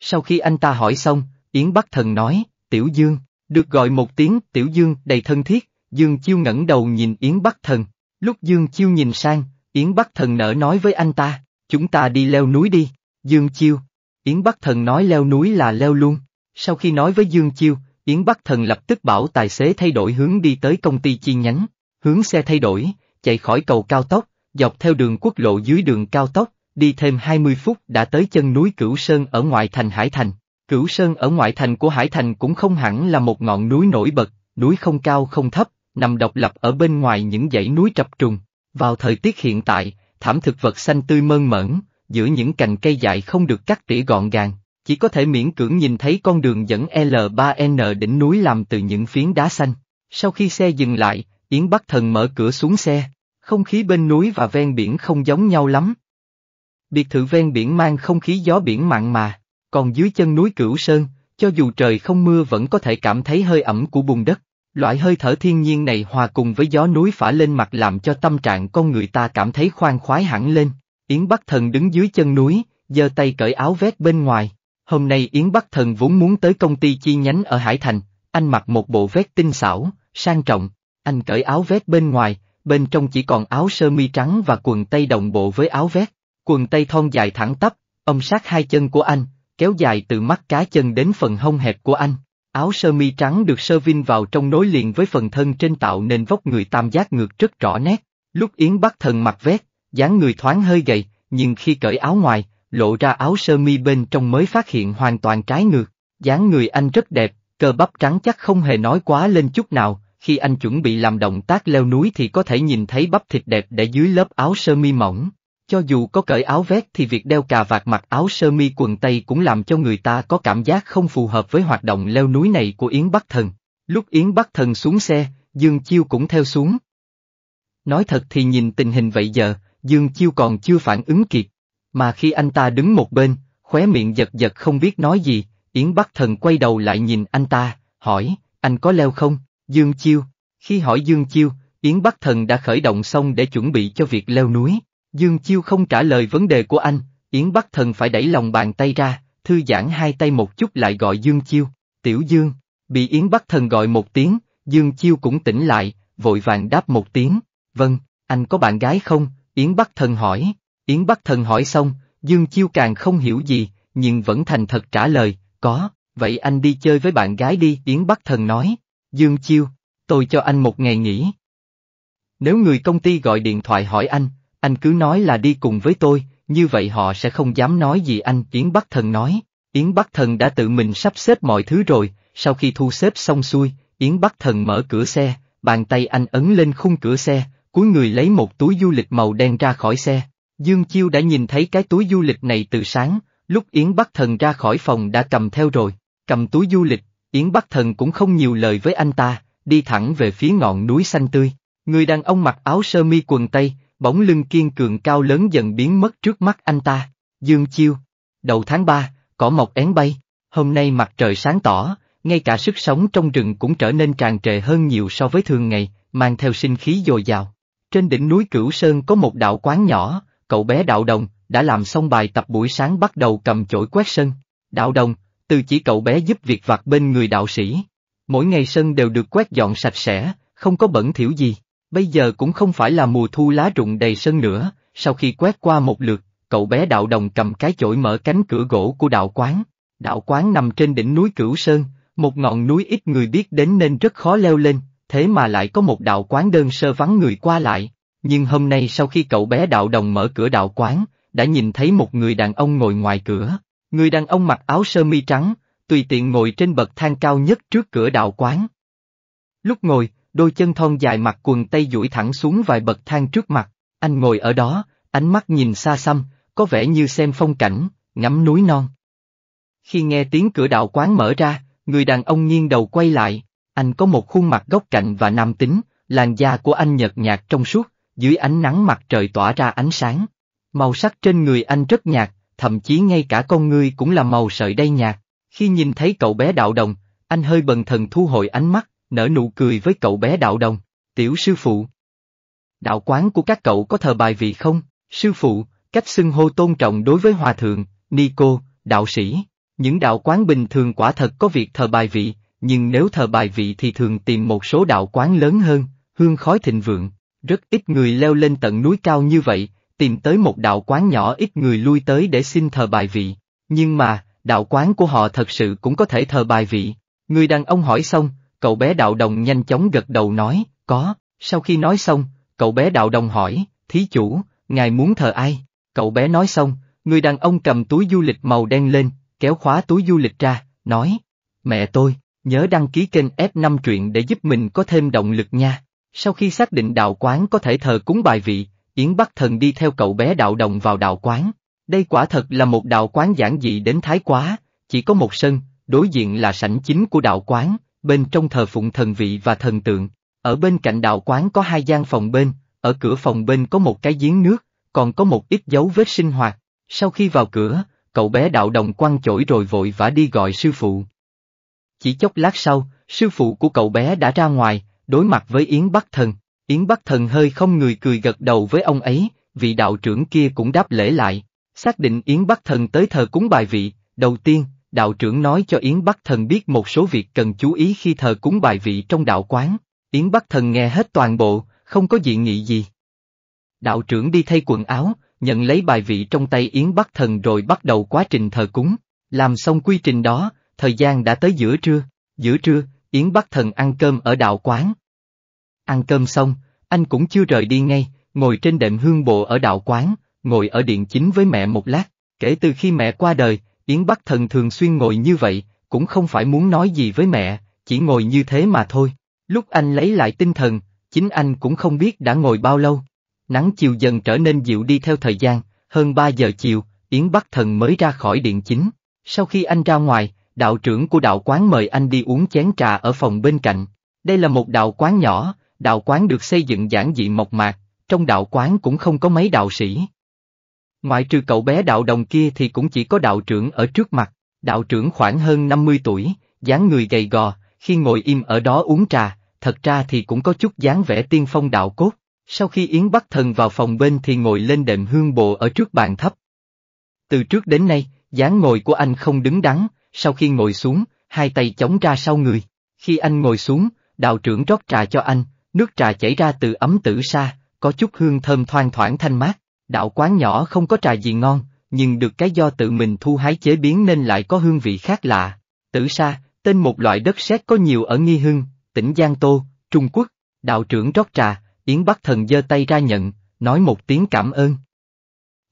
Sau khi anh ta hỏi xong, Yến Bắc Thần nói, Tiểu Dương, được gọi một tiếng Tiểu Dương đầy thân thiết, Dương Chiêu ngẩng đầu nhìn Yến Bắc Thần, lúc Dương Chiêu nhìn sang, Yến Bắc Thần nở nói với anh ta, chúng ta đi leo núi đi, Dương Chiêu. Yến Bắc Thần nói leo núi là leo luôn, sau khi nói với Dương Chiêu, Yến Bắc Thần lập tức bảo tài xế thay đổi hướng đi tới công ty chi nhánh, hướng xe thay đổi, chạy khỏi cầu cao tốc, dọc theo đường quốc lộ dưới đường cao tốc, đi thêm 20 phút đã tới chân núi Cửu Sơn ở ngoại thành Hải Thành. Cửu Sơn ở ngoại thành của Hải Thành cũng không hẳn là một ngọn núi nổi bật, núi không cao không thấp, nằm độc lập ở bên ngoài những dãy núi trập trùng. Vào thời tiết hiện tại, thảm thực vật xanh tươi mơn mởn, giữa những cành cây dại không được cắt tỉa gọn gàng, chỉ có thể miễn cưỡng nhìn thấy con đường dẫn L3N đỉnh núi làm từ những phiến đá xanh. Sau khi xe dừng lại, Yến Bắc Thần mở cửa xuống xe, không khí bên núi và ven biển không giống nhau lắm. Biệt thự ven biển mang không khí gió biển mặn mà, còn dưới chân núi Cửu Sơn, cho dù trời không mưa vẫn có thể cảm thấy hơi ẩm của bùn đất. Loại hơi thở thiên nhiên này hòa cùng với gió núi phả lên mặt làm cho tâm trạng con người ta cảm thấy khoan khoái hẳn lên. Yến Bắc Thần đứng dưới chân núi, giơ tay cởi áo vét bên ngoài. Hôm nay Yến Bắc Thần vốn muốn tới công ty chi nhánh ở Hải Thành, anh mặc một bộ vét tinh xảo, sang trọng, anh cởi áo vét bên ngoài, bên trong chỉ còn áo sơ mi trắng và quần tây đồng bộ với áo vét, quần tây thon dài thẳng tắp, ông sát hai chân của anh, kéo dài từ mắt cá chân đến phần hông hẹp của anh, Áo sơ mi trắng được sơ vin vào trong nối liền với phần thân trên tạo nên vóc người tam giác ngược rất rõ nét. Lúc Yến Bắc Thần mặc vét, dáng người thoáng hơi gầy, nhưng khi cởi áo ngoài, lộ ra áo sơ mi bên trong mới phát hiện hoàn toàn trái ngược. dáng người anh rất đẹp, cơ bắp trắng chắc không hề nói quá lên chút nào, khi anh chuẩn bị làm động tác leo núi thì có thể nhìn thấy bắp thịt đẹp để dưới lớp áo sơ mi mỏng. Cho dù có cởi áo vét thì việc đeo cà vạt mặc áo sơ mi quần tây cũng làm cho người ta có cảm giác không phù hợp với hoạt động leo núi này của Yến Bắc Thần. Lúc Yến Bắc Thần xuống xe, Dương Chiêu cũng theo xuống. Nói thật thì nhìn tình hình vậy giờ, Dương Chiêu còn chưa phản ứng kịp. Mà khi anh ta đứng một bên, khóe miệng giật giật không biết nói gì, Yến Bắc Thần quay đầu lại nhìn anh ta, hỏi, anh có leo không, Dương Chiêu? Khi hỏi Dương Chiêu, Yến Bắc Thần đã khởi động xong để chuẩn bị cho việc leo núi. Dương Chiêu không trả lời vấn đề của anh, Yến Bắc Thần phải đẩy lòng bàn tay ra, thư giãn hai tay một chút lại gọi Dương Chiêu, Tiểu Dương, bị Yến Bắc Thần gọi một tiếng, Dương Chiêu cũng tỉnh lại, vội vàng đáp một tiếng, vâng, anh có bạn gái không, Yến Bắc Thần hỏi, Yến Bắc Thần hỏi xong, Dương Chiêu càng không hiểu gì, nhưng vẫn thành thật trả lời, có, vậy anh đi chơi với bạn gái đi, Yến Bắc Thần nói, Dương Chiêu, tôi cho anh một ngày nghỉ. Nếu người công ty gọi điện thoại hỏi anh, anh cứ nói là đi cùng với tôi, như vậy họ sẽ không dám nói gì anh. Yến Bắc Thần nói, Yến Bắc Thần đã tự mình sắp xếp mọi thứ rồi, sau khi thu xếp xong xuôi, Yến Bắc Thần mở cửa xe, bàn tay anh ấn lên khung cửa xe, cuối người lấy một túi du lịch màu đen ra khỏi xe. Dương Chiêu đã nhìn thấy cái túi du lịch này từ sáng, lúc Yến Bắc Thần ra khỏi phòng đã cầm theo rồi, cầm túi du lịch, Yến Bắc Thần cũng không nhiều lời với anh ta, đi thẳng về phía ngọn núi xanh tươi. Người đàn ông mặc áo sơ mi quần tây, bóng lưng kiên cường cao lớn dần biến mất trước mắt anh ta. Dương Chiêu. Đầu tháng 3, cỏ mọc én bay, hôm nay mặt trời sáng tỏ, ngay cả sức sống trong rừng cũng trở nên tràn trề hơn nhiều so với thường ngày, mang theo sinh khí dồi dào. Trên đỉnh núi Cửu Sơn có một đạo quán nhỏ, cậu bé Đạo Đồng, đã làm xong bài tập buổi sáng bắt đầu cầm chổi quét sân. Đạo Đồng, từ chỉ cậu bé giúp việc vặt bên người đạo sĩ. Mỗi ngày sân đều được quét dọn sạch sẽ, không có bẩn thiểu gì. Bây giờ cũng không phải là mùa thu lá rụng đầy sân nữa, sau khi quét qua một lượt, cậu bé đạo đồng cầm cái chổi mở cánh cửa gỗ của đạo quán. Đạo quán nằm trên đỉnh núi Cửu Sơn, một ngọn núi ít người biết đến nên rất khó leo lên, thế mà lại có một đạo quán đơn sơ vắng người qua lại. Nhưng hôm nay sau khi cậu bé đạo đồng mở cửa đạo quán, đã nhìn thấy một người đàn ông ngồi ngoài cửa. Người đàn ông mặc áo sơ mi trắng, tùy tiện ngồi trên bậc thang cao nhất trước cửa đạo quán. Lúc ngồi, đôi chân thon dài mặc quần tây duỗi thẳng xuống vài bậc thang trước mặt, anh ngồi ở đó, ánh mắt nhìn xa xăm, có vẻ như xem phong cảnh, ngắm núi non. Khi nghe tiếng cửa đạo quán mở ra, người đàn ông nghiêng đầu quay lại, anh có một khuôn mặt góc cạnh và nam tính, làn da của anh nhợt nhạt trong suốt, dưới ánh nắng mặt trời tỏa ra ánh sáng. Màu sắc trên người anh rất nhạt, thậm chí ngay cả con ngươi cũng là màu sợi đay nhạt. Khi nhìn thấy cậu bé đạo đồng, anh hơi bần thần thu hồi ánh mắt, nở nụ cười với cậu bé đạo đồng, tiểu sư phụ. Đạo quán của các cậu có thờ bài vị không, sư phụ, cách xưng hô tôn trọng đối với hòa thượng, ni cô, đạo sĩ. Những đạo quán bình thường quả thật có việc thờ bài vị, nhưng nếu thờ bài vị thì thường tìm một số đạo quán lớn hơn, hương khói thịnh vượng. Rất ít người leo lên tận núi cao như vậy, tìm tới một đạo quán nhỏ ít người lui tới để xin thờ bài vị. Nhưng mà, đạo quán của họ thật sự cũng có thể thờ bài vị. Người đàn ông hỏi xong, Cậu bé đạo đồng nhanh chóng gật đầu nói, có, sau khi nói xong, cậu bé đạo đồng hỏi, thí chủ, ngài muốn thờ ai? Cậu bé nói xong, người đàn ông cầm túi du lịch màu đen lên, kéo khóa túi du lịch ra, nói, mẹ tôi, nhớ đăng ký kênh F5 truyện để giúp mình có thêm động lực nha. Sau khi xác định đạo quán có thể thờ cúng bài vị, Yến Bắc Thần đi theo cậu bé đạo đồng vào đạo quán. Đây quả thật là một đạo quán giản dị đến thái quá, chỉ có một sân, đối diện là sảnh chính của đạo quán, bên trong thờ phụng thần vị và thần tượng. Ở bên cạnh đạo quán có hai gian phòng bên, ở cửa phòng bên có một cái giếng nước, còn có một ít dấu vết sinh hoạt. Sau khi vào cửa, cậu bé đạo đồng quăng chổi rồi vội vã đi gọi sư phụ. Chỉ chốc lát sau, sư phụ của cậu bé đã ra ngoài, đối mặt với Yến Bắc Thần. Yến Bắc Thần hơi không người cười gật đầu với ông ấy, vị đạo trưởng kia cũng đáp lễ lại, xác định Yến Bắc Thần tới thờ cúng bài vị, đầu tiên, đạo trưởng nói cho Yến Bắc Thần biết một số việc cần chú ý khi thờ cúng bài vị trong đạo quán. Yến Bắc Thần nghe hết toàn bộ, không có dị nghị gì. Đạo trưởng đi thay quần áo, nhận lấy bài vị trong tay Yến Bắc Thần rồi bắt đầu quá trình thờ cúng. Làm xong quy trình đó, thời gian đã tới giữa trưa. Giữa trưa, Yến Bắc Thần ăn cơm ở đạo quán. Ăn cơm xong, anh cũng chưa rời đi ngay, ngồi trên đệm hương bộ ở đạo quán, ngồi ở điện chính với mẹ một lát. Kể từ khi mẹ qua đời, Yến Bắc Thần thường xuyên ngồi như vậy, cũng không phải muốn nói gì với mẹ, chỉ ngồi như thế mà thôi. Lúc anh lấy lại tinh thần, chính anh cũng không biết đã ngồi bao lâu. Nắng chiều dần trở nên dịu đi theo thời gian, hơn 3 giờ chiều, Yến Bắc Thần mới ra khỏi điện chính. Sau khi anh ra ngoài, đạo trưởng của đạo quán mời anh đi uống chén trà ở phòng bên cạnh. Đây là một đạo quán nhỏ, đạo quán được xây dựng giản dị mộc mạc, trong đạo quán cũng không có mấy đạo sĩ. Ngoại trừ cậu bé đạo đồng kia thì cũng chỉ có đạo trưởng ở trước mặt, đạo trưởng khoảng hơn 50 tuổi, dáng người gầy gò, khi ngồi im ở đó uống trà, thật ra thì cũng có chút dáng vẻ tiên phong đạo cốt. Sau khi Yến bắt Thần vào phòng bên thì ngồi lên đệm hương bộ ở trước bàn thấp. Từ trước đến nay, dáng ngồi của anh không đứng đắn, sau khi ngồi xuống, hai tay chống ra sau người. Khi anh ngồi xuống, đạo trưởng rót trà cho anh, nước trà chảy ra từ ấm tử sa, có chút hương thơm thoang thoảng thanh mát. Đạo quán nhỏ không có trà gì ngon, nhưng được cái do tự mình thu hái chế biến nên lại có hương vị khác lạ. Tử Sa, tên một loại đất sét có nhiều ở Nghi Hưng, tỉnh Giang Tô, Trung Quốc, đạo trưởng rót trà, Yến Bắc Thần giơ tay ra nhận, nói một tiếng cảm ơn.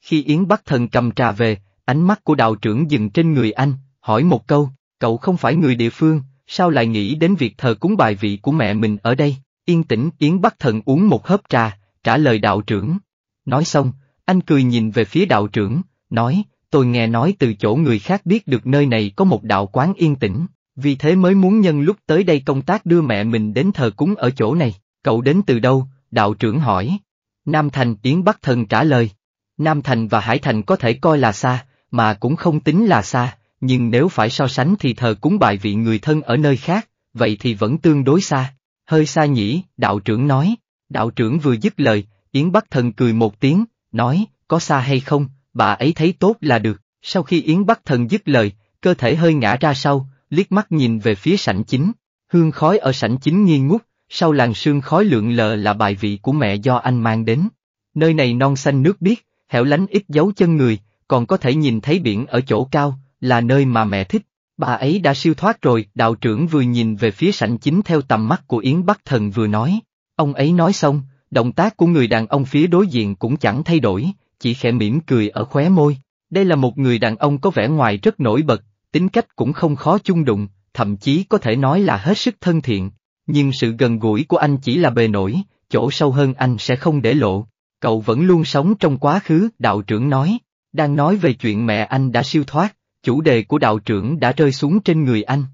Khi Yến Bắc Thần cầm trà về, ánh mắt của đạo trưởng dừng trên người anh, hỏi một câu, cậu không phải người địa phương, sao lại nghĩ đến việc thờ cúng bài vị của mẹ mình ở đây? Yên tĩnh Yến Bắc Thần uống một hớp trà, trả lời đạo trưởng. Nói xong, anh cười nhìn về phía đạo trưởng, nói, tôi nghe nói từ chỗ người khác biết được nơi này có một đạo quán yên tĩnh, vì thế mới muốn nhân lúc tới đây công tác đưa mẹ mình đến thờ cúng ở chỗ này, cậu đến từ đâu, đạo trưởng hỏi. Nam Thành Yến Bắc Thần trả lời, Nam Thành và Hải Thành có thể coi là xa, mà cũng không tính là xa, nhưng nếu phải so sánh thì thờ cúng bài vị người thân ở nơi khác, vậy thì vẫn tương đối xa, hơi xa nhỉ, đạo trưởng nói. Đạo trưởng vừa dứt lời, Yến Bắc Thần cười một tiếng, nói, có xa hay không, bà ấy thấy tốt là được. Sau khi Yến Bắc Thần dứt lời, cơ thể hơi ngã ra sau, liếc mắt nhìn về phía sảnh chính. Hương khói ở sảnh chính nghi ngút, sau làng sương khói lượng lờ là bài vị của mẹ do anh mang đến. Nơi này non xanh nước biếc, hẻo lánh ít dấu chân người, còn có thể nhìn thấy biển ở chỗ cao, là nơi mà mẹ thích. Bà ấy đã siêu thoát rồi, đạo trưởng vừa nhìn về phía sảnh chính theo tầm mắt của Yến Bắc Thần vừa nói. Ông ấy nói xong, Động tác của người đàn ông phía đối diện cũng chẳng thay đổi, chỉ khẽ mỉm cười ở khóe môi. Đây là một người đàn ông có vẻ ngoài rất nổi bật, tính cách cũng không khó chung đụng, thậm chí có thể nói là hết sức thân thiện. Nhưng sự gần gũi của anh chỉ là bề nổi, chỗ sâu hơn anh sẽ không để lộ. Cậu vẫn luôn sống trong quá khứ, đạo trưởng nói. Đang nói về chuyện mẹ anh đã siêu thoát, chủ đề của đạo trưởng đã rơi xuống trên người anh.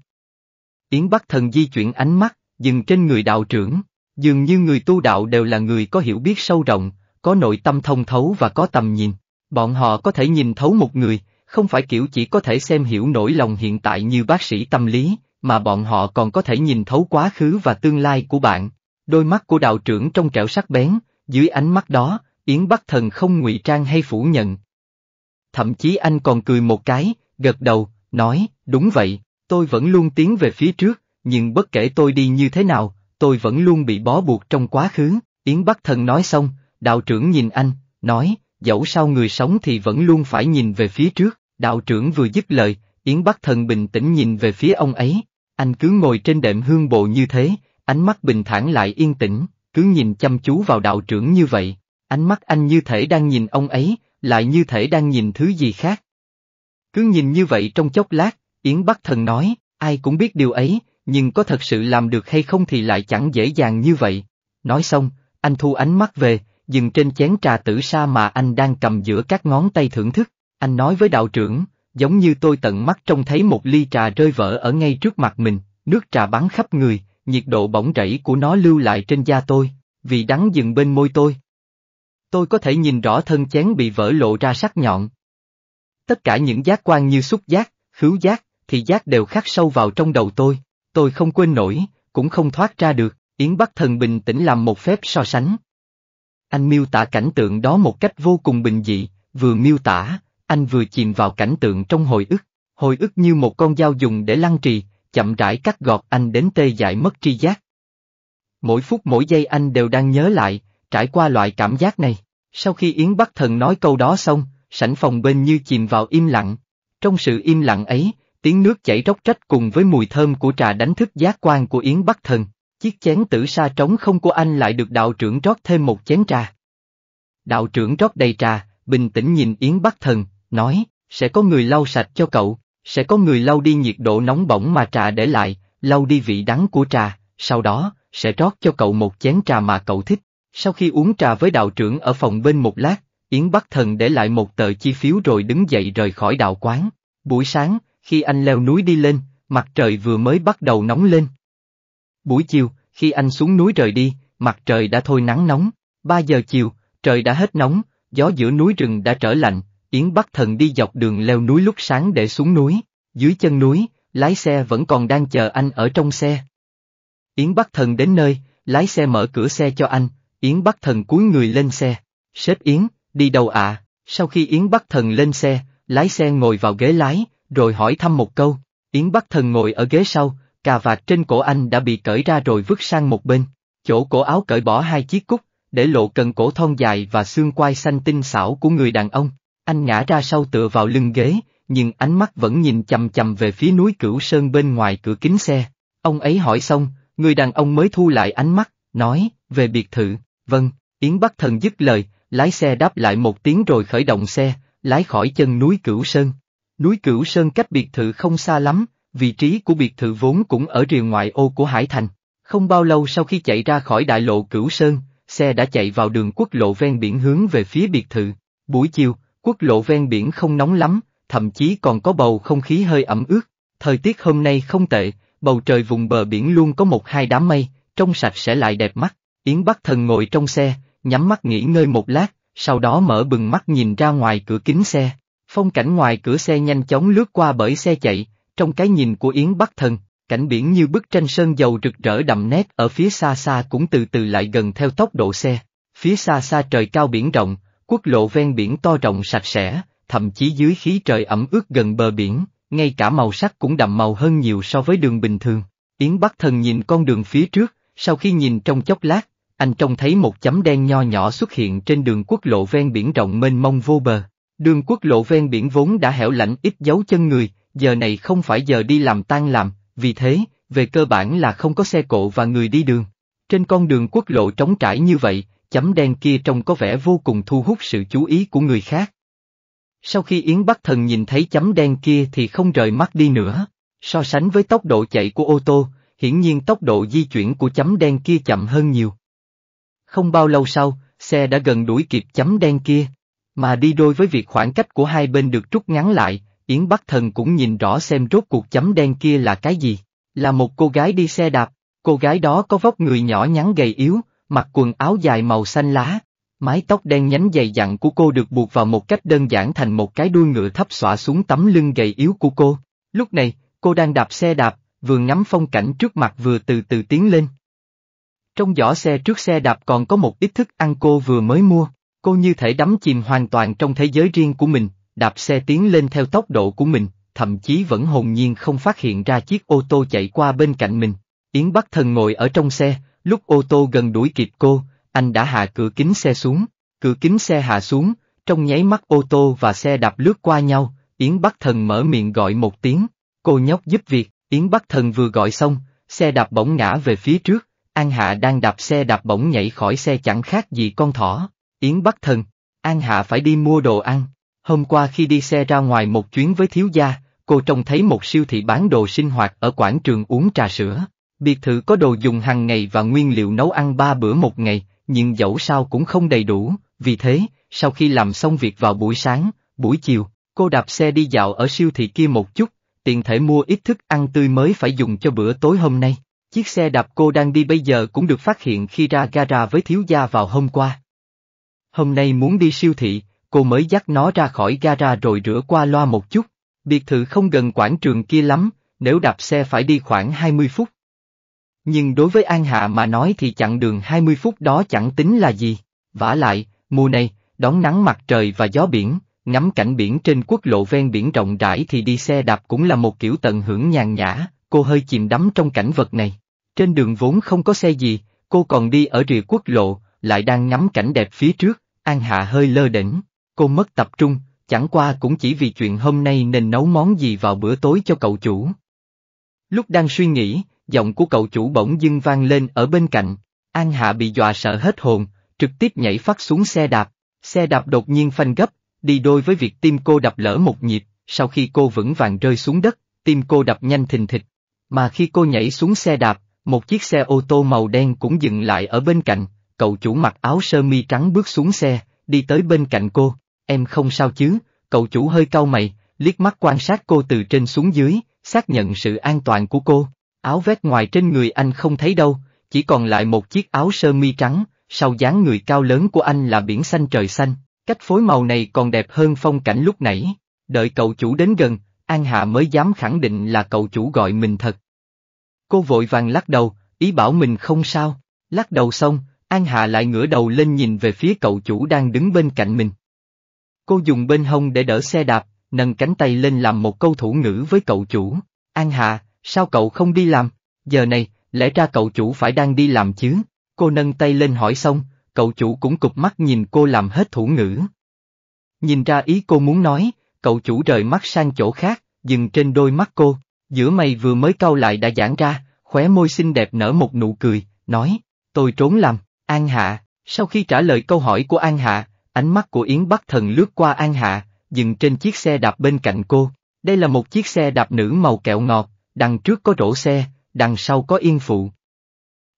Yến Bắc Thần di chuyển ánh mắt, dừng trên người đạo trưởng. Dường như người tu đạo đều là người có hiểu biết sâu rộng, có nội tâm thông thấu và có tầm nhìn. Bọn họ có thể nhìn thấu một người, không phải kiểu chỉ có thể xem hiểu nỗi lòng hiện tại như bác sĩ tâm lý, mà bọn họ còn có thể nhìn thấu quá khứ và tương lai của bạn. Đôi mắt của đạo trưởng trong trẻo sắc bén, dưới ánh mắt đó, Yến Bắc Thần không ngụy trang hay phủ nhận. Thậm chí anh còn cười một cái, gật đầu, nói, đúng vậy, tôi vẫn luôn tiến về phía trước, nhưng bất kể tôi đi như thế nào, tôi vẫn luôn bị bó buộc trong quá khứ, Yến Bắc Thần nói xong, đạo trưởng nhìn anh, nói, dẫu sao người sống thì vẫn luôn phải nhìn về phía trước, đạo trưởng vừa dứt lời, Yến Bắc Thần bình tĩnh nhìn về phía ông ấy, anh cứ ngồi trên đệm hương bộ như thế, ánh mắt bình thản lại yên tĩnh, cứ nhìn chăm chú vào đạo trưởng như vậy, ánh mắt anh như thể đang nhìn ông ấy, lại như thể đang nhìn thứ gì khác. Cứ nhìn như vậy trong chốc lát, Yến Bắc Thần nói, ai cũng biết điều ấy, nhưng có thật sự làm được hay không thì lại chẳng dễ dàng như vậy. Nói xong, anh thu ánh mắt về, dừng trên chén trà tử sa mà anh đang cầm giữa các ngón tay thưởng thức. Anh nói với đạo trưởng, giống như tôi tận mắt trông thấy một ly trà rơi vỡ ở ngay trước mặt mình, nước trà bắn khắp người, nhiệt độ bỏng rẫy của nó lưu lại trên da tôi, vị đắng dừng bên môi tôi. Tôi có thể nhìn rõ thân chén bị vỡ lộ ra sắc nhọn. Tất cả những giác quan như xúc giác, khứu giác, thị giác đều khắc sâu vào trong đầu tôi, tôi không quên nổi, cũng không thoát ra được, Yến Bắc Thần bình tĩnh làm một phép so sánh. Anh miêu tả cảnh tượng đó một cách vô cùng bình dị, vừa miêu tả, anh vừa chìm vào cảnh tượng trong hồi ức, hồi ức như một con dao dùng để lăn trì, chậm rãi cắt gọt anh đến tê dại mất tri giác. Mỗi phút mỗi giây anh đều đang nhớ lại, trải qua loại cảm giác này. Sau khi Yến Bắc Thần nói câu đó xong, sảnh phòng bên như chìm vào im lặng. Trong sự im lặng ấy, tiếng nước chảy róc rách cùng với mùi thơm của trà đánh thức giác quan của Yến Bắc Thần, chiếc chén tử sa trống không của anh lại được đạo trưởng rót thêm một chén trà. Đạo trưởng rót đầy trà, bình tĩnh nhìn Yến Bắc Thần, nói, sẽ có người lau sạch cho cậu, sẽ có người lau đi nhiệt độ nóng bỏng mà trà để lại, lau đi vị đắng của trà, sau đó, sẽ rót cho cậu một chén trà mà cậu thích. Sau khi uống trà với đạo trưởng ở phòng bên một lát, Yến Bắc Thần để lại một tờ chi phiếu rồi đứng dậy rời khỏi đạo quán. Buổi sáng, khi anh leo núi đi lên, mặt trời vừa mới bắt đầu nóng lên. Buổi chiều, khi anh xuống núi rời đi, mặt trời đã thôi nắng nóng, 3 giờ chiều, trời đã hết nóng, gió giữa núi rừng đã trở lạnh, Yến Bắc Thần đi dọc đường leo núi lúc sáng để xuống núi, dưới chân núi, lái xe vẫn còn đang chờ anh ở trong xe. Yến Bắc Thần đến nơi, lái xe mở cửa xe cho anh, Yến Bắc Thần cúi người lên xe, sếp Yến, đi đâu ạ, à? sau khi Yến Bắc Thần lên xe, lái xe ngồi vào ghế lái, rồi hỏi thăm một câu. Yến Bắc Thần ngồi ở ghế sau, cà vạt trên cổ anh đã bị cởi ra rồi vứt sang một bên. Chỗ cổ áo cởi bỏ hai chiếc cúc, để lộ cần cổ thon dài và xương quai xanh tinh xảo của người đàn ông. Anh ngã ra sau tựa vào lưng ghế, nhưng ánh mắt vẫn nhìn chầm chầm về phía núi Cửu Sơn bên ngoài cửa kính xe. Ông ấy hỏi xong, người đàn ông mới thu lại ánh mắt, nói, về biệt thự, vâng, Yến Bắc Thần dứt lời, lái xe đáp lại một tiếng rồi khởi động xe, lái khỏi chân núi Cửu Sơn. Núi Cửu Sơn cách biệt thự không xa lắm, vị trí của biệt thự vốn cũng ở rìa ngoại ô của Hải Thành. Không bao lâu sau khi chạy ra khỏi đại lộ Cửu Sơn, xe đã chạy vào đường quốc lộ ven biển hướng về phía biệt thự. Buổi chiều, quốc lộ ven biển không nóng lắm, thậm chí còn có bầu không khí hơi ẩm ướt. Thời tiết hôm nay không tệ, bầu trời vùng bờ biển luôn có một hai đám mây, trong sạch sẽ lại đẹp mắt. Yến Bắc Thần ngồi trong xe, nhắm mắt nghỉ ngơi một lát, sau đó mở bừng mắt nhìn ra ngoài cửa kính xe. Phong cảnh ngoài cửa xe nhanh chóng lướt qua bởi xe chạy, trong cái nhìn của Yến Bắc Thần, cảnh biển như bức tranh sơn dầu rực rỡ đậm nét ở phía xa xa cũng từ từ lại gần theo tốc độ xe. Phía xa xa trời cao biển rộng, quốc lộ ven biển to rộng sạch sẽ, thậm chí dưới khí trời ẩm ướt gần bờ biển, ngay cả màu sắc cũng đậm màu hơn nhiều so với đường bình thường. Yến Bắc Thần nhìn con đường phía trước, sau khi nhìn trong chốc lát, anh trông thấy một chấm đen nho nhỏ xuất hiện trên đường quốc lộ ven biển rộng mênh mông vô bờ. Đường quốc lộ ven biển vốn đã hẻo lạnh ít dấu chân người, giờ này không phải giờ đi làm tan làm, vì thế, về cơ bản là không có xe cộ và người đi đường. Trên con đường quốc lộ trống trải như vậy, chấm đen kia trông có vẻ vô cùng thu hút sự chú ý của người khác. Sau khi Yến Bắc Thần nhìn thấy chấm đen kia thì không rời mắt đi nữa. So sánh với tốc độ chạy của ô tô, hiển nhiên tốc độ di chuyển của chấm đen kia chậm hơn nhiều. Không bao lâu sau, xe đã gần đuổi kịp chấm đen kia. Mà đi đôi với việc khoảng cách của hai bên được rút ngắn lại, Yến Bắc Thần cũng nhìn rõ xem rốt cuộc chấm đen kia là cái gì. Là một cô gái đi xe đạp, cô gái đó có vóc người nhỏ nhắn gầy yếu, mặc quần áo dài màu xanh lá. Mái tóc đen nhánh dày dặn của cô được buộc vào một cách đơn giản thành một cái đuôi ngựa thấp xõa xuống tấm lưng gầy yếu của cô. Lúc này, cô đang đạp xe đạp, vừa ngắm phong cảnh trước mặt vừa từ từ tiến lên. Trong giỏ xe trước xe đạp còn có một ít thức ăn cô vừa mới mua, Cô như thể đắm chìm hoàn toàn trong thế giới riêng của mình, đạp xe tiến lên theo tốc độ của mình, thậm chí vẫn hồn nhiên không phát hiện ra chiếc ô tô chạy qua bên cạnh mình. Yến Bắc Thần ngồi ở trong xe, lúc ô tô gần đuổi kịp cô, anh đã hạ cửa kính xe xuống, cửa kính xe hạ xuống, trong nháy mắt ô tô và xe đạp lướt qua nhau, Yến Bắc Thần mở miệng gọi một tiếng, cô nhóc giúp việc, Yến Bắc Thần vừa gọi xong, xe đạp bỗng ngã về phía trước, An Hạ đang đạp xe đạp bỗng nhảy khỏi xe chẳng khác gì con thỏ, Yến Bắc Thần, An Hạ phải đi mua đồ ăn. Hôm qua khi đi xe ra ngoài một chuyến với thiếu gia, cô trông thấy một siêu thị bán đồ sinh hoạt ở quảng trường uống trà sữa. Biệt thự có đồ dùng hàng ngày và nguyên liệu nấu ăn ba bữa một ngày, nhưng dẫu sao cũng không đầy đủ, vì thế, sau khi làm xong việc vào buổi sáng, buổi chiều, cô đạp xe đi dạo ở siêu thị kia một chút, tiện thể mua ít thức ăn tươi mới phải dùng cho bữa tối hôm nay. Chiếc xe đạp cô đang đi bây giờ cũng được phát hiện khi ra gara với thiếu gia vào hôm qua. Hôm nay muốn đi siêu thị, cô mới dắt nó ra khỏi gara rồi rửa qua loa một chút. Biệt thự không gần quảng trường kia lắm, nếu đạp xe phải đi khoảng 20 phút. Nhưng đối với An Hạ mà nói thì chặng đường 20 phút đó chẳng tính là gì. vả lại, mùa này, đón nắng mặt trời và gió biển, ngắm cảnh biển trên quốc lộ ven biển rộng rãi thì đi xe đạp cũng là một kiểu tận hưởng nhàn nhã, cô hơi chìm đắm trong cảnh vật này. Trên đường vốn không có xe gì, cô còn đi ở rìa quốc lộ, lại đang ngắm cảnh đẹp phía trước. An Hạ hơi lơ đỉnh, cô mất tập trung, chẳng qua cũng chỉ vì chuyện hôm nay nên nấu món gì vào bữa tối cho cậu chủ. Lúc đang suy nghĩ, giọng của cậu chủ bỗng dưng vang lên ở bên cạnh, An Hạ bị dọa sợ hết hồn, trực tiếp nhảy phát xuống xe đạp, xe đạp đột nhiên phanh gấp, đi đôi với việc tim cô đập lỡ một nhịp, sau khi cô vững vàng rơi xuống đất, tim cô đập nhanh thình thịch, mà khi cô nhảy xuống xe đạp, một chiếc xe ô tô màu đen cũng dừng lại ở bên cạnh, cậu chủ mặc áo sơ mi trắng bước xuống xe, đi tới bên cạnh cô, em không sao chứ, cậu chủ hơi cau mày, liếc mắt quan sát cô từ trên xuống dưới, xác nhận sự an toàn của cô, áo vét ngoài trên người anh không thấy đâu, chỉ còn lại một chiếc áo sơ mi trắng, sau dáng người cao lớn của anh là biển xanh trời xanh, cách phối màu này còn đẹp hơn phong cảnh lúc nãy, đợi cậu chủ đến gần, An Hạ mới dám khẳng định là cậu chủ gọi mình thật. Cô vội vàng lắc đầu, ý bảo mình không sao, lắc đầu xong, An Hạ lại ngửa đầu lên nhìn về phía cậu chủ đang đứng bên cạnh mình. Cô dùng bên hông để đỡ xe đạp, nâng cánh tay lên làm một câu thủ ngữ với cậu chủ. An Hạ, sao cậu không đi làm? Giờ này, lẽ ra cậu chủ phải đang đi làm chứ? Cô nâng tay lên hỏi xong, cậu chủ cũng cụp mắt nhìn cô làm hết thủ ngữ. Nhìn ra ý cô muốn nói, cậu chủ rời mắt sang chỗ khác, dừng trên đôi mắt cô, giữa mày vừa mới cau lại đã giãn ra, khóe môi xinh đẹp nở một nụ cười, nói, tôi trốn làm. An Hạ, sau khi trả lời câu hỏi của An Hạ, ánh mắt của Yến Bắc Thần lướt qua An Hạ, dừng trên chiếc xe đạp bên cạnh cô. Đây là một chiếc xe đạp nữ màu kẹo ngọt, đằng trước có rổ xe, đằng sau có yên phụ.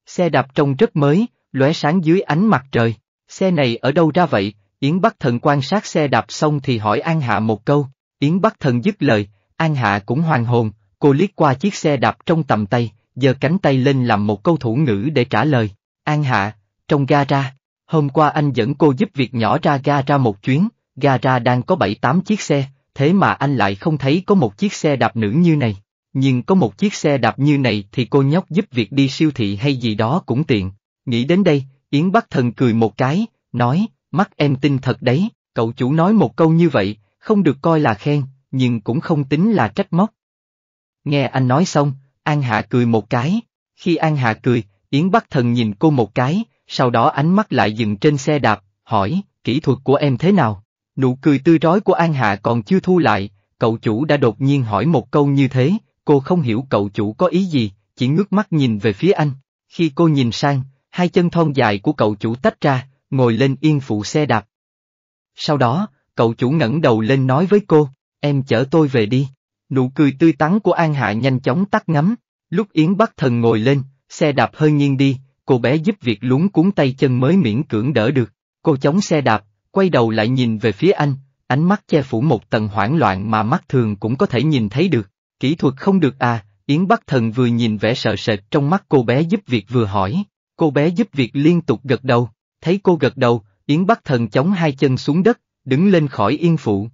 Xe đạp trông rất mới, lóe sáng dưới ánh mặt trời. Xe này ở đâu ra vậy? Yến Bắc Thần quan sát xe đạp xong thì hỏi An Hạ một câu. Yến Bắc Thần dứt lời, An Hạ cũng hoàn hồn, cô liếc qua chiếc xe đạp trong tầm tay, giơ cánh tay lên làm một câu thủ ngữ để trả lời. An Hạ, trong gara, hôm qua anh dẫn cô giúp việc nhỏ ra gara một chuyến, gara đang có 7-8 chiếc xe, thế mà anh lại không thấy có một chiếc xe đạp nữ như này. Nhưng có một chiếc xe đạp như này thì cô nhóc giúp việc đi siêu thị hay gì đó cũng tiện. Nghĩ đến đây, Yến Bắc Thần cười một cái, nói, mắt em tin thật đấy, cậu chủ nói một câu như vậy, không được coi là khen, nhưng cũng không tính là trách móc. Nghe anh nói xong, An Hạ cười một cái. Khi An Hạ cười, Yến Bắc Thần nhìn cô một cái, sau đó ánh mắt lại dừng trên xe đạp, hỏi, kỹ thuật của em thế nào? Nụ cười tươi rói của An Hạ còn chưa thu lại, cậu chủ đã đột nhiên hỏi một câu như thế, cô không hiểu cậu chủ có ý gì, chỉ ngước mắt nhìn về phía anh. Khi cô nhìn sang, hai chân thon dài của cậu chủ tách ra, ngồi lên yên phụ xe đạp. Sau đó, cậu chủ ngẩng đầu lên nói với cô, em chở tôi về đi. Nụ cười tươi tắn của An Hạ nhanh chóng tắt ngắm, lúc Yến Bắc Thần ngồi lên, xe đạp hơi nghiêng đi, cô bé giúp việc lúng cuốn tay chân mới miễn cưỡng đỡ được, cô chống xe đạp, quay đầu lại nhìn về phía anh, ánh mắt che phủ một tầng hoảng loạn mà mắt thường cũng có thể nhìn thấy được, kỹ thuật không được à, Yến Bắc Thần vừa nhìn vẻ sợ sệt trong mắt cô bé giúp việc vừa hỏi, cô bé giúp việc liên tục gật đầu, thấy cô gật đầu, Yến Bắc Thần chống hai chân xuống đất, đứng lên khỏi yên phụ.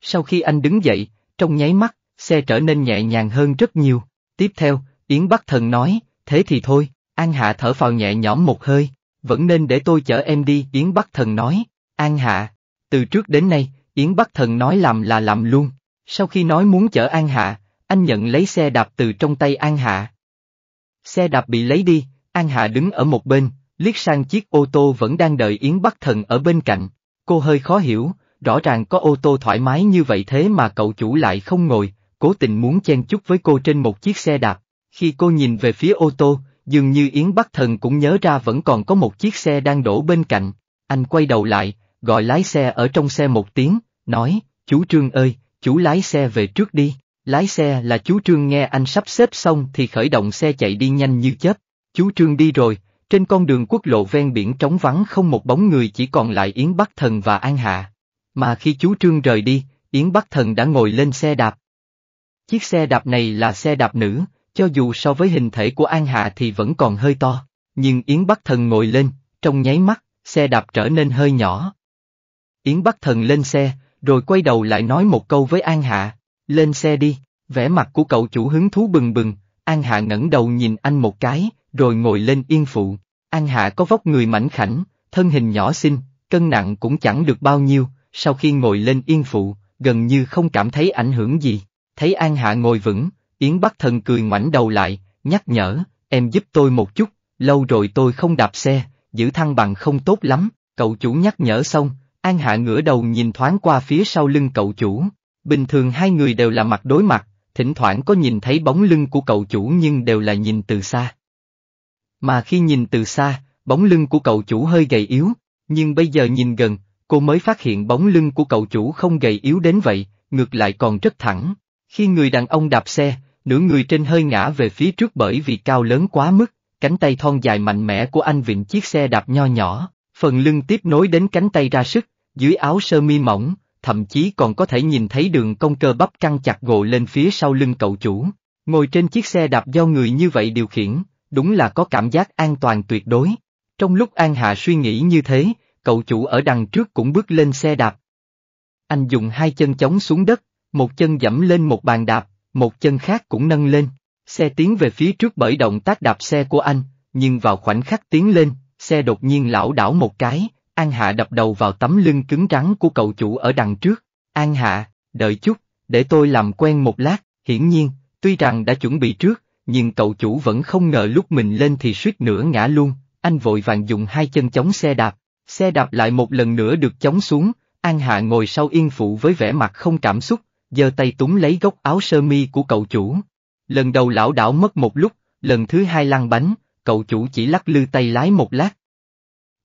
Sau khi anh đứng dậy, trong nháy mắt, xe trở nên nhẹ nhàng hơn rất nhiều, tiếp theo, Yến Bắc Thần nói, thế thì thôi, An Hạ thở phào nhẹ nhõm một hơi, vẫn nên để tôi chở em đi, Yến Bắc Thần nói. An Hạ, từ trước đến nay, Yến Bắc Thần nói làm là làm luôn. Sau khi nói muốn chở An Hạ, anh nhận lấy xe đạp từ trong tay An Hạ. Xe đạp bị lấy đi, An Hạ đứng ở một bên, liếc sang chiếc ô tô vẫn đang đợi Yến Bắc Thần ở bên cạnh. Cô hơi khó hiểu, rõ ràng có ô tô thoải mái như vậy thế mà cậu chủ lại không ngồi, cố tình muốn chen chút với cô trên một chiếc xe đạp. Khi cô nhìn về phía ô tô, dường như Yến Bắc Thần cũng nhớ ra vẫn còn có một chiếc xe đang đổ bên cạnh, anh quay đầu lại, gọi lái xe ở trong xe một tiếng, nói, chú Trương ơi, chú lái xe về trước đi, lái xe là chú Trương nghe anh sắp xếp xong thì khởi động xe chạy đi nhanh như chớp, chú Trương đi rồi, trên con đường quốc lộ ven biển trống vắng không một bóng người chỉ còn lại Yến Bắc Thần và An Hạ, mà khi chú Trương rời đi, Yến Bắc Thần đã ngồi lên xe đạp. Chiếc xe đạp này là xe đạp nữ, cho dù so với hình thể của An Hạ thì vẫn còn hơi to, nhưng Yến Bắc Thần ngồi lên, trong nháy mắt, xe đạp trở nên hơi nhỏ. Yến Bắc Thần lên xe, rồi quay đầu lại nói một câu với An Hạ, lên xe đi, vẻ mặt của cậu chủ hứng thú bừng bừng, An Hạ ngẩng đầu nhìn anh một cái, rồi ngồi lên yên phụ. An Hạ có vóc người mảnh khảnh, thân hình nhỏ xinh, cân nặng cũng chẳng được bao nhiêu, sau khi ngồi lên yên phụ, gần như không cảm thấy ảnh hưởng gì. Thấy An Hạ ngồi vững, Yến Bắc Thần cười ngoảnh đầu lại, nhắc nhở, em giúp tôi một chút, lâu rồi tôi không đạp xe, giữ thăng bằng không tốt lắm, cậu chủ nhắc nhở xong, An Hạ ngửa đầu nhìn thoáng qua phía sau lưng cậu chủ, bình thường hai người đều là mặt đối mặt, thỉnh thoảng có nhìn thấy bóng lưng của cậu chủ nhưng đều là nhìn từ xa. Mà khi nhìn từ xa, bóng lưng của cậu chủ hơi gầy yếu, nhưng bây giờ nhìn gần, cô mới phát hiện bóng lưng của cậu chủ không gầy yếu đến vậy, ngược lại còn rất thẳng. Khi người đàn ông đạp xe, nửa người trên hơi ngã về phía trước bởi vì cao lớn quá mức, cánh tay thon dài mạnh mẽ của anh vịn chiếc xe đạp nho nhỏ, phần lưng tiếp nối đến cánh tay ra sức, dưới áo sơ mi mỏng, thậm chí còn có thể nhìn thấy đường cong cơ bắp căng chặt gộ lên phía sau lưng cậu chủ. Ngồi trên chiếc xe đạp do người như vậy điều khiển, đúng là có cảm giác an toàn tuyệt đối. Trong lúc An Hạ suy nghĩ như thế, cậu chủ ở đằng trước cũng bước lên xe đạp. Anh dùng hai chân chống xuống đất, một chân dẫm lên một bàn đạp, một chân khác cũng nâng lên, xe tiến về phía trước bởi động tác đạp xe của anh, nhưng vào khoảnh khắc tiến lên, xe đột nhiên lão đảo một cái, An Hạ đập đầu vào tấm lưng cứng rắn của cậu chủ ở đằng trước. An Hạ, đợi chút, để tôi làm quen một lát, hiển nhiên, tuy rằng đã chuẩn bị trước, nhưng cậu chủ vẫn không ngờ lúc mình lên thì suýt nữa ngã luôn, anh vội vàng dùng hai chân chống xe đạp, xe đạp lại một lần nữa được chống xuống, An Hạ ngồi sau yên phụ với vẻ mặt không cảm xúc, giơ tay túng lấy góc áo sơ mi của cậu chủ. Lần đầu lão đảo mất một lúc, lần thứ hai lăn bánh, cậu chủ chỉ lắc lư tay lái một lát.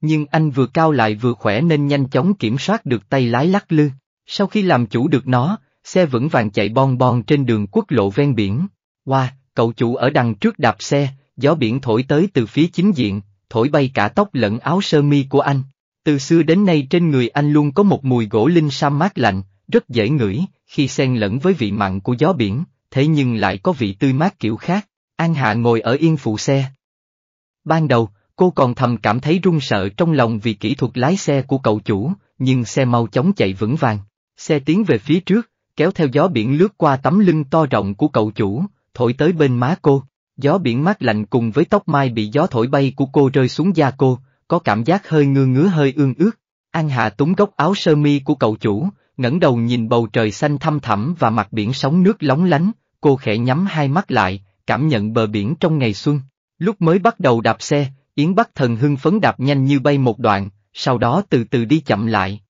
Nhưng anh vừa cao lại vừa khỏe nên nhanh chóng kiểm soát được tay lái lắc lư. Sau khi làm chủ được nó, xe vững vàng chạy bon bon trên đường quốc lộ ven biển. Wow, cậu chủ ở đằng trước đạp xe, gió biển thổi tới từ phía chính diện, thổi bay cả tóc lẫn áo sơ mi của anh. Từ xưa đến nay trên người anh luôn có một mùi gỗ linh sam mát lạnh, rất dễ ngửi, khi xen lẫn với vị mặn của gió biển, thế nhưng lại có vị tươi mát kiểu khác. An Hạ ngồi ở yên phụ xe. Ban đầu, cô còn thầm cảm thấy run sợ trong lòng vì kỹ thuật lái xe của cậu chủ, nhưng xe mau chóng chạy vững vàng. Xe tiến về phía trước, kéo theo gió biển lướt qua tấm lưng to rộng của cậu chủ, thổi tới bên má cô. Gió biển mát lạnh cùng với tóc mai bị gió thổi bay của cô rơi xuống da cô, có cảm giác hơi ngư ngứa hơi ương ướt. An Hạ túng góc áo sơ mi của cậu chủ, ngẩng đầu nhìn bầu trời xanh thăm thẳm và mặt biển sóng nước lóng lánh, cô khẽ nhắm hai mắt lại, cảm nhận bờ biển trong ngày xuân. Lúc mới bắt đầu đạp xe, Yến Bắc Thần hưng phấn đạp nhanh như bay một đoạn, sau đó từ từ đi chậm lại.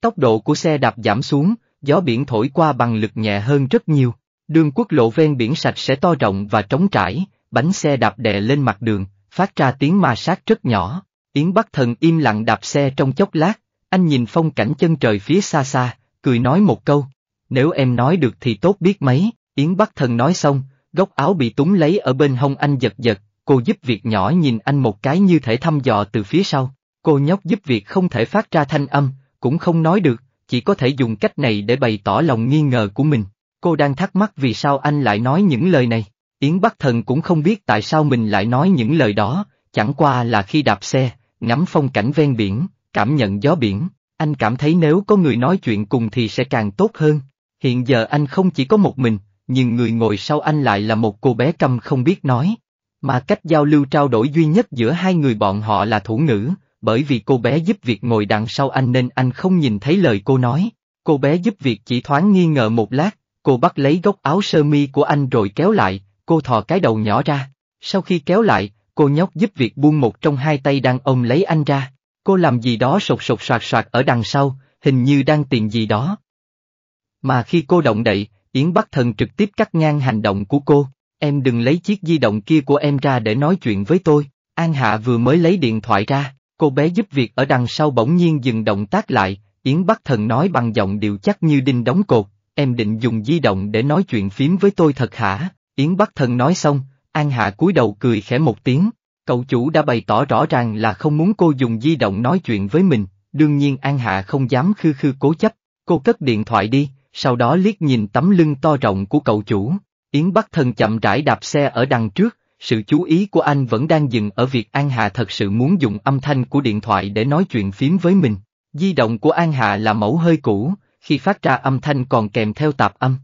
Tốc độ của xe đạp giảm xuống, gió biển thổi qua bằng lực nhẹ hơn rất nhiều, đường quốc lộ ven biển sạch sẽ to rộng và trống trải, bánh xe đạp đè lên mặt đường, phát ra tiếng ma sát rất nhỏ. Yến Bắc Thần im lặng đạp xe trong chốc lát, anh nhìn phong cảnh chân trời phía xa xa, cười nói một câu. Nếu em nói được thì tốt biết mấy, Yến Bắc Thần nói xong, góc áo bị túng lấy ở bên hông anh giật giật, cô giúp việc nhỏ nhìn anh một cái như thể thăm dò từ phía sau. Cô nhóc giúp việc không thể phát ra thanh âm, cũng không nói được, chỉ có thể dùng cách này để bày tỏ lòng nghi ngờ của mình. Cô đang thắc mắc vì sao anh lại nói những lời này. Yến Bắc Thần cũng không biết tại sao mình lại nói những lời đó, chẳng qua là khi đạp xe, ngắm phong cảnh ven biển, Cảm nhận gió biển, anh cảm thấy nếu có người nói chuyện cùng thì sẽ càng tốt hơn. Hiện giờ anh không chỉ có một mình, nhưng người ngồi sau anh lại là một cô bé câm không biết nói. Mà cách giao lưu trao đổi duy nhất giữa hai người bọn họ là thủ ngữ, bởi vì cô bé giúp việc ngồi đằng sau anh nên anh không nhìn thấy lời cô nói. Cô bé giúp việc chỉ thoáng nghi ngờ một lát, cô bắt lấy góc áo sơ mi của anh rồi kéo lại, cô thò cái đầu nhỏ ra. Sau khi kéo lại, cô nhóc giúp việc buông một trong hai tay đang ôm lấy anh ra. Cô làm gì đó sột sột soạt soạt ở đằng sau, hình như đang tìm gì đó. Mà khi cô động đậy, Yến Bắc Thần trực tiếp cắt ngang hành động của cô, em đừng lấy chiếc di động kia của em ra để nói chuyện với tôi, An Hạ vừa mới lấy điện thoại ra, cô bé giúp việc ở đằng sau bỗng nhiên dừng động tác lại, Yến Bắc Thần nói bằng giọng điệu chắc như đinh đóng cột, em định dùng di động để nói chuyện phím với tôi thật hả, Yến Bắc Thần nói xong, An Hạ cúi đầu cười khẽ một tiếng, Cậu chủ đã bày tỏ rõ ràng là không muốn cô dùng di động nói chuyện với mình, đương nhiên An Hạ không dám khư khư cố chấp, cô cất điện thoại đi, sau đó liếc nhìn tấm lưng to rộng của cậu chủ. Yến Bắc Thần chậm rãi đạp xe ở đằng trước, sự chú ý của anh vẫn đang dừng ở việc An Hạ thật sự muốn dùng âm thanh của điện thoại để nói chuyện phím với mình. Di động của An Hạ là mẫu hơi cũ, khi phát ra âm thanh còn kèm theo tạp âm.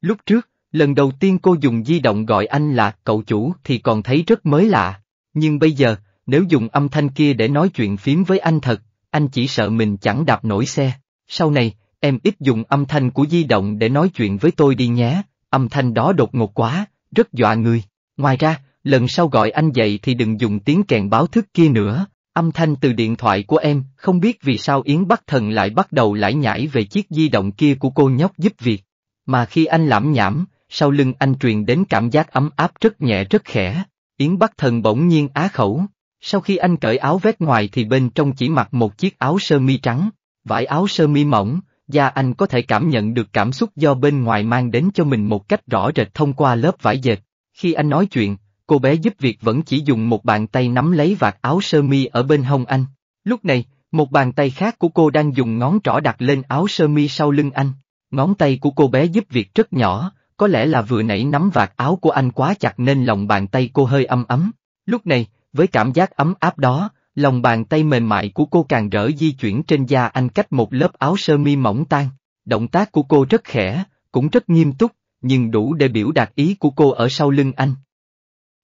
Lúc trước, Lần đầu tiên cô dùng di động gọi anh là cậu chủ thì còn thấy rất mới lạ. Nhưng bây giờ, nếu dùng âm thanh kia để nói chuyện phím với anh thật, anh chỉ sợ mình chẳng đạp nổi xe. Sau này, em ít dùng âm thanh của di động để nói chuyện với tôi đi nhé, âm thanh đó đột ngột quá, rất dọa người. Ngoài ra, lần sau gọi anh dậy thì đừng dùng tiếng kèn báo thức kia nữa. Âm thanh từ điện thoại của em, không biết vì sao Yến Bắc Thần lại bắt đầu lải nhải về chiếc di động kia của cô nhóc giúp việc. Mà khi anh lãm nhảm, sau lưng anh truyền đến cảm giác ấm áp rất nhẹ rất khẽ. Yến Bắc Thần bỗng nhiên á khẩu. Sau khi anh cởi áo vét ngoài thì bên trong chỉ mặc một chiếc áo sơ mi trắng, vải áo sơ mi mỏng, da anh có thể cảm nhận được cảm xúc do bên ngoài mang đến cho mình một cách rõ rệt thông qua lớp vải dệt. Khi anh nói chuyện, cô bé giúp việc vẫn chỉ dùng một bàn tay nắm lấy vạt áo sơ mi ở bên hông anh. Lúc này, một bàn tay khác của cô đang dùng ngón trỏ đặt lên áo sơ mi sau lưng anh. Ngón tay của cô bé giúp việc rất nhỏ, có lẽ là vừa nãy nắm vạt áo của anh quá chặt nên lòng bàn tay cô hơi ấm ấm. Lúc này, với cảm giác ấm áp đó, lòng bàn tay mềm mại của cô càng rỡ di chuyển trên da anh cách một lớp áo sơ mi mỏng tan. Động tác của cô rất khẽ, cũng rất nghiêm túc, nhưng đủ để biểu đạt ý của cô ở sau lưng anh.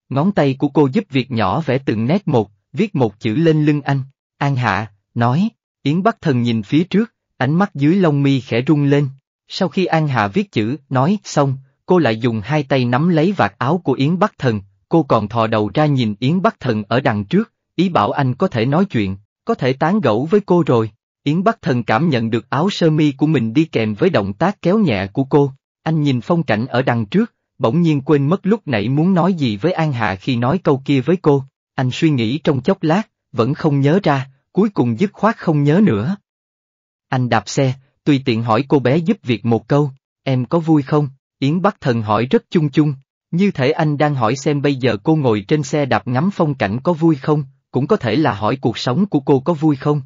Ngón tay của cô giúp việc nhỏ vẽ từng nét một, viết một chữ lên lưng anh. An Hạ, nói, Yến Bắc Thần nhìn phía trước, ánh mắt dưới lông mi khẽ rung lên. Sau khi An Hạ viết chữ, nói xong, cô lại dùng hai tay nắm lấy vạt áo của Yến Bắc Thần, cô còn thò đầu ra nhìn Yến Bắc Thần ở đằng trước, ý bảo anh có thể nói chuyện, có thể tán gẫu với cô rồi. Yến Bắc Thần cảm nhận được áo sơ mi của mình đi kèm với động tác kéo nhẹ của cô, anh nhìn phong cảnh ở đằng trước, bỗng nhiên quên mất lúc nãy muốn nói gì với An Hạ khi nói câu kia với cô, anh suy nghĩ trong chốc lát, vẫn không nhớ ra, cuối cùng dứt khoát không nhớ nữa. Anh đạp xe, tùy tiện hỏi cô bé giúp việc một câu, em có vui không? Yến Bắc Thần hỏi rất chung chung, như thể anh đang hỏi xem bây giờ cô ngồi trên xe đạp ngắm phong cảnh có vui không, cũng có thể là hỏi cuộc sống của cô có vui không.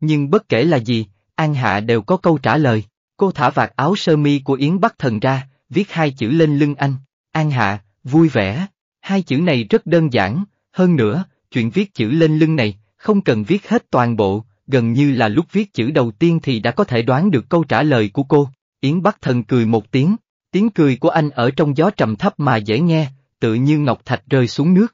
Nhưng bất kể là gì, An Hạ đều có câu trả lời. Cô thả vạt áo sơ mi của Yến Bắc Thần ra, viết hai chữ lên lưng anh. An Hạ, vui vẻ. Hai chữ này rất đơn giản, hơn nữa, chuyện viết chữ lên lưng này, không cần viết hết toàn bộ, gần như là lúc viết chữ đầu tiên thì đã có thể đoán được câu trả lời của cô. Yến Bắc Thần cười một tiếng, Tiếng cười của anh ở trong gió trầm thấp mà dễ nghe, tự như ngọc thạch rơi xuống nước.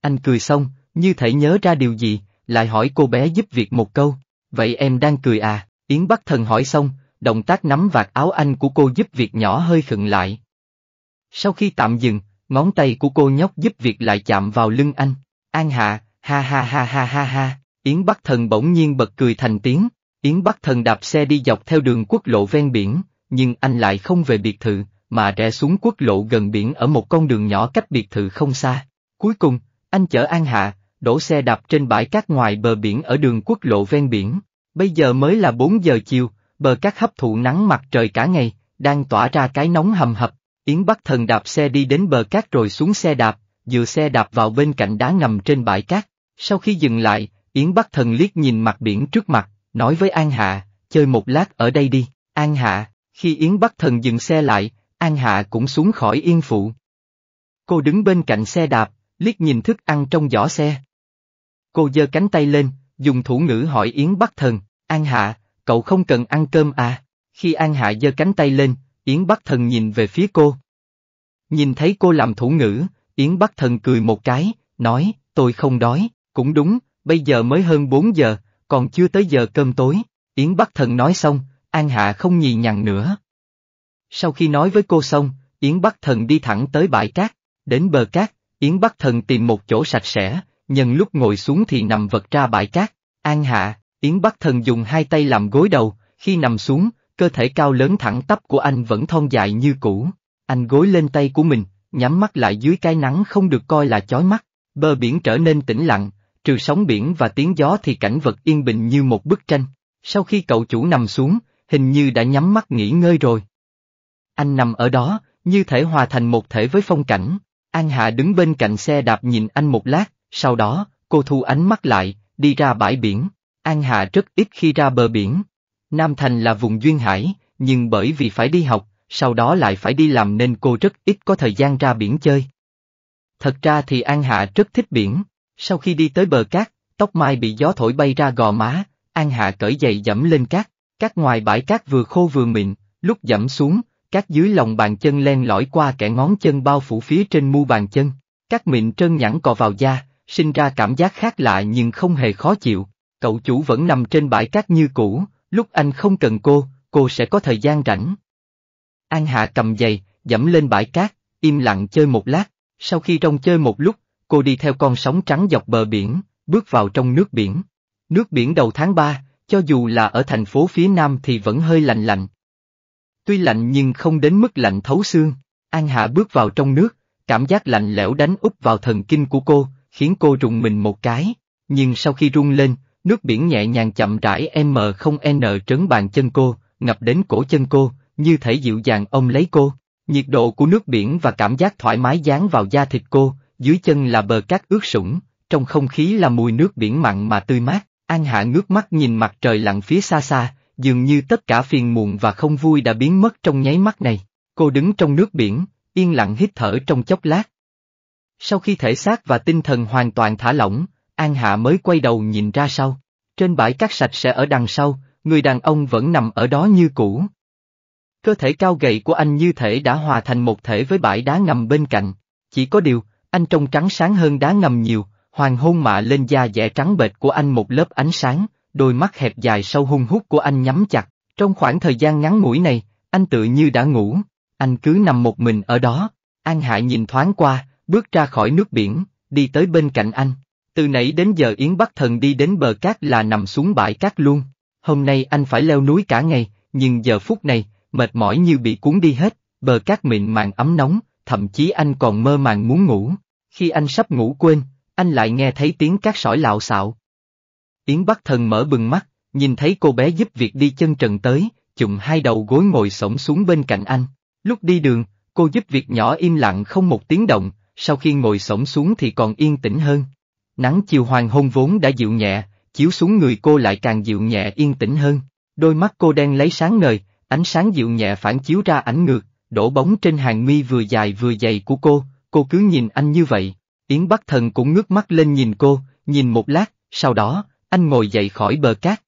Anh cười xong, như thể nhớ ra điều gì, lại hỏi cô bé giúp việc một câu, vậy em đang cười à, Yến Bắc Thần hỏi xong, động tác nắm vạt áo anh của cô giúp việc nhỏ hơi khựng lại. Sau khi tạm dừng, ngón tay của cô nhóc giúp việc lại chạm vào lưng anh, an hạ, ha ha ha ha ha ha, Yến Bắc Thần bỗng nhiên bật cười thành tiếng, Yến Bắc Thần đạp xe đi dọc theo đường quốc lộ ven biển, nhưng anh lại không về biệt thự, mà rẽ xuống quốc lộ gần biển ở một con đường nhỏ cách biệt thự không xa. Cuối cùng, anh chở An Hạ, đổ xe đạp trên bãi cát ngoài bờ biển ở đường quốc lộ ven biển. Bây giờ mới là 4 giờ chiều, bờ cát hấp thụ nắng mặt trời cả ngày, đang tỏa ra cái nóng hầm hập. Yến Bắc Thần đạp xe đi đến bờ cát rồi xuống xe đạp, dựa xe đạp vào bên cạnh đá ngầm trên bãi cát. Sau khi dừng lại, Yến Bắc Thần liếc nhìn mặt biển trước mặt, nói với An Hạ, chơi một lát ở đây đi. An Hạ, khi Yến Bắc Thần dừng xe lại, An Hạ cũng xuống khỏi yên phụ. Cô đứng bên cạnh xe đạp, liếc nhìn thức ăn trong giỏ xe. Cô giơ cánh tay lên, dùng thủ ngữ hỏi Yến Bắc Thần, An Hạ, cậu không cần ăn cơm à? Khi An Hạ giơ cánh tay lên, Yến Bắc Thần nhìn về phía cô. Nhìn thấy cô làm thủ ngữ, Yến Bắc Thần cười một cái, nói, tôi không đói, cũng đúng, bây giờ mới hơn 4 giờ, còn chưa tới giờ cơm tối. Yến Bắc Thần nói xong, An Hạ không nhì nhằn nữa. Sau khi nói với cô xong, Yến Bắc Thần đi thẳng tới bãi cát, đến bờ cát, Yến Bắc Thần tìm một chỗ sạch sẽ, nhân lúc ngồi xuống thì nằm vật ra bãi cát, An Hạ, Yến Bắc Thần dùng hai tay làm gối đầu, khi nằm xuống, cơ thể cao lớn thẳng tắp của anh vẫn thon dài như cũ, anh gối lên tay của mình, nhắm mắt lại dưới cái nắng không được coi là chói mắt, bờ biển trở nên tĩnh lặng, trừ sóng biển và tiếng gió thì cảnh vật yên bình như một bức tranh. Sau khi cậu chủ nằm xuống, hình như đã nhắm mắt nghỉ ngơi rồi. Anh nằm ở đó, như thể hòa thành một thể với phong cảnh. An Hạ đứng bên cạnh xe đạp nhìn anh một lát, sau đó, cô thu ánh mắt lại, đi ra bãi biển. An Hạ rất ít khi ra bờ biển. Nam Thành là vùng duyên hải, nhưng bởi vì phải đi học, sau đó lại phải đi làm nên cô rất ít có thời gian ra biển chơi. Thật ra thì An Hạ rất thích biển. Sau khi đi tới bờ cát, tóc mai bị gió thổi bay ra gò má, An Hạ cởi giày dẫm lên cát, các ngoài bãi cát vừa khô vừa mịn, lúc giảm xuống, cát dưới lòng bàn chân len lỏi qua kẻ ngón chân bao phủ phía trên mu bàn chân, cát mịn trơn nhẵn cò vào da, sinh ra cảm giác khác lạ nhưng không hề khó chịu. Cậu chủ vẫn nằm trên bãi cát như cũ, lúc anh không cần cô, cô sẽ có thời gian rảnh. An Hạ cầm giày, dẫm lên bãi cát, im lặng chơi một lát, sau khi rong chơi một lúc, cô đi theo con sóng trắng dọc bờ biển, bước vào trong nước biển. Nước biển đầu tháng 3, cho dù là ở thành phố phía nam thì vẫn hơi lạnh lạnh. Tuy lạnh nhưng không đến mức lạnh thấu xương, An Hạ bước vào trong nước, cảm giác lạnh lẽo đánh úp vào thần kinh của cô, khiến cô rùng mình một cái, nhưng sau khi rung lên, nước biển nhẹ nhàng chậm rãi M0N trấn bàn chân cô, ngập đến cổ chân cô, như thể dịu dàng ôm lấy cô. Nhiệt độ của nước biển và cảm giác thoải mái dán vào da thịt cô, dưới chân là bờ cát ướt sũng, trong không khí là mùi nước biển mặn mà tươi mát. An Hạ ngước mắt nhìn mặt trời lặn phía xa xa, dường như tất cả phiền muộn và không vui đã biến mất trong nháy mắt này. Cô đứng trong nước biển, yên lặng hít thở trong chốc lát. Sau khi thể xác và tinh thần hoàn toàn thả lỏng, An Hạ mới quay đầu nhìn ra sau. Trên bãi cát sạch sẽ ở đằng sau, người đàn ông vẫn nằm ở đó như cũ. Cơ thể cao gầy của anh như thể đã hòa thành một thể với bãi đá ngầm bên cạnh. Chỉ có điều, anh trông trắng sáng hơn đá ngầm nhiều, Hoàng hôn mạ lên da dẻ trắng bệch của anh một lớp ánh sáng, đôi mắt hẹp dài sâu hung hút của anh nhắm chặt, trong khoảng thời gian ngắn ngủi này, anh tự như đã ngủ, anh cứ nằm một mình ở đó, An Hải nhìn thoáng qua, bước ra khỏi nước biển, đi tới bên cạnh anh, từ nãy đến giờ Yến Bắc Thần đi đến bờ cát là nằm xuống bãi cát luôn, hôm nay anh phải leo núi cả ngày, nhưng giờ phút này, mệt mỏi như bị cuốn đi hết, bờ cát mịn màng ấm nóng, thậm chí anh còn mơ màng muốn ngủ, khi anh sắp ngủ quên anh lại nghe thấy tiếng cát sỏi lạo xạo. Yến Bắc Thần mở bừng mắt, nhìn thấy cô bé giúp việc đi chân trần tới, chụm hai đầu gối ngồi sổng xuống bên cạnh anh. Lúc đi đường, cô giúp việc nhỏ im lặng không một tiếng động, sau khi ngồi sổng xuống thì còn yên tĩnh hơn. Nắng chiều hoàng hôn vốn đã dịu nhẹ, chiếu xuống người cô lại càng dịu nhẹ yên tĩnh hơn. Đôi mắt cô đen lấy sáng ngời, ánh sáng dịu nhẹ phản chiếu ra ảnh ngược, đổ bóng trên hàng mi vừa dài vừa dày của cô, cô cứ nhìn anh như vậy. Yến Bắc Thần cũng ngước mắt lên nhìn cô, nhìn một lát, sau đó, anh ngồi dậy khỏi bờ cát.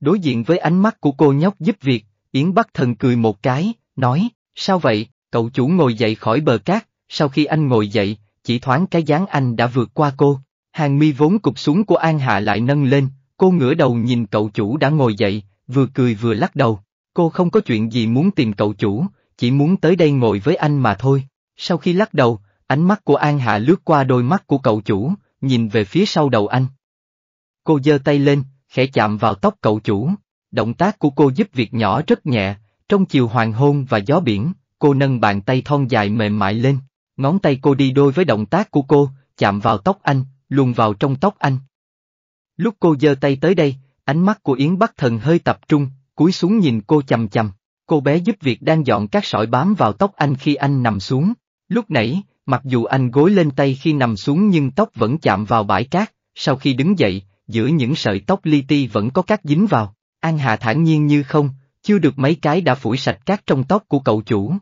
Đối diện với ánh mắt của cô nhóc giúp việc, Yến Bắc Thần cười một cái, nói, sao vậy, cậu chủ ngồi dậy khỏi bờ cát, sau khi anh ngồi dậy, chỉ thoáng cái dáng anh đã vượt qua cô. Hàng mi vốn cụp xuống của An Hạ lại nâng lên, cô ngửa đầu nhìn cậu chủ đã ngồi dậy, vừa cười vừa lắc đầu. Cô không có chuyện gì muốn tìm cậu chủ, chỉ muốn tới đây ngồi với anh mà thôi. Sau khi lắc đầu, ánh mắt của An Hạ lướt qua đôi mắt của cậu chủ, nhìn về phía sau đầu anh. Cô giơ tay lên, khẽ chạm vào tóc cậu chủ, động tác của cô giúp việc nhỏ rất nhẹ, trong chiều hoàng hôn và gió biển, cô nâng bàn tay thon dài mềm mại lên, ngón tay cô đi đôi với động tác của cô, chạm vào tóc anh, luồn vào trong tóc anh. Lúc cô giơ tay tới đây, ánh mắt của Yến Bắc Thần hơi tập trung, cúi xuống nhìn cô chầm chầm. Cô bé giúp việc đang dọn các sỏi bám vào tóc anh khi anh nằm xuống. Lúc nãy, Mặc dù anh gối lên tay khi nằm xuống nhưng tóc vẫn chạm vào bãi cát, sau khi đứng dậy, giữa những sợi tóc li ti vẫn có cát dính vào. An Hà thản nhiên như không, chưa được mấy cái đã phủi sạch cát trong tóc của cậu chủ.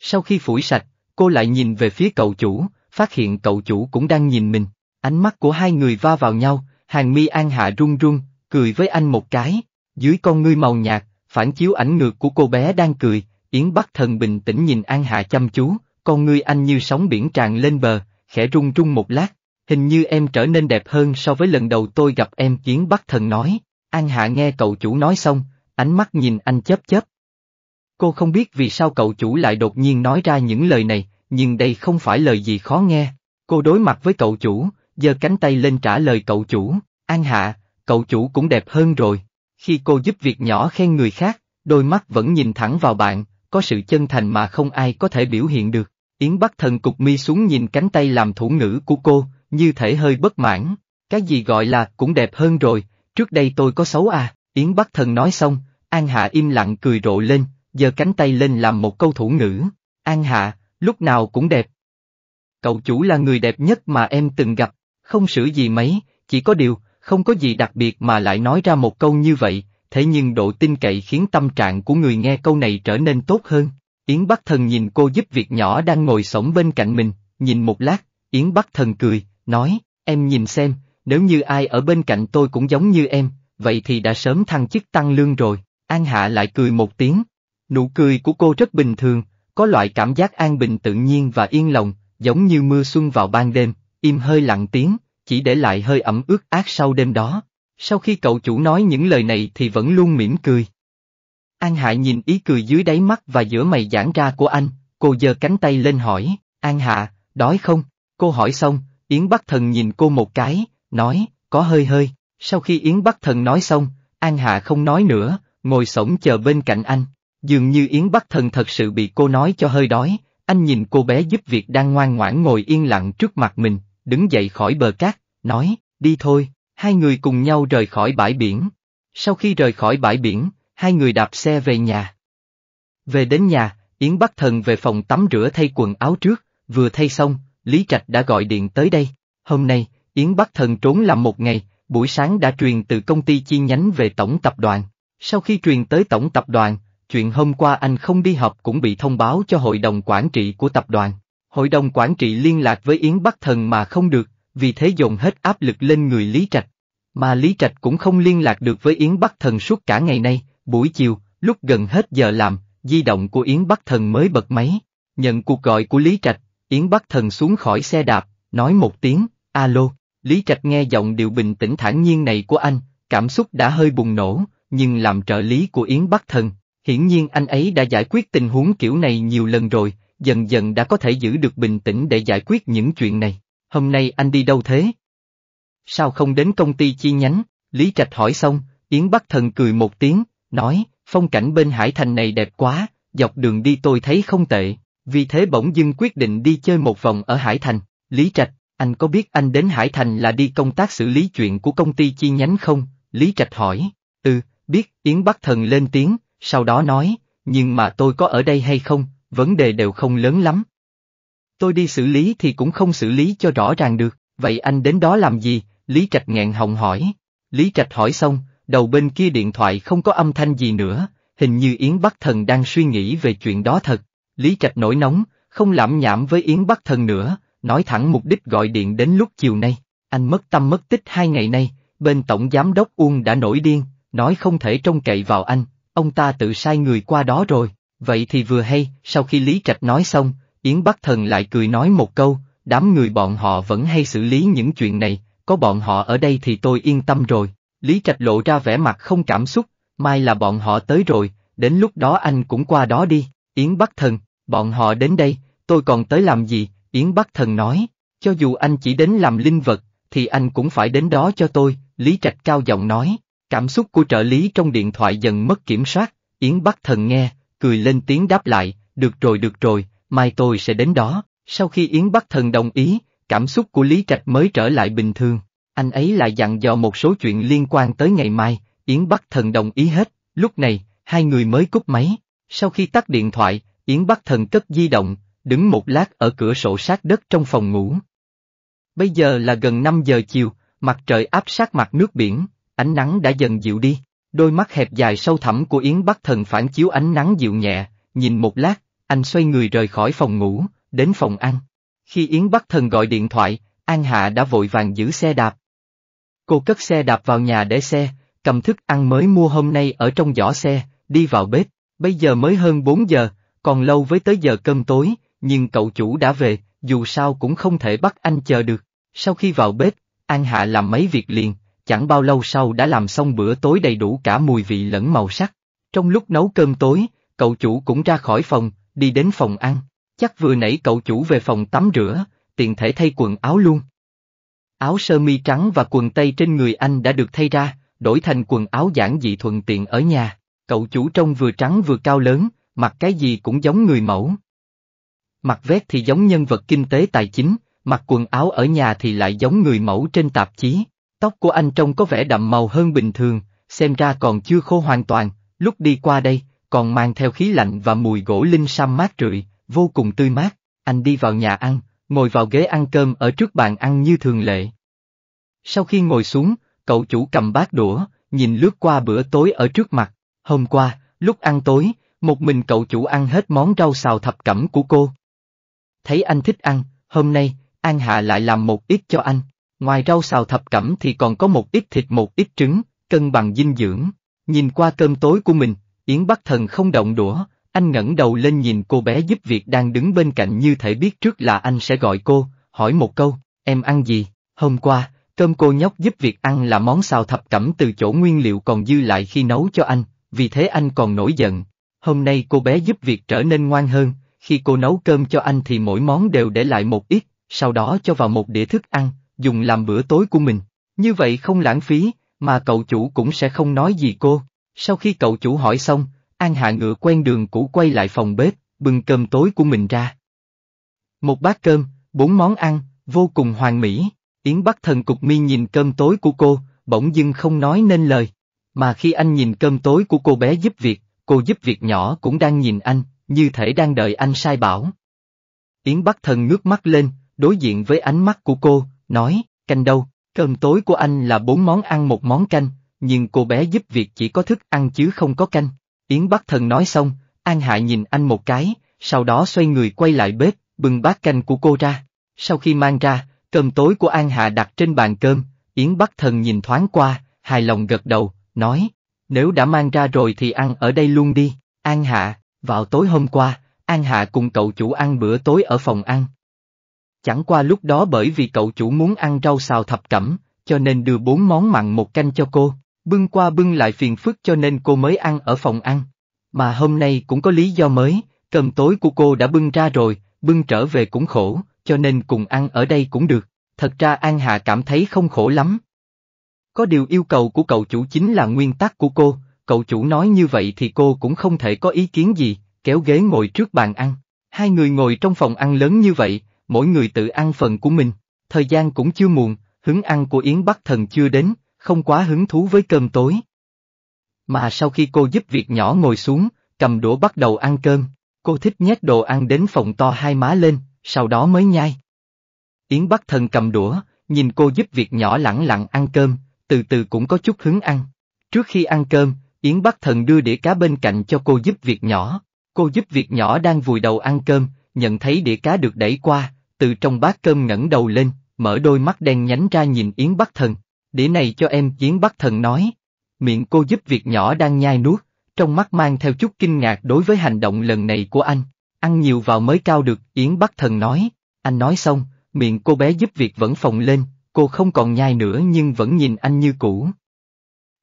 Sau khi phủi sạch, cô lại nhìn về phía cậu chủ, phát hiện cậu chủ cũng đang nhìn mình. Ánh mắt của hai người va vào nhau, hàng mi An Hạ run run, cười với anh một cái. Dưới con ngươi màu nhạt, phản chiếu ảnh ngược của cô bé đang cười, Yến Bắc Thần bình tĩnh nhìn An Hạ chăm chú, con ngươi anh như sóng biển tràn lên bờ, khẽ rung rung một lát, hình như em trở nên đẹp hơn so với lần đầu tôi gặp em kiến bắc thần nói, An Hạ nghe cậu chủ nói xong, ánh mắt nhìn anh chớp chớp. Cô không biết vì sao cậu chủ lại đột nhiên nói ra những lời này, nhưng đây không phải lời gì khó nghe, cô đối mặt với cậu chủ, giơ cánh tay lên trả lời cậu chủ, An Hạ, cậu chủ cũng đẹp hơn rồi. Khi cô giúp việc nhỏ khen người khác, đôi mắt vẫn nhìn thẳng vào bạn, có sự chân thành mà không ai có thể biểu hiện được. Yến Bắc Thần cục mi xuống nhìn cánh tay làm thủ ngữ của cô, như thể hơi bất mãn. Cái gì gọi là cũng đẹp hơn rồi, trước đây tôi có xấu à? Yến Bắc Thần nói xong, An Hạ im lặng cười rộ lên, giơ cánh tay lên làm một câu thủ ngữ. An Hạ, lúc nào cũng đẹp. Cậu chủ là người đẹp nhất mà em từng gặp, không sửa gì mấy, chỉ có điều, không có gì đặc biệt mà lại nói ra một câu như vậy, thế nhưng độ tin cậy khiến tâm trạng của người nghe câu này trở nên tốt hơn. Yến Bắc Thần nhìn cô giúp việc nhỏ đang ngồi sổng bên cạnh mình, nhìn một lát, Yến Bắc Thần cười, nói, em nhìn xem, nếu như ai ở bên cạnh tôi cũng giống như em, vậy thì đã sớm thăng chức tăng lương rồi. An Hạ lại cười một tiếng. Nụ cười của cô rất bình thường, có loại cảm giác an bình tự nhiên và yên lòng, giống như mưa xuân vào ban đêm, im hơi lặng tiếng, chỉ để lại hơi ẩm ướt ác sau đêm đó. Sau khi cậu chủ nói những lời này thì vẫn luôn mỉm cười. An Hạ nhìn ý cười dưới đáy mắt và giữa mày giãn ra của anh, cô giơ cánh tay lên hỏi, An Hạ, đói không? Cô hỏi xong, Yến Bắc Thần nhìn cô một cái, nói, có hơi hơi. Sau khi Yến Bắc Thần nói xong, An Hạ không nói nữa, ngồi sổng chờ bên cạnh anh. Dường như Yến Bắc Thần thật sự bị cô nói cho hơi đói, anh nhìn cô bé giúp việc đang ngoan ngoãn ngồi yên lặng trước mặt mình, đứng dậy khỏi bờ cát, nói, đi thôi hai người cùng nhau rời khỏi bãi biển. Sau khi rời khỏi bãi biển, hai người đạp xe về nhà. Về đến nhà, Yến Bắc Thần về phòng tắm rửa thay quần áo trước, vừa thay xong, Lý Trạch đã gọi điện tới đây. Hôm nay, Yến Bắc Thần trốn làm một ngày, buổi sáng đã truyền từ công ty chi nhánh về tổng tập đoàn. Sau khi truyền tới tổng tập đoàn, chuyện hôm qua anh không đi họp cũng bị thông báo cho hội đồng quản trị của tập đoàn. Hội đồng quản trị liên lạc với Yến Bắc Thần mà không được, vì thế dồn hết áp lực lên người Lý Trạch. Mà Lý Trạch cũng không liên lạc được với Yến Bắc Thần suốt cả ngày nay, buổi chiều, lúc gần hết giờ làm, di động của Yến Bắc Thần mới bật máy. Nhận cuộc gọi của Lý Trạch, Yến Bắc Thần xuống khỏi xe đạp, nói một tiếng, alo, Lý Trạch nghe giọng điệu bình tĩnh thản nhiên này của anh, cảm xúc đã hơi bùng nổ, nhưng làm trợ lý của Yến Bắc Thần, hiển nhiên anh ấy đã giải quyết tình huống kiểu này nhiều lần rồi, dần dần đã có thể giữ được bình tĩnh để giải quyết những chuyện này. Hôm nay anh đi đâu thế? sao không đến công ty chi nhánh, Lý Trạch hỏi xong, Yến Bắc Thần cười một tiếng, nói, phong cảnh bên Hải Thành này đẹp quá, dọc đường đi tôi thấy không tệ, vì thế bỗng dưng quyết định đi chơi một vòng ở Hải Thành, Lý Trạch, anh có biết anh đến Hải Thành là đi công tác xử lý chuyện của công ty chi nhánh không? Lý Trạch hỏi, ừ, biết, Yến Bắc Thần lên tiếng, sau đó nói, nhưng mà tôi có ở đây hay không, vấn đề đều không lớn lắm. Tôi đi xử lý thì cũng không xử lý cho rõ ràng được, vậy anh đến đó làm gì, Lý Trạch ngẹn họng hỏi. Lý Trạch hỏi xong, đầu bên kia điện thoại không có âm thanh gì nữa, hình như Yến Bắc Thần đang suy nghĩ về chuyện đó thật. Lý Trạch nổi nóng, không lãm nhảm với Yến Bắc Thần nữa, nói thẳng mục đích gọi điện đến lúc chiều nay. Anh mất tâm mất tích hai ngày nay, bên Tổng Giám đốc Uông đã nổi điên, nói không thể trông cậy vào anh, ông ta tự sai người qua đó rồi. Vậy thì vừa hay, sau khi Lý Trạch nói xong, Yến Bắc Thần lại cười nói một câu, đám người bọn họ vẫn hay xử lý những chuyện này, có bọn họ ở đây thì tôi yên tâm rồi. Lý Trạch lộ ra vẻ mặt không cảm xúc, mai là bọn họ tới rồi, đến lúc đó anh cũng qua đó đi, Yến Bắc Thần, bọn họ đến đây, tôi còn tới làm gì, Yến Bắc Thần nói, cho dù anh chỉ đến làm linh vật, thì anh cũng phải đến đó cho tôi, Lý Trạch cao giọng nói, cảm xúc của trợ lý trong điện thoại dần mất kiểm soát, Yến Bắc Thần nghe, cười lên tiếng đáp lại, được rồi được rồi, mai tôi sẽ đến đó, sau khi Yến Bắc Thần đồng ý, cảm xúc của Lý Trạch mới trở lại bình thường. Anh ấy lại dặn dò một số chuyện liên quan tới ngày mai, Yến Bắc Thần đồng ý hết, lúc này, hai người mới cúp máy. Sau khi tắt điện thoại, Yến Bắc Thần cất di động, đứng một lát ở cửa sổ sát đất trong phòng ngủ. Bây giờ là gần 5 giờ chiều, mặt trời áp sát mặt nước biển, ánh nắng đã dần dịu đi, đôi mắt hẹp dài sâu thẳm của Yến Bắc Thần phản chiếu ánh nắng dịu nhẹ, nhìn một lát, anh xoay người rời khỏi phòng ngủ, đến phòng ăn. Khi Yến Bắc Thần gọi điện thoại, An Hạ đã vội vàng giữ xe đạp. Cô cất xe đạp vào nhà để xe, cầm thức ăn mới mua hôm nay ở trong giỏ xe, đi vào bếp, bây giờ mới hơn 4 giờ, còn lâu với tới giờ cơm tối, nhưng cậu chủ đã về, dù sao cũng không thể bắt anh chờ được. Sau khi vào bếp, An Hạ làm mấy việc liền, chẳng bao lâu sau đã làm xong bữa tối đầy đủ cả mùi vị lẫn màu sắc. Trong lúc nấu cơm tối, cậu chủ cũng ra khỏi phòng, đi đến phòng ăn, Chắc vừa nãy cậu chủ về phòng tắm rửa, tiện thể thay quần áo luôn. Áo sơ mi trắng và quần tây trên người anh đã được thay ra, đổi thành quần áo giản dị thuận tiện ở nhà. Cậu chủ trông vừa trắng vừa cao lớn, mặc cái gì cũng giống người mẫu. Mặc vét thì giống nhân vật kinh tế tài chính, mặc quần áo ở nhà thì lại giống người mẫu trên tạp chí. Tóc của anh trông có vẻ đậm màu hơn bình thường, xem ra còn chưa khô hoàn toàn, lúc đi qua đây, còn mang theo khí lạnh và mùi gỗ linh sam mát rượi vô cùng tươi mát, anh đi vào nhà ăn, ngồi vào ghế ăn cơm ở trước bàn ăn như thường lệ. Sau khi ngồi xuống, cậu chủ cầm bát đũa, nhìn lướt qua bữa tối ở trước mặt, hôm qua, lúc ăn tối, một mình cậu chủ ăn hết món rau xào thập cẩm của cô. Thấy anh thích ăn, hôm nay, An Hạ lại làm một ít cho anh, ngoài rau xào thập cẩm thì còn có một ít thịt một ít trứng, cân bằng dinh dưỡng. Nhìn qua cơm tối của mình, Yến Bắc Thần không động đũa, anh ngẩng đầu lên nhìn cô bé giúp việc đang đứng bên cạnh như thể biết trước là anh sẽ gọi cô, hỏi một câu, em ăn gì? Hôm qua, cơm cô nhóc giúp việc ăn là món xào thập cẩm từ chỗ nguyên liệu còn dư lại khi nấu cho anh, vì thế anh còn nổi giận. Hôm nay cô bé giúp việc trở nên ngoan hơn, khi cô nấu cơm cho anh thì mỗi món đều để lại một ít, sau đó cho vào một đĩa thức ăn, dùng làm bữa tối của mình. Như vậy không lãng phí, mà cậu chủ cũng sẽ không nói gì cô. Sau khi cậu chủ hỏi xong, An Hạ ngựa quen đường cũ quay lại phòng bếp, bưng cơm tối của mình ra. Một bát cơm, bốn món ăn, vô cùng hoàn mỹ. Yến Bắc Thần Cục Mi nhìn cơm tối của cô, bỗng dưng không nói nên lời. Mà khi anh nhìn cơm tối của cô bé giúp việc, cô giúp việc nhỏ cũng đang nhìn anh, như thể đang đợi anh sai bảo. Yến Bắc Thần ngước mắt lên, đối diện với ánh mắt của cô, nói, canh đâu, cơm tối của anh là bốn món ăn một món canh, nhưng cô bé giúp việc chỉ có thức ăn chứ không có canh. Yến Bắc Thần nói xong, An Hạ nhìn anh một cái, sau đó xoay người quay lại bếp, bừng bát canh của cô ra. Sau khi mang ra, cơm tối của An Hạ đặt trên bàn cơm, Yến Bắc Thần nhìn thoáng qua, hài lòng gật đầu, nói, nếu đã mang ra rồi thì ăn ở đây luôn đi, An Hạ, vào tối hôm qua, An Hạ cùng cậu chủ ăn bữa tối ở phòng ăn. Chẳng qua lúc đó bởi vì cậu chủ muốn ăn rau xào thập cẩm, cho nên đưa bốn món mặn một canh cho cô. Bưng qua bưng lại phiền phức cho nên cô mới ăn ở phòng ăn. Mà hôm nay cũng có lý do mới, cơm tối của cô đã bưng ra rồi, bưng trở về cũng khổ, cho nên cùng ăn ở đây cũng được. Thật ra An Hạ cảm thấy không khổ lắm. Có điều yêu cầu của cậu chủ chính là nguyên tắc của cô, cậu chủ nói như vậy thì cô cũng không thể có ý kiến gì, kéo ghế ngồi trước bàn ăn. Hai người ngồi trong phòng ăn lớn như vậy, mỗi người tự ăn phần của mình, thời gian cũng chưa muộn, hứng ăn của Yến Bắc Thần chưa đến, không quá hứng thú với cơm tối. Mà sau khi cô giúp việc nhỏ ngồi xuống, cầm đũa bắt đầu ăn cơm, cô thích nhét đồ ăn đến phòng to hai má lên, sau đó mới nhai. Yến Bắc Thần cầm đũa, nhìn cô giúp việc nhỏ lẳng lặng ăn cơm, từ từ cũng có chút hứng ăn. Trước khi ăn cơm, Yến Bắc Thần đưa đĩa cá bên cạnh cho cô giúp việc nhỏ. Cô giúp việc nhỏ đang vùi đầu ăn cơm, nhận thấy đĩa cá được đẩy qua, từ trong bát cơm ngẩng đầu lên, mở đôi mắt đen nhánh ra nhìn Yến Bắc Thần đĩa này cho em chiến bắc thần nói. Miệng cô giúp việc nhỏ đang nhai nuốt, trong mắt mang theo chút kinh ngạc đối với hành động lần này của anh. Ăn nhiều vào mới cao được, Yến Bắc Thần nói. Anh nói xong, miệng cô bé giúp việc vẫn phồng lên, cô không còn nhai nữa nhưng vẫn nhìn anh như cũ.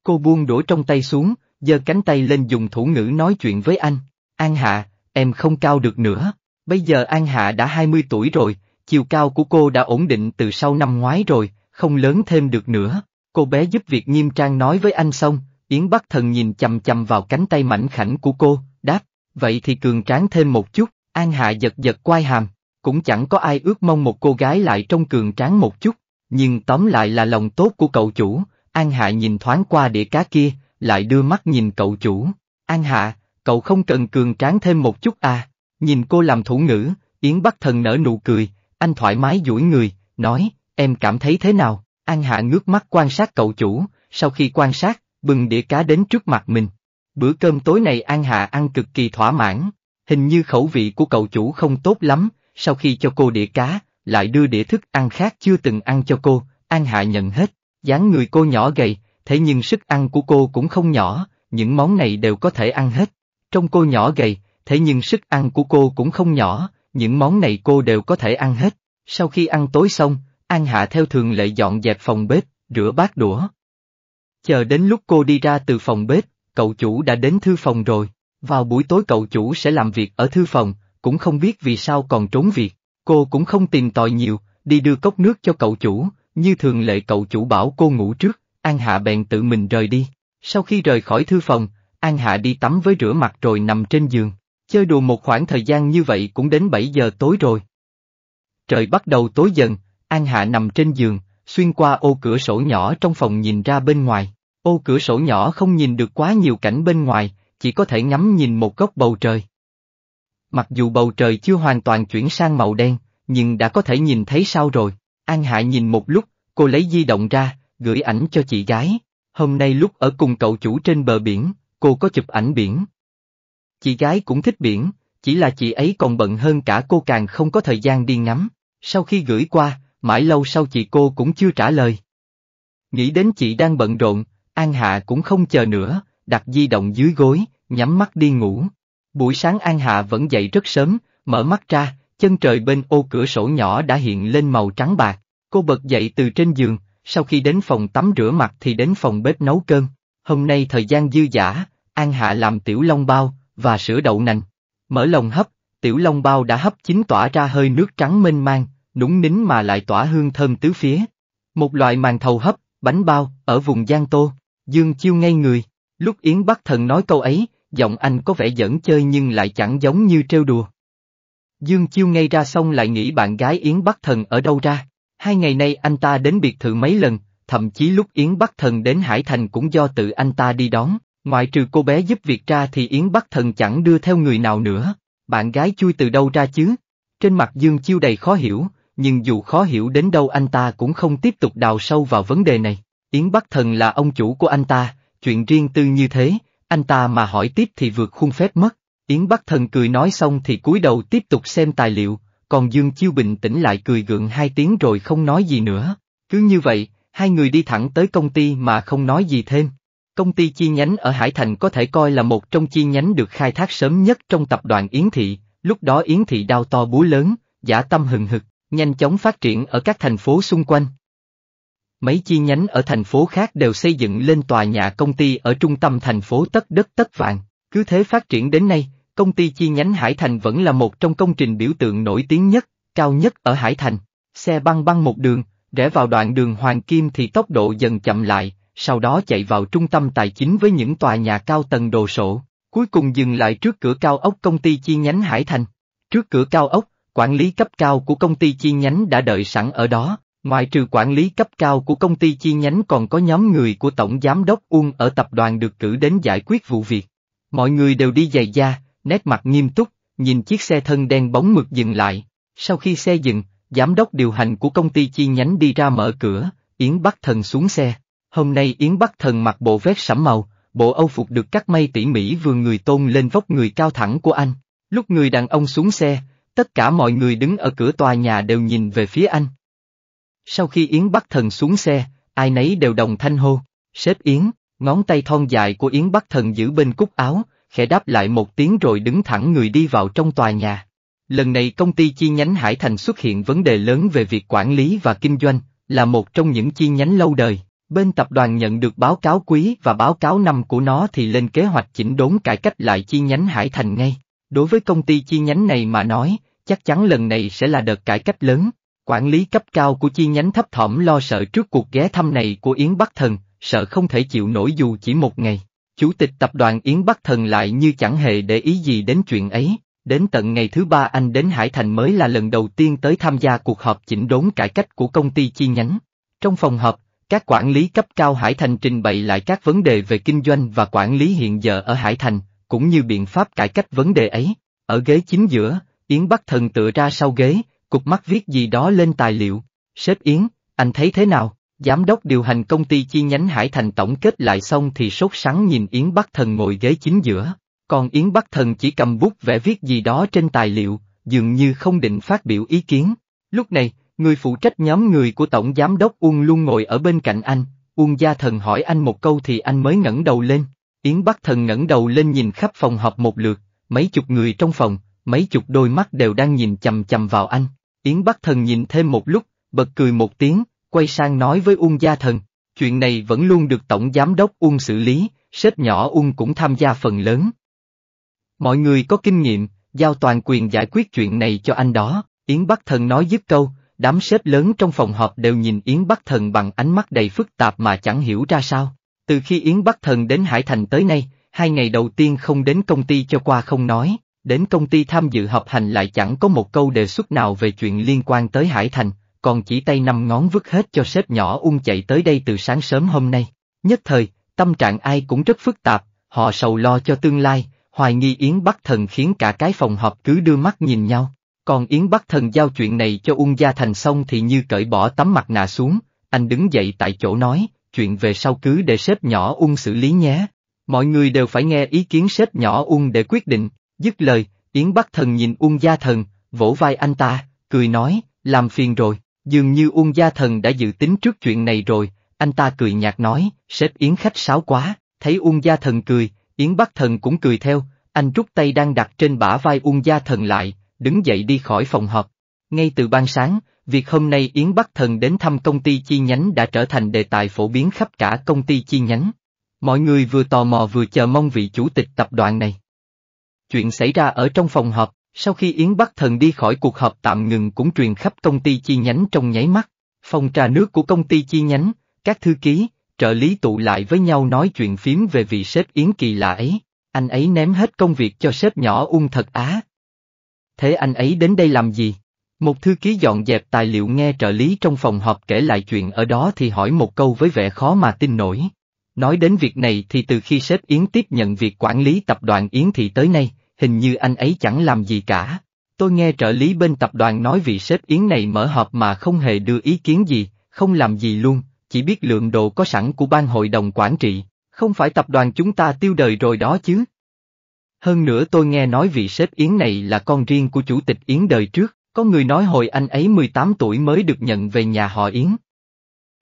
Cô buông đũa trong tay xuống, giơ cánh tay lên dùng thủ ngữ nói chuyện với anh. An Hạ, em không cao được nữa. Bây giờ An Hạ đã hai mươi tuổi rồi, chiều cao của cô đã ổn định từ sau năm ngoái rồi, không lớn thêm được nữa. Cô bé giúp việc nghiêm trang nói với anh xong, Yến Bắc Thần nhìn chầm chầm vào cánh tay mảnh khảnh của cô, đáp, vậy thì cường tráng thêm một chút, An Hạ giật giật quai hàm, cũng chẳng có ai ước mong một cô gái lại trong cường tráng một chút, nhưng tóm lại là lòng tốt của cậu chủ, An Hạ nhìn thoáng qua đĩa cá kia, lại đưa mắt nhìn cậu chủ, An Hạ, cậu không cần cường tráng thêm một chút à, nhìn cô làm thủ ngữ, Yến Bắc Thần nở nụ cười, anh thoải mái duỗi người, nói, Em cảm thấy thế nào? An Hạ ngước mắt quan sát cậu chủ, sau khi quan sát, bừng đĩa cá đến trước mặt mình. Bữa cơm tối này An Hạ ăn cực kỳ thỏa mãn, hình như khẩu vị của cậu chủ không tốt lắm, sau khi cho cô đĩa cá, lại đưa đĩa thức ăn khác chưa từng ăn cho cô, An Hạ nhận hết, dáng người cô nhỏ gầy, thế nhưng sức ăn của cô cũng không nhỏ, những món này đều có thể ăn hết. Trong cô nhỏ gầy, thế nhưng sức ăn của cô cũng không nhỏ, những món này cô đều có thể ăn hết. Sau khi ăn tối xong, An Hạ theo thường lệ dọn dẹp phòng bếp, rửa bát đũa. Chờ đến lúc cô đi ra từ phòng bếp, cậu chủ đã đến thư phòng rồi. Vào buổi tối cậu chủ sẽ làm việc ở thư phòng, cũng không biết vì sao còn trốn việc. Cô cũng không tìm tòi nhiều, đi đưa cốc nước cho cậu chủ, như thường lệ cậu chủ bảo cô ngủ trước, An Hạ bèn tự mình rời đi. Sau khi rời khỏi thư phòng, An Hạ đi tắm với rửa mặt rồi nằm trên giường. Chơi đùa một khoảng thời gian như vậy cũng đến 7 giờ tối rồi. Trời bắt đầu tối dần, An Hạ nằm trên giường, xuyên qua ô cửa sổ nhỏ trong phòng nhìn ra bên ngoài. Ô cửa sổ nhỏ không nhìn được quá nhiều cảnh bên ngoài, chỉ có thể ngắm nhìn một góc bầu trời. Mặc dù bầu trời chưa hoàn toàn chuyển sang màu đen, nhưng đã có thể nhìn thấy sao rồi. An Hạ nhìn một lúc, cô lấy di động ra, gửi ảnh cho chị gái. Hôm nay lúc ở cùng cậu chủ trên bờ biển, cô có chụp ảnh biển. Chị gái cũng thích biển, chỉ là chị ấy còn bận hơn cả cô càng không có thời gian đi ngắm. Sau khi gửi qua, mãi lâu sau chị cô cũng chưa trả lời. Nghĩ đến chị đang bận rộn, An Hạ cũng không chờ nữa, đặt di động dưới gối, nhắm mắt đi ngủ. Buổi sáng An Hạ vẫn dậy rất sớm, mở mắt ra, chân trời bên ô cửa sổ nhỏ đã hiện lên màu trắng bạc. Cô bật dậy từ trên giường, sau khi đến phòng tắm rửa mặt thì đến phòng bếp nấu cơm. Hôm nay thời gian dư giả, An Hạ làm tiểu long bao và sữa đậu nành. Mở lồng hấp, tiểu long bao đã hấp chín tỏa ra hơi nước trắng mênh mang, núng nính mà lại tỏa hương thơm tứ phía. Một loại màn thầu hấp, bánh bao, ở vùng Giang Tô, Dương Chiêu ngay người. Lúc Yến Bắc Thần nói câu ấy, giọng anh có vẻ giỡn chơi nhưng lại chẳng giống như trêu đùa. Dương Chiêu ngay ra xong lại nghĩ bạn gái Yến Bắc Thần ở đâu ra. Hai ngày nay anh ta đến biệt thự mấy lần, thậm chí lúc Yến Bắc Thần đến Hải Thành cũng do tự anh ta đi đón, ngoại trừ cô bé giúp việc ra thì Yến Bắc Thần chẳng đưa theo người nào nữa. Bạn gái chui từ đâu ra chứ? Trên mặt Dương Chiêu đầy khó hiểu, nhưng dù khó hiểu đến đâu anh ta cũng không tiếp tục đào sâu vào vấn đề này. Yến Bắc Thần là ông chủ của anh ta, chuyện riêng tư như thế, anh ta mà hỏi tiếp thì vượt khuôn phép mất. Yến Bắc Thần cười nói xong thì cúi đầu tiếp tục xem tài liệu, còn Dương Chiêu bình tĩnh lại cười gượng hai tiếng rồi không nói gì nữa. Cứ như vậy, hai người đi thẳng tới công ty mà không nói gì thêm. Công ty chi nhánh ở Hải Thành có thể coi là một trong chi nhánh được khai thác sớm nhất trong tập đoàn Yến Thị, lúc đó Yến Thị đao to búa lớn, giả tâm hừng hực, nhanh chóng phát triển ở các thành phố xung quanh. Mấy chi nhánh ở thành phố khác đều xây dựng lên tòa nhà công ty ở trung tâm thành phố tất đất tất vàng, cứ thế phát triển đến nay, công ty chi nhánh Hải Thành vẫn là một trong công trình biểu tượng nổi tiếng nhất, cao nhất ở Hải Thành. Xe băng băng một đường, rẽ vào đoạn đường Hoàng Kim thì tốc độ dần chậm lại, sau đó chạy vào trung tâm tài chính với những tòa nhà cao tầng đồ sộ, cuối cùng dừng lại trước cửa cao ốc công ty chi nhánh Hải Thành. Trước cửa cao ốc, Quản lý cấp cao của công ty chi nhánh đã đợi sẵn ở đó, ngoài trừ quản lý cấp cao của công ty chi nhánh còn có nhóm người của Tổng Giám đốc Uông ở tập đoàn được cử đến giải quyết vụ việc. Mọi người đều đi giày da, nét mặt nghiêm túc, nhìn chiếc xe thân đen bóng mực dừng lại. Sau khi xe dừng, giám đốc điều hành của công ty chi nhánh đi ra mở cửa, Yến Bắc Thần xuống xe. Hôm nay Yến Bắc Thần mặc bộ vest sẫm màu, bộ âu phục được cắt may tỉ mỉ vừa người tôn lên vóc người cao thẳng của anh. Lúc người đàn ông xuống xe, Tất cả mọi người đứng ở cửa tòa nhà đều nhìn về phía anh. Sau khi Yến Bắc Thần xuống xe, ai nấy đều đồng thanh hô, sếp Yến, ngón tay thon dài của Yến Bắc Thần giữ bên cúc áo, khẽ đáp lại một tiếng rồi đứng thẳng người đi vào trong tòa nhà. Lần này công ty chi nhánh Hải Thành xuất hiện vấn đề lớn về việc quản lý và kinh doanh, là một trong những chi nhánh lâu đời. Bên tập đoàn nhận được báo cáo quý và báo cáo năm của nó thì lên kế hoạch chỉnh đốn cải cách lại chi nhánh Hải Thành ngay. Đối với công ty chi nhánh này mà nói, chắc chắn lần này sẽ là đợt cải cách lớn. Quản lý cấp cao của chi nhánh thấp thỏm lo sợ trước cuộc ghé thăm này của Yến Bắc Thần, sợ không thể chịu nổi dù chỉ một ngày. Chủ tịch tập đoàn Yến Bắc Thần lại như chẳng hề để ý gì đến chuyện ấy, đến tận ngày thứ ba anh đến Hải Thành mới là lần đầu tiên tới tham gia cuộc họp chỉnh đốn cải cách của công ty chi nhánh. Trong phòng họp, các quản lý cấp cao Hải Thành trình bày lại các vấn đề về kinh doanh và quản lý hiện giờ ở Hải Thành, cũng như biện pháp cải cách vấn đề ấy. Ở ghế chính giữa, Yến Bắc Thần tựa ra sau ghế, cục mắt viết gì đó lên tài liệu. Sếp Yến, anh thấy thế nào? Giám đốc điều hành công ty chi nhánh Hải Thành tổng kết lại xong thì sốt sắng nhìn Yến Bắc Thần ngồi ghế chính giữa. Còn Yến Bắc Thần chỉ cầm bút vẽ viết gì đó trên tài liệu, dường như không định phát biểu ý kiến. Lúc này, người phụ trách nhóm người của tổng giám đốc Uông luôn ngồi ở bên cạnh anh, Uông Gia Thần hỏi anh một câu thì anh mới ngẩng đầu lên, Yến Bắc Thần ngẩng đầu lên nhìn khắp phòng họp một lượt, mấy chục người trong phòng, mấy chục đôi mắt đều đang nhìn chầm chầm vào anh. Yến Bắc Thần nhìn thêm một lúc, bật cười một tiếng, quay sang nói với Ung Gia Thần, chuyện này vẫn luôn được Tổng Giám đốc Ung xử lý, sếp nhỏ Ung cũng tham gia phần lớn. Mọi người có kinh nghiệm, giao toàn quyền giải quyết chuyện này cho anh đó, Yến Bắc Thần nói dứt câu, đám sếp lớn trong phòng họp đều nhìn Yến Bắc Thần bằng ánh mắt đầy phức tạp mà chẳng hiểu ra sao. Từ khi Yến Bắc Thần đến Hải Thành tới nay, hai ngày đầu tiên không đến công ty cho qua không nói, đến công ty tham dự họp hành lại chẳng có một câu đề xuất nào về chuyện liên quan tới Hải Thành, còn chỉ tay năm ngón vứt hết cho sếp nhỏ ung chạy tới đây từ sáng sớm hôm nay. Nhất thời, tâm trạng ai cũng rất phức tạp, họ sầu lo cho tương lai, hoài nghi Yến Bắc Thần khiến cả cái phòng họp cứ đưa mắt nhìn nhau. Còn Yến Bắc Thần giao chuyện này cho Ung Gia Thành xong thì như cởi bỏ tấm mặt nạ xuống, anh đứng dậy tại chỗ nói, chuyện về sau cứ để sếp nhỏ ung xử lý nhé. Mọi người đều phải nghe ý kiến sếp nhỏ ung để quyết định, dứt lời, Yến Bắc Thần nhìn ung gia thần, vỗ vai anh ta, cười nói, làm phiền rồi, dường như ung gia thần đã dự tính trước chuyện này rồi, anh ta cười nhạt nói, sếp Yến khách sáo quá, thấy ung gia thần cười, Yến Bắc Thần cũng cười theo, anh rút tay đang đặt trên bả vai ung gia thần lại, đứng dậy đi khỏi phòng họp. Ngay từ ban sáng, Việc hôm nay Yến Bắc Thần đến thăm công ty chi nhánh đã trở thành đề tài phổ biến khắp cả công ty chi nhánh. Mọi người vừa tò mò vừa chờ mong vị chủ tịch tập đoàn này. Chuyện xảy ra ở trong phòng họp, sau khi Yến Bắc Thần đi khỏi cuộc họp tạm ngừng cũng truyền khắp công ty chi nhánh trong nháy mắt. Phòng trà nước của công ty chi nhánh, các thư ký, trợ lý tụ lại với nhau nói chuyện phím về vị sếp Yến kỳ lạ ấy. Anh ấy ném hết công việc cho sếp nhỏ ung thật á. Thế anh ấy đến đây làm gì? Một thư ký dọn dẹp tài liệu nghe trợ lý trong phòng họp kể lại chuyện ở đó thì hỏi một câu với vẻ khó mà tin nổi. Nói đến việc này thì từ khi sếp Yến tiếp nhận việc quản lý tập đoàn Yến thì tới nay, hình như anh ấy chẳng làm gì cả. Tôi nghe trợ lý bên tập đoàn nói vị sếp Yến này mở họp mà không hề đưa ý kiến gì, không làm gì luôn, chỉ biết lượng đồ có sẵn của ban hội đồng quản trị, không phải tập đoàn chúng ta tiêu đời rồi đó chứ. Hơn nữa tôi nghe nói vị sếp Yến này là con riêng của chủ tịch Yến đời trước, có người nói hồi anh ấy 18 tuổi mới được nhận về nhà họ Yến.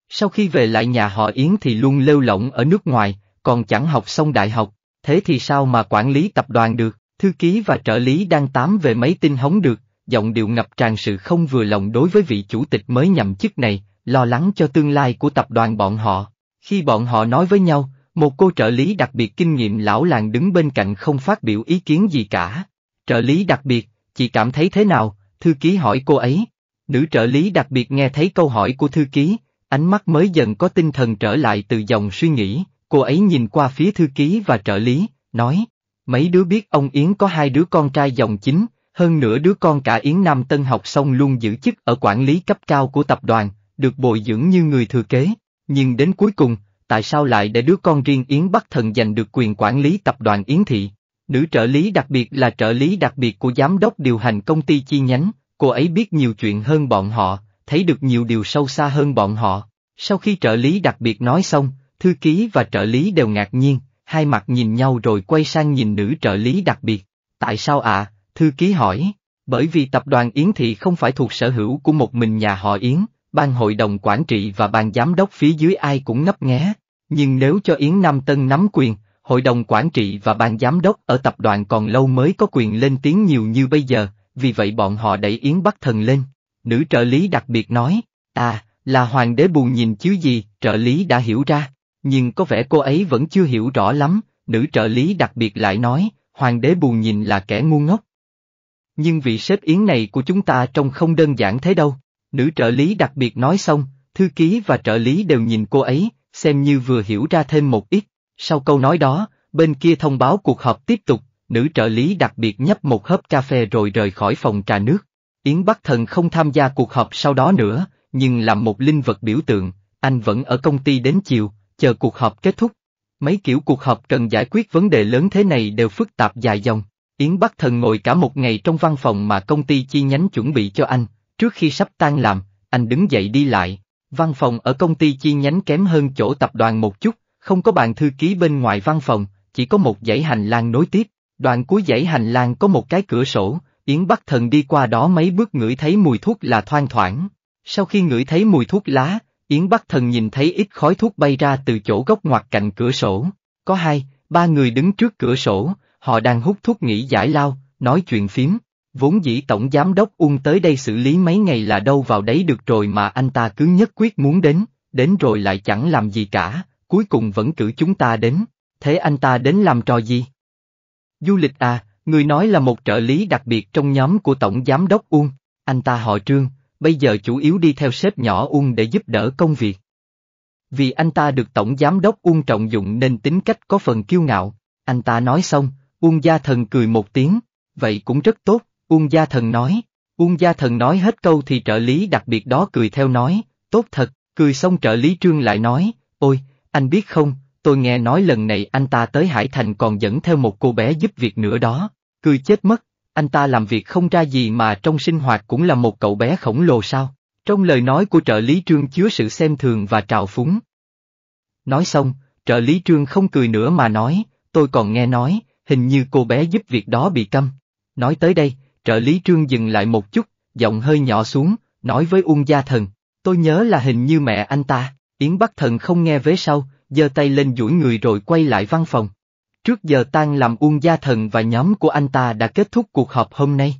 Sau khi về lại nhà họ Yến thì luôn lêu lỏng ở nước ngoài, còn chẳng học xong đại học, thế thì sao mà quản lý tập đoàn được, thư ký và trợ lý đang tám về máy tin hóng được, giọng điệu ngập tràn sự không vừa lòng đối với vị chủ tịch mới nhậm chức này, lo lắng cho tương lai của tập đoàn bọn họ. Khi bọn họ nói với nhau, một cô trợ lý đặc biệt kinh nghiệm lão làng đứng bên cạnh không phát biểu ý kiến gì cả. Trợ lý đặc biệt, chị cảm thấy thế nào, thư ký hỏi cô ấy. Nữ trợ lý đặc biệt nghe thấy câu hỏi của thư ký, ánh mắt mới dần có tinh thần trở lại từ dòng suy nghĩ, cô ấy nhìn qua phía thư ký và trợ lý, nói, mấy đứa biết ông Yến có hai đứa con trai dòng chính, hơn nữa đứa con cả Yến Nam Tân học xong luôn giữ chức ở quản lý cấp cao của tập đoàn, được bồi dưỡng như người thừa kế, nhưng đến cuối cùng, tại sao lại để đứa con riêng Yến Bắc Thần giành được quyền quản lý tập đoàn Yến Thị? Nữ trợ lý đặc biệt là trợ lý đặc biệt của giám đốc điều hành công ty chi nhánh, cô ấy biết nhiều chuyện hơn bọn họ, thấy được nhiều điều sâu xa hơn bọn họ. Sau khi trợ lý đặc biệt nói xong, thư ký và trợ lý đều ngạc nhiên, hai mặt nhìn nhau rồi quay sang nhìn nữ trợ lý đặc biệt. Tại sao ạ? À? Thư ký hỏi. Bởi vì tập đoàn Yến Thị không phải thuộc sở hữu của một mình nhà họ Yến, ban hội đồng quản trị và ban giám đốc phía dưới ai cũng ngấp nghé. Nhưng nếu cho Yến Nam Tân nắm quyền, hội đồng quản trị và ban giám đốc ở tập đoàn còn lâu mới có quyền lên tiếng nhiều như bây giờ, vì vậy bọn họ đẩy Yến Bắc Thần lên. Nữ trợ lý đặc biệt nói, à, là hoàng đế buồn nhìn chứ gì, trợ lý đã hiểu ra, nhưng có vẻ cô ấy vẫn chưa hiểu rõ lắm, nữ trợ lý đặc biệt lại nói, hoàng đế buồn nhìn là kẻ ngu ngốc. Nhưng vị sếp Yến này của chúng ta trông không đơn giản thế đâu, nữ trợ lý đặc biệt nói xong, thư ký và trợ lý đều nhìn cô ấy, xem như vừa hiểu ra thêm một ít. Sau câu nói đó, bên kia thông báo cuộc họp tiếp tục, nữ trợ lý đặc biệt nhấp một hớp cà phê rồi rời khỏi phòng trà nước. Yến Bắc Thần không tham gia cuộc họp sau đó nữa, nhưng làm một linh vật biểu tượng, anh vẫn ở công ty đến chiều, chờ cuộc họp kết thúc. Mấy kiểu cuộc họp cần giải quyết vấn đề lớn thế này đều phức tạp dài dòng. Yến Bắc Thần ngồi cả một ngày trong văn phòng mà công ty chi nhánh chuẩn bị cho anh, trước khi sắp tan làm, anh đứng dậy đi lại. Văn phòng ở công ty chi nhánh kém hơn chỗ tập đoàn một chút, không có bàn thư ký bên ngoài văn phòng, chỉ có một dãy hành lang nối tiếp, đoạn cuối dãy hành lang có một cái cửa sổ, Yến Bắc Thần đi qua đó mấy bước ngửi thấy mùi thuốc là thoang thoảng. Sau khi ngửi thấy mùi thuốc lá, Yến Bắc Thần nhìn thấy ít khói thuốc bay ra từ chỗ góc ngoặt cạnh cửa sổ. Có hai, ba người đứng trước cửa sổ, họ đang hút thuốc nghỉ giải lao, nói chuyện phím. Vốn dĩ Tổng Giám đốc Ung tới đây xử lý mấy ngày là đâu vào đấy được rồi mà anh ta cứ nhất quyết muốn đến, đến rồi lại chẳng làm gì cả, cuối cùng vẫn cử chúng ta đến, thế anh ta đến làm trò gì? Du lịch à, người nói là một trợ lý đặc biệt trong nhóm của Tổng Giám đốc Uông, anh ta họ Trương, bây giờ chủ yếu đi theo sếp nhỏ Uông để giúp đỡ công việc. Vì anh ta được Tổng Giám đốc Uông trọng dụng nên tính cách có phần kiêu ngạo, anh ta nói xong, Uông Gia Thần cười một tiếng, vậy cũng rất tốt, Uông Gia Thần nói. Uông Gia Thần nói hết câu thì trợ lý đặc biệt đó cười theo nói, tốt thật, cười xong trợ lý Trương lại nói, ôi, anh biết không, tôi nghe nói lần này anh ta tới Hải Thành còn dẫn theo một cô bé giúp việc nữa đó, cười chết mất, anh ta làm việc không ra gì mà trong sinh hoạt cũng là một cậu bé khổng lồ sao. Trong lời nói của trợ lý trương chứa sự xem thường và trào phúng. Nói xong, trợ lý trương không cười nữa mà nói, tôi còn nghe nói, hình như cô bé giúp việc đó bị câm. Nói tới đây, trợ lý trương dừng lại một chút, giọng hơi nhỏ xuống, nói với Ung Gia Thần, tôi nhớ là hình như mẹ anh ta. Yến Bắc Thần không nghe vế sau, giơ tay lên duỗi người rồi quay lại văn phòng. Trước giờ tan làm Uông Gia Thần và nhóm của anh ta đã kết thúc cuộc họp hôm nay.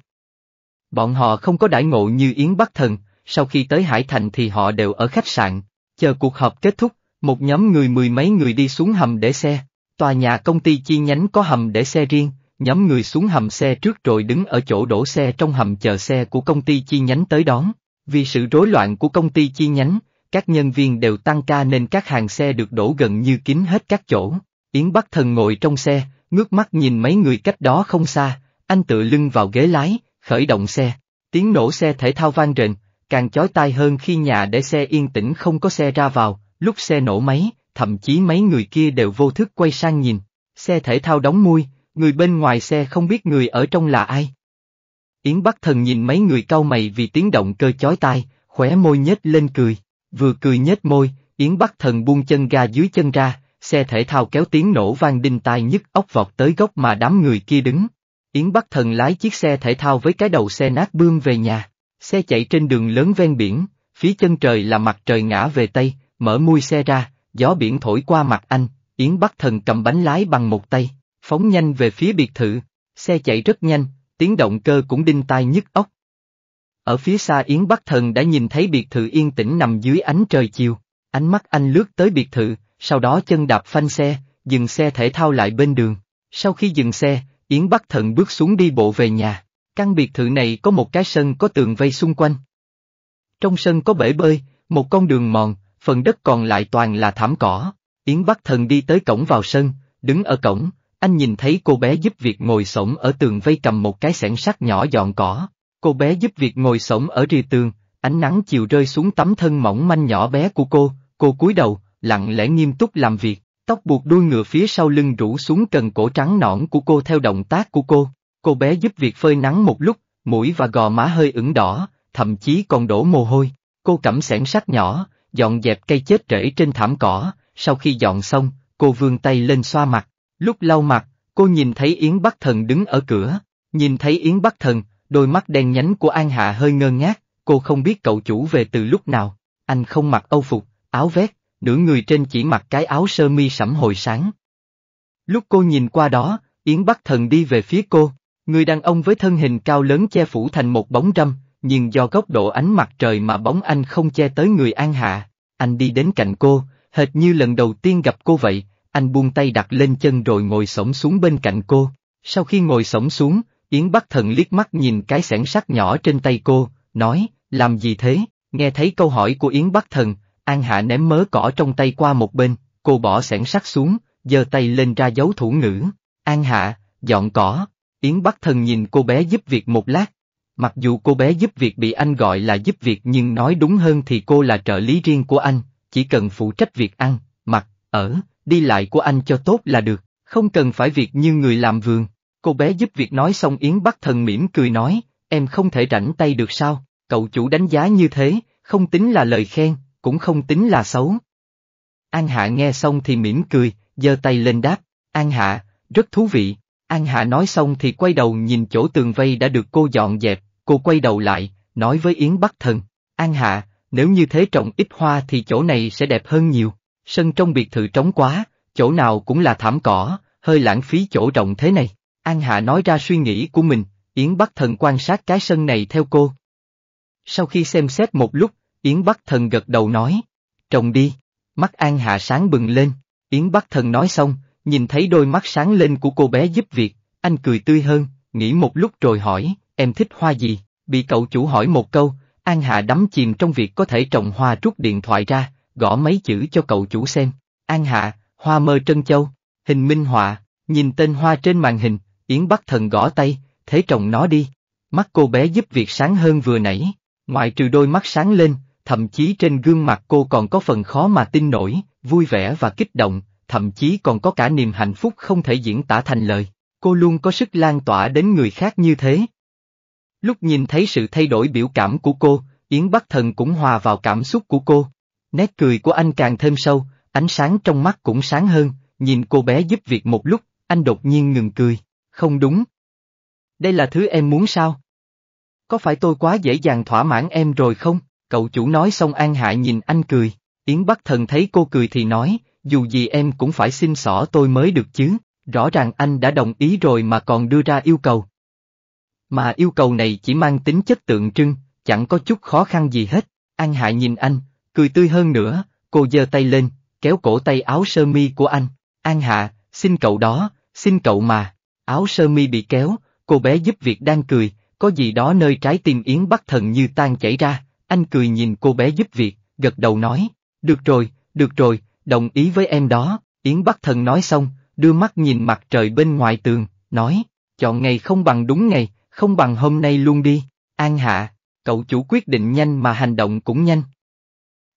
Bọn họ không có đãi ngộ như Yến Bắc Thần, sau khi tới Hải Thành thì họ đều ở khách sạn, chờ cuộc họp kết thúc, một nhóm người mười mấy người đi xuống hầm để xe, tòa nhà công ty chi nhánh có hầm để xe riêng, nhóm người xuống hầm xe trước rồi đứng ở chỗ đổ xe trong hầm chờ xe của công ty chi nhánh tới đón. Vì sự rối loạn của công ty chi nhánh, các nhân viên đều tăng ca nên các hàng xe được đổ gần như kín hết các chỗ. Yến Bắc Thần ngồi trong xe, ngước mắt nhìn mấy người cách đó không xa, anh tự lưng vào ghế lái, khởi động xe. Tiếng nổ xe thể thao vang rền, càng chói tai hơn khi nhà để xe yên tĩnh không có xe ra vào, lúc xe nổ máy, thậm chí mấy người kia đều vô thức quay sang nhìn. Xe thể thao đóng mui, người bên ngoài xe không biết người ở trong là ai. Yến Bắc Thần nhìn mấy người cau mày vì tiếng động cơ chói tai, khóe môi nhếch lên cười. Vừa cười nhếch môi, Yến Bắc Thần buông chân ga dưới chân ra, xe thể thao kéo tiếng nổ vang đinh tai nhức óc vọt tới góc mà đám người kia đứng. Yến Bắc Thần lái chiếc xe thể thao với cái đầu xe nát bươm về nhà. Xe chạy trên đường lớn ven biển, phía chân trời là mặt trời ngã về Tây, mở mui xe ra, gió biển thổi qua mặt anh, Yến Bắc Thần cầm bánh lái bằng một tay, phóng nhanh về phía biệt thự. Xe chạy rất nhanh, tiếng động cơ cũng đinh tai nhức óc, ở phía xa Yến Bắc Thần đã nhìn thấy biệt thự yên tĩnh nằm dưới ánh trời chiều, ánh mắt anh lướt tới biệt thự, sau đó chân đạp phanh xe, dừng xe thể thao lại bên đường. Sau khi dừng xe, Yến Bắc Thần bước xuống đi bộ về nhà. Căn biệt thự này có một cái sân có tường vây xung quanh. Trong sân có bể bơi, một con đường mòn, phần đất còn lại toàn là thảm cỏ. Yến Bắc Thần đi tới cổng vào sân, đứng ở cổng, anh nhìn thấy cô bé giúp việc ngồi xổm ở tường vây cầm một cái xẻng sắt nhỏ dọn cỏ. Cô bé giúp việc ngồi sổng ở rìa tường, ánh nắng chiều rơi xuống tấm thân mỏng manh nhỏ bé của cô, cô cúi đầu, lặng lẽ nghiêm túc làm việc, tóc buộc đuôi ngựa phía sau lưng rủ xuống cần cổ trắng nõn của cô theo động tác của cô. Cô bé giúp việc phơi nắng một lúc, mũi và gò má hơi ửng đỏ, thậm chí còn đổ mồ hôi. Cô cẩm sẻn sắt nhỏ, dọn dẹp cây chết rễ trên thảm cỏ, sau khi dọn xong, cô vươn tay lên xoa mặt. Lúc lau mặt, cô nhìn thấy Yến Bắc Thần đứng ở cửa, nhìn thấy Yến Bắc Thần, Đôi mắt đen nhánh của An Hạ hơi ngơ ngác, cô không biết cậu chủ về từ lúc nào, anh không mặc âu phục, áo vét, nửa người trên chỉ mặc cái áo sơ mi sẫm hồi sáng. Lúc cô nhìn qua đó, Yến Bắc Thần đi về phía cô, người đàn ông với thân hình cao lớn che phủ thành một bóng râm, nhưng do góc độ ánh mặt trời mà bóng anh không che tới người An Hạ, anh đi đến cạnh cô, hệt như lần đầu tiên gặp cô vậy, anh buông tay đặt lên chân rồi ngồi xổm xuống bên cạnh cô. Sau khi ngồi xổm xuống, Yến Bắc Thần liếc mắt nhìn cái sẻn sắt nhỏ trên tay cô, nói, làm gì thế? Nghe thấy câu hỏi của Yến Bắc Thần, An Hạ ném mớ cỏ trong tay qua một bên, cô bỏ sẻn sắt xuống, giơ tay lên ra dấu thủ ngữ. An Hạ, dọn cỏ. Yến Bắc Thần nhìn cô bé giúp việc một lát. Mặc dù cô bé giúp việc bị anh gọi là giúp việc nhưng nói đúng hơn thì cô là trợ lý riêng của anh, chỉ cần phụ trách việc ăn, mặc, ở, đi lại của anh cho tốt là được, không cần phải việc như người làm vườn. Cô bé giúp việc nói xong Yến Bắc Thần mỉm cười nói, em không thể rảnh tay được sao, cậu chủ đánh giá như thế, không tính là lời khen, cũng không tính là xấu. An Hạ nghe xong thì mỉm cười, giơ tay lên đáp, An Hạ, rất thú vị. An Hạ nói xong thì quay đầu nhìn chỗ tường vây đã được cô dọn dẹp, cô quay đầu lại, nói với Yến Bắc Thần, An Hạ, nếu như thế trồng ít hoa thì chỗ này sẽ đẹp hơn nhiều, sân trong biệt thự trống quá, chỗ nào cũng là thảm cỏ, hơi lãng phí chỗ rộng thế này. An Hạ nói ra suy nghĩ của mình, Yến Bắc Thần quan sát cái sân này theo cô. Sau khi xem xét một lúc, Yến Bắc Thần gật đầu nói, trồng đi, mắt An Hạ sáng bừng lên, Yến Bắc Thần nói xong, nhìn thấy đôi mắt sáng lên của cô bé giúp việc, anh cười tươi hơn, nghĩ một lúc rồi hỏi, em thích hoa gì, bị cậu chủ hỏi một câu, An Hạ đắm chìm trong việc có thể trồng hoa rút điện thoại ra, gõ mấy chữ cho cậu chủ xem, An Hạ, hoa mơ trân châu, hình minh họa, nhìn tên hoa trên màn hình, Yến Bắc Thần gõ tay, thế chồng nó đi. Mắt cô bé giúp việc sáng hơn vừa nãy, ngoại trừ đôi mắt sáng lên, thậm chí trên gương mặt cô còn có phần khó mà tin nổi, vui vẻ và kích động, thậm chí còn có cả niềm hạnh phúc không thể diễn tả thành lời. Cô luôn có sức lan tỏa đến người khác như thế. Lúc nhìn thấy sự thay đổi biểu cảm của cô, Yến Bắc Thần cũng hòa vào cảm xúc của cô. Nét cười của anh càng thêm sâu, ánh sáng trong mắt cũng sáng hơn, nhìn cô bé giúp việc một lúc, anh đột nhiên ngừng cười, không đúng. Đây là thứ em muốn sao? Có phải tôi quá dễ dàng thỏa mãn em rồi không? Cậu chủ nói xong An Hạ nhìn anh cười. Yến Bắc Thần thấy cô cười thì nói, dù gì em cũng phải xin xỏ tôi mới được chứ, rõ ràng anh đã đồng ý rồi mà còn đưa ra yêu cầu. Mà yêu cầu này chỉ mang tính chất tượng trưng, chẳng có chút khó khăn gì hết. An Hạ nhìn anh, cười tươi hơn nữa, cô giơ tay lên, kéo cổ tay áo sơ mi của anh. An Hạ, xin cậu đó, xin cậu mà áo sơ mi bị kéo, cô bé giúp việc đang cười, có gì đó nơi trái tim Yến Bắc Thần như tan chảy ra, anh cười nhìn cô bé giúp việc, gật đầu nói, được rồi, được rồi, đồng ý với em đó, Yến Bắc Thần nói xong, đưa mắt nhìn mặt trời bên ngoài tường, nói, chọn ngày không bằng đúng ngày, không bằng hôm nay luôn đi, An Hạ, cậu chủ quyết định nhanh mà hành động cũng nhanh.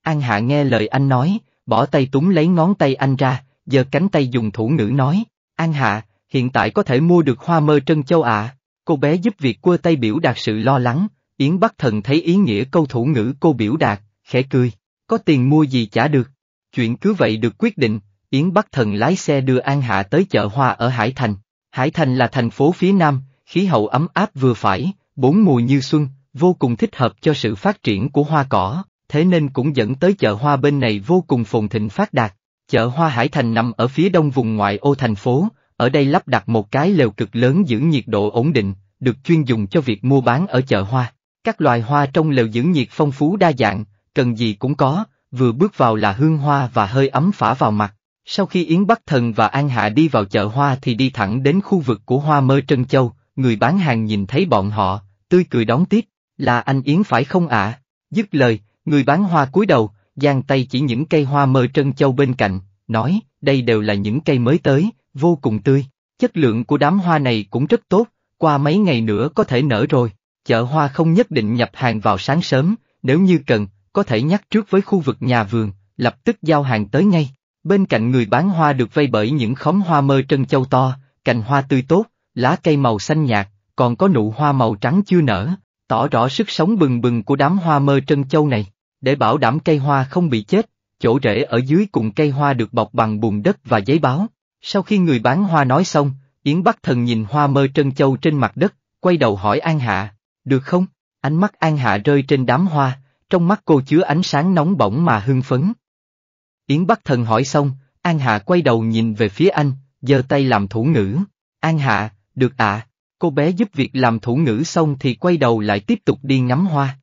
An Hạ nghe lời anh nói, bỏ tay túng lấy ngón tay anh ra, giơ cánh tay dùng thủ ngữ nói, An Hạ, hiện tại có thể mua được hoa mơ trân châu ạ. À. Cô bé giúp việc quơ tay biểu đạt sự lo lắng, Yến Bắc Thần thấy ý nghĩa câu thủ ngữ cô biểu đạt, khẽ cười, có tiền mua gì chả được. Chuyện cứ vậy được quyết định, Yến Bắc Thần lái xe đưa An Hạ tới chợ hoa ở Hải Thành. Hải Thành là thành phố phía Nam, khí hậu ấm áp vừa phải, bốn mùa như xuân, vô cùng thích hợp cho sự phát triển của hoa cỏ, thế nên cũng dẫn tới chợ hoa bên này vô cùng phồn thịnh phát đạt. Chợ hoa Hải Thành nằm ở phía đông vùng ngoại ô thành phố, ở đây lắp đặt một cái lều cực lớn giữ nhiệt độ ổn định, được chuyên dùng cho việc mua bán ở chợ hoa. Các loài hoa trong lều giữ nhiệt phong phú đa dạng, cần gì cũng có, vừa bước vào là hương hoa và hơi ấm phả vào mặt. Sau khi Yến Bắc Thần và An Hạ đi vào chợ hoa thì đi thẳng đến khu vực của hoa mơ Trân Châu, người bán hàng nhìn thấy bọn họ, tươi cười đón tiếp, là anh Yến phải không ạ? Dứt lời, người bán hoa cúi đầu, giang tay chỉ những cây hoa mơ Trân Châu bên cạnh, nói, đây đều là những cây mới tới, vô cùng tươi. Chất lượng của đám hoa này cũng rất tốt, qua mấy ngày nữa có thể nở rồi. Chợ hoa không nhất định nhập hàng vào sáng sớm, nếu như cần, có thể nhắc trước với khu vực nhà vườn, lập tức giao hàng tới ngay. Bên cạnh người bán hoa được vây bởi những khóm hoa mơ trân châu to, cành hoa tươi tốt, lá cây màu xanh nhạt, còn có nụ hoa màu trắng chưa nở, tỏ rõ sức sống bừng bừng của đám hoa mơ trân châu này. Để bảo đảm cây hoa không bị chết, chỗ rễ ở dưới cùng cây hoa được bọc bằng bùn đất và giấy báo. Sau khi người bán hoa nói xong, Yến Bắc Thần nhìn hoa mơ trân châu trên mặt đất, quay đầu hỏi An Hạ, được không? Ánh mắt An Hạ rơi trên đám hoa, trong mắt cô chứa ánh sáng nóng bỏng mà hưng phấn. Yến Bắc Thần hỏi xong, An Hạ quay đầu nhìn về phía anh, giơ tay làm thủ ngữ. An Hạ, được ạ. À. Cô bé giúp việc làm thủ ngữ xong thì quay đầu lại tiếp tục đi ngắm hoa.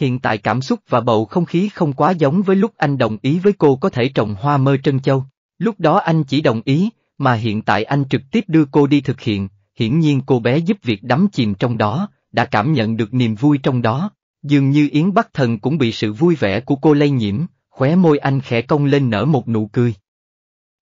Hiện tại cảm xúc và bầu không khí không quá giống với lúc anh đồng ý với cô có thể trồng hoa mơ trân châu. Lúc đó anh chỉ đồng ý, mà hiện tại anh trực tiếp đưa cô đi thực hiện, hiển nhiên cô bé giúp việc đắm chìm trong đó, đã cảm nhận được niềm vui trong đó. Dường như Yến Bắc Thần cũng bị sự vui vẻ của cô lây nhiễm, khóe môi anh khẽ cong lên nở một nụ cười.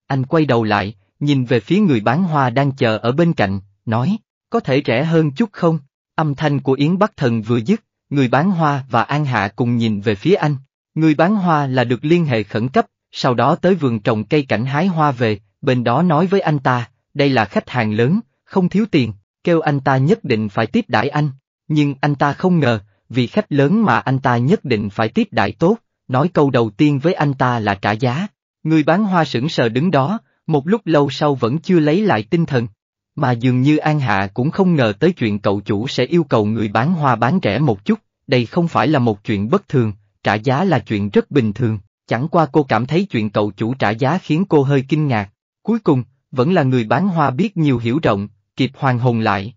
Anh quay đầu lại, nhìn về phía người bán hoa đang chờ ở bên cạnh, nói, có thể rẻ hơn chút không? Âm thanh của Yến Bắc Thần vừa dứt, người bán hoa và An Hạ cùng nhìn về phía anh. Người bán hoa là được liên hệ khẩn cấp, sau đó tới vườn trồng cây cảnh hái hoa về, bên đó nói với anh ta, đây là khách hàng lớn, không thiếu tiền, kêu anh ta nhất định phải tiếp đãi anh, nhưng anh ta không ngờ, vì khách lớn mà anh ta nhất định phải tiếp đãi tốt, nói câu đầu tiên với anh ta là trả giá. Người bán hoa sững sờ đứng đó, một lúc lâu sau vẫn chưa lấy lại tinh thần. Mà dường như An Hạ cũng không ngờ tới chuyện cậu chủ sẽ yêu cầu người bán hoa bán rẻ một chút, đây không phải là một chuyện bất thường, trả giá là chuyện rất bình thường, Chẳng qua cô cảm thấy chuyện cậu chủ trả giá khiến cô hơi kinh ngạc, cuối cùng, vẫn là người bán hoa biết nhiều hiểu rộng, kịp hoàng hồn lại.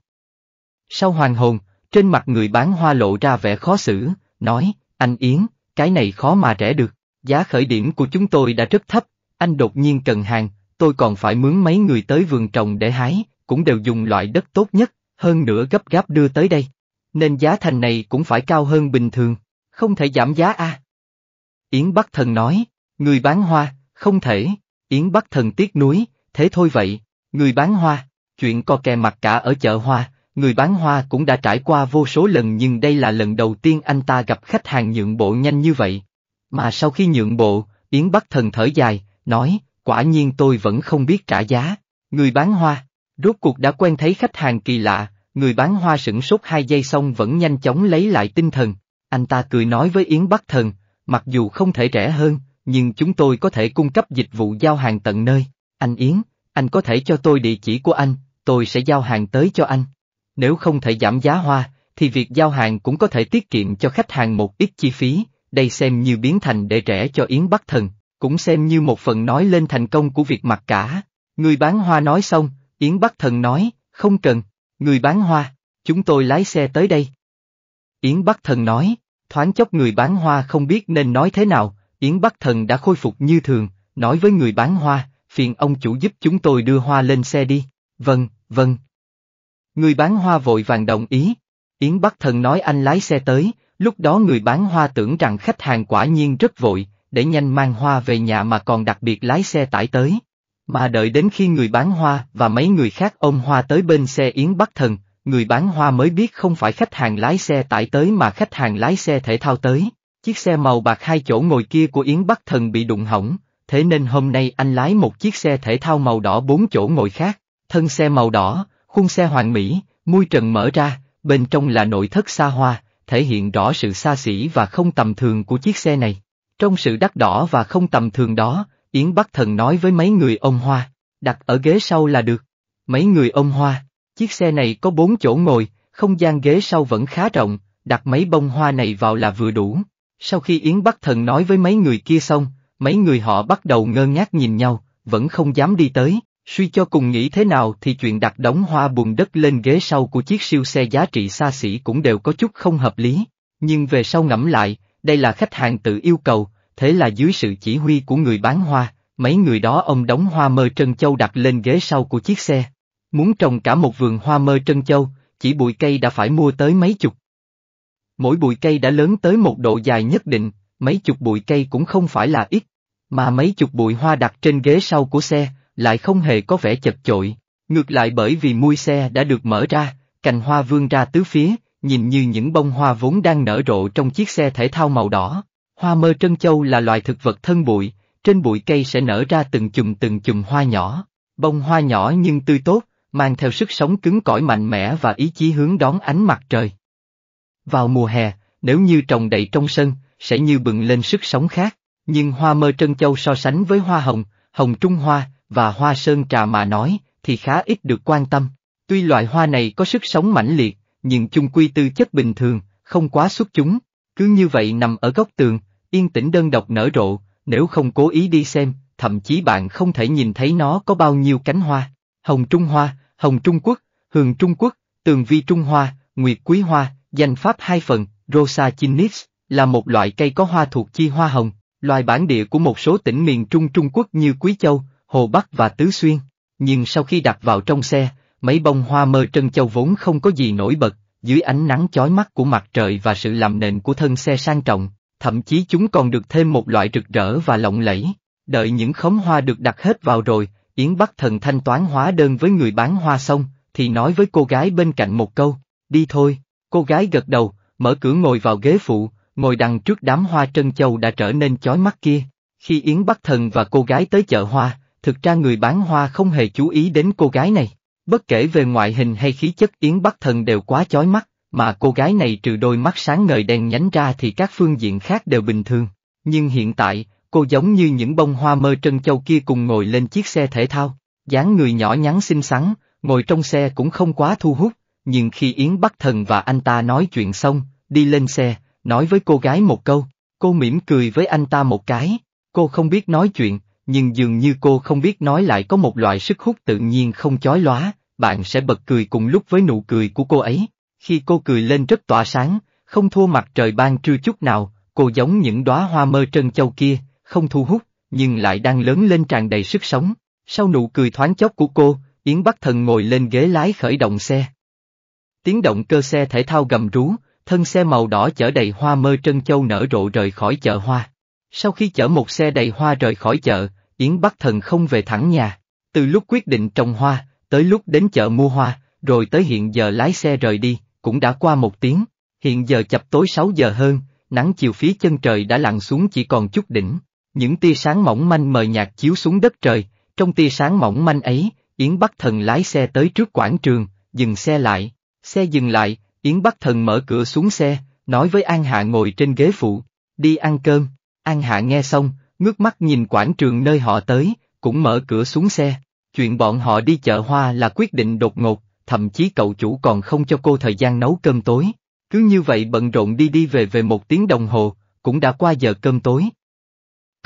Sau hoàng hồn, trên mặt người bán hoa lộ ra vẻ khó xử, nói, anh Yến, cái này khó mà rẻ được, giá khởi điểm của chúng tôi đã rất thấp, anh đột nhiên cần hàng, tôi còn phải mướn mấy người tới vườn trồng để hái, cũng đều dùng loại đất tốt nhất, hơn nữa gấp gáp đưa tới đây. Nên giá thành này cũng phải cao hơn bình thường, không thể giảm giá a. À. Yến Bắc Thần nói, người bán hoa, không thể, Yến Bắc Thần tiếc nuối, thế thôi vậy, người bán hoa, chuyện co kè mặt cả ở chợ hoa, người bán hoa cũng đã trải qua vô số lần nhưng đây là lần đầu tiên anh ta gặp khách hàng nhượng bộ nhanh như vậy. Mà sau khi nhượng bộ, Yến Bắc Thần thở dài, nói, quả nhiên tôi vẫn không biết trả giá, người bán hoa, rốt cuộc đã quen thấy khách hàng kỳ lạ, người bán hoa sửng sốt hai giây xong vẫn nhanh chóng lấy lại tinh thần. Anh ta cười nói với Yến Bắc Thần, mặc dù không thể rẻ hơn, nhưng chúng tôi có thể cung cấp dịch vụ giao hàng tận nơi. Anh Yến, anh có thể cho tôi địa chỉ của anh, tôi sẽ giao hàng tới cho anh. Nếu không thể giảm giá hoa, thì việc giao hàng cũng có thể tiết kiệm cho khách hàng một ít chi phí, đây xem như biến thành để rẻ cho Yến Bắc Thần, cũng xem như một phần nói lên thành công của việc mặc cả. Người bán hoa nói xong, Yến Bắc Thần nói, không cần, người bán hoa, chúng tôi lái xe tới đây. Yến Bắc Thần nói, thoáng chốc người bán hoa không biết nên nói thế nào, Yến Bắc Thần đã khôi phục như thường, nói với người bán hoa, phiền ông chủ giúp chúng tôi đưa hoa lên xe đi, vâng, vâng. Người bán hoa vội vàng đồng ý, Yến Bắc Thần nói anh lái xe tới, lúc đó người bán hoa tưởng rằng khách hàng quả nhiên rất vội, để nhanh mang hoa về nhà mà còn đặc biệt lái xe tải tới. Mà đợi đến khi người bán hoa và mấy người khác ôm hoa tới bên xe Yến Bắc Thần, người bán hoa mới biết không phải khách hàng lái xe tải tới mà khách hàng lái xe thể thao tới. Chiếc xe màu bạc hai chỗ ngồi kia của Yến Bắc Thần bị đụng hỏng, thế nên hôm nay anh lái một chiếc xe thể thao màu đỏ bốn chỗ ngồi khác, thân xe màu đỏ, khung xe hoàng mỹ, mui trần mở ra, bên trong là nội thất xa hoa, thể hiện rõ sự xa xỉ và không tầm thường của chiếc xe này. Trong sự đắt đỏ và không tầm thường đó, Yến Bắc Thần nói với mấy người ông Hoa, đặt ở ghế sau là được. Mấy người ông Hoa, Chiếc xe này có bốn chỗ ngồi, không gian ghế sau vẫn khá rộng, đặt mấy bông hoa này vào là vừa đủ. Sau khi Yến Bắc Thần nói với mấy người kia xong, mấy người họ bắt đầu ngơ ngác nhìn nhau, vẫn không dám đi tới, suy cho cùng nghĩ thế nào thì chuyện đặt đống hoa buồn đất lên ghế sau của chiếc siêu xe giá trị xa xỉ cũng đều có chút không hợp lý. Nhưng về sau ngẫm lại, đây là khách hàng tự yêu cầu, thế là dưới sự chỉ huy của người bán hoa, mấy người đó ông đóng hoa mơ trân châu đặt lên ghế sau của chiếc xe. Muốn trồng cả một vườn hoa mơ trân châu, chỉ bụi cây đã phải mua tới mấy chục. Mỗi bụi cây đã lớn tới một độ dài nhất định, mấy chục bụi cây cũng không phải là ít, mà mấy chục bụi hoa đặt trên ghế sau của xe, lại không hề có vẻ chật chội. Ngược lại bởi vì mui xe đã được mở ra, cành hoa vươn ra tứ phía, nhìn như những bông hoa vốn đang nở rộ trong chiếc xe thể thao màu đỏ. Hoa mơ trân châu là loài thực vật thân bụi, trên bụi cây sẽ nở ra từng chùm từng chùm hoa nhỏ. Bông hoa nhỏ nhưng tươi tốt, mang theo sức sống cứng cỏi mạnh mẽ và ý chí hướng đón ánh mặt trời. Vào mùa hè, nếu như trồng đầy trong sân, sẽ như bừng lên sức sống khác, nhưng hoa mơ trân châu so sánh với hoa hồng, hồng trung hoa và hoa sơn trà mà nói thì khá ít được quan tâm. Tuy loại hoa này có sức sống mãnh liệt, nhưng chung quy tư chất bình thường, không quá xuất chúng, cứ như vậy nằm ở góc tường, yên tĩnh đơn độc nở rộ, nếu không cố ý đi xem, thậm chí bạn không thể nhìn thấy nó có bao nhiêu cánh hoa. Hồng Trung Hoa, Hồng Trung Quốc, Hường Trung Quốc, Tường Vi Trung Hoa, Nguyệt Quý Hoa, danh pháp hai phần, Rosa Chinnis, là một loại cây có hoa thuộc chi hoa hồng, loài bản địa của một số tỉnh miền Trung Trung Quốc như Quý Châu, Hồ Bắc và Tứ Xuyên. Nhưng sau khi đặt vào trong xe, mấy bông hoa mơ trân châu vốn không có gì nổi bật, dưới ánh nắng chói mắt của mặt trời và sự làm nền của thân xe sang trọng, thậm chí chúng còn được thêm một loại rực rỡ và lộng lẫy. Đợi những khóm hoa được đặt hết vào rồi, Yến Bắc Thần thanh toán hóa đơn với người bán hoa xong, thì nói với cô gái bên cạnh một câu, đi thôi, cô gái gật đầu, mở cửa ngồi vào ghế phụ, ngồi đằng trước đám hoa trân châu đã trở nên chói mắt kia. Khi Yến Bắc Thần và cô gái tới chợ hoa, thực ra người bán hoa không hề chú ý đến cô gái này. Bất kể về ngoại hình hay khí chất Yến Bắc Thần đều quá chói mắt, mà cô gái này trừ đôi mắt sáng ngời đen nhánh ra thì các phương diện khác đều bình thường. Nhưng hiện tại, cô giống như những bông hoa mơ trân châu kia cùng ngồi lên chiếc xe thể thao, dáng người nhỏ nhắn xinh xắn, ngồi trong xe cũng không quá thu hút, nhưng khi Yến Bắc Thần và anh ta nói chuyện xong, đi lên xe, nói với cô gái một câu, cô mỉm cười với anh ta một cái, cô không biết nói chuyện, nhưng dường như cô không biết nói lại có một loại sức hút tự nhiên không chói lóa, bạn sẽ bật cười cùng lúc với nụ cười của cô ấy. Khi cô cười lên rất tỏa sáng, không thua mặt trời ban trưa chút nào, cô giống những đóa hoa mơ trân châu kia, không thu hút, nhưng lại đang lớn lên tràn đầy sức sống. Sau nụ cười thoáng chốc của cô, Yến Bắc Thần ngồi lên ghế lái khởi động xe. Tiếng động cơ xe thể thao gầm rú, thân xe màu đỏ chở đầy hoa mơ trân châu nở rộ rời khỏi chợ hoa. Sau khi chở một xe đầy hoa rời khỏi chợ, Yến Bắc Thần không về thẳng nhà. Từ lúc quyết định trồng hoa, tới lúc đến chợ mua hoa, rồi tới hiện giờ lái xe rời đi, cũng đã qua một tiếng. Hiện giờ chập tối 6 giờ hơn, nắng chiều phía chân trời đã lặn xuống chỉ còn chút đỉnh, những tia sáng mỏng manh mờ nhạt chiếu xuống đất trời, trong tia sáng mỏng manh ấy, Yến Bắc Thần lái xe tới trước quảng trường, dừng xe lại. Xe dừng lại, Yến Bắc Thần mở cửa xuống xe, nói với An Hạ ngồi trên ghế phụ, đi ăn cơm. An Hạ nghe xong, ngước mắt nhìn quảng trường nơi họ tới, cũng mở cửa xuống xe. Chuyện bọn họ đi chợ hoa là quyết định đột ngột, thậm chí cậu chủ còn không cho cô thời gian nấu cơm tối. Cứ như vậy bận rộn đi đi về về một tiếng đồng hồ, cũng đã qua giờ cơm tối,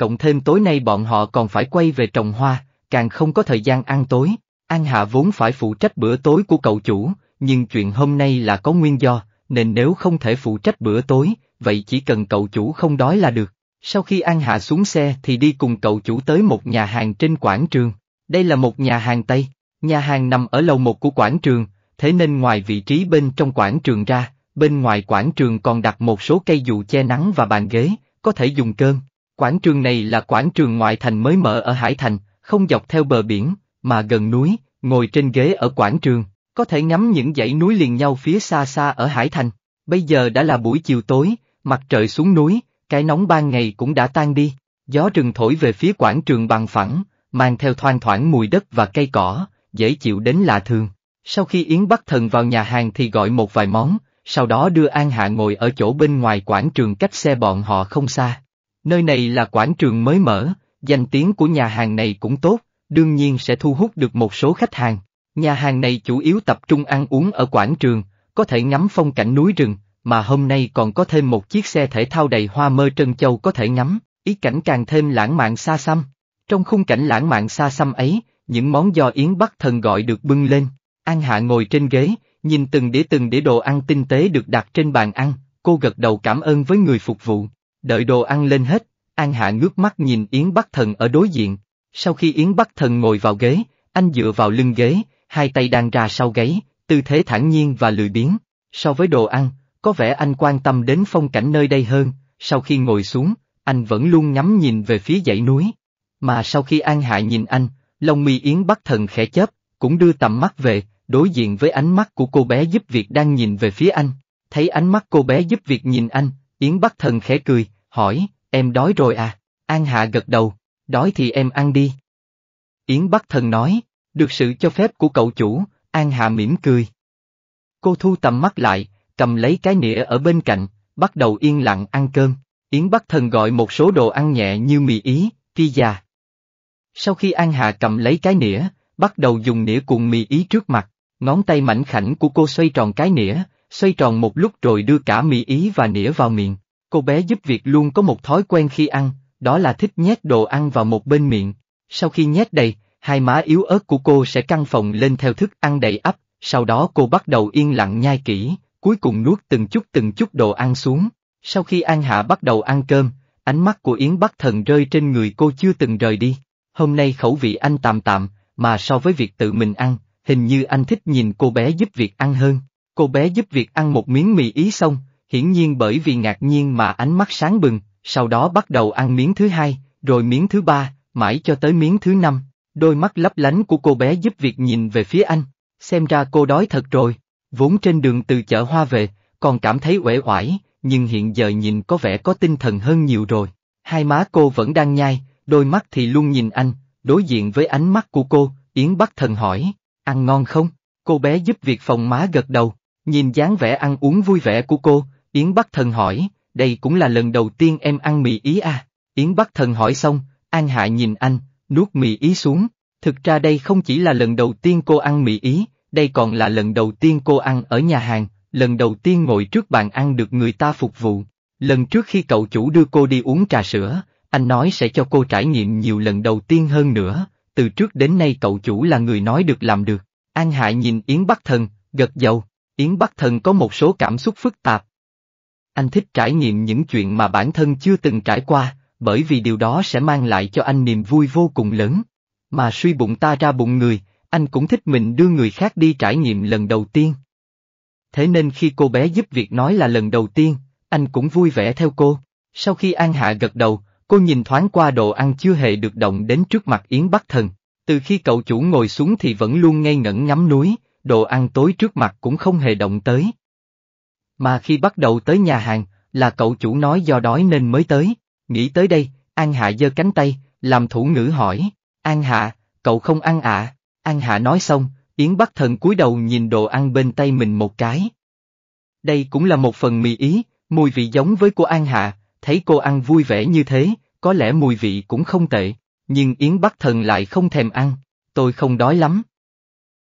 cộng thêm tối nay bọn họ còn phải quay về trồng hoa, càng không có thời gian ăn tối. An Hạ vốn phải phụ trách bữa tối của cậu chủ, nhưng chuyện hôm nay là có nguyên do, nên nếu không thể phụ trách bữa tối, vậy chỉ cần cậu chủ không đói là được. Sau khi An Hạ xuống xe thì đi cùng cậu chủ tới một nhà hàng trên quảng trường. Đây là một nhà hàng Tây, nhà hàng nằm ở lầu một của quảng trường, thế nên ngoài vị trí bên trong quảng trường ra, bên ngoài quảng trường còn đặt một số cây dù che nắng và bàn ghế, có thể dùng cơm, Quảng trường này là quảng trường ngoại thành mới mở ở Hải Thành, không dọc theo bờ biển, mà gần núi, ngồi trên ghế ở quảng trường, có thể ngắm những dãy núi liền nhau phía xa xa ở Hải Thành. Bây giờ đã là buổi chiều tối, mặt trời xuống núi, cái nóng ban ngày cũng đã tan đi, gió rừng thổi về phía quảng trường bằng phẳng, mang theo thoang thoảng mùi đất và cây cỏ, dễ chịu đến lạ thường. Sau khi Yến Bắc Thần vào nhà hàng thì gọi một vài món, sau đó đưa An Hạ ngồi ở chỗ bên ngoài quảng trường cách xe bọn họ không xa. Nơi này là quảng trường mới mở, danh tiếng của nhà hàng này cũng tốt, đương nhiên sẽ thu hút được một số khách hàng. Nhà hàng này chủ yếu tập trung ăn uống ở quảng trường, có thể ngắm phong cảnh núi rừng, mà hôm nay còn có thêm một chiếc xe thể thao đầy hoa mơ trân châu có thể ngắm, ý cảnh càng thêm lãng mạn xa xăm. Trong khung cảnh lãng mạn xa xăm ấy, những món do Yến Bắc Thần gọi được bưng lên. An Hạ ngồi trên ghế, nhìn từng đĩa từng đĩa đồ ăn tinh tế được đặt trên bàn ăn, cô gật đầu cảm ơn với người phục vụ. Đợi đồ ăn lên hết, An Hạ ngước mắt nhìn Yến Bắc Thần ở đối diện. Sau khi Yến Bắc Thần ngồi vào ghế, anh dựa vào lưng ghế, hai tay đang ra sau gáy, tư thế thản nhiên và lười biếng. So với đồ ăn, có vẻ anh quan tâm đến phong cảnh nơi đây hơn, sau khi ngồi xuống, anh vẫn luôn ngắm nhìn về phía dãy núi. Mà sau khi An Hạ nhìn anh, lông mi Yến Bắc Thần khẽ chớp, cũng đưa tầm mắt về, đối diện với ánh mắt của cô bé giúp việc đang nhìn về phía anh. Thấy ánh mắt cô bé giúp việc nhìn anh, Yến Bắc Thần khẽ cười, hỏi, em đói rồi à? An Hạ gật đầu, đói thì em ăn đi. Yến Bắc Thần nói, được sự cho phép của cậu chủ, An Hạ mỉm cười. Cô thu tầm mắt lại, cầm lấy cái nĩa ở bên cạnh, bắt đầu yên lặng ăn cơm. Yến Bắc Thần gọi một số đồ ăn nhẹ như mì ý, pizza. Sau khi An Hạ cầm lấy cái nĩa, bắt đầu dùng nĩa cuộn mì ý trước mặt, ngón tay mảnh khảnh của cô xoay tròn cái nĩa, xoay tròn một lúc rồi đưa cả mì ý và nĩa vào miệng. Cô bé giúp việc luôn có một thói quen khi ăn, đó là thích nhét đồ ăn vào một bên miệng. Sau khi nhét đầy, hai má yếu ớt của cô sẽ căng phòng lên theo thức ăn đầy ắp, sau đó cô bắt đầu yên lặng nhai kỹ, cuối cùng nuốt từng chút từng chút đồ ăn xuống. Sau khi An Hạ bắt đầu ăn cơm, ánh mắt của Yến Bắc Thần rơi trên người cô chưa từng rời đi. Hôm nay khẩu vị anh tạm tạm, mà so với việc tự mình ăn, hình như anh thích nhìn cô bé giúp việc ăn hơn. Cô bé giúp việc ăn một miếng mì ý xong, hiển nhiên bởi vì ngạc nhiên mà ánh mắt sáng bừng, sau đó bắt đầu ăn miếng thứ hai, rồi miếng thứ ba, mãi cho tới miếng thứ năm. Đôi mắt lấp lánh của cô bé giúp việc nhìn về phía anh, xem ra cô đói thật rồi, vốn trên đường từ chợ hoa về, còn cảm thấy uể oải, nhưng hiện giờ nhìn có vẻ có tinh thần hơn nhiều rồi. Hai má cô vẫn đang nhai, đôi mắt thì luôn nhìn anh, đối diện với ánh mắt của cô, Yến bắt Thần hỏi, ăn ngon không? Cô bé giúp việc phòng má gật đầu, Nhìn dáng vẻ ăn uống vui vẻ của cô, Yến Bắc Thần hỏi, đây cũng là lần đầu tiên em ăn mì ý à? Yến Bắc Thần hỏi xong, An Hạ nhìn anh, nuốt mì ý xuống. Thực ra đây không chỉ là lần đầu tiên cô ăn mì ý, đây còn là lần đầu tiên cô ăn ở nhà hàng, lần đầu tiên ngồi trước bàn ăn được người ta phục vụ. Lần trước khi cậu chủ đưa cô đi uống trà sữa, anh nói sẽ cho cô trải nghiệm nhiều lần đầu tiên hơn nữa, từ trước đến nay cậu chủ là người nói được làm được. An Hạ nhìn Yến Bắc Thần, gật đầu. Yến Bắc Thần có một số cảm xúc phức tạp. Anh thích trải nghiệm những chuyện mà bản thân chưa từng trải qua, bởi vì điều đó sẽ mang lại cho anh niềm vui vô cùng lớn. Mà suy bụng ta ra bụng người, anh cũng thích mình đưa người khác đi trải nghiệm lần đầu tiên. Thế nên khi cô bé giúp việc nói là lần đầu tiên, anh cũng vui vẻ theo cô. Sau khi An Hạ gật đầu, cô nhìn thoáng qua đồ ăn chưa hề được động đến trước mặt Yến Bắc Thần. Từ khi cậu chủ ngồi xuống thì vẫn luôn ngây ngẩn ngắm núi, đồ ăn tối trước mặt cũng không hề động tới. Mà khi bắt đầu tới nhà hàng, là cậu chủ nói do đói nên mới tới, nghĩ tới đây, An Hạ giơ cánh tay, làm thủ ngữ hỏi, An Hạ, cậu không ăn ạ, à? An Hạ nói xong, Yến Bắc Thần cúi đầu nhìn đồ ăn bên tay mình một cái. Đây cũng là một phần mì ý, mùi vị giống với cô An Hạ, thấy cô ăn vui vẻ như thế, có lẽ mùi vị cũng không tệ, nhưng Yến Bắc Thần lại không thèm ăn, tôi không đói lắm.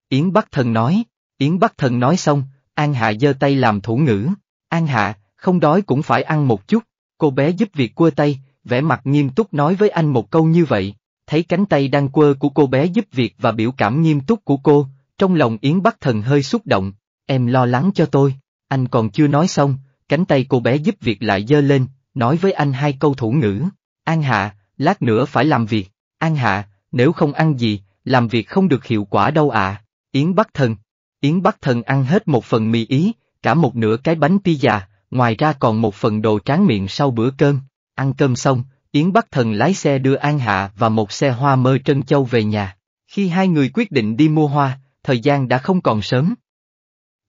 Yến Bắc Thần nói, Yến Bắc Thần nói xong, An Hạ giơ tay làm thủ ngữ, An Hạ, không đói cũng phải ăn một chút, cô bé giúp việc quơ tay, vẻ mặt nghiêm túc nói với anh một câu như vậy, thấy cánh tay đang quơ của cô bé giúp việc và biểu cảm nghiêm túc của cô, trong lòng Yến Bắc Thần hơi xúc động, em lo lắng cho tôi, anh còn chưa nói xong, cánh tay cô bé giúp việc lại giơ lên, nói với anh hai câu thủ ngữ, An Hạ, lát nữa phải làm việc, An Hạ, nếu không ăn gì, làm việc không được hiệu quả đâu ạ. Yến Bắc Thần. Yến Bắc Thần ăn hết một phần mì ý, cả một nửa cái bánh pizza, ngoài ra còn một phần đồ tráng miệng sau bữa cơm. Ăn cơm xong, Yến Bắc Thần lái xe đưa An Hạ và một xe hoa mơ Trân Châu về nhà. Khi hai người quyết định đi mua hoa, thời gian đã không còn sớm.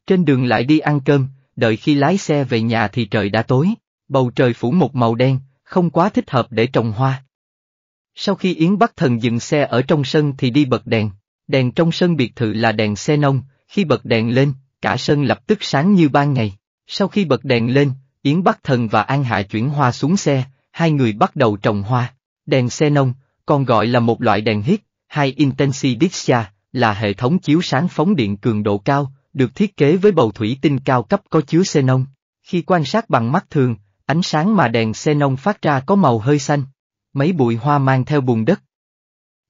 Trên đường lại đi ăn cơm, đợi khi lái xe về nhà thì trời đã tối, bầu trời phủ một màu đen, không quá thích hợp để trồng hoa. Sau khi Yến Bắc Thần dừng xe ở trong sân thì đi bật đèn. Đèn trong sân biệt thự là đèn xenon, khi bật đèn lên, cả sân lập tức sáng như ban ngày. Sau khi bật đèn lên, Yến Bắc Thần và An Hạ chuyển hoa xuống xe, hai người bắt đầu trồng hoa. Đèn xenon, còn gọi là một loại đèn hít, hay Intensity Dixia, là hệ thống chiếu sáng phóng điện cường độ cao, được thiết kế với bầu thủy tinh cao cấp có chứa xenon. Khi quan sát bằng mắt thường, ánh sáng mà đèn xenon phát ra có màu hơi xanh. Mấy bụi hoa mang theo bùn đất,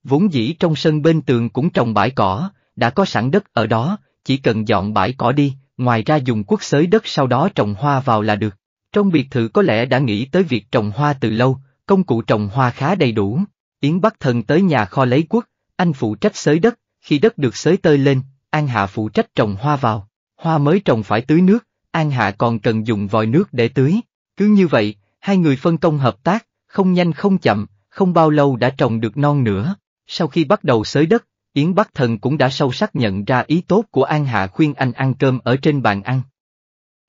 Vốn dĩ trong sân bên tường cũng trồng bãi cỏ, đã có sẵn đất ở đó, chỉ cần dọn bãi cỏ đi, ngoài ra dùng quốc xới đất sau đó trồng hoa vào là được. Trong biệt thự có lẽ đã nghĩ tới việc trồng hoa từ lâu, công cụ trồng hoa khá đầy đủ. Yến bắt Thần tới nhà kho lấy quốc, anh phụ trách xới đất, khi đất được xới tơi lên, An Hạ phụ trách trồng hoa vào. Hoa mới trồng phải tưới nước, An Hạ còn cần dùng vòi nước để tưới. Cứ như vậy, hai người phân công hợp tác, không nhanh không chậm, không bao lâu đã trồng được non nữa. Sau khi bắt đầu xới đất, Yến Bắc Thần cũng đã sâu sắc nhận ra ý tốt của An Hạ khuyên anh ăn cơm ở trên bàn ăn.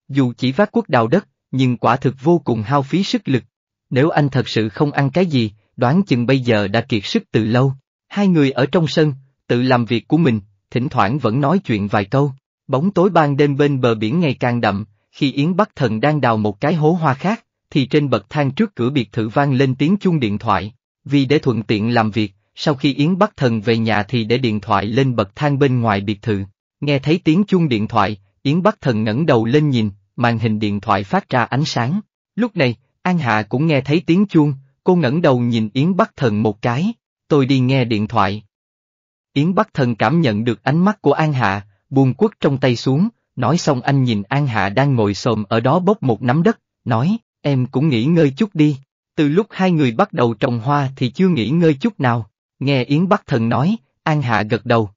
Dù chỉ vác quốc đào đất, nhưng quả thực vô cùng hao phí sức lực. Nếu anh thật sự không ăn cái gì, đoán chừng bây giờ đã kiệt sức từ lâu. Hai người ở trong sân, tự làm việc của mình, thỉnh thoảng vẫn nói chuyện vài câu. Bóng tối ban đêm bên bờ biển ngày càng đậm, khi Yến Bắc Thần đang đào một cái hố hoa khác, thì trên bậc thang trước cửa biệt thự vang lên tiếng chuông điện thoại. Vì để thuận tiện làm việc, sau khi Yến Bắc Thần về nhà thì để điện thoại lên bậc thang bên ngoài biệt thự. Nghe thấy tiếng chuông điện thoại, Yến Bắc Thần ngẩng đầu lên nhìn, màn hình điện thoại phát ra ánh sáng. Lúc này, An Hạ cũng nghe thấy tiếng chuông, cô ngẩng đầu nhìn Yến Bắc Thần một cái, tôi đi nghe điện thoại. Yến Bắc Thần cảm nhận được ánh mắt của An Hạ, buông quất trong tay xuống, nói xong anh nhìn An Hạ đang ngồi xồm ở đó bốc một nắm đất, nói, em cũng nghỉ ngơi chút đi. Từ lúc hai người bắt đầu trồng hoa thì chưa nghỉ ngơi chút nào. Nghe Yến Bắc Thần nói, An Hạ gật đầu.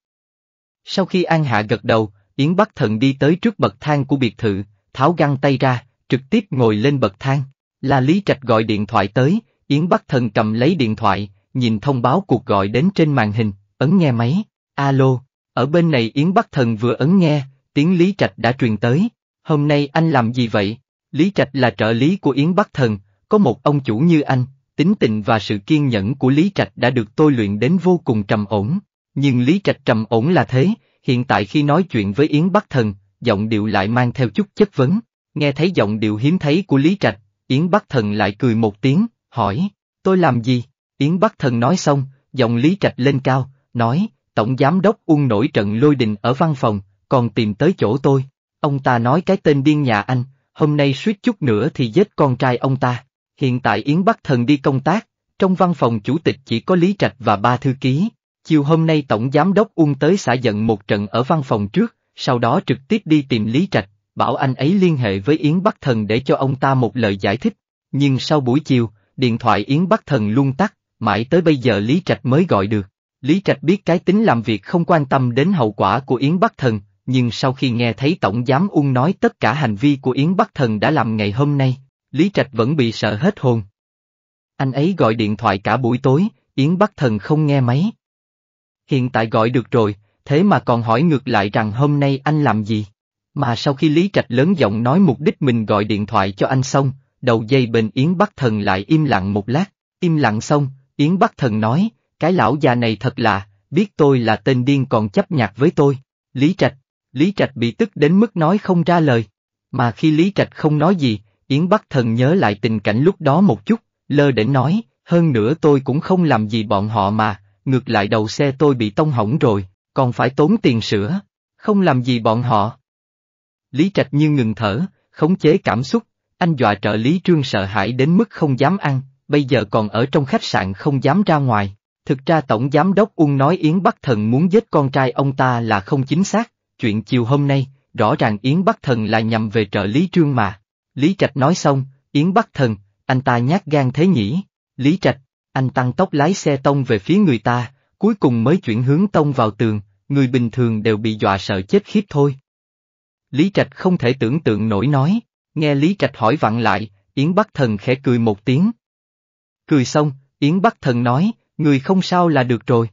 Sau khi An Hạ gật đầu, Yến Bắc Thần đi tới trước bậc thang của biệt thự, tháo găng tay ra, trực tiếp ngồi lên bậc thang. Là Lý Trạch gọi điện thoại tới, Yến Bắc Thần cầm lấy điện thoại, nhìn thông báo cuộc gọi đến trên màn hình, ấn nghe máy, alo. Ở bên này Yến Bắc Thần vừa ấn nghe, tiếng Lý Trạch đã truyền tới, hôm nay anh làm gì vậy? Lý Trạch là trợ lý của Yến Bắc Thần, có một ông chủ như anh, tính tình và sự kiên nhẫn của Lý Trạch đã được tôi luyện đến vô cùng trầm ổn. Nhưng Lý Trạch trầm ổn là thế, hiện tại khi nói chuyện với Yến Bắc Thần, giọng điệu lại mang theo chút chất vấn. Nghe thấy giọng điệu hiếm thấy của Lý Trạch, Yến Bắc Thần lại cười một tiếng, hỏi, tôi làm gì? Yến Bắc Thần nói xong, giọng Lý Trạch lên cao, nói, Tổng Giám Đốc ung nổi trận lôi đình ở văn phòng, còn tìm tới chỗ tôi. Ông ta nói cái tên điên nhà anh, hôm nay suýt chút nữa thì giết con trai ông ta. Hiện tại Yến Bắc Thần đi công tác, trong văn phòng chủ tịch chỉ có Lý Trạch và ba thư ký. Chiều hôm nay Tổng Giám đốc Ung tới xã giận một trận ở văn phòng trước, sau đó trực tiếp đi tìm Lý Trạch, bảo anh ấy liên hệ với Yến Bắc Thần để cho ông ta một lời giải thích. Nhưng sau buổi chiều, điện thoại Yến Bắc Thần luôn tắt, mãi tới bây giờ Lý Trạch mới gọi được. Lý Trạch biết cái tính làm việc không quan tâm đến hậu quả của Yến Bắc Thần, nhưng sau khi nghe thấy Tổng Giám Ung nói tất cả hành vi của Yến Bắc Thần đã làm ngày hôm nay, Lý Trạch vẫn bị sợ hết hồn. Anh ấy gọi điện thoại cả buổi tối, Yến Bắc Thần không nghe máy. Hiện tại gọi được rồi, thế mà còn hỏi ngược lại rằng hôm nay anh làm gì. Mà sau khi Lý Trạch lớn giọng nói mục đích mình gọi điện thoại cho anh xong, đầu dây bên Yến Bắc Thần lại im lặng một lát. Im lặng xong, Yến Bắc Thần nói, cái lão già này thật lạ, biết tôi là tên điên còn chấp nhặt với tôi. Lý Trạch, Lý Trạch bị tức đến mức nói không ra lời. Mà khi Lý Trạch không nói gì, Yến Bắc Thần nhớ lại tình cảnh lúc đó một chút, lơ để nói, hơn nữa tôi cũng không làm gì bọn họ mà, ngược lại đầu xe tôi bị tông hỏng rồi, còn phải tốn tiền sửa, không làm gì bọn họ. Lý Trạch như ngừng thở, khống chế cảm xúc, anh dọa trợ lý trương sợ hãi đến mức không dám ăn, bây giờ còn ở trong khách sạn không dám ra ngoài. Thực ra Tổng Giám đốc Ung nói Yến Bắc Thần muốn giết con trai ông ta là không chính xác, chuyện chiều hôm nay, rõ ràng Yến Bắc Thần là nhằm về trợ lý trương mà. Lý Trạch nói xong, Yến Bắc Thần, anh ta nhát gan thế nhỉ? Lý Trạch, anh tăng tốc lái xe tông về phía người ta, cuối cùng mới chuyển hướng tông vào tường, người bình thường đều bị dọa sợ chết khiếp thôi. Lý Trạch không thể tưởng tượng nổi nói, nghe Lý Trạch hỏi vặn lại, Yến Bắc Thần khẽ cười một tiếng. Cười xong, Yến Bắc Thần nói, người không sao là được rồi.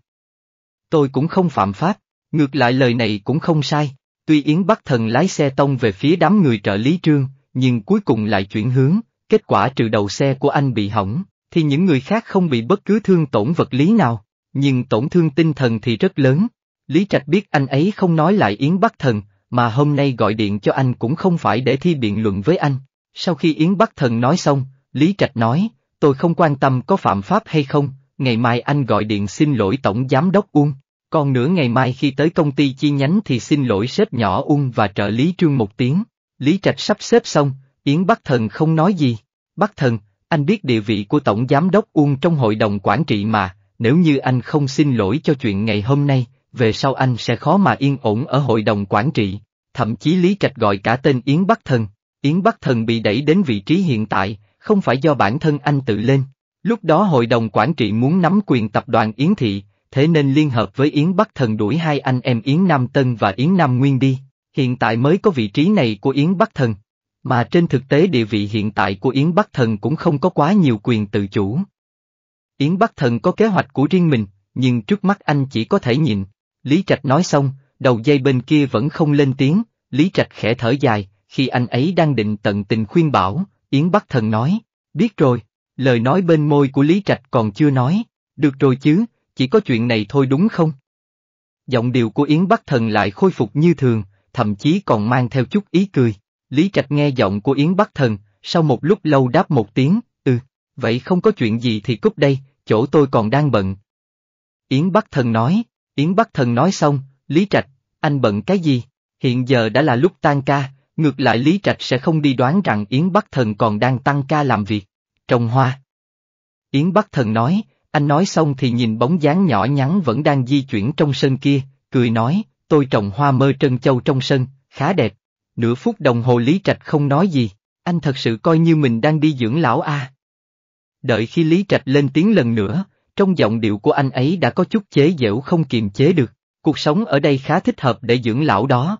Tôi cũng không phạm pháp, ngược lại lời này cũng không sai, tuy Yến Bắc Thần lái xe tông về phía đám người trợ lý trương, nhưng cuối cùng lại chuyển hướng, kết quả trừ đầu xe của anh bị hỏng, thì những người khác không bị bất cứ thương tổn vật lý nào, nhưng tổn thương tinh thần thì rất lớn. Lý Trạch biết anh ấy không nói lại Yến Bắc Thần, mà hôm nay gọi điện cho anh cũng không phải để thi biện luận với anh. Sau khi Yến Bắc Thần nói xong, Lý Trạch nói, tôi không quan tâm có phạm pháp hay không, ngày mai anh gọi điện xin lỗi Tổng Giám đốc Uông, còn nữa ngày mai khi tới công ty chi nhánh thì xin lỗi sếp nhỏ Uông và trợ lý Trương một tiếng. Lý Trạch sắp xếp xong, Yến Bắc Thần không nói gì. Bắc Thần, anh biết địa vị của Tổng Giám đốc Uông trong hội đồng quản trị mà, nếu như anh không xin lỗi cho chuyện ngày hôm nay, về sau anh sẽ khó mà yên ổn ở hội đồng quản trị. Thậm chí Lý Trạch gọi cả tên Yến Bắc Thần. Yến Bắc Thần bị đẩy đến vị trí hiện tại, không phải do bản thân anh tự lên. Lúc đó hội đồng quản trị muốn nắm quyền tập đoàn Yến Thị, thế nên liên hợp với Yến Bắc Thần đuổi hai anh em Yến Nam Tân và Yến Nam Nguyên đi. Hiện tại mới có vị trí này của Yến Bắc Thần. Mà trên thực tế địa vị hiện tại của Yến Bắc Thần cũng không có quá nhiều quyền tự chủ. Yến Bắc Thần có kế hoạch của riêng mình, nhưng trước mắt anh chỉ có thể nhìn Lý Trạch nói xong, đầu dây bên kia vẫn không lên tiếng, Lý Trạch khẽ thở dài, khi anh ấy đang định tận tình khuyên bảo, Yến Bắc Thần nói, biết rồi, lời nói bên môi của Lý Trạch còn chưa nói, được rồi chứ, chỉ có chuyện này thôi đúng không? Giọng điệu của Yến Bắc Thần lại khôi phục như thường, thậm chí còn mang theo chút ý cười. Lý Trạch nghe giọng của Yến Bắc Thần, sau một lúc lâu đáp một tiếng, ừ, vậy không có chuyện gì thì cúp đây, chỗ tôi còn đang bận. Yến Bắc Thần nói, Yến Bắc Thần nói xong, Lý Trạch, anh bận cái gì, hiện giờ đã là lúc tan ca, ngược lại Lý Trạch sẽ không đi đoán rằng Yến Bắc Thần còn đang tăng ca làm việc, trồng hoa. Yến Bắc Thần nói, anh nói xong thì nhìn bóng dáng nhỏ nhắn vẫn đang di chuyển trong sân kia, cười nói, tôi trồng hoa mơ trân châu trong sân, khá đẹp. Nửa phút đồng hồ Lý Trạch không nói gì, anh thật sự coi như mình đang đi dưỡng lão a. Đợi khi Lý Trạch lên tiếng lần nữa, trong giọng điệu của anh ấy đã có chút chế giễu không kiềm chế được, cuộc sống ở đây khá thích hợp để dưỡng lão đó.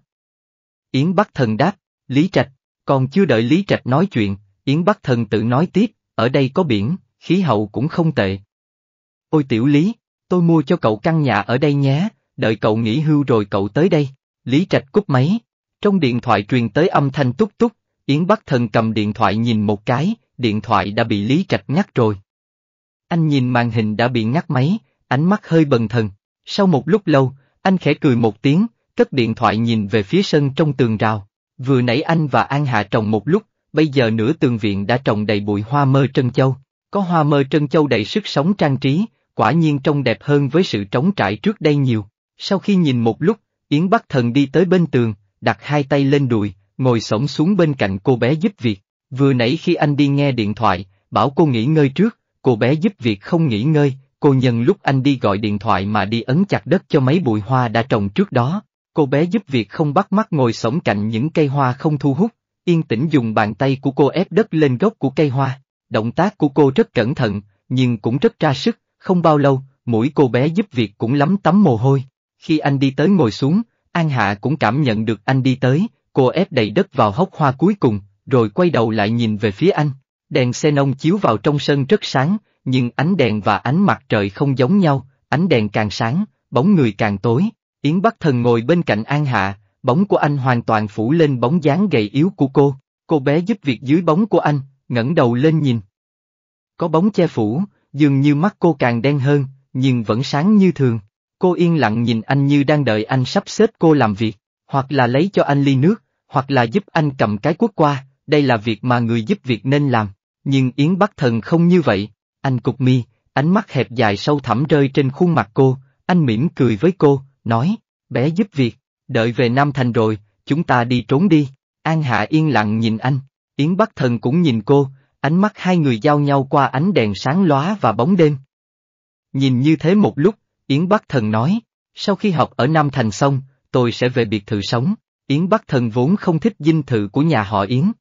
Yến Bắc Thần đáp, Lý Trạch, còn chưa đợi Lý Trạch nói chuyện, Yến Bắc Thần tự nói tiếp, ở đây có biển, khí hậu cũng không tệ. Ôi tiểu Lý, tôi mua cho cậu căn nhà ở đây nhé, đợi cậu nghỉ hưu rồi cậu tới đây. Lý Trạch cúp máy. Trong điện thoại truyền tới âm thanh túc túc, Yến Bắc Thần cầm điện thoại nhìn một cái, điện thoại đã bị Lý Trạch ngắt rồi. Anh nhìn màn hình đã bị ngắt máy, ánh mắt hơi bần thần. Sau một lúc lâu, anh khẽ cười một tiếng, cất điện thoại nhìn về phía sân trong tường rào. Vừa nãy anh và An Hạ trồng một lúc, bây giờ nửa tường viện đã trồng đầy bụi hoa mơ trân châu. Có hoa mơ trân châu đầy sức sống trang trí, quả nhiên trông đẹp hơn với sự trống trải trước đây nhiều. Sau khi nhìn một lúc, Yến Bắc Thần đi tới bên tường, đặt hai tay lên đùi, ngồi xổm xuống bên cạnh cô bé giúp việc. Vừa nãy khi anh đi nghe điện thoại, bảo cô nghỉ ngơi trước, cô bé giúp việc không nghỉ ngơi, cô nhân lúc anh đi gọi điện thoại mà đi ấn chặt đất cho mấy bụi hoa đã trồng trước đó. Cô bé giúp việc không bắt mắt ngồi sổng cạnh những cây hoa không thu hút, yên tĩnh dùng bàn tay của cô ép đất lên gốc của cây hoa. Động tác của cô rất cẩn thận, nhưng cũng rất ra sức, không bao lâu, mũi cô bé giúp việc cũng lắm tắm mồ hôi. Khi anh đi tới ngồi xuống, An Hạ cũng cảm nhận được anh đi tới, cô ép đầy đất vào hốc hoa cuối cùng, rồi quay đầu lại nhìn về phía anh. Đèn xe nông chiếu vào trong sân rất sáng, nhưng ánh đèn và ánh mặt trời không giống nhau, ánh đèn càng sáng, bóng người càng tối. Yến Bắc Thần ngồi bên cạnh An Hạ, bóng của anh hoàn toàn phủ lên bóng dáng gầy yếu của cô. Cô bé giúp việc dưới bóng của anh, ngẩng đầu lên nhìn. Có bóng che phủ, dường như mắt cô càng đen hơn, nhưng vẫn sáng như thường. Cô yên lặng nhìn anh như đang đợi anh sắp xếp cô làm việc, hoặc là lấy cho anh ly nước, hoặc là giúp anh cầm cái quốc qua, đây là việc mà người giúp việc nên làm. Nhưng Yến Bắc Thần không như vậy, anh cục mi, ánh mắt hẹp dài sâu thẳm rơi trên khuôn mặt cô, anh mỉm cười với cô, nói, bé giúp việc, đợi về Nam Thành rồi, chúng ta đi trốn đi. An Hạ yên lặng nhìn anh, Yến Bắc Thần cũng nhìn cô, ánh mắt hai người giao nhau qua ánh đèn sáng lóa và bóng đêm. Nhìn như thế một lúc, Yến Bắc Thần nói, sau khi học ở Nam Thành xong, tôi sẽ về biệt thự sống, Yến Bắc Thần vốn không thích dinh thự của nhà họ Yến.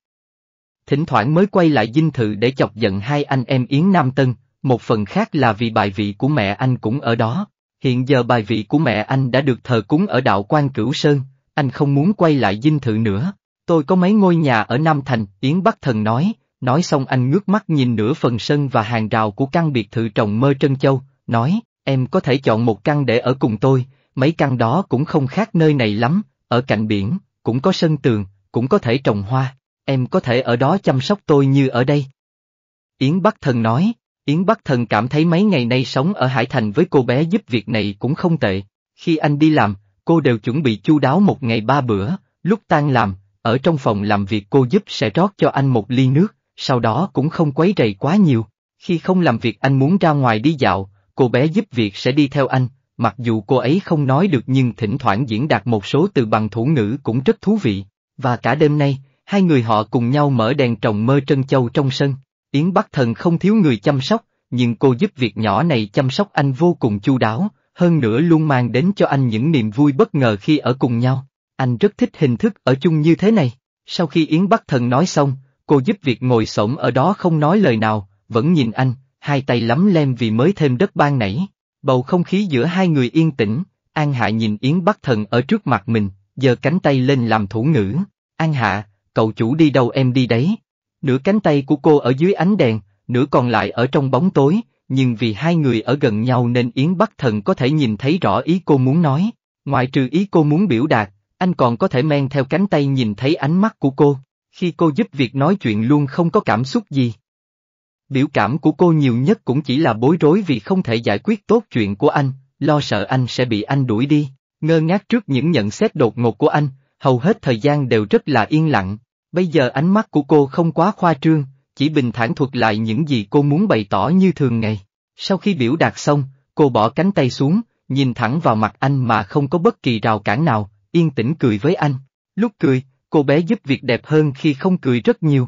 Thỉnh thoảng mới quay lại dinh thự để chọc giận hai anh em Yến Nam Tân, một phần khác là vì bài vị của mẹ anh cũng ở đó. Hiện giờ bài vị của mẹ anh đã được thờ cúng ở đạo quan Cửu Sơn, anh không muốn quay lại dinh thự nữa. Tôi có mấy ngôi nhà ở Nam Thành, Yến Bắc Thần nói, nói xong anh ngước mắt nhìn nửa phần sân và hàng rào của căn biệt thự trồng mơ Trân Châu, nói, Em có thể chọn một căn để ở cùng tôi, mấy căn đó cũng không khác nơi này lắm, ở cạnh biển, cũng có sân tường, cũng có thể trồng hoa, em có thể ở đó chăm sóc tôi như ở đây. Yến Bắc Thần nói, Yến Bắc Thần cảm thấy mấy ngày nay sống ở Hải Thành với cô bé giúp việc này cũng không tệ, khi anh đi làm, cô đều chuẩn bị chu đáo một ngày ba bữa, lúc tan làm, ở trong phòng làm việc cô giúp sẽ rót cho anh một ly nước, sau đó cũng không quấy rầy quá nhiều, khi không làm việc anh muốn ra ngoài đi dạo, cô bé giúp việc sẽ đi theo anh, mặc dù cô ấy không nói được nhưng thỉnh thoảng diễn đạt một số từ bằng thủ ngữ cũng rất thú vị. Và cả đêm nay, hai người họ cùng nhau mở đèn trồng mơ trân châu trong sân. Yến Bắc Thần không thiếu người chăm sóc, nhưng cô giúp việc nhỏ này chăm sóc anh vô cùng chu đáo, hơn nữa luôn mang đến cho anh những niềm vui bất ngờ khi ở cùng nhau. Anh rất thích hình thức ở chung như thế này. Sau khi Yến Bắc Thần nói xong, cô giúp việc ngồi xổm ở đó không nói lời nào, vẫn nhìn anh, hai tay lắm lem vì mới thêm đất ban nảy. Bầu không khí giữa hai người yên tĩnh, An Hạ nhìn Yến Bắc Thần ở trước mặt mình, giờ cánh tay lên làm thủ ngữ. An Hạ, cậu chủ đi đâu em đi đấy. Nửa cánh tay của cô ở dưới ánh đèn, nửa còn lại ở trong bóng tối, nhưng vì hai người ở gần nhau nên Yến Bắc Thần có thể nhìn thấy rõ ý cô muốn nói. Ngoại trừ ý cô muốn biểu đạt, anh còn có thể men theo cánh tay nhìn thấy ánh mắt của cô. Khi cô giúp việc nói chuyện luôn không có cảm xúc gì. Biểu cảm của cô nhiều nhất cũng chỉ là bối rối vì không thể giải quyết tốt chuyện của anh, lo sợ anh sẽ bị anh đuổi đi. Ngơ ngác trước những nhận xét đột ngột của anh, hầu hết thời gian đều rất là yên lặng. Bây giờ ánh mắt của cô không quá khoa trương, chỉ bình thản thuật lại những gì cô muốn bày tỏ như thường ngày. Sau khi biểu đạt xong, cô bỏ cánh tay xuống, nhìn thẳng vào mặt anh mà không có bất kỳ rào cản nào, yên tĩnh cười với anh. Lúc cười, cô bé giúp việc đẹp hơn khi không cười rất nhiều,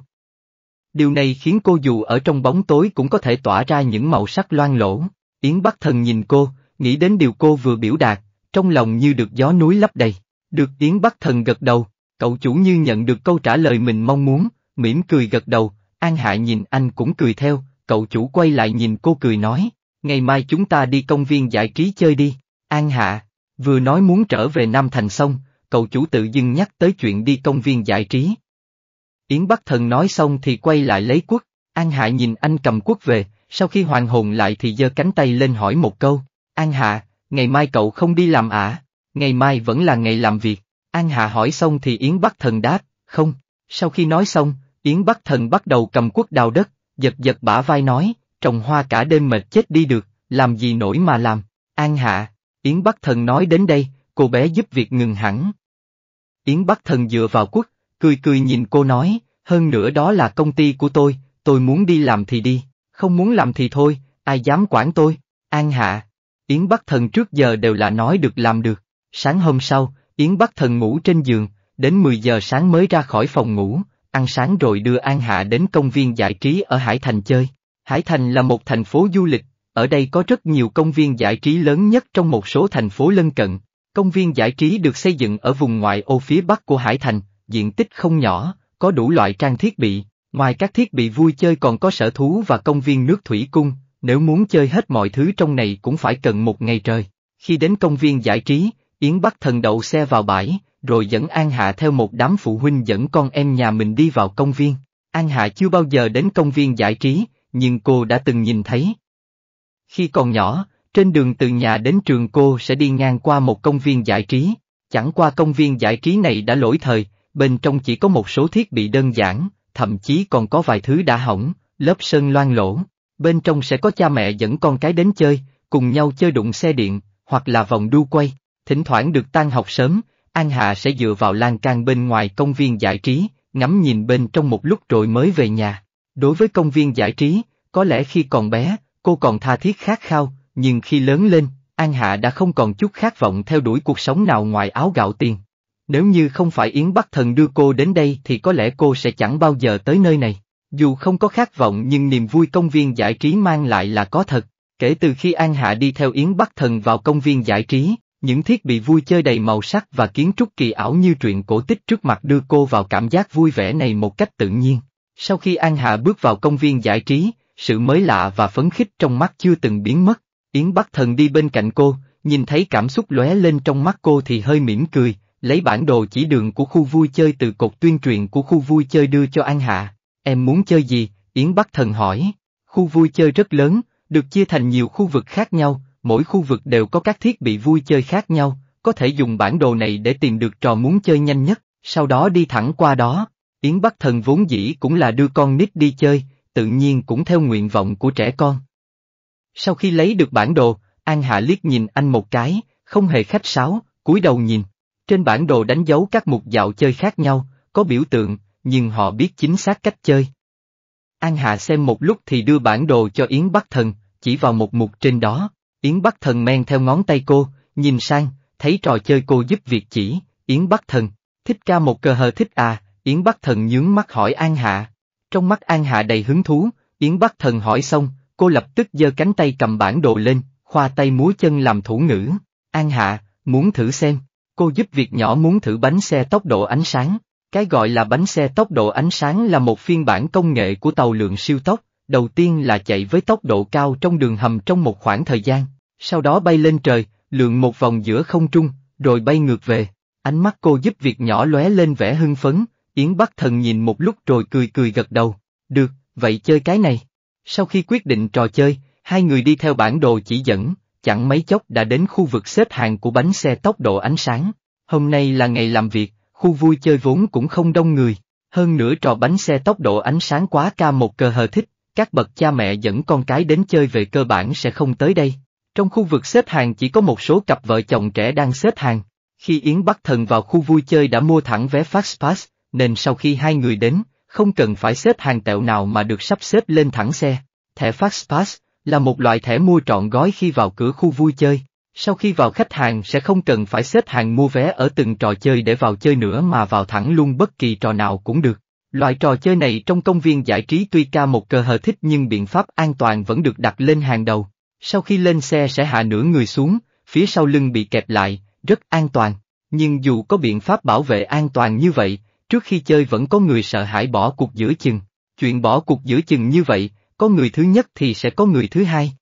Điều này khiến cô dù ở trong bóng tối cũng có thể tỏa ra những màu sắc loang lỗ. Yến Bắc Thần nhìn cô, nghĩ đến điều cô vừa biểu đạt, trong lòng như được gió núi lấp đầy. Được Yến Bắc Thần gật đầu, cậu chủ như nhận được câu trả lời mình mong muốn, mỉm cười gật đầu, An Hạ nhìn anh cũng cười theo, cậu chủ quay lại nhìn cô cười nói, ngày mai chúng ta đi công viên giải trí chơi đi, An Hạ, vừa nói muốn trở về Nam Thành xong, cậu chủ tự dưng nhắc tới chuyện đi công viên giải trí. Yến Bắc Thần nói xong thì quay lại lấy quốc, An Hạ nhìn anh cầm quốc về, sau khi hoàn hồn lại thì giơ cánh tay lên hỏi một câu, An Hạ, ngày mai cậu không đi làm à? Ngày mai vẫn là ngày làm việc. An Hạ hỏi xong thì Yến Bắc Thần đáp, không. Sau khi nói xong, Yến Bắc Thần bắt đầu cầm quốc đào đất, giật giật bả vai nói, trồng hoa cả đêm mệt chết đi được, làm gì nổi mà làm. An Hạ, Yến Bắc Thần nói đến đây, cô bé giúp việc ngừng hẳn. Yến Bắc Thần dựa vào quốc, cười cười nhìn cô nói, hơn nữa đó là công ty của tôi, tôi muốn đi làm thì đi, không muốn làm thì thôi, ai dám quản tôi, An Hạ. Yến Bắc Thần trước giờ đều là nói được làm được, sáng hôm sau, Yến Bắc Thần ngủ trên giường, đến 10 giờ sáng mới ra khỏi phòng ngủ, ăn sáng rồi đưa An Hạ đến công viên giải trí ở Hải Thành chơi. Hải Thành là một thành phố du lịch, ở đây có rất nhiều công viên giải trí lớn nhất trong một số thành phố lân cận. Công viên giải trí được xây dựng ở vùng ngoại ô phía bắc của Hải Thành, diện tích không nhỏ, có đủ loại trang thiết bị, ngoài các thiết bị vui chơi còn có sở thú và công viên nước thủy cung, nếu muốn chơi hết mọi thứ trong này cũng phải cần một ngày trời. Khi đến công viên giải trí, Yến bắt Thần đậu xe vào bãi, rồi dẫn An Hạ theo một đám phụ huynh dẫn con em nhà mình đi vào công viên. An Hạ chưa bao giờ đến công viên giải trí, nhưng cô đã từng nhìn thấy. Khi còn nhỏ, trên đường từ nhà đến trường cô sẽ đi ngang qua một công viên giải trí. Chẳng qua công viên giải trí này đã lỗi thời, bên trong chỉ có một số thiết bị đơn giản, thậm chí còn có vài thứ đã hỏng, lớp sơn loang lỗ. Bên trong sẽ có cha mẹ dẫn con cái đến chơi, cùng nhau chơi đụng xe điện, hoặc là vòng đu quay. Thỉnh thoảng được tan học sớm, An Hạ sẽ dựa vào lan can bên ngoài công viên giải trí, ngắm nhìn bên trong một lúc rồi mới về nhà. Đối với công viên giải trí, có lẽ khi còn bé, cô còn tha thiết khát khao, nhưng khi lớn lên, An Hạ đã không còn chút khát vọng theo đuổi cuộc sống nào ngoài áo gạo tiền. Nếu như không phải Yến Bắc Thần đưa cô đến đây thì có lẽ cô sẽ chẳng bao giờ tới nơi này. Dù không có khát vọng nhưng niềm vui công viên giải trí mang lại là có thật. Kể từ khi An Hạ đi theo Yến Bắc Thần vào công viên giải trí, những thiết bị vui chơi đầy màu sắc và kiến trúc kỳ ảo như truyện cổ tích trước mặt đưa cô vào cảm giác vui vẻ này một cách tự nhiên. Sau khi An Hạ bước vào công viên giải trí, sự mới lạ và phấn khích trong mắt chưa từng biến mất. Yến Bắc Thần đi bên cạnh cô, nhìn thấy cảm xúc lóe lên trong mắt cô thì hơi mỉm cười, lấy bản đồ chỉ đường của khu vui chơi từ cột tuyên truyền của khu vui chơi đưa cho An Hạ. Em muốn chơi gì? Yến Bắc Thần hỏi. Khu vui chơi rất lớn, được chia thành nhiều khu vực khác nhau, mỗi khu vực đều có các thiết bị vui chơi khác nhau, có thể dùng bản đồ này để tìm được trò muốn chơi nhanh nhất, sau đó đi thẳng qua đó. Yến Bắc Thần vốn dĩ cũng là đưa con nít đi chơi, tự nhiên cũng theo nguyện vọng của trẻ con. Sau khi lấy được bản đồ, An Hạ liếc nhìn anh một cái, không hề khách sáo, cúi đầu nhìn, trên bản đồ đánh dấu các mục dạo chơi khác nhau, có biểu tượng, nhưng họ biết chính xác cách chơi. An Hạ xem một lúc thì đưa bản đồ cho Yến Bắc Thần, chỉ vào một mục trên đó, Yến Bắc Thần men theo ngón tay cô, nhìn sang, thấy trò chơi cô giúp việc chỉ, Yến Bắc Thần, thích ca một cờ hờ thích à, Yến Bắc Thần nhướng mắt hỏi An Hạ. Trong mắt An Hạ đầy hứng thú, Yến Bắc Thần hỏi xong, cô lập tức giơ cánh tay cầm bản đồ lên, khoa tay múa chân làm thủ ngữ, An Hạ, muốn thử xem, Cô giúp việc nhỏ muốn thử bánh xe tốc độ ánh sáng. Cái gọi là bánh xe tốc độ ánh sáng là một phiên bản công nghệ của tàu lượng siêu tốc, đầu tiên là chạy với tốc độ cao trong đường hầm trong một khoảng thời gian, sau đó bay lên trời, lượn một vòng giữa không trung, rồi bay ngược về. Ánh mắt cô giúp việc nhỏ lóe lên vẻ hưng phấn, Yến Bắc Thần nhìn một lúc rồi cười cười gật đầu, được, vậy chơi cái này. Sau khi quyết định trò chơi, hai người đi theo bản đồ chỉ dẫn, chẳng mấy chốc đã đến khu vực xếp hàng của bánh xe tốc độ ánh sáng. Hôm nay là ngày làm việc, khu vui chơi vốn cũng không đông người, hơn nữa trò bánh xe tốc độ ánh sáng quá ca một cơ hờ thích, các bậc cha mẹ dẫn con cái đến chơi về cơ bản sẽ không tới đây. Trong khu vực xếp hàng chỉ có một số cặp vợ chồng trẻ đang xếp hàng. Khi Yến bắt Thần vào khu vui chơi đã mua thẳng vé Fastpass, nên sau khi hai người đến, không cần phải xếp hàng tẹo nào mà được sắp xếp lên thẳng xe. Thẻ Fastpass. Là một loại thẻ mua trọn gói khi vào cửa khu vui chơi. Sau khi vào khách hàng sẽ không cần phải xếp hàng mua vé ở từng trò chơi để vào chơi nữa mà vào thẳng luôn bất kỳ trò nào cũng được. Loại trò chơi này trong công viên giải trí tuy ca một cờ hờ thích nhưng biện pháp an toàn vẫn được đặt lên hàng đầu. Sau khi lên xe sẽ hạ nửa người xuống, phía sau lưng bị kẹp lại, rất an toàn. Nhưng dù có biện pháp bảo vệ an toàn như vậy, trước khi chơi vẫn có người sợ hãi bỏ cuộc giữa chừng. Chuyện bỏ cuộc giữa chừng như vậy, có người thứ nhất thì sẽ có người thứ hai.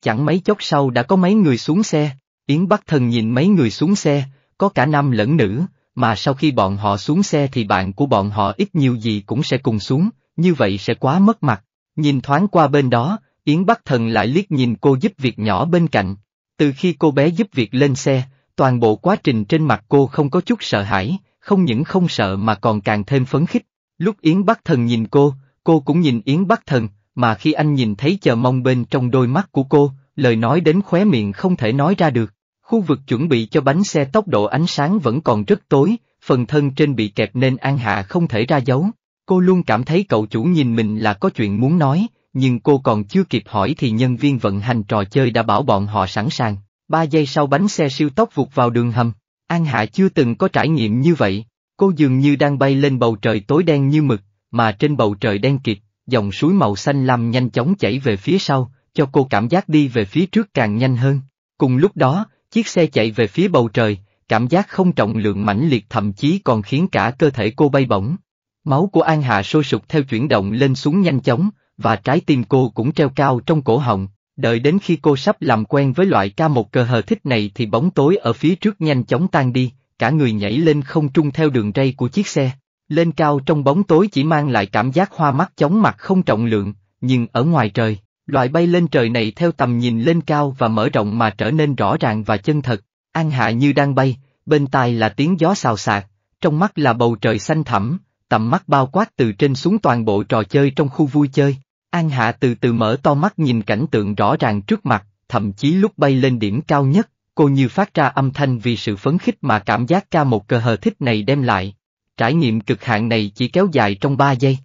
Chẳng mấy chốc sau đã có mấy người xuống xe, Yến Bắc Thần nhìn mấy người xuống xe, có cả nam lẫn nữ, mà sau khi bọn họ xuống xe thì bạn của bọn họ ít nhiều gì cũng sẽ cùng xuống, như vậy sẽ quá mất mặt. Nhìn thoáng qua bên đó, Yến Bắc Thần lại liếc nhìn cô giúp việc nhỏ bên cạnh. Từ khi cô bé giúp việc lên xe, toàn bộ quá trình trên mặt cô không có chút sợ hãi, không những không sợ mà còn càng thêm phấn khích. Lúc Yến Bắc Thần nhìn cô, cô cũng nhìn Yến Bắc Thần, mà khi anh nhìn thấy chờ mong bên trong đôi mắt của cô, lời nói đến khóe miệng không thể nói ra được. Khu vực chuẩn bị cho bánh xe tốc độ ánh sáng vẫn còn rất tối, phần thân trên bị kẹp nên An Hạ không thể ra dấu. Cô luôn cảm thấy cậu chủ nhìn mình là có chuyện muốn nói, nhưng cô còn chưa kịp hỏi thì nhân viên vận hành trò chơi đã bảo bọn họ sẵn sàng. Ba giây sau bánh xe siêu tốc vụt vào đường hầm, An Hạ chưa từng có trải nghiệm như vậy. Cô dường như đang bay lên bầu trời tối đen như mực, mà trên bầu trời đen kịt, dòng suối màu xanh lam nhanh chóng chảy về phía sau, cho cô cảm giác đi về phía trước càng nhanh hơn. Cùng lúc đó, chiếc xe chạy về phía bầu trời, cảm giác không trọng lượng mãnh liệt thậm chí còn khiến cả cơ thể cô bay bổng. Máu của An Hạ sôi sục theo chuyển động lên xuống nhanh chóng, và trái tim cô cũng treo cao trong cổ họng. Đợi đến khi cô sắp làm quen với loại ca một cờ hờ thích này thì bóng tối ở phía trước nhanh chóng tan đi, cả người nhảy lên không trung theo đường ray của chiếc xe. Lên cao trong bóng tối chỉ mang lại cảm giác hoa mắt chóng mặt không trọng lượng, nhưng ở ngoài trời, loại bay lên trời này theo tầm nhìn lên cao và mở rộng mà trở nên rõ ràng và chân thật, an hạ như đang bay, bên tai là tiếng gió xào xạc, trong mắt là bầu trời xanh thẳm, tầm mắt bao quát từ trên xuống toàn bộ trò chơi trong khu vui chơi. An Hạ từ từ mở to mắt nhìn cảnh tượng rõ ràng trước mặt, thậm chí lúc bay lên điểm cao nhất, cô như phát ra âm thanh vì sự phấn khích mà cảm giác ca một cơ hờ thích này đem lại trải nghiệm cực hạn này chỉ kéo dài trong 3 giây.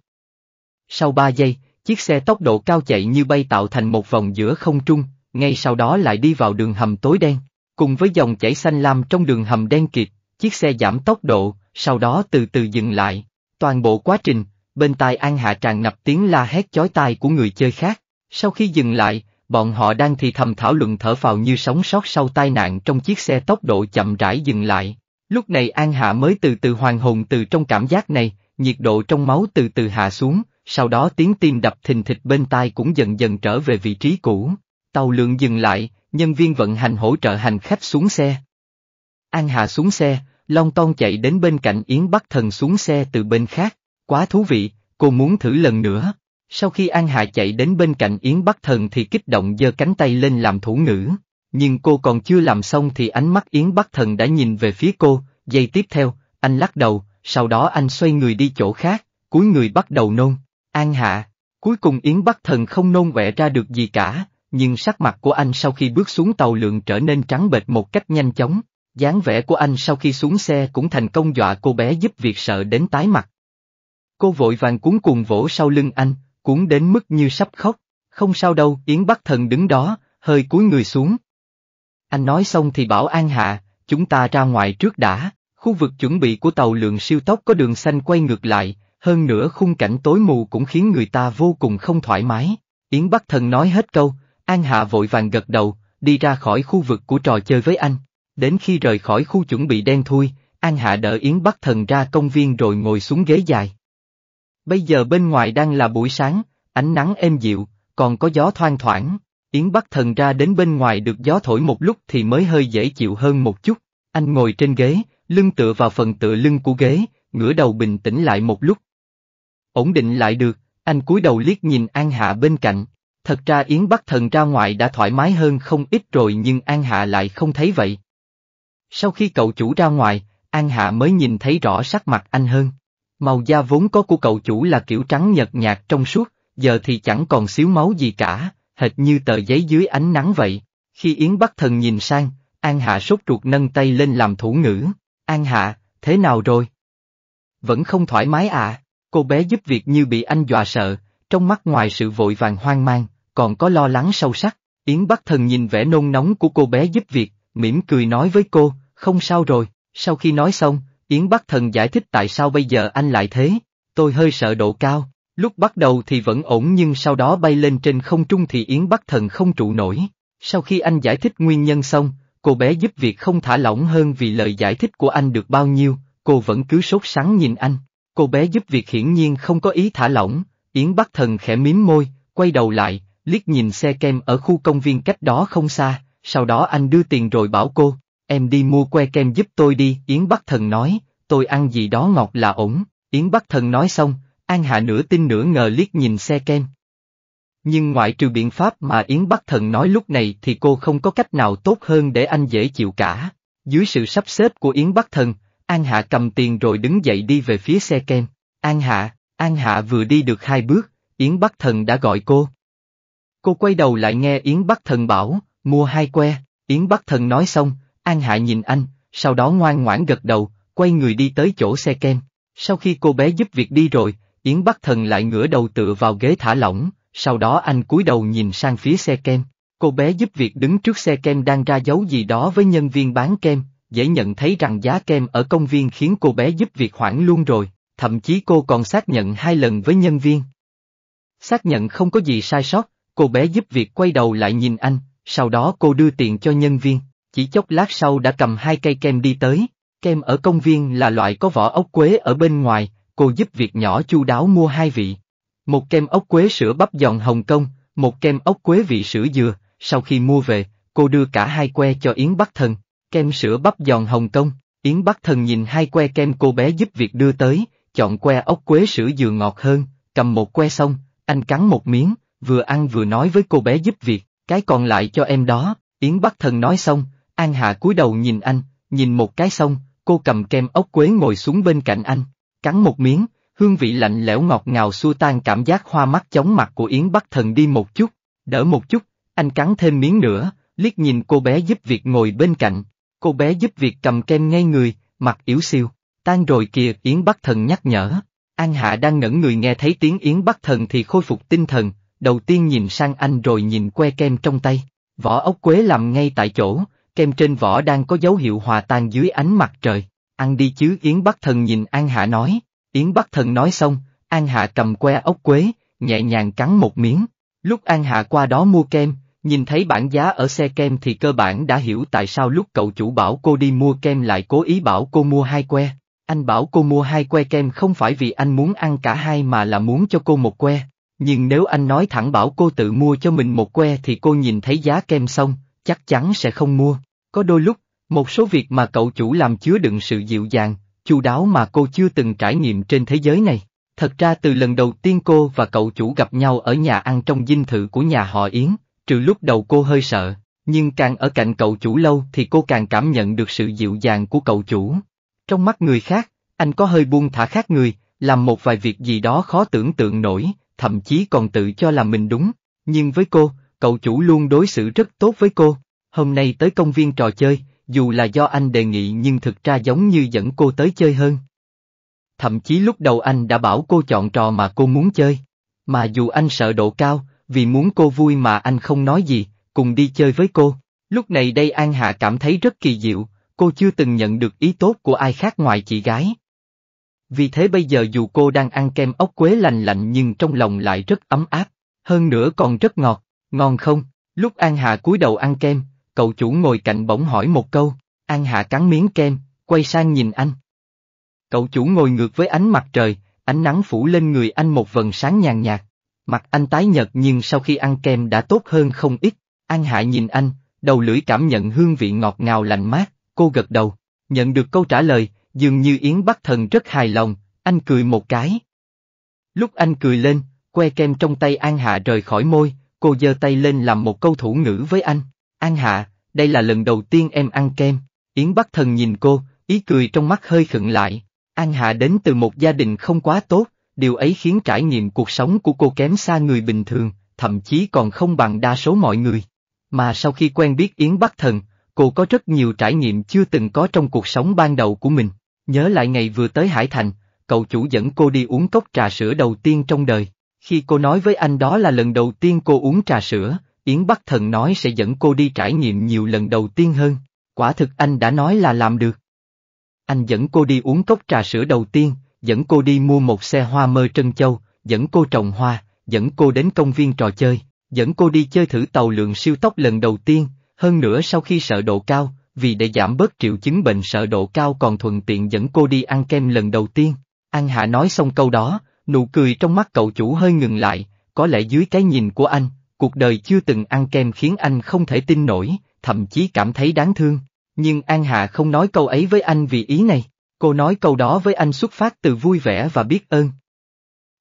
Sau 3 giây, chiếc xe tốc độ cao chạy như bay tạo thành một vòng giữa không trung, ngay sau đó lại đi vào đường hầm tối đen. Cùng với dòng chảy xanh lam trong đường hầm đen kịt, chiếc xe giảm tốc độ, sau đó từ từ dừng lại. Toàn bộ quá trình, bên tai An Hạ tràn ngập tiếng la hét chói tai của người chơi khác. Sau khi dừng lại, bọn họ đang thì thầm thảo luận thở phào như sống sót sau tai nạn trong chiếc xe tốc độ chậm rãi dừng lại. Lúc này An Hạ mới từ từ hoàn hồn từ trong cảm giác này, nhiệt độ trong máu từ từ hạ xuống, sau đó tiếng tim đập thình thịch bên tai cũng dần dần trở về vị trí cũ. Tàu lượng dừng lại, nhân viên vận hành hỗ trợ hành khách xuống xe. An Hạ xuống xe, Long Ton chạy đến bên cạnh Yến Bắc Thần xuống xe từ bên khác, quá thú vị, cô muốn thử lần nữa. Sau khi An Hạ chạy đến bên cạnh Yến Bắc Thần thì kích động giơ cánh tay lên làm thủ ngữ. Nhưng cô còn chưa làm xong thì ánh mắt Yến Bắc Thần đã nhìn về phía cô, giây tiếp theo, anh lắc đầu, sau đó anh xoay người đi chỗ khác, cuối người bắt đầu nôn, an hạ. Cuối cùng Yến Bắc Thần không nôn vẽ ra được gì cả, nhưng sắc mặt của anh sau khi bước xuống tàu lượn trở nên trắng bệch một cách nhanh chóng, dáng vẻ của anh sau khi xuống xe cũng thành công dọa cô bé giúp việc sợ đến tái mặt. Cô vội vàng cuốn cuồng vỗ sau lưng anh, cuốn đến mức như sắp khóc, không sao đâu, Yến Bắc Thần đứng đó, hơi cúi người xuống, anh nói xong thì bảo An Hạ, chúng ta ra ngoài trước đã, khu vực chuẩn bị của tàu lượng siêu tốc có đường xanh quay ngược lại, hơn nữa khung cảnh tối mù cũng khiến người ta vô cùng không thoải mái. Yến Bắc Thần nói hết câu, An Hạ vội vàng gật đầu, đi ra khỏi khu vực của trò chơi với anh. Đến khi rời khỏi khu chuẩn bị đen thui, An Hạ đỡ Yến Bắc Thần ra công viên rồi ngồi xuống ghế dài. Bây giờ bên ngoài đang là buổi sáng, ánh nắng êm dịu, còn có gió thoang thoảng. Yến Bắc Thần ra đến bên ngoài được gió thổi một lúc thì mới hơi dễ chịu hơn một chút. Anh ngồi trên ghế, lưng tựa vào phần tựa lưng của ghế, ngửa đầu bình tĩnh lại một lúc. Ổn định lại được, anh cúi đầu liếc nhìn An Hạ bên cạnh. Thật ra Yến Bắc Thần ra ngoài đã thoải mái hơn không ít rồi nhưng An Hạ lại không thấy vậy. Sau khi cậu chủ ra ngoài, An Hạ mới nhìn thấy rõ sắc mặt anh hơn. Màu da vốn có của cậu chủ là kiểu trắng nhợt nhạt trong suốt, giờ thì chẳng còn xíu máu gì cả, hệt như tờ giấy dưới ánh nắng vậy. Khi Yến Bắc Thần nhìn sang, An Hạ sốt ruột nâng tay lên làm thủ ngữ. An Hạ, thế nào rồi? Vẫn không thoải mái à? Cô bé giúp việc như bị anh dọa sợ, trong mắt ngoài sự vội vàng hoang mang, còn có lo lắng sâu sắc. Yến Bắc Thần nhìn vẻ nôn nóng của cô bé giúp việc, mỉm cười nói với cô, không sao rồi. Sau khi nói xong, Yến Bắc Thần giải thích tại sao bây giờ anh lại thế, tôi hơi sợ độ cao. Lúc bắt đầu thì vẫn ổn nhưng sau đó bay lên trên không trung thì Yến Bắc Thần không trụ nổi. Sau khi anh giải thích nguyên nhân xong, cô bé giúp việc không thả lỏng hơn vì lời giải thích của anh được bao nhiêu, cô vẫn cứ sốt sắng nhìn anh. Cô bé giúp việc hiển nhiên không có ý thả lỏng, Yến Bắc Thần khẽ mím môi, quay đầu lại, liếc nhìn xe kem ở khu công viên cách đó không xa, sau đó anh đưa tiền rồi bảo cô, em đi mua que kem giúp tôi đi, Yến Bắc Thần nói, tôi ăn gì đó ngọt là ổn, Yến Bắc Thần nói xong, An Hạ nửa tin nửa ngờ liếc nhìn xe kem. Nhưng ngoại trừ biện pháp mà Yến Bắc Thần nói lúc này thì cô không có cách nào tốt hơn để anh dễ chịu cả. Dưới sự sắp xếp của Yến Bắc Thần, An Hạ cầm tiền rồi đứng dậy đi về phía xe kem. An Hạ, An Hạ vừa đi được hai bước, Yến Bắc Thần đã gọi cô. Cô quay đầu lại nghe Yến Bắc Thần bảo, mua hai que, Yến Bắc Thần nói xong, An Hạ nhìn anh, sau đó ngoan ngoãn gật đầu, quay người đi tới chỗ xe kem. Sau khi cô bé giúp việc đi rồi, Yến Bắc Thần lại ngửa đầu tựa vào ghế thả lỏng, sau đó anh cúi đầu nhìn sang phía xe kem. Cô bé giúp việc đứng trước xe kem đang ra dấu gì đó với nhân viên bán kem, dễ nhận thấy rằng giá kem ở công viên khiến cô bé giúp việc hoảng luôn rồi, thậm chí cô còn xác nhận hai lần với nhân viên. Xác nhận không có gì sai sót, cô bé giúp việc quay đầu lại nhìn anh, sau đó cô đưa tiền cho nhân viên, chỉ chốc lát sau đã cầm hai cây kem đi tới. Kem ở công viên là loại có vỏ ốc quế ở bên ngoài, cô giúp việc nhỏ chu đáo mua hai vị. Một kem ốc quế sữa bắp giòn Hồng Kông, một kem ốc quế vị sữa dừa, sau khi mua về, cô đưa cả hai que cho Yến Bắc Thần. Kem sữa bắp giòn Hồng Kông, Yến Bắc Thần nhìn hai que kem cô bé giúp việc đưa tới, chọn que ốc quế sữa dừa ngọt hơn, cầm một que xong, anh cắn một miếng, vừa ăn vừa nói với cô bé giúp việc, cái còn lại cho em đó, Yến Bắc Thần nói xong, An Hạ cúi đầu nhìn anh, nhìn một cái xong, cô cầm kem ốc quế ngồi xuống bên cạnh anh, Cắn một miếng, hương vị lạnh lẽo ngọt ngào xua tan cảm giác hoa mắt chóng mặt của Yến Bắc Thần đi một chút, đỡ một chút, anh cắn thêm miếng nữa, liếc nhìn cô bé giúp việc ngồi bên cạnh. Cô bé giúp việc cầm kem ngay người, mặt yếu siêu, tan rồi kìa Yến Bắc Thần nhắc nhở. An Hạ đang ngẩn người nghe thấy tiếng Yến Bắc Thần thì khôi phục tinh thần, đầu tiên nhìn sang anh rồi nhìn que kem trong tay. Vỏ ốc quế làm ngay tại chỗ, kem trên vỏ đang có dấu hiệu hòa tan dưới ánh mặt trời ăn đi chứ Yến Bắc Thần nhìn An Hạ nói, Yến Bắc Thần nói xong, An Hạ cầm que ốc quế, nhẹ nhàng cắn một miếng. Lúc An Hạ qua đó mua kem, nhìn thấy bảng giá ở xe kem thì cơ bản đã hiểu tại sao lúc cậu chủ bảo cô đi mua kem lại cố ý bảo cô mua hai que. Anh bảo cô mua hai que kem không phải vì anh muốn ăn cả hai mà là muốn cho cô một que. Nhưng nếu anh nói thẳng bảo cô tự mua cho mình một que thì cô nhìn thấy giá kem xong, chắc chắn sẽ không mua. Có đôi lúc, một số việc mà cậu chủ làm chứa đựng sự dịu dàng, chu đáo mà cô chưa từng trải nghiệm trên thế giới này. Thật ra từ lần đầu tiên cô và cậu chủ gặp nhau ở nhà ăn trong dinh thự của nhà họ Yến, trừ lúc đầu cô hơi sợ, nhưng càng ở cạnh cậu chủ lâu thì cô càng cảm nhận được sự dịu dàng của cậu chủ. Trong mắt người khác, anh có hơi buông thả khác người, làm một vài việc gì đó khó tưởng tượng nổi, thậm chí còn tự cho là mình đúng. Nhưng với cô, cậu chủ luôn đối xử rất tốt với cô. Hôm nay tới công viên trò chơi, dù là do anh đề nghị nhưng thực ra giống như dẫn cô tới chơi hơn. Thậm chí lúc đầu anh đã bảo cô chọn trò mà cô muốn chơi. Mà dù anh sợ độ cao, vì muốn cô vui mà anh không nói gì, cùng đi chơi với cô. Lúc này đây An Hạ cảm thấy rất kỳ diệu, cô chưa từng nhận được ý tốt của ai khác ngoài chị gái. Vì thế bây giờ dù cô đang ăn kem ốc quế lành lạnh nhưng trong lòng lại rất ấm áp, hơn nữa còn rất ngọt, ngon không? Lúc An Hạ cúi đầu ăn kem, cậu chủ ngồi cạnh bỗng hỏi một câu, An Hạ cắn miếng kem, quay sang nhìn anh. Cậu chủ ngồi ngược với ánh mặt trời, ánh nắng phủ lên người anh một vần sáng nhàn nhạt. Mặt anh tái nhợt nhưng sau khi ăn kem đã tốt hơn không ít, An Hạ nhìn anh, đầu lưỡi cảm nhận hương vị ngọt ngào lạnh mát, cô gật đầu, nhận được câu trả lời, dường như Yến Bắc Thần rất hài lòng, anh cười một cái. Lúc anh cười lên, que kem trong tay An Hạ rời khỏi môi, cô giơ tay lên làm một câu thủ ngữ với anh, An Hạ, đây là lần đầu tiên em ăn kem. Yến Bắc Thần nhìn cô, ý cười trong mắt hơi khựng lại. An Hạ đến từ một gia đình không quá tốt, điều ấy khiến trải nghiệm cuộc sống của cô kém xa người bình thường, thậm chí còn không bằng đa số mọi người. Mà sau khi quen biết Yến Bắc Thần, cô có rất nhiều trải nghiệm chưa từng có trong cuộc sống ban đầu của mình. Nhớ lại ngày vừa tới Hải Thành, cậu chủ dẫn cô đi uống cốc trà sữa đầu tiên trong đời. Khi cô nói với anh đó là lần đầu tiên cô uống trà sữa, Yến Bắc Thần nói sẽ dẫn cô đi trải nghiệm nhiều lần đầu tiên hơn, quả thực anh đã nói là làm được. Anh dẫn cô đi uống cốc trà sữa đầu tiên, dẫn cô đi mua một xe hoa mơ trân châu, dẫn cô trồng hoa, dẫn cô đến công viên trò chơi, dẫn cô đi chơi thử tàu lượng siêu tốc lần đầu tiên, hơn nữa sau khi sợ độ cao, vì để giảm bớt triệu chứng bệnh sợ độ cao còn thuận tiện dẫn cô đi ăn kem lần đầu tiên. An Hạ nói xong câu đó, nụ cười trong mắt cậu chủ hơi ngừng lại, có lẽ dưới cái nhìn của anh, cuộc đời chưa từng ăn kem khiến anh không thể tin nổi, thậm chí cảm thấy đáng thương. Nhưng An Hạ không nói câu ấy với anh vì ý này, cô nói câu đó với anh xuất phát từ vui vẻ và biết ơn.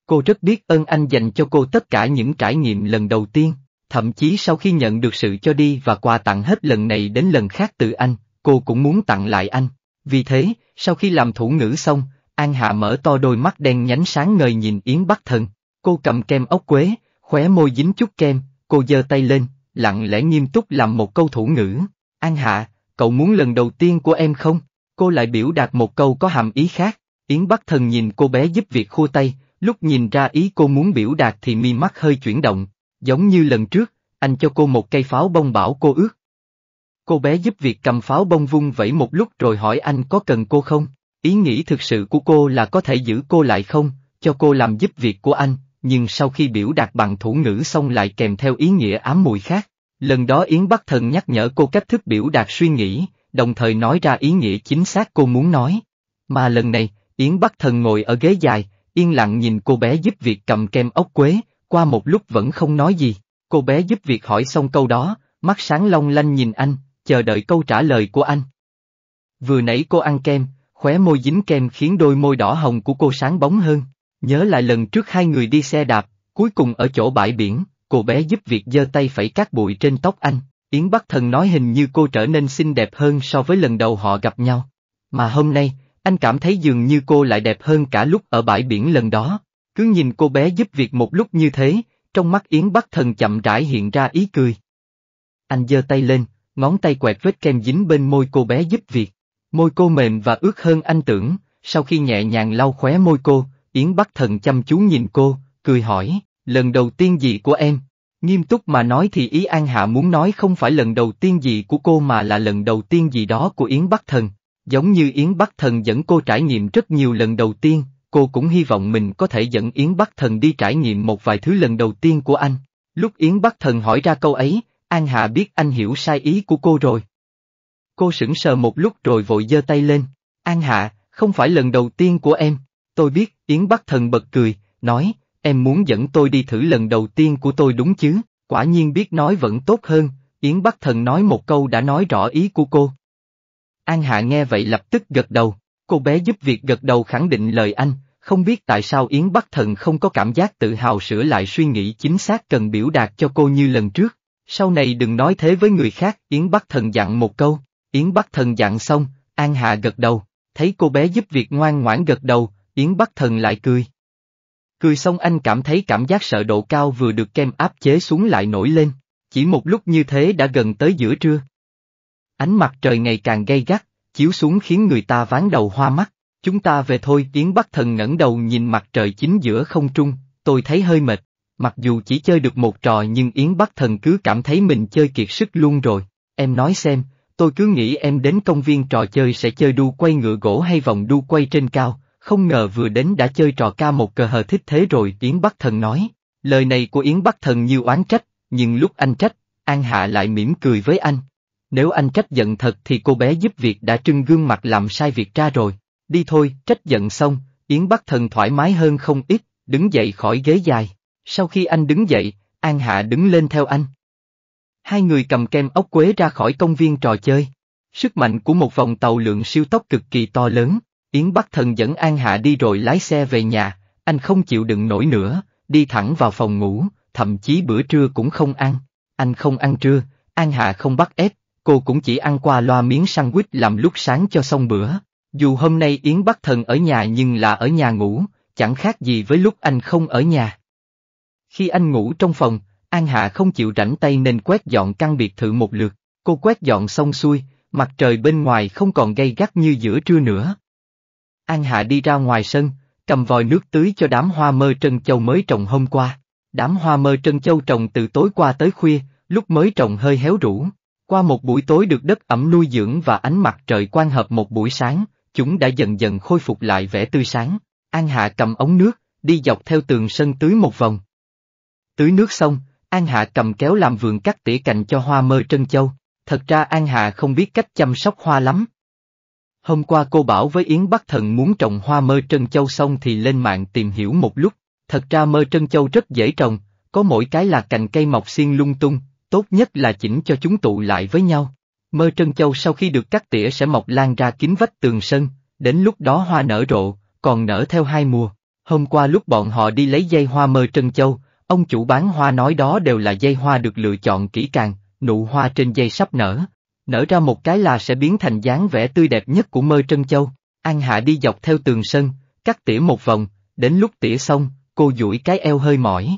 Cô rất biết ơn anh dành cho cô tất cả những trải nghiệm lần đầu tiên, thậm chí sau khi nhận được sự cho đi và quà tặng hết lần này đến lần khác từ anh, cô cũng muốn tặng lại anh. Vì thế, sau khi làm thủ ngữ xong, An Hạ mở to đôi mắt đen nhánh sáng ngời nhìn Yến Bắc Thần. Cô cầm kem ốc quế, Khóe môi dính chút kem, cô giơ tay lên, lặng lẽ nghiêm túc làm một câu thủ ngữ. An hạ, cậu muốn lần đầu tiên của em không? Cô lại biểu đạt một câu có hàm ý khác. Yến Bắc Thần nhìn cô bé giúp việc khua tay, lúc nhìn ra ý cô muốn biểu đạt thì mi mắt hơi chuyển động, giống như lần trước, anh cho cô một cây pháo bông bảo cô ước. Cô bé giúp việc cầm pháo bông vung vẫy một lúc rồi hỏi anh có cần cô không, ý nghĩ thực sự của cô là có thể giữ cô lại không, cho cô làm giúp việc của anh, nhưng sau khi biểu đạt bằng thủ ngữ xong lại kèm theo ý nghĩa ám mùi khác. Lần đó Yến Bắc Thần nhắc nhở cô cách thức biểu đạt suy nghĩ, đồng thời nói ra ý nghĩa chính xác cô muốn nói. Mà lần này, Yến Bắc Thần ngồi ở ghế dài, yên lặng nhìn cô bé giúp việc cầm kem ốc quế, qua một lúc vẫn không nói gì. Cô bé giúp việc hỏi xong câu đó, mắt sáng long lanh nhìn anh, chờ đợi câu trả lời của anh. Vừa nãy cô ăn kem, khóe môi dính kem khiến đôi môi đỏ hồng của cô sáng bóng hơn. Nhớ lại lần trước hai người đi xe đạp, cuối cùng ở chỗ bãi biển, cô bé giúp việc giơ tay phẩy cát bụi trên tóc anh, Yến Bắc Thần nói hình như cô trở nên xinh đẹp hơn so với lần đầu họ gặp nhau. Mà hôm nay, anh cảm thấy dường như cô lại đẹp hơn cả lúc ở bãi biển lần đó. Cứ nhìn cô bé giúp việc một lúc như thế, trong mắt Yến Bắc Thần chậm rãi hiện ra ý cười. Anh giơ tay lên, ngón tay quẹt vết kem dính bên môi cô bé giúp việc. Môi cô mềm và ướt hơn anh tưởng, sau khi nhẹ nhàng lau khóe môi cô, Yến Bắc Thần chăm chú nhìn cô, cười hỏi, lần đầu tiên gì của em? Nghiêm túc mà nói thì ý An Hạ muốn nói không phải lần đầu tiên gì của cô mà là lần đầu tiên gì đó của Yến Bắc Thần. Giống như Yến Bắc Thần dẫn cô trải nghiệm rất nhiều lần đầu tiên, cô cũng hy vọng mình có thể dẫn Yến Bắc Thần đi trải nghiệm một vài thứ lần đầu tiên của anh. Lúc Yến Bắc Thần hỏi ra câu ấy, An Hạ biết anh hiểu sai ý của cô rồi. Cô sững sờ một lúc rồi vội giơ tay lên. An Hạ, không phải lần đầu tiên của em. Tôi biết, Yến Bắc Thần bật cười, nói, em muốn dẫn tôi đi thử lần đầu tiên của tôi đúng chứ, quả nhiên biết nói vẫn tốt hơn, Yến Bắc Thần nói một câu đã nói rõ ý của cô. An Hạ nghe vậy lập tức gật đầu, cô bé giúp việc gật đầu khẳng định lời anh, không biết tại sao Yến Bắc Thần không có cảm giác tự hào sửa lại suy nghĩ chính xác cần biểu đạt cho cô như lần trước. Sau này đừng nói thế với người khác, Yến Bắc Thần dặn một câu, Yến Bắc Thần dặn xong, An Hạ gật đầu, thấy cô bé giúp việc ngoan ngoãn gật đầu, Yến Bắc Thần lại cười. Cười xong anh cảm thấy cảm giác sợ độ cao vừa được kem áp chế xuống lại nổi lên, chỉ một lúc như thế đã gần tới giữa trưa. Ánh mặt trời ngày càng gay gắt, chiếu xuống khiến người ta ván đầu hoa mắt, chúng ta về thôi Yến Bắc Thần ngẩng đầu nhìn mặt trời chính giữa không trung, tôi thấy hơi mệt, mặc dù chỉ chơi được một trò nhưng Yến Bắc Thần cứ cảm thấy mình chơi kiệt sức luôn rồi, em nói xem, tôi cứ nghĩ em đến công viên trò chơi sẽ chơi đu quay ngựa gỗ hay vòng đu quay trên cao không ngờ vừa đến đã chơi trò ca một cờ hờ thích thế rồi, Yến Bắc Thần nói. Lời này của Yến Bắc Thần như oán trách, nhưng lúc anh trách, An Hạ lại mỉm cười với anh. Nếu anh trách giận thật thì cô bé giúp việc đã trưng gương mặt làm sai việc ra rồi. Đi thôi, trách giận xong, Yến Bắc Thần thoải mái hơn không ít, đứng dậy khỏi ghế dài. Sau khi anh đứng dậy, An Hạ đứng lên theo anh. Hai người cầm kem ốc quế ra khỏi công viên trò chơi. Sức mạnh của một vòng tàu lượn siêu tốc cực kỳ to lớn, Yến Bắc Thần dẫn An Hạ đi rồi lái xe về nhà, anh không chịu đựng nổi nữa, đi thẳng vào phòng ngủ, thậm chí bữa trưa cũng không ăn. Anh không ăn trưa, An Hạ không bắt ép, cô cũng chỉ ăn qua loa miếng sandwich làm lúc sáng cho xong bữa. Dù hôm nay Yến Bắc Thần ở nhà nhưng là ở nhà ngủ, chẳng khác gì với lúc anh không ở nhà. Khi anh ngủ trong phòng, An Hạ không chịu rảnh tay nên quét dọn căn biệt thự một lượt, cô quét dọn xong xuôi, mặt trời bên ngoài không còn gay gắt như giữa trưa nữa, An Hạ đi ra ngoài sân, cầm vòi nước tưới cho đám hoa mơ trân châu mới trồng hôm qua. Đám hoa mơ trân châu trồng từ tối qua tới khuya, lúc mới trồng hơi héo rũ. Qua một buổi tối được đất ẩm nuôi dưỡng và ánh mặt trời quan hợp một buổi sáng, chúng đã dần dần khôi phục lại vẻ tươi sáng. An Hạ cầm ống nước, đi dọc theo tường sân tưới một vòng. Tưới nước xong, An Hạ cầm kéo làm vườn cắt tỉa cành cho hoa mơ trân châu. Thật ra An Hạ không biết cách chăm sóc hoa lắm, Hôm qua cô bảo với Yến Bắc Thần muốn trồng hoa mơ trân châu xong thì lên mạng tìm hiểu một lúc, thật ra mơ trân châu rất dễ trồng, có mỗi cái là cành cây mọc xiên lung tung, tốt nhất là chỉnh cho chúng tụ lại với nhau. Mơ trân châu sau khi được cắt tỉa sẽ mọc lan ra kín vách tường sân, đến lúc đó hoa nở rộ, còn nở theo hai mùa. Hôm qua lúc bọn họ đi lấy dây hoa mơ trân châu, ông chủ bán hoa nói đó đều là dây hoa được lựa chọn kỹ càng, nụ hoa trên dây sắp nở, nở ra một cái là sẽ biến thành dáng vẻ tươi đẹp nhất của mơ trân châu. An hạ đi dọc theo tường sân, cắt tỉa một vòng, đến lúc tỉa xong, cô duỗi cái eo hơi mỏi.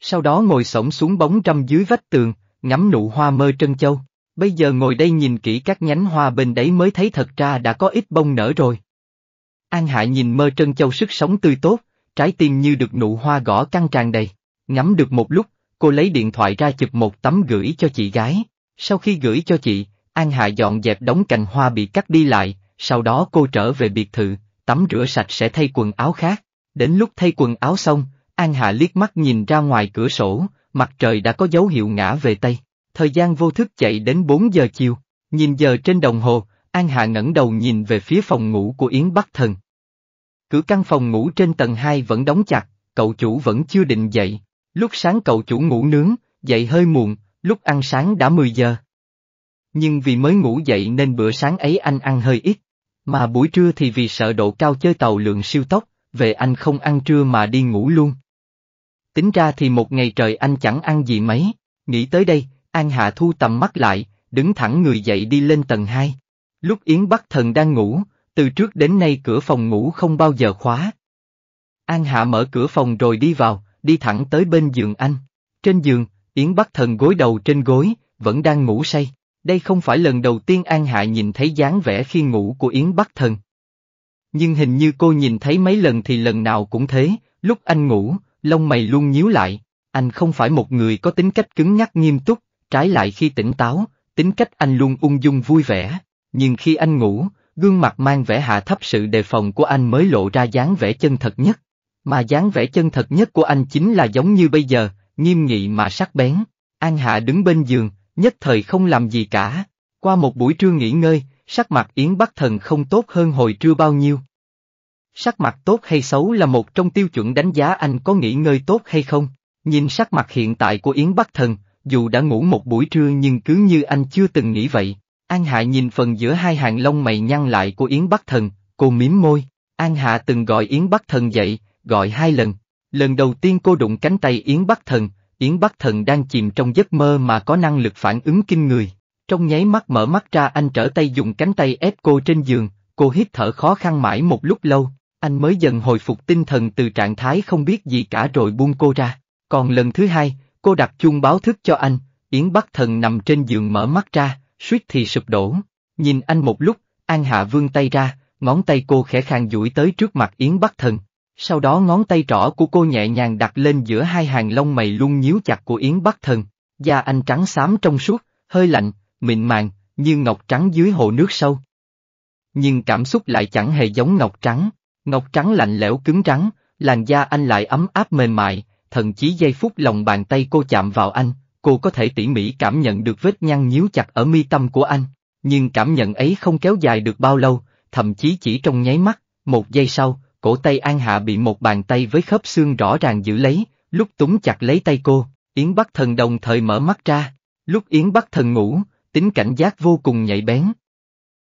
Sau đó ngồi sổng xuống bóng trăm dưới vách tường, ngắm nụ hoa mơ trân châu. Bây giờ ngồi đây nhìn kỹ các nhánh hoa bên đấy mới thấy thật ra đã có ít bông nở rồi. An hạ nhìn mơ trân châu sức sống tươi tốt, trái tim như được nụ hoa gõ căng tràn đầy. Ngắm được một lúc, cô lấy điện thoại ra chụp một tấm gửi cho chị gái. Sau khi gửi cho chị, An Hạ dọn dẹp đống cành hoa bị cắt đi lại, sau đó cô trở về biệt thự, tắm rửa sạch sẽ thay quần áo khác. Đến lúc thay quần áo xong, An Hạ liếc mắt nhìn ra ngoài cửa sổ, mặt trời đã có dấu hiệu ngã về Tây. Thời gian vô thức chạy đến 4 giờ chiều, nhìn giờ trên đồng hồ, An Hạ ngẩng đầu nhìn về phía phòng ngủ của Yến Bắc Thần. Cửa căn phòng ngủ trên tầng 2 vẫn đóng chặt, cậu chủ vẫn chưa định dậy. Lúc sáng cậu chủ ngủ nướng, dậy hơi muộn, Lúc ăn sáng đã 10 giờ. Nhưng vì mới ngủ dậy nên bữa sáng ấy anh ăn hơi ít. Mà buổi trưa thì vì sợ độ cao chơi tàu lượng siêu tốc, về anh không ăn trưa mà đi ngủ luôn. Tính ra thì một ngày trời anh chẳng ăn gì mấy. Nghĩ tới đây, An Hạ thu tầm mắt lại, đứng thẳng người dậy đi lên tầng 2. Lúc Yến Bắc Thần đang ngủ, từ trước đến nay cửa phòng ngủ không bao giờ khóa. An Hạ mở cửa phòng rồi đi vào, đi thẳng tới bên giường anh. Trên giường, Yến Bắc Thần gối đầu trên gối, vẫn đang ngủ say. Đây không phải lần đầu tiên An Hạ nhìn thấy dáng vẻ khi ngủ của Yến Bắc Thần. Nhưng hình như cô nhìn thấy mấy lần thì lần nào cũng thế, lúc anh ngủ, lông mày luôn nhíu lại. Anh không phải một người có tính cách cứng nhắc nghiêm túc, trái lại khi tỉnh táo, tính cách anh luôn ung dung vui vẻ. Nhưng khi anh ngủ, gương mặt mang vẻ hạ thấp sự đề phòng của anh mới lộ ra dáng vẻ chân thật nhất. Mà dáng vẻ chân thật nhất của anh chính là giống như bây giờ, nghiêm nghị mà sắc bén. An Hạ đứng bên giường, nhất thời không làm gì cả. Qua một buổi trưa nghỉ ngơi, sắc mặt Yến Bắc Thần không tốt hơn hồi trưa bao nhiêu. Sắc mặt tốt hay xấu là một trong tiêu chuẩn đánh giá anh có nghỉ ngơi tốt hay không. Nhìn sắc mặt hiện tại của Yến Bắc Thần, dù đã ngủ một buổi trưa nhưng cứ như anh chưa từng nghĩ vậy. An Hạ nhìn phần giữa hai hàng lông mày nhăn lại của Yến Bắc Thần, cô miếm môi. An Hạ từng gọi Yến Bắc Thần dậy, gọi hai lần, Lần đầu tiên cô đụng cánh tay Yến Bắc Thần, Yến Bắc Thần đang chìm trong giấc mơ mà có năng lực phản ứng kinh người. Trong nháy mắt mở mắt ra anh trở tay dùng cánh tay ép cô trên giường, cô hít thở khó khăn mãi một lúc lâu, anh mới dần hồi phục tinh thần từ trạng thái không biết gì cả rồi buông cô ra. Còn lần thứ hai, cô đặt chuông báo thức cho anh, Yến Bắc Thần nằm trên giường mở mắt ra, suýt thì sụp đổ. Nhìn anh một lúc, An Hạ vươn tay ra, ngón tay cô khẽ khàng duỗi tới trước mặt Yến Bắc Thần, sau đó ngón tay trỏ của cô nhẹ nhàng đặt lên giữa hai hàng lông mày luôn nhíu chặt của Yến Bắc Thần, da anh trắng xám trong suốt, hơi lạnh, mịn màng, như ngọc trắng dưới hồ nước sâu. Nhưng cảm xúc lại chẳng hề giống ngọc trắng, ngọc trắng lạnh lẽo cứng rắn, làn da anh lại ấm áp mềm mại, thậm chí giây phút lòng bàn tay cô chạm vào anh, cô có thể tỉ mỉ cảm nhận được vết nhăn nhíu chặt ở mi tâm của anh, nhưng cảm nhận ấy không kéo dài được bao lâu, thậm chí chỉ trong nháy mắt, một giây sau, cổ tay An Hạ bị một bàn tay với khớp xương rõ ràng giữ lấy, lúc túng chặt lấy tay cô, Yến Bắc Thần đồng thời mở mắt ra, lúc Yến Bắc Thần ngủ, tính cảnh giác vô cùng nhạy bén.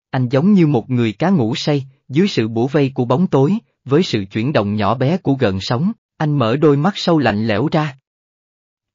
Anh giống như một người cá ngủ say, dưới sự bủa vây của bóng tối, với sự chuyển động nhỏ bé của gần sóng, anh mở đôi mắt sâu lạnh lẽo ra.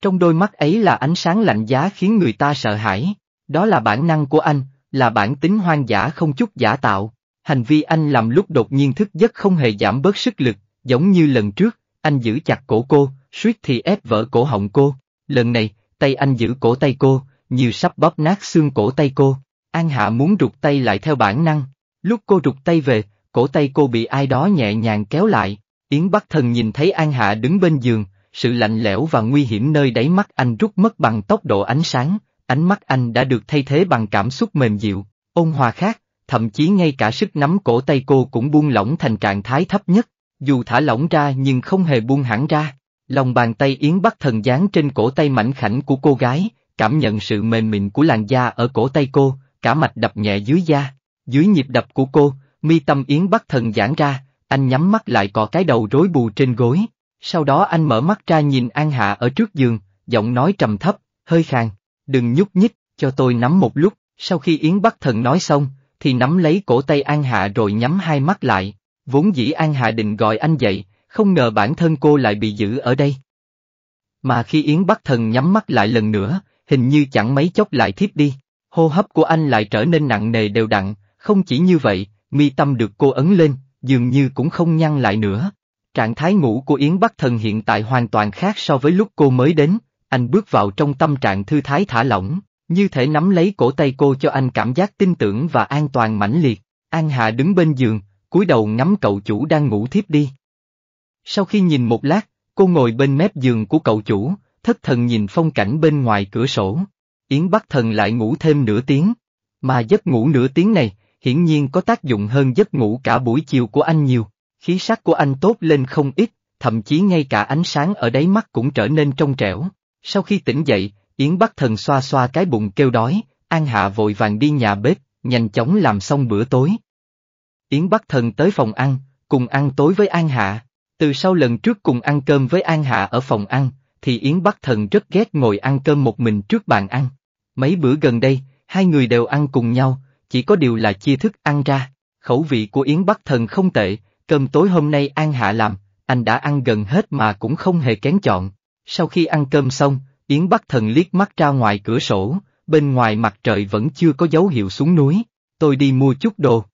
Trong đôi mắt ấy là ánh sáng lạnh giá khiến người ta sợ hãi, đó là bản năng của anh, là bản tính hoang dã không chút giả tạo. Hành vi anh làm lúc đột nhiên thức giấc không hề giảm bớt sức lực, giống như lần trước, anh giữ chặt cổ cô, suýt thì ép vỡ cổ họng cô. Lần này, tay anh giữ cổ tay cô, như sắp bóp nát xương cổ tay cô. An Hạ muốn rụt tay lại theo bản năng. Lúc cô rụt tay về, cổ tay cô bị ai đó nhẹ nhàng kéo lại. Yến Bắc Thần nhìn thấy An Hạ đứng bên giường, sự lạnh lẽo và nguy hiểm nơi đáy mắt anh rút mất bằng tốc độ ánh sáng, ánh mắt anh đã được thay thế bằng cảm xúc mềm dịu, ôn hòa khác, thậm chí ngay cả sức nắm cổ tay cô cũng buông lỏng thành trạng thái thấp nhất, dù thả lỏng ra nhưng không hề buông hẳn ra. Lòng bàn tay Yến Bắc Thần dán trên cổ tay mảnh khảnh của cô gái, cảm nhận sự mềm mịn của làn da ở cổ tay cô, cả mạch đập nhẹ dưới da, dưới nhịp đập của cô, mi tâm Yến Bắc Thần giãn ra, anh nhắm mắt lại cọ cái đầu rối bù trên gối, sau đó anh mở mắt ra nhìn An Hạ ở trước giường, giọng nói trầm thấp, hơi khàn, đừng nhúc nhích, cho tôi nắm một lúc, sau khi Yến Bắc Thần nói xong, thì nắm lấy cổ tay An Hạ rồi nhắm hai mắt lại, vốn dĩ An Hạ định gọi anh dậy, không ngờ bản thân cô lại bị giữ ở đây. Mà khi Yến Bắc Thần nhắm mắt lại lần nữa, hình như chẳng mấy chốc lại thiếp đi, hô hấp của anh lại trở nên nặng nề đều đặn, không chỉ như vậy, mi tâm được cô ấn lên, dường như cũng không nhăn lại nữa. Trạng thái ngủ của Yến Bắc Thần hiện tại hoàn toàn khác so với lúc cô mới đến, anh bước vào trong tâm trạng thư thái thả lỏng, như thể nắm lấy cổ tay cô cho anh cảm giác tin tưởng và an toàn mãnh liệt, An Hạ đứng bên giường, cúi đầu ngắm cậu chủ đang ngủ thiếp đi. Sau khi nhìn một lát, cô ngồi bên mép giường của cậu chủ, thất thần nhìn phong cảnh bên ngoài cửa sổ. Yến Bắc Thần lại ngủ thêm nửa tiếng, mà giấc ngủ nửa tiếng này hiển nhiên có tác dụng hơn giấc ngủ cả buổi chiều của anh nhiều, khí sắc của anh tốt lên không ít, thậm chí ngay cả ánh sáng ở đáy mắt cũng trở nên trong trẻo. Sau khi tỉnh dậy, Yến Bắc Thần xoa xoa cái bụng kêu đói, An Hạ vội vàng đi nhà bếp, nhanh chóng làm xong bữa tối. Yến Bắc Thần tới phòng ăn, cùng ăn tối với An Hạ. Từ sau lần trước cùng ăn cơm với An Hạ ở phòng ăn, thì Yến Bắc Thần rất ghét ngồi ăn cơm một mình trước bàn ăn. Mấy bữa gần đây, hai người đều ăn cùng nhau, chỉ có điều là chia thức ăn ra. Khẩu vị của Yến Bắc Thần không tệ, cơm tối hôm nay An Hạ làm, anh đã ăn gần hết mà cũng không hề kén chọn. Sau khi ăn cơm xong, Yến Bắc Thần liếc mắt ra ngoài cửa sổ, bên ngoài mặt trời vẫn chưa có dấu hiệu xuống núi, tôi đi mua chút đồ.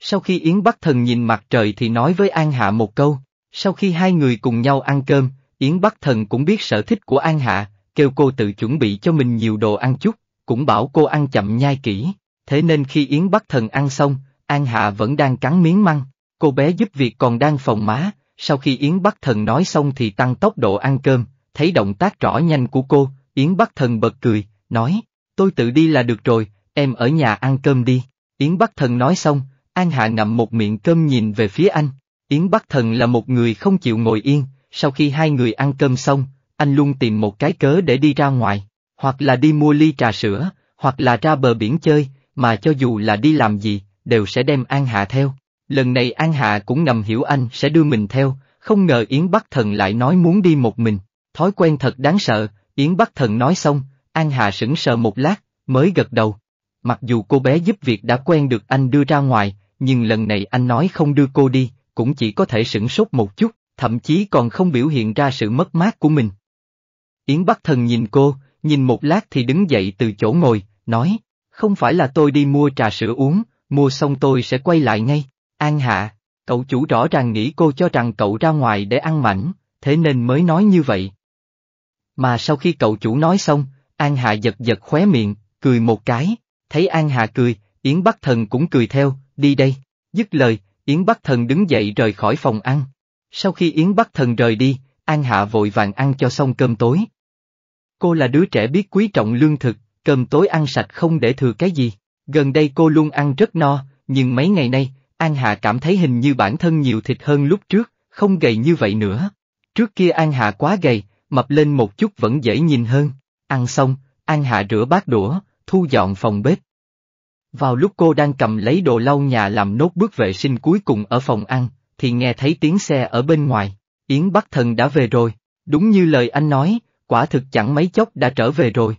Sau khi Yến Bắc Thần nhìn mặt trời thì nói với An Hạ một câu, sau khi hai người cùng nhau ăn cơm, Yến Bắc Thần cũng biết sở thích của An Hạ, kêu cô tự chuẩn bị cho mình nhiều đồ ăn chút, cũng bảo cô ăn chậm nhai kỹ, thế nên khi Yến Bắc Thần ăn xong, An Hạ vẫn đang cắn miếng măng, cô bé giúp việc còn đang phòng má, sau khi Yến Bắc Thần nói xong thì tăng tốc độ ăn cơm, thấy động tác rõ nhanh của cô, Yến Bắc Thần bật cười, nói, tôi tự đi là được rồi, em ở nhà ăn cơm đi. Yến Bắc Thần nói xong, An Hạ ngậm một miệng cơm nhìn về phía anh. Yến Bắc Thần là một người không chịu ngồi yên, sau khi hai người ăn cơm xong, anh luôn tìm một cái cớ để đi ra ngoài, hoặc là đi mua ly trà sữa, hoặc là ra bờ biển chơi, mà cho dù là đi làm gì, đều sẽ đem An Hạ theo. Lần này An Hạ cũng ngầm hiểu anh sẽ đưa mình theo, không ngờ Yến Bắc Thần lại nói muốn đi một mình. Thói quen thật đáng sợ, Yến Bắc Thần nói xong, An Hà sững sờ một lát, mới gật đầu. Mặc dù cô bé giúp việc đã quen được anh đưa ra ngoài, nhưng lần này anh nói không đưa cô đi, cũng chỉ có thể sửng sốt một chút, thậm chí còn không biểu hiện ra sự mất mát của mình. Yến Bắc Thần nhìn cô, nhìn một lát thì đứng dậy từ chỗ ngồi, nói, không phải là tôi đi mua trà sữa uống, mua xong tôi sẽ quay lại ngay. An Hạ, cậu chủ rõ ràng nghĩ cô cho rằng cậu ra ngoài để ăn mảnh, thế nên mới nói như vậy. Mà sau khi cậu chủ nói xong, An Hạ giật giật khóe miệng, cười một cái, thấy An Hạ cười, Yến Bắc Thần cũng cười theo, đi đây, dứt lời, Yến Bắc Thần đứng dậy rời khỏi phòng ăn. Sau khi Yến Bắc Thần rời đi, An Hạ vội vàng ăn cho xong cơm tối. Cô là đứa trẻ biết quý trọng lương thực, cơm tối ăn sạch không để thừa cái gì, gần đây cô luôn ăn rất no, nhưng mấy ngày nay, An Hạ cảm thấy hình như bản thân nhiều thịt hơn lúc trước, không gầy như vậy nữa. Trước kia An Hạ quá gầy, mập lên một chút vẫn dễ nhìn hơn. Ăn xong, An Hạ rửa bát đũa, thu dọn phòng bếp. Vào lúc cô đang cầm lấy đồ lau nhà làm nốt bước vệ sinh cuối cùng ở phòng ăn, thì nghe thấy tiếng xe ở bên ngoài. Yến Bắc Thần đã về rồi, đúng như lời anh nói, quả thực chẳng mấy chốc đã trở về rồi.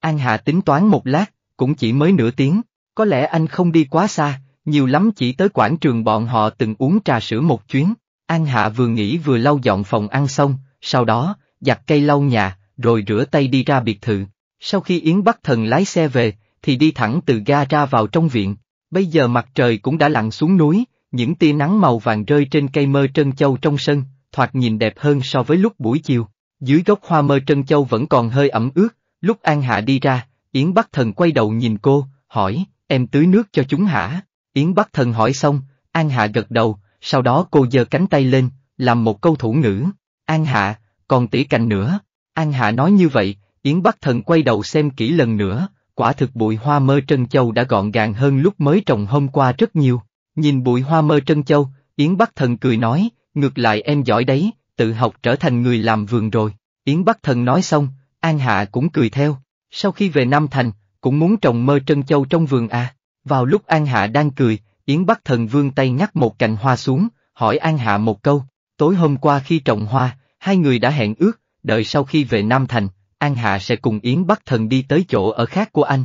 An Hạ tính toán một lát, cũng chỉ mới nửa tiếng, có lẽ anh không đi quá xa, nhiều lắm chỉ tới quảng trường bọn họ từng uống trà sữa một chuyến. An Hạ vừa nghĩ vừa lau dọn phòng ăn xong, sau đó, giặt cây lau nhà, rồi rửa tay đi ra biệt thự. Sau khi Yến Bắc Thần lái xe về, thì đi thẳng từ ga ra vào trong viện. Bây giờ mặt trời cũng đã lặn xuống núi, những tia nắng màu vàng rơi trên cây mơ trân châu trong sân, thoạt nhìn đẹp hơn so với lúc buổi chiều. Dưới gốc hoa mơ trân châu vẫn còn hơi ẩm ướt, lúc An Hạ đi ra, Yến Bắc Thần quay đầu nhìn cô, hỏi, em tưới nước cho chúng hả? Yến Bắc Thần hỏi xong, An Hạ gật đầu, sau đó cô giơ cánh tay lên, làm một câu thủ ngữ. An Hạ, còn tỷ cành nữa. An Hạ nói như vậy, Yến Bắc Thần quay đầu xem kỹ lần nữa, quả thực bụi hoa mơ trân châu đã gọn gàng hơn lúc mới trồng hôm qua rất nhiều. Nhìn bụi hoa mơ trân châu, Yến Bắc Thần cười nói, ngược lại em giỏi đấy, tự học trở thành người làm vườn rồi. Yến Bắc Thần nói xong, An Hạ cũng cười theo. Sau khi về Nam Thành, cũng muốn trồng mơ trân châu trong vườn à. Vào lúc An Hạ đang cười, Yến Bắc Thần vươn tay ngắt một cành hoa xuống, hỏi An Hạ một câu. Tối hôm qua khi trồng hoa, hai người đã hẹn ước, đợi sau khi về Nam Thành, An Hạ sẽ cùng Yến Bắc Thần đi tới chỗ ở khác của anh.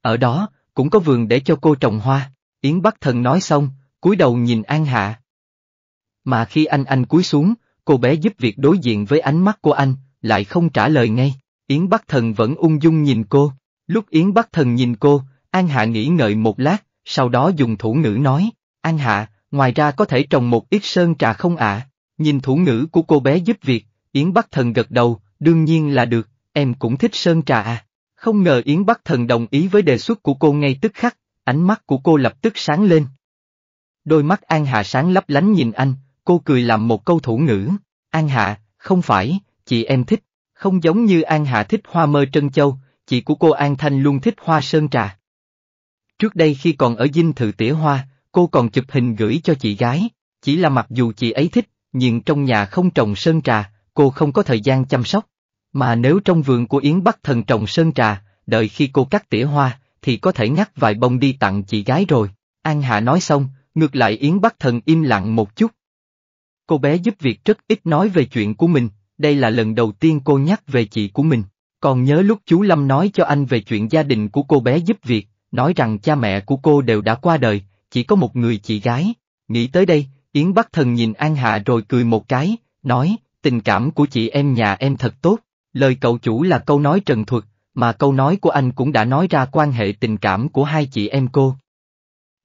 Ở đó, cũng có vườn để cho cô trồng hoa, Yến Bắc Thần nói xong, cúi đầu nhìn An Hạ. Mà khi anh anh cúi xuống, cô bé giúp việc đối diện với ánh mắt của anh, lại không trả lời ngay, Yến Bắc Thần vẫn ung dung nhìn cô. Lúc Yến Bắc Thần nhìn cô, An Hạ nghĩ ngợi một lát, sau đó dùng thủ ngữ nói, An Hạ, ngoài ra có thể trồng một ít sơn trà không ạ? Nhìn thủ ngữ của cô bé giúp việc, Yến Bắc Thần gật đầu, đương nhiên là được, em cũng thích sơn trà à. Không ngờ Yến Bắc Thần đồng ý với đề xuất của cô ngay tức khắc, ánh mắt của cô lập tức sáng lên. Đôi mắt An Hạ sáng lấp lánh nhìn anh, cô cười làm một câu thủ ngữ. An Hạ, không phải, chị em thích, không giống như An Hạ thích hoa mơ trân châu, chị của cô An Thanh luôn thích hoa sơn trà. Trước đây khi còn ở dinh thự tỉa hoa, cô còn chụp hình gửi cho chị gái, chỉ là mặc dù chị ấy thích, nhưng trong nhà không trồng sơn trà, cô không có thời gian chăm sóc. Mà nếu trong vườn của Yến Bắc Thần trồng sơn trà, đợi khi cô cắt tỉa hoa, thì có thể ngắt vài bông đi tặng chị gái rồi. An Hạ nói xong, ngược lại Yến Bắc Thần im lặng một chút. Cô bé giúp việc rất ít nói về chuyện của mình, đây là lần đầu tiên cô nhắc về chị của mình. Còn nhớ lúc chú Lâm nói cho anh về chuyện gia đình của cô bé giúp việc, nói rằng cha mẹ của cô đều đã qua đời, chỉ có một người chị gái. Nghĩ tới đây, Yến Bắc Thần nhìn An Hạ rồi cười một cái, nói, tình cảm của chị em nhà em thật tốt, lời cậu chủ là câu nói trần thuật, mà câu nói của anh cũng đã nói ra quan hệ tình cảm của hai chị em cô.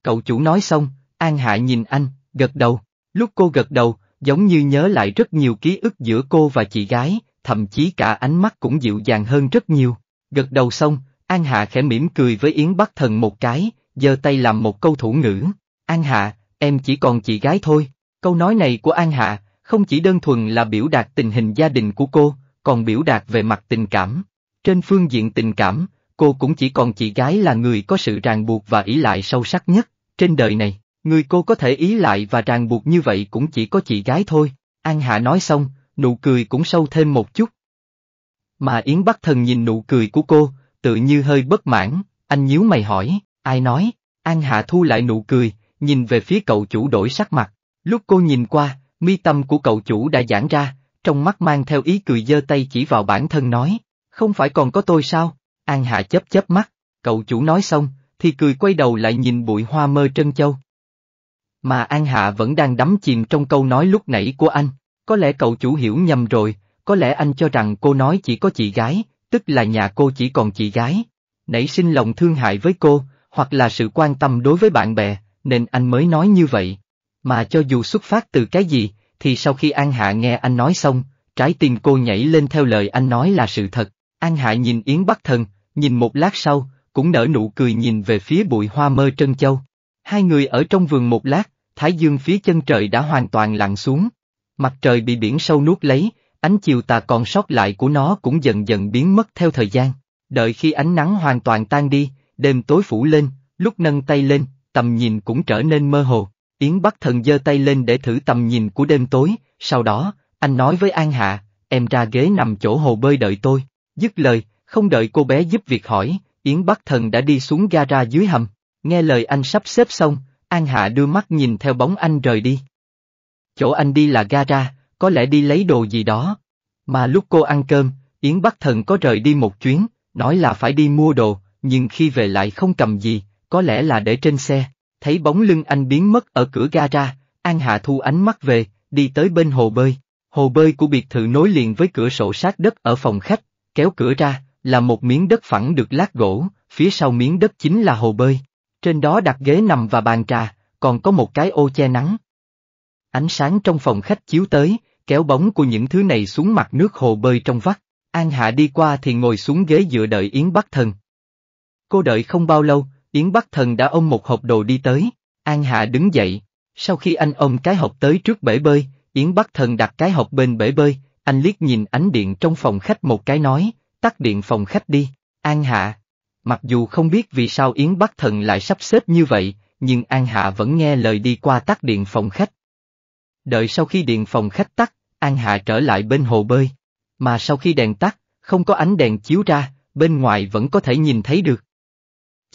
Cậu chủ nói xong, An Hạ nhìn anh, gật đầu, lúc cô gật đầu, giống như nhớ lại rất nhiều ký ức giữa cô và chị gái, thậm chí cả ánh mắt cũng dịu dàng hơn rất nhiều. Gật đầu xong, An Hạ khẽ mỉm cười với Yến Bắc Thần một cái, giơ tay làm một câu thủ ngữ. An Hạ, em chỉ còn chị gái thôi. Câu nói này của An Hạ, không chỉ đơn thuần là biểu đạt tình hình gia đình của cô, còn biểu đạt về mặt tình cảm. Trên phương diện tình cảm, cô cũng chỉ còn chị gái là người có sự ràng buộc và ý lại sâu sắc nhất. Trên đời này, người cô có thể ý lại và ràng buộc như vậy cũng chỉ có chị gái thôi. An Hạ nói xong, nụ cười cũng sâu thêm một chút. Mà Yến Bắc Thần nhìn nụ cười của cô, tự như hơi bất mãn, anh nhíu mày hỏi, ai nói, An Hạ thu lại nụ cười, nhìn về phía cậu chủ đổi sắc mặt. Lúc cô nhìn qua, mi tâm của cậu chủ đã giãn ra, trong mắt mang theo ý cười giơ tay chỉ vào bản thân nói, không phải còn có tôi sao? An Hạ chớp chớp mắt, cậu chủ nói xong, thì cười quay đầu lại nhìn bụi hoa mơ trân châu. Mà An Hạ vẫn đang đắm chìm trong câu nói lúc nãy của anh, có lẽ cậu chủ hiểu nhầm rồi, có lẽ anh cho rằng cô nói chỉ có chị gái, tức là nhà cô chỉ còn chị gái. Nảy sinh lòng thương hại với cô, hoặc là sự quan tâm đối với bạn bè, nên anh mới nói như vậy. Mà cho dù xuất phát từ cái gì, thì sau khi An Hạ nghe anh nói xong, trái tim cô nhảy lên theo lời anh nói là sự thật. An Hạ nhìn Yến Bắc Thần, nhìn một lát sau, cũng nở nụ cười nhìn về phía bụi hoa mơ trân châu. Hai người ở trong vườn một lát, thái dương phía chân trời đã hoàn toàn lặn xuống. Mặt trời bị biển sâu nuốt lấy, ánh chiều tà còn sót lại của nó cũng dần dần biến mất theo thời gian. Đợi khi ánh nắng hoàn toàn tan đi, đêm tối phủ lên, lúc nâng tay lên, tầm nhìn cũng trở nên mơ hồ. Yến Bắc Thần giơ tay lên để thử tầm nhìn của đêm tối, sau đó, anh nói với An Hạ, em ra ghế nằm chỗ hồ bơi đợi tôi. Dứt lời, không đợi cô bé giúp việc hỏi, Yến Bắc Thần đã đi xuống gara dưới hầm. Nghe lời anh sắp xếp xong, An Hạ đưa mắt nhìn theo bóng anh rời đi. Chỗ anh đi là gara, có lẽ đi lấy đồ gì đó. Mà lúc cô ăn cơm, Yến Bắc Thần có rời đi một chuyến, nói là phải đi mua đồ, nhưng khi về lại không cầm gì, có lẽ là để trên xe, thấy bóng lưng anh biến mất ở cửa gara, An Hạ thu ánh mắt về, đi tới bên hồ bơi. Hồ bơi của biệt thự nối liền với cửa sổ sát đất ở phòng khách, kéo cửa ra, là một miếng đất phẳng được lát gỗ, phía sau miếng đất chính là hồ bơi. Trên đó đặt ghế nằm và bàn trà, còn có một cái ô che nắng. Ánh sáng trong phòng khách chiếu tới, kéo bóng của những thứ này xuống mặt nước hồ bơi trong vắt. An Hạ đi qua thì ngồi xuống ghế dựa đợi Yến Bắc Thần. Cô đợi không bao lâu, Yến Bắc Thần đã ôm một hộp đồ đi tới, An Hạ đứng dậy. Sau khi anh ôm cái hộp tới trước bể bơi, Yến Bắc Thần đặt cái hộp bên bể bơi, anh liếc nhìn ánh điện trong phòng khách một cái nói, tắt điện phòng khách đi, An Hạ. Mặc dù không biết vì sao Yến Bắc Thần lại sắp xếp như vậy, nhưng An Hạ vẫn nghe lời đi qua tắt điện phòng khách. Đợi sau khi điện phòng khách tắt, An Hạ trở lại bên hồ bơi. Mà sau khi đèn tắt, không có ánh đèn chiếu ra, bên ngoài vẫn có thể nhìn thấy được.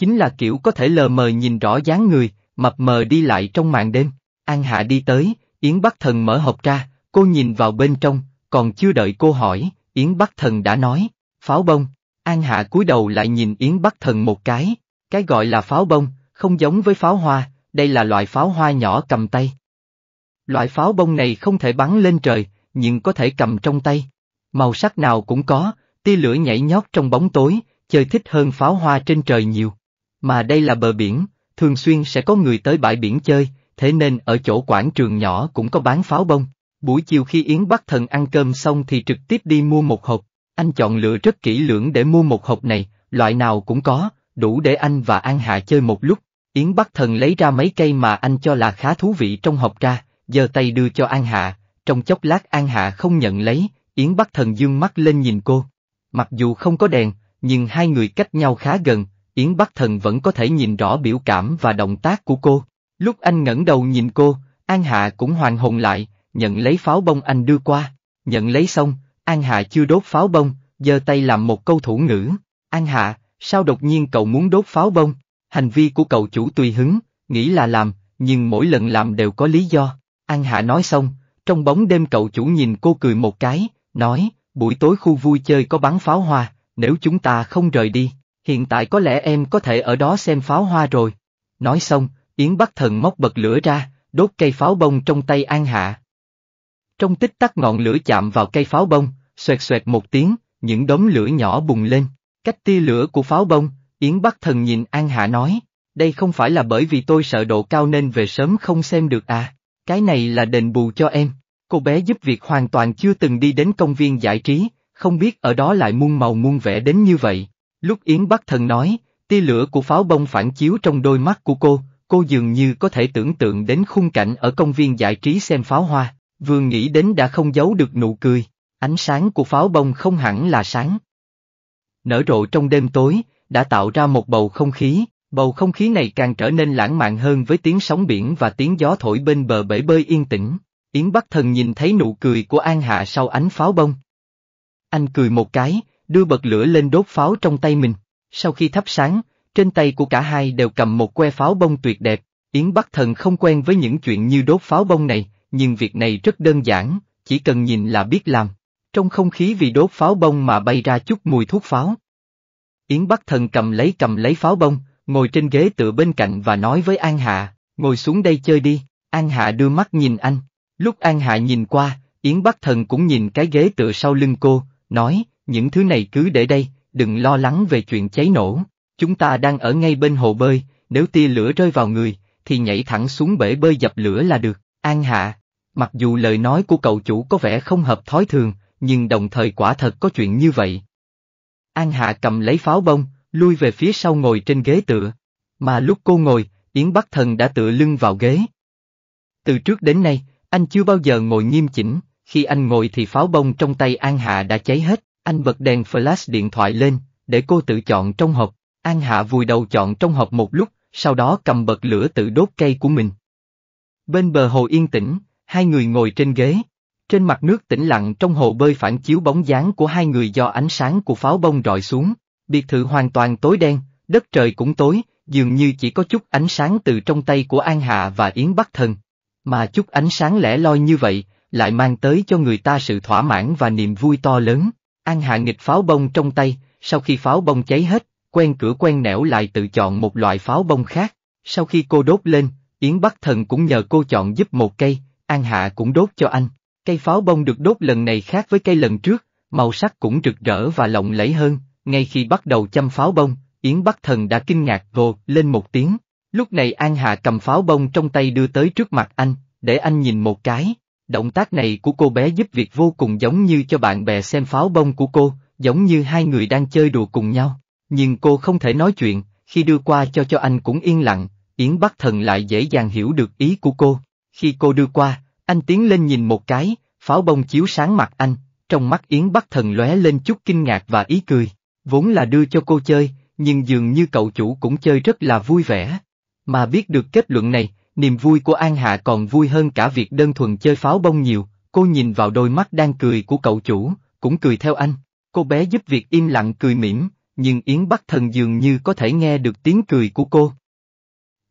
Chính là kiểu có thể lờ mờ nhìn rõ dáng người, mập mờ đi lại trong màn đêm. An Hạ đi tới, Yến Bắc Thần mở hộp ra, cô nhìn vào bên trong, còn chưa đợi cô hỏi, Yến Bắc Thần đã nói, pháo bông. An Hạ cúi đầu lại nhìn Yến Bắc Thần một cái, cái gọi là pháo bông, không giống với pháo hoa, đây là loại pháo hoa nhỏ cầm tay. Loại pháo bông này không thể bắn lên trời, nhưng có thể cầm trong tay. Màu sắc nào cũng có, tia lửa nhảy nhót trong bóng tối, chơi thích hơn pháo hoa trên trời nhiều. Mà đây là bờ biển, thường xuyên sẽ có người tới bãi biển chơi, thế nên ở chỗ quảng trường nhỏ cũng có bán pháo bông. Buổi chiều khi Yến Bắc Thần ăn cơm xong thì trực tiếp đi mua một hộp, anh chọn lựa rất kỹ lưỡng để mua một hộp này, loại nào cũng có, đủ để anh và An Hạ chơi một lúc. Yến Bắc Thần lấy ra mấy cây mà anh cho là khá thú vị trong hộp ra, giơ tay đưa cho An Hạ, trong chốc lát An Hạ không nhận lấy, Yến Bắc Thần dương mắt lên nhìn cô. Mặc dù không có đèn, nhưng hai người cách nhau khá gần, Yến Bắc Thần vẫn có thể nhìn rõ biểu cảm và động tác của cô. Lúc anh ngẩng đầu nhìn cô, An Hạ cũng hoàn hồn lại, nhận lấy pháo bông anh đưa qua. Nhận lấy xong, An Hạ chưa đốt pháo bông, giơ tay làm một câu thủ ngữ. An Hạ, sao đột nhiên cậu muốn đốt pháo bông? Hành vi của cậu chủ tùy hứng, nghĩ là làm, nhưng mỗi lần làm đều có lý do. An Hạ nói xong, trong bóng đêm cậu chủ nhìn cô cười một cái, nói, buổi tối khu vui chơi có bắn pháo hoa, nếu chúng ta không rời đi, hiện tại có lẽ em có thể ở đó xem pháo hoa rồi. Nói xong, Yến Bắc Thần móc bật lửa ra, đốt cây pháo bông trong tay An Hạ. Trong tích tắc ngọn lửa chạm vào cây pháo bông, xoẹt xoẹt một tiếng, những đống lửa nhỏ bùng lên, cách tia lửa của pháo bông, Yến Bắc Thần nhìn An Hạ nói, đây không phải là bởi vì tôi sợ độ cao nên về sớm không xem được à, cái này là đền bù cho em, cô bé giúp việc hoàn toàn chưa từng đi đến công viên giải trí, không biết ở đó lại muôn màu muôn vẻ đến như vậy. Lúc Yến Bắc Thần nói, tia lửa của pháo bông phản chiếu trong đôi mắt của cô, cô dường như có thể tưởng tượng đến khung cảnh ở công viên giải trí xem pháo hoa, vừa nghĩ đến đã không giấu được nụ cười, ánh sáng của pháo bông không hẳn là sáng. Nở rộ trong đêm tối, đã tạo ra một bầu không khí, bầu không khí này càng trở nên lãng mạn hơn với tiếng sóng biển và tiếng gió thổi bên bờ bể bơi yên tĩnh. Yến Bắc Thần nhìn thấy nụ cười của An Hạ sau ánh pháo bông. Anh cười một cái, đưa bật lửa lên đốt pháo trong tay mình. Sau khi thắp sáng, trên tay của cả hai đều cầm một que pháo bông tuyệt đẹp. Yến Bắc Thần không quen với những chuyện như đốt pháo bông này, nhưng việc này rất đơn giản, chỉ cần nhìn là biết làm. Trong không khí vì đốt pháo bông mà bay ra chút mùi thuốc pháo. Yến Bắc Thần cầm lấy cầm lấy pháo bông, ngồi trên ghế tựa bên cạnh và nói với An Hạ, ngồi xuống đây chơi đi, An Hạ đưa mắt nhìn anh. Lúc An Hạ nhìn qua, Yến Bắc Thần cũng nhìn cái ghế tựa sau lưng cô, nói, những thứ này cứ để đây, đừng lo lắng về chuyện cháy nổ. Chúng ta đang ở ngay bên hồ bơi, nếu tia lửa rơi vào người, thì nhảy thẳng xuống bể bơi dập lửa là được. An hạ, mặc dù lời nói của cậu chủ có vẻ không hợp thói thường, nhưng đồng thời quả thật có chuyện như vậy. An hạ cầm lấy pháo bông, lui về phía sau ngồi trên ghế tựa. Mà lúc cô ngồi, Yến Bắc Thần đã tựa lưng vào ghế. Từ trước đến nay, anh chưa bao giờ ngồi nghiêm chỉnh, khi anh ngồi thì pháo bông trong tay An Hạ đã cháy hết. Anh bật đèn flash điện thoại lên, để cô tự chọn trong hộp. An Hạ vùi đầu chọn trong hộp một lúc, sau đó cầm bật lửa tự đốt cây của mình. Bên bờ hồ yên tĩnh, hai người ngồi trên ghế. Trên mặt nước tĩnh lặng trong hồ bơi phản chiếu bóng dáng của hai người do ánh sáng của pháo bông rọi xuống. Biệt thự hoàn toàn tối đen, đất trời cũng tối, dường như chỉ có chút ánh sáng từ trong tay của An Hạ và Yến Bắc Thần. Mà chút ánh sáng lẻ loi như vậy, lại mang tới cho người ta sự thỏa mãn và niềm vui to lớn. An Hạ nghịch pháo bông trong tay, sau khi pháo bông cháy hết, quen cửa quen nẻo lại tự chọn một loại pháo bông khác. Sau khi cô đốt lên, Yến Bắc Thần cũng nhờ cô chọn giúp một cây, An Hạ cũng đốt cho anh. Cây pháo bông được đốt lần này khác với cây lần trước, màu sắc cũng rực rỡ và lộng lẫy hơn, ngay khi bắt đầu châm pháo bông, Yến Bắc Thần đã kinh ngạc gồ lên một tiếng. Lúc này An Hạ cầm pháo bông trong tay đưa tới trước mặt anh, để anh nhìn một cái, Động tác này của cô bé giúp việc vô cùng giống như cho bạn bè xem pháo bông của cô, giống như hai người đang chơi đùa cùng nhau. Nhưng cô không thể nói chuyện, khi đưa qua cho cho anh cũng yên lặng, Yến Bắc Thần lại dễ dàng hiểu được ý của cô. Khi cô đưa qua, anh tiến lên nhìn một cái, pháo bông chiếu sáng mặt anh, trong mắt Yến Bắc Thần lóe lên chút kinh ngạc và ý cười, vốn là đưa cho cô chơi, nhưng dường như cậu chủ cũng chơi rất là vui vẻ. Mà biết được kết luận này, niềm vui của An Hạ còn vui hơn cả việc đơn thuần chơi pháo bông nhiều, cô nhìn vào đôi mắt đang cười của cậu chủ, cũng cười theo anh. Cô bé giúp việc im lặng cười mỉm, nhưng Yến Bắc Thần dường như có thể nghe được tiếng cười của cô.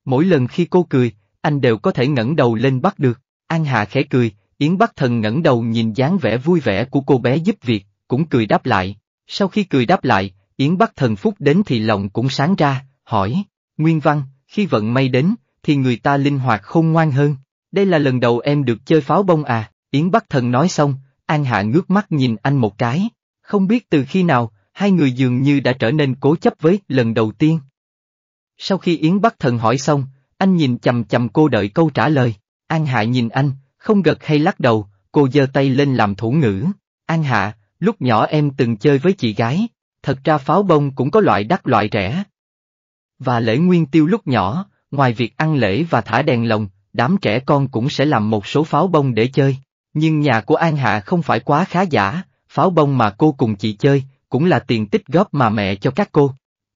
Mỗi lần khi cô cười, anh đều có thể ngẩng đầu lên bắt được. An Hạ khẽ cười, Yến Bắc Thần ngẩng đầu nhìn dáng vẻ vui vẻ của cô bé giúp việc, cũng cười đáp lại. Sau khi cười đáp lại, Yến Bắc Thần phúc đến thì lòng cũng sáng ra, hỏi, Nguyên Văn, khi vận may đến, thì người ta linh hoạt khôn ngoan hơn. Đây là lần đầu em được chơi pháo bông à, Yến Bắc Thần nói xong, An Hạ ngước mắt nhìn anh một cái. Không biết từ khi nào, hai người dường như đã trở nên cố chấp với lần đầu tiên. Sau khi Yến Bắc Thần hỏi xong, anh nhìn chầm chầm cô đợi câu trả lời. An Hạ nhìn anh, không gật hay lắc đầu, cô giơ tay lên làm thủ ngữ. An Hạ, lúc nhỏ em từng chơi với chị gái, thật ra pháo bông cũng có loại đắt loại rẻ. Và lễ nguyên tiêu lúc nhỏ, ngoài việc ăn lễ và thả đèn lồng, đám trẻ con cũng sẽ làm một số pháo bông để chơi. Nhưng nhà của An Hạ không phải quá khá giả, pháo bông mà cô cùng chị chơi, cũng là tiền tích góp mà mẹ cho các cô.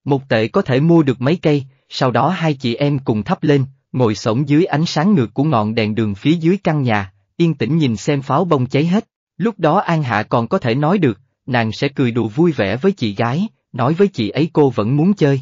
Một tệ có thể mua được mấy cây, sau đó hai chị em cùng thắp lên, ngồi sổng dưới ánh sáng ngược của ngọn đèn đường phía dưới căn nhà, yên tĩnh nhìn xem pháo bông cháy hết. Lúc đó An Hạ còn có thể nói được, nàng sẽ cười đùa vui vẻ với chị gái, nói với chị ấy cô vẫn muốn chơi.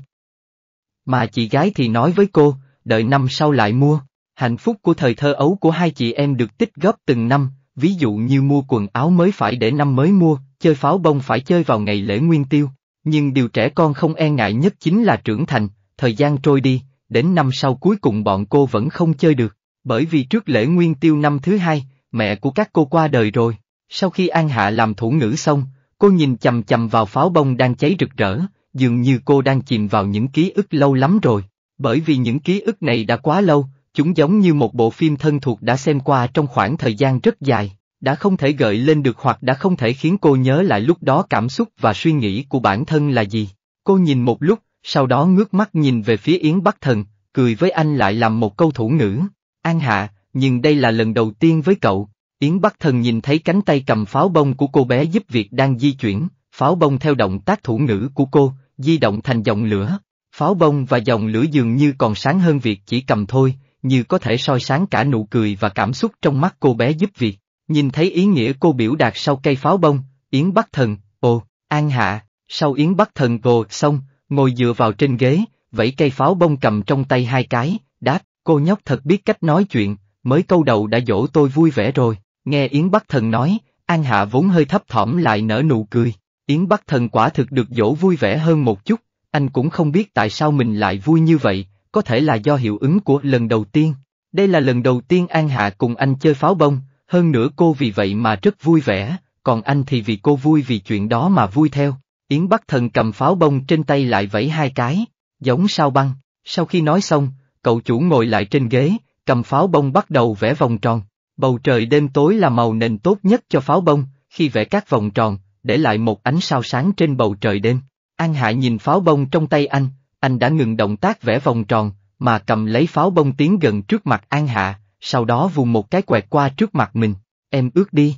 Mà chị gái thì nói với cô, đợi năm sau lại mua. Hạnh phúc của thời thơ ấu của hai chị em được tích góp từng năm, ví dụ như mua quần áo mới phải để năm mới mua, chơi pháo bông phải chơi vào ngày lễ nguyên tiêu. Nhưng điều trẻ con không e ngại nhất chính là trưởng thành, thời gian trôi đi, đến năm sau cuối cùng bọn cô vẫn không chơi được, bởi vì trước lễ nguyên tiêu năm thứ hai, mẹ của các cô qua đời rồi. Sau khi An Hạ làm thủ ngữ xong, cô nhìn chầm chầm vào pháo bông đang cháy rực rỡ, dường như cô đang chìm vào những ký ức lâu lắm rồi bởi vì những ký ức này đã quá lâu, chúng giống như một bộ phim thân thuộc đã xem qua trong khoảng thời gian rất dài, đã không thể gợi lên được hoặc đã không thể khiến cô nhớ lại lúc đó cảm xúc và suy nghĩ của bản thân là gì. Cô nhìn một lúc, sau đó ngước mắt nhìn về phía Yến Bắc Thần, cười với anh lại làm một câu thủ ngữ. An hạ, nhưng đây là lần đầu tiên với cậu. Yến Bắc Thần nhìn thấy cánh tay cầm pháo bông của cô bé giúp việc đang di chuyển, pháo bông theo động tác thủ ngữ của cô, di động thành dòng lửa pháo bông và dòng lửa dường như còn sáng hơn việc chỉ cầm thôi, như có thể soi sáng cả nụ cười và cảm xúc trong mắt cô bé giúp việc. Nhìn thấy ý nghĩa cô biểu đạt sau cây pháo bông, Yến bắt Thần, ồ, An Hạ, sau Yến bắt Thần gồ xong, ngồi dựa vào trên ghế, vẫy cây pháo bông cầm trong tay hai cái, đáp, cô nhóc thật biết cách nói chuyện, mới câu đầu đã dỗ tôi vui vẻ rồi, nghe Yến bắt Thần nói, An Hạ vốn hơi thấp thỏm lại nở nụ cười, Yến bắt Thần quả thực được dỗ vui vẻ hơn một chút, anh cũng không biết tại sao mình lại vui như vậy, có thể là do hiệu ứng của lần đầu tiên. Đây là lần đầu tiên An Hạ cùng anh chơi pháo bông, hơn nữa cô vì vậy mà rất vui vẻ, còn anh thì vì cô vui vì chuyện đó mà vui theo. Yến Bắc Thần cầm pháo bông trên tay lại vẫy hai cái, giống sao băng. Sau khi nói xong, cậu chủ ngồi lại trên ghế, cầm pháo bông bắt đầu vẽ vòng tròn. Bầu trời đêm tối là màu nền tốt nhất cho pháo bông, khi vẽ các vòng tròn, để lại một ánh sao sáng trên bầu trời đêm. An Hạ nhìn pháo bông trong tay anh, anh đã ngừng động tác vẽ vòng tròn, mà cầm lấy pháo bông tiến gần trước mặt An Hạ, sau đó vùng một cái quẹt qua trước mặt mình, em ước đi.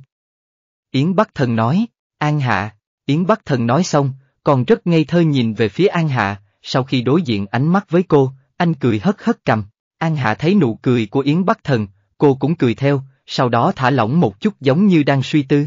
Yến Bắc Thần nói, An Hạ, Yến Bắc Thần nói xong, còn rất ngây thơ nhìn về phía An Hạ, sau khi đối diện ánh mắt với cô, anh cười hất hất cầm, An Hạ thấy nụ cười của Yến Bắc Thần, cô cũng cười theo, sau đó thả lỏng một chút giống như đang suy tư.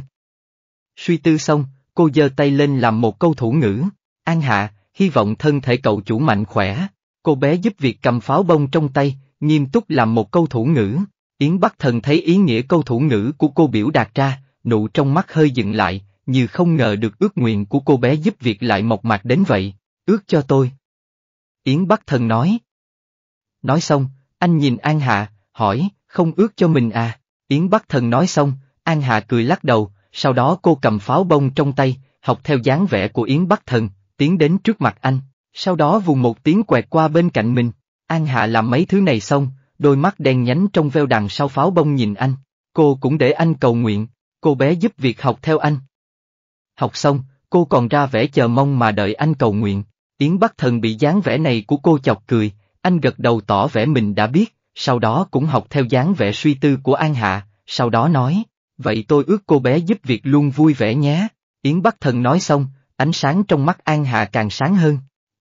Suy tư xong, cô giơ tay lên làm một câu thủ ngữ. An Hạ, hy vọng thân thể cậu chủ mạnh khỏe. Cô bé giúp việc cầm pháo bông trong tay, nghiêm túc làm một câu thủ ngữ. Yến Bắc Thần thấy ý nghĩa câu thủ ngữ của cô biểu đạt ra, nụ trong mắt hơi dựng lại, như không ngờ được ước nguyện của cô bé giúp việc lại mộc mạc đến vậy, ước cho tôi. Yến Bắc Thần nói. Nói xong, anh nhìn An Hạ, hỏi, không ước cho mình à? Yến Bắc Thần nói xong, An Hạ cười lắc đầu, sau đó cô cầm pháo bông trong tay, học theo dáng vẻ của Yến Bắc Thần, tiến đến trước mặt anh, sau đó vùng một tiếng quẹt qua bên cạnh mình. An Hạ làm mấy thứ này xong, đôi mắt đen nhánh trong veo đằng sau pháo bông nhìn anh, cô cũng để anh cầu nguyện, cô bé giúp việc học theo anh. Học xong, cô còn ra vẻ chờ mong mà đợi anh cầu nguyện, Yến Bắc Thần bị dáng vẻ này của cô chọc cười, anh gật đầu tỏ vẻ mình đã biết, sau đó cũng học theo dáng vẻ suy tư của An Hạ, sau đó nói, vậy tôi ước cô bé giúp việc luôn vui vẻ nhé. Yến Bắc Thần nói xong, ánh sáng trong mắt An Hạ càng sáng hơn.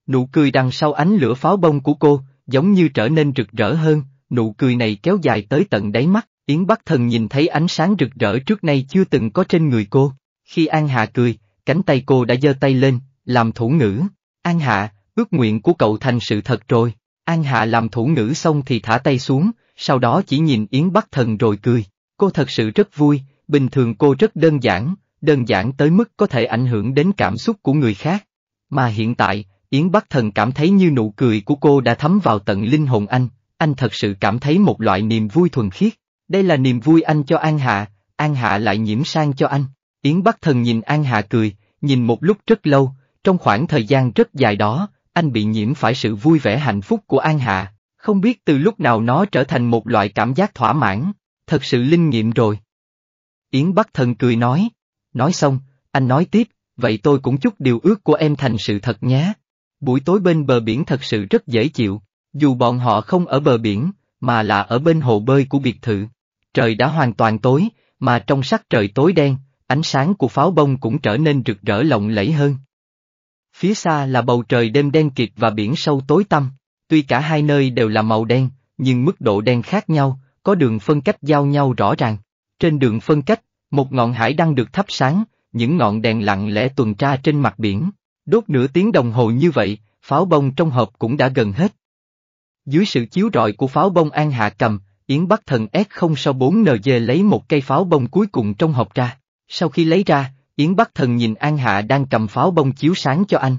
Nụ cười đằng sau ánh lửa pháo bông của cô, giống như trở nên rực rỡ hơn, nụ cười này kéo dài tới tận đáy mắt, Yến Bắc Thần nhìn thấy ánh sáng rực rỡ trước nay chưa từng có trên người cô. Khi An Hạ cười, cánh tay cô đã giơ tay lên, làm thủ ngữ. An Hạ, ước nguyện của cậu thành sự thật rồi. An Hạ làm thủ ngữ xong thì thả tay xuống, sau đó chỉ nhìn Yến Bắc Thần rồi cười. Cô thật sự rất vui, bình thường cô rất đơn giản, đơn giản tới mức có thể ảnh hưởng đến cảm xúc của người khác. Mà hiện tại, Yến Bắc Thần cảm thấy như nụ cười của cô đã thấm vào tận linh hồn anh, anh thật sự cảm thấy một loại niềm vui thuần khiết, đây là niềm vui anh cho An Hạ, An Hạ lại nhiễm sang cho anh. Yến Bắc Thần nhìn An Hạ cười, nhìn một lúc rất lâu, trong khoảng thời gian rất dài đó, anh bị nhiễm phải sự vui vẻ hạnh phúc của An Hạ, không biết từ lúc nào nó trở thành một loại cảm giác thỏa mãn, thật sự linh nghiệm rồi. Yến Bắc Thần cười nói, Nói xong, anh nói tiếp, vậy tôi cũng chúc điều ước của em thành sự thật nhé. Buổi tối bên bờ biển thật sự rất dễ chịu, dù bọn họ không ở bờ biển, mà là ở bên hồ bơi của biệt thự. Trời đã hoàn toàn tối, mà trong sắc trời tối đen, ánh sáng của pháo bông cũng trở nên rực rỡ lộng lẫy hơn. Phía xa là bầu trời đêm đen kịt và biển sâu tối tăm, tuy cả hai nơi đều là màu đen, nhưng mức độ đen khác nhau, có đường phân cách giao nhau rõ ràng. Trên đường phân cách, một ngọn hải đăng được thắp sáng, những ngọn đèn lặng lẽ tuần tra trên mặt biển. Đốt nửa tiếng đồng hồ như vậy, pháo bông trong hộp cũng đã gần hết. Dưới sự chiếu rọi của pháo bông An Hạ cầm, Yến Bắc Thần S064NG lấy một cây pháo bông cuối cùng trong hộp ra. Sau khi lấy ra, Yến Bắc Thần nhìn An Hạ đang cầm pháo bông chiếu sáng cho anh.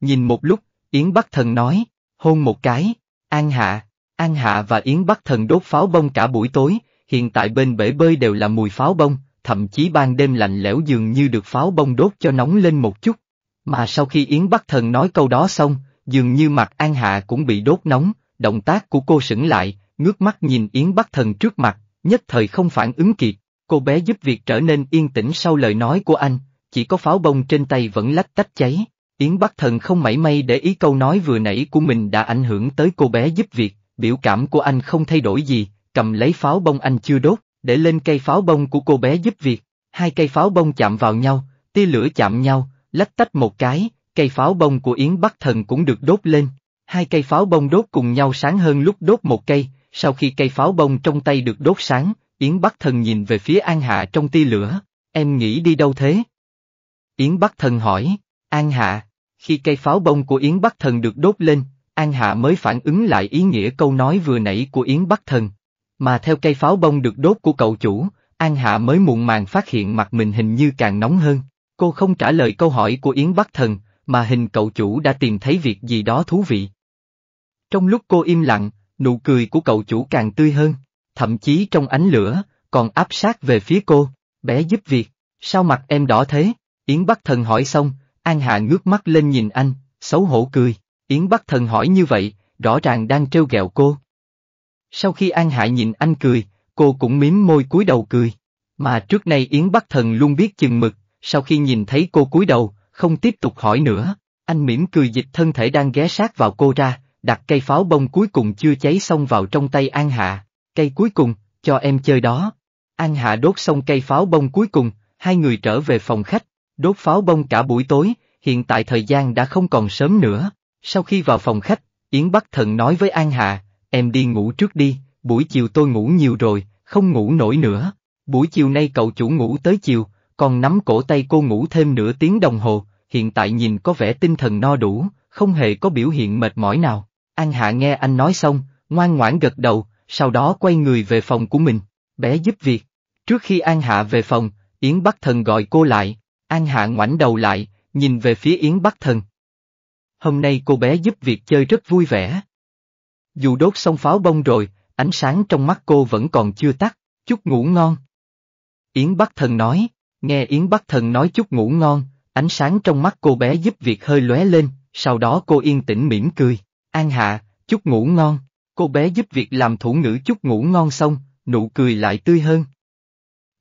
Nhìn một lúc, Yến Bắc Thần nói, hôn một cái, An Hạ, An Hạ và Yến Bắc Thần đốt pháo bông cả buổi tối, hiện tại bên bể bơi đều là mùi pháo bông, thậm chí ban đêm lạnh lẽo dường như được pháo bông đốt cho nóng lên một chút. Mà sau khi Yến Bắc Thần nói câu đó xong, dường như mặt An Hạ cũng bị đốt nóng, động tác của cô sững lại, ngước mắt nhìn Yến Bắc Thần trước mặt, nhất thời không phản ứng kịp, cô bé giúp việc trở nên yên tĩnh sau lời nói của anh, chỉ có pháo bông trên tay vẫn lách tách cháy. Yến Bắc Thần không mảy may để ý câu nói vừa nãy của mình đã ảnh hưởng tới cô bé giúp việc, biểu cảm của anh không thay đổi gì, cầm lấy pháo bông anh chưa đốt, để lên cây pháo bông của cô bé giúp việc. Hai cây pháo bông chạm vào nhau, tia lửa chạm nhau, lách tách một cái, cây pháo bông của Yến Bắc Thần cũng được đốt lên. Hai cây pháo bông đốt cùng nhau sáng hơn lúc đốt một cây, sau khi cây pháo bông trong tay được đốt sáng, Yến Bắc Thần nhìn về phía An Hạ trong tia lửa, em nghĩ đi đâu thế? Yến Bắc Thần hỏi, An Hạ, khi cây pháo bông của Yến Bắc Thần được đốt lên, An Hạ mới phản ứng lại ý nghĩa câu nói vừa nãy của Yến Bắc Thần, mà theo cây pháo bông được đốt của cậu chủ, An Hạ mới muộn màng phát hiện mặt mình hình như càng nóng hơn. Cô không trả lời câu hỏi của Yến Bắc Thần, mà hình cậu chủ đã tìm thấy việc gì đó thú vị. Trong lúc cô im lặng, nụ cười của cậu chủ càng tươi hơn, thậm chí trong ánh lửa, còn áp sát về phía cô, bé giúp việc, sao mặt em đỏ thế? Yến Bắc Thần hỏi xong, An Hạ ngước mắt lên nhìn anh, xấu hổ cười. Yến Bắc Thần hỏi như vậy, rõ ràng đang trêu ghẹo cô. Sau khi An Hại nhìn anh cười, cô cũng mím môi cúi đầu cười. Mà trước nay Yến Bắc Thần luôn biết chừng mực, sau khi nhìn thấy cô cúi đầu, không tiếp tục hỏi nữa. Anh mỉm cười dịch thân thể đang ghé sát vào cô ra, đặt cây pháo bông cuối cùng chưa cháy xong vào trong tay An Hạ. Cây cuối cùng, cho em chơi đó. An Hạ đốt xong cây pháo bông cuối cùng, hai người trở về phòng khách, đốt pháo bông cả buổi tối, hiện tại thời gian đã không còn sớm nữa. Sau khi vào phòng khách, Yến Bắc Thần nói với An Hạ, Em đi ngủ trước đi, buổi chiều tôi ngủ nhiều rồi, không ngủ nổi nữa. Buổi chiều nay cậu chủ ngủ tới chiều, còn nắm cổ tay cô ngủ thêm nửa tiếng đồng hồ, hiện tại nhìn có vẻ tinh thần no đủ, không hề có biểu hiện mệt mỏi nào. An Hạ nghe anh nói xong, ngoan ngoãn gật đầu, sau đó quay người về phòng của mình, bé giúp việc. Trước khi An Hạ về phòng, Yến Bắc Thần gọi cô lại, An Hạ ngoảnh đầu lại, nhìn về phía Yến Bắc Thần. Hôm nay cô bé giúp việc chơi rất vui vẻ. Dù đốt xong pháo bông rồi, ánh sáng trong mắt cô vẫn còn chưa tắt, chút ngủ ngon. Yến Bắc Thần nói, nghe Yến Bắc Thần nói chút ngủ ngon, ánh sáng trong mắt cô bé giúp việc hơi lóe lên, sau đó cô yên tĩnh mỉm cười, an hạ, chút ngủ ngon, cô bé giúp việc làm thủ ngữ chút ngủ ngon xong, nụ cười lại tươi hơn.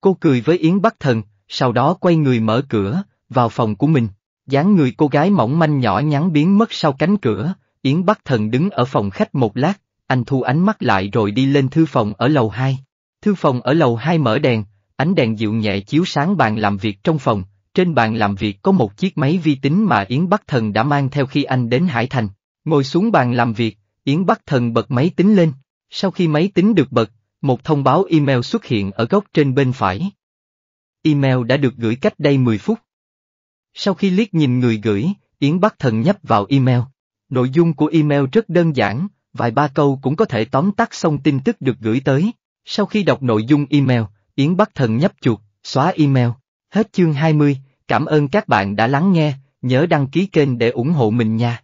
Cô cười với Yến Bắc Thần, sau đó quay người mở cửa, vào phòng của mình, dáng người cô gái mỏng manh nhỏ nhắn biến mất sau cánh cửa, Yến Bắc Thần đứng ở phòng khách một lát, anh thu ánh mắt lại rồi đi lên thư phòng ở lầu 2. Thư phòng ở lầu 2 mở đèn, ánh đèn dịu nhẹ chiếu sáng bàn làm việc trong phòng, trên bàn làm việc có một chiếc máy vi tính mà Yến Bắc Thần đã mang theo khi anh đến Hải Thành. Ngồi xuống bàn làm việc, Yến Bắc Thần bật máy tính lên. Sau khi máy tính được bật, một thông báo email xuất hiện ở góc trên bên phải. Email đã được gửi cách đây 10 phút. Sau khi liếc nhìn người gửi, Yến Bắc Thần nhấp vào email, Nội dung của email rất đơn giản, vài ba câu cũng có thể tóm tắt xong tin tức được gửi tới. Sau khi đọc nội dung email, Yến Bắc Thần nhấp chuột, xóa email. Hết chương 20, cảm ơn các bạn đã lắng nghe, nhớ đăng ký kênh để ủng hộ mình nha.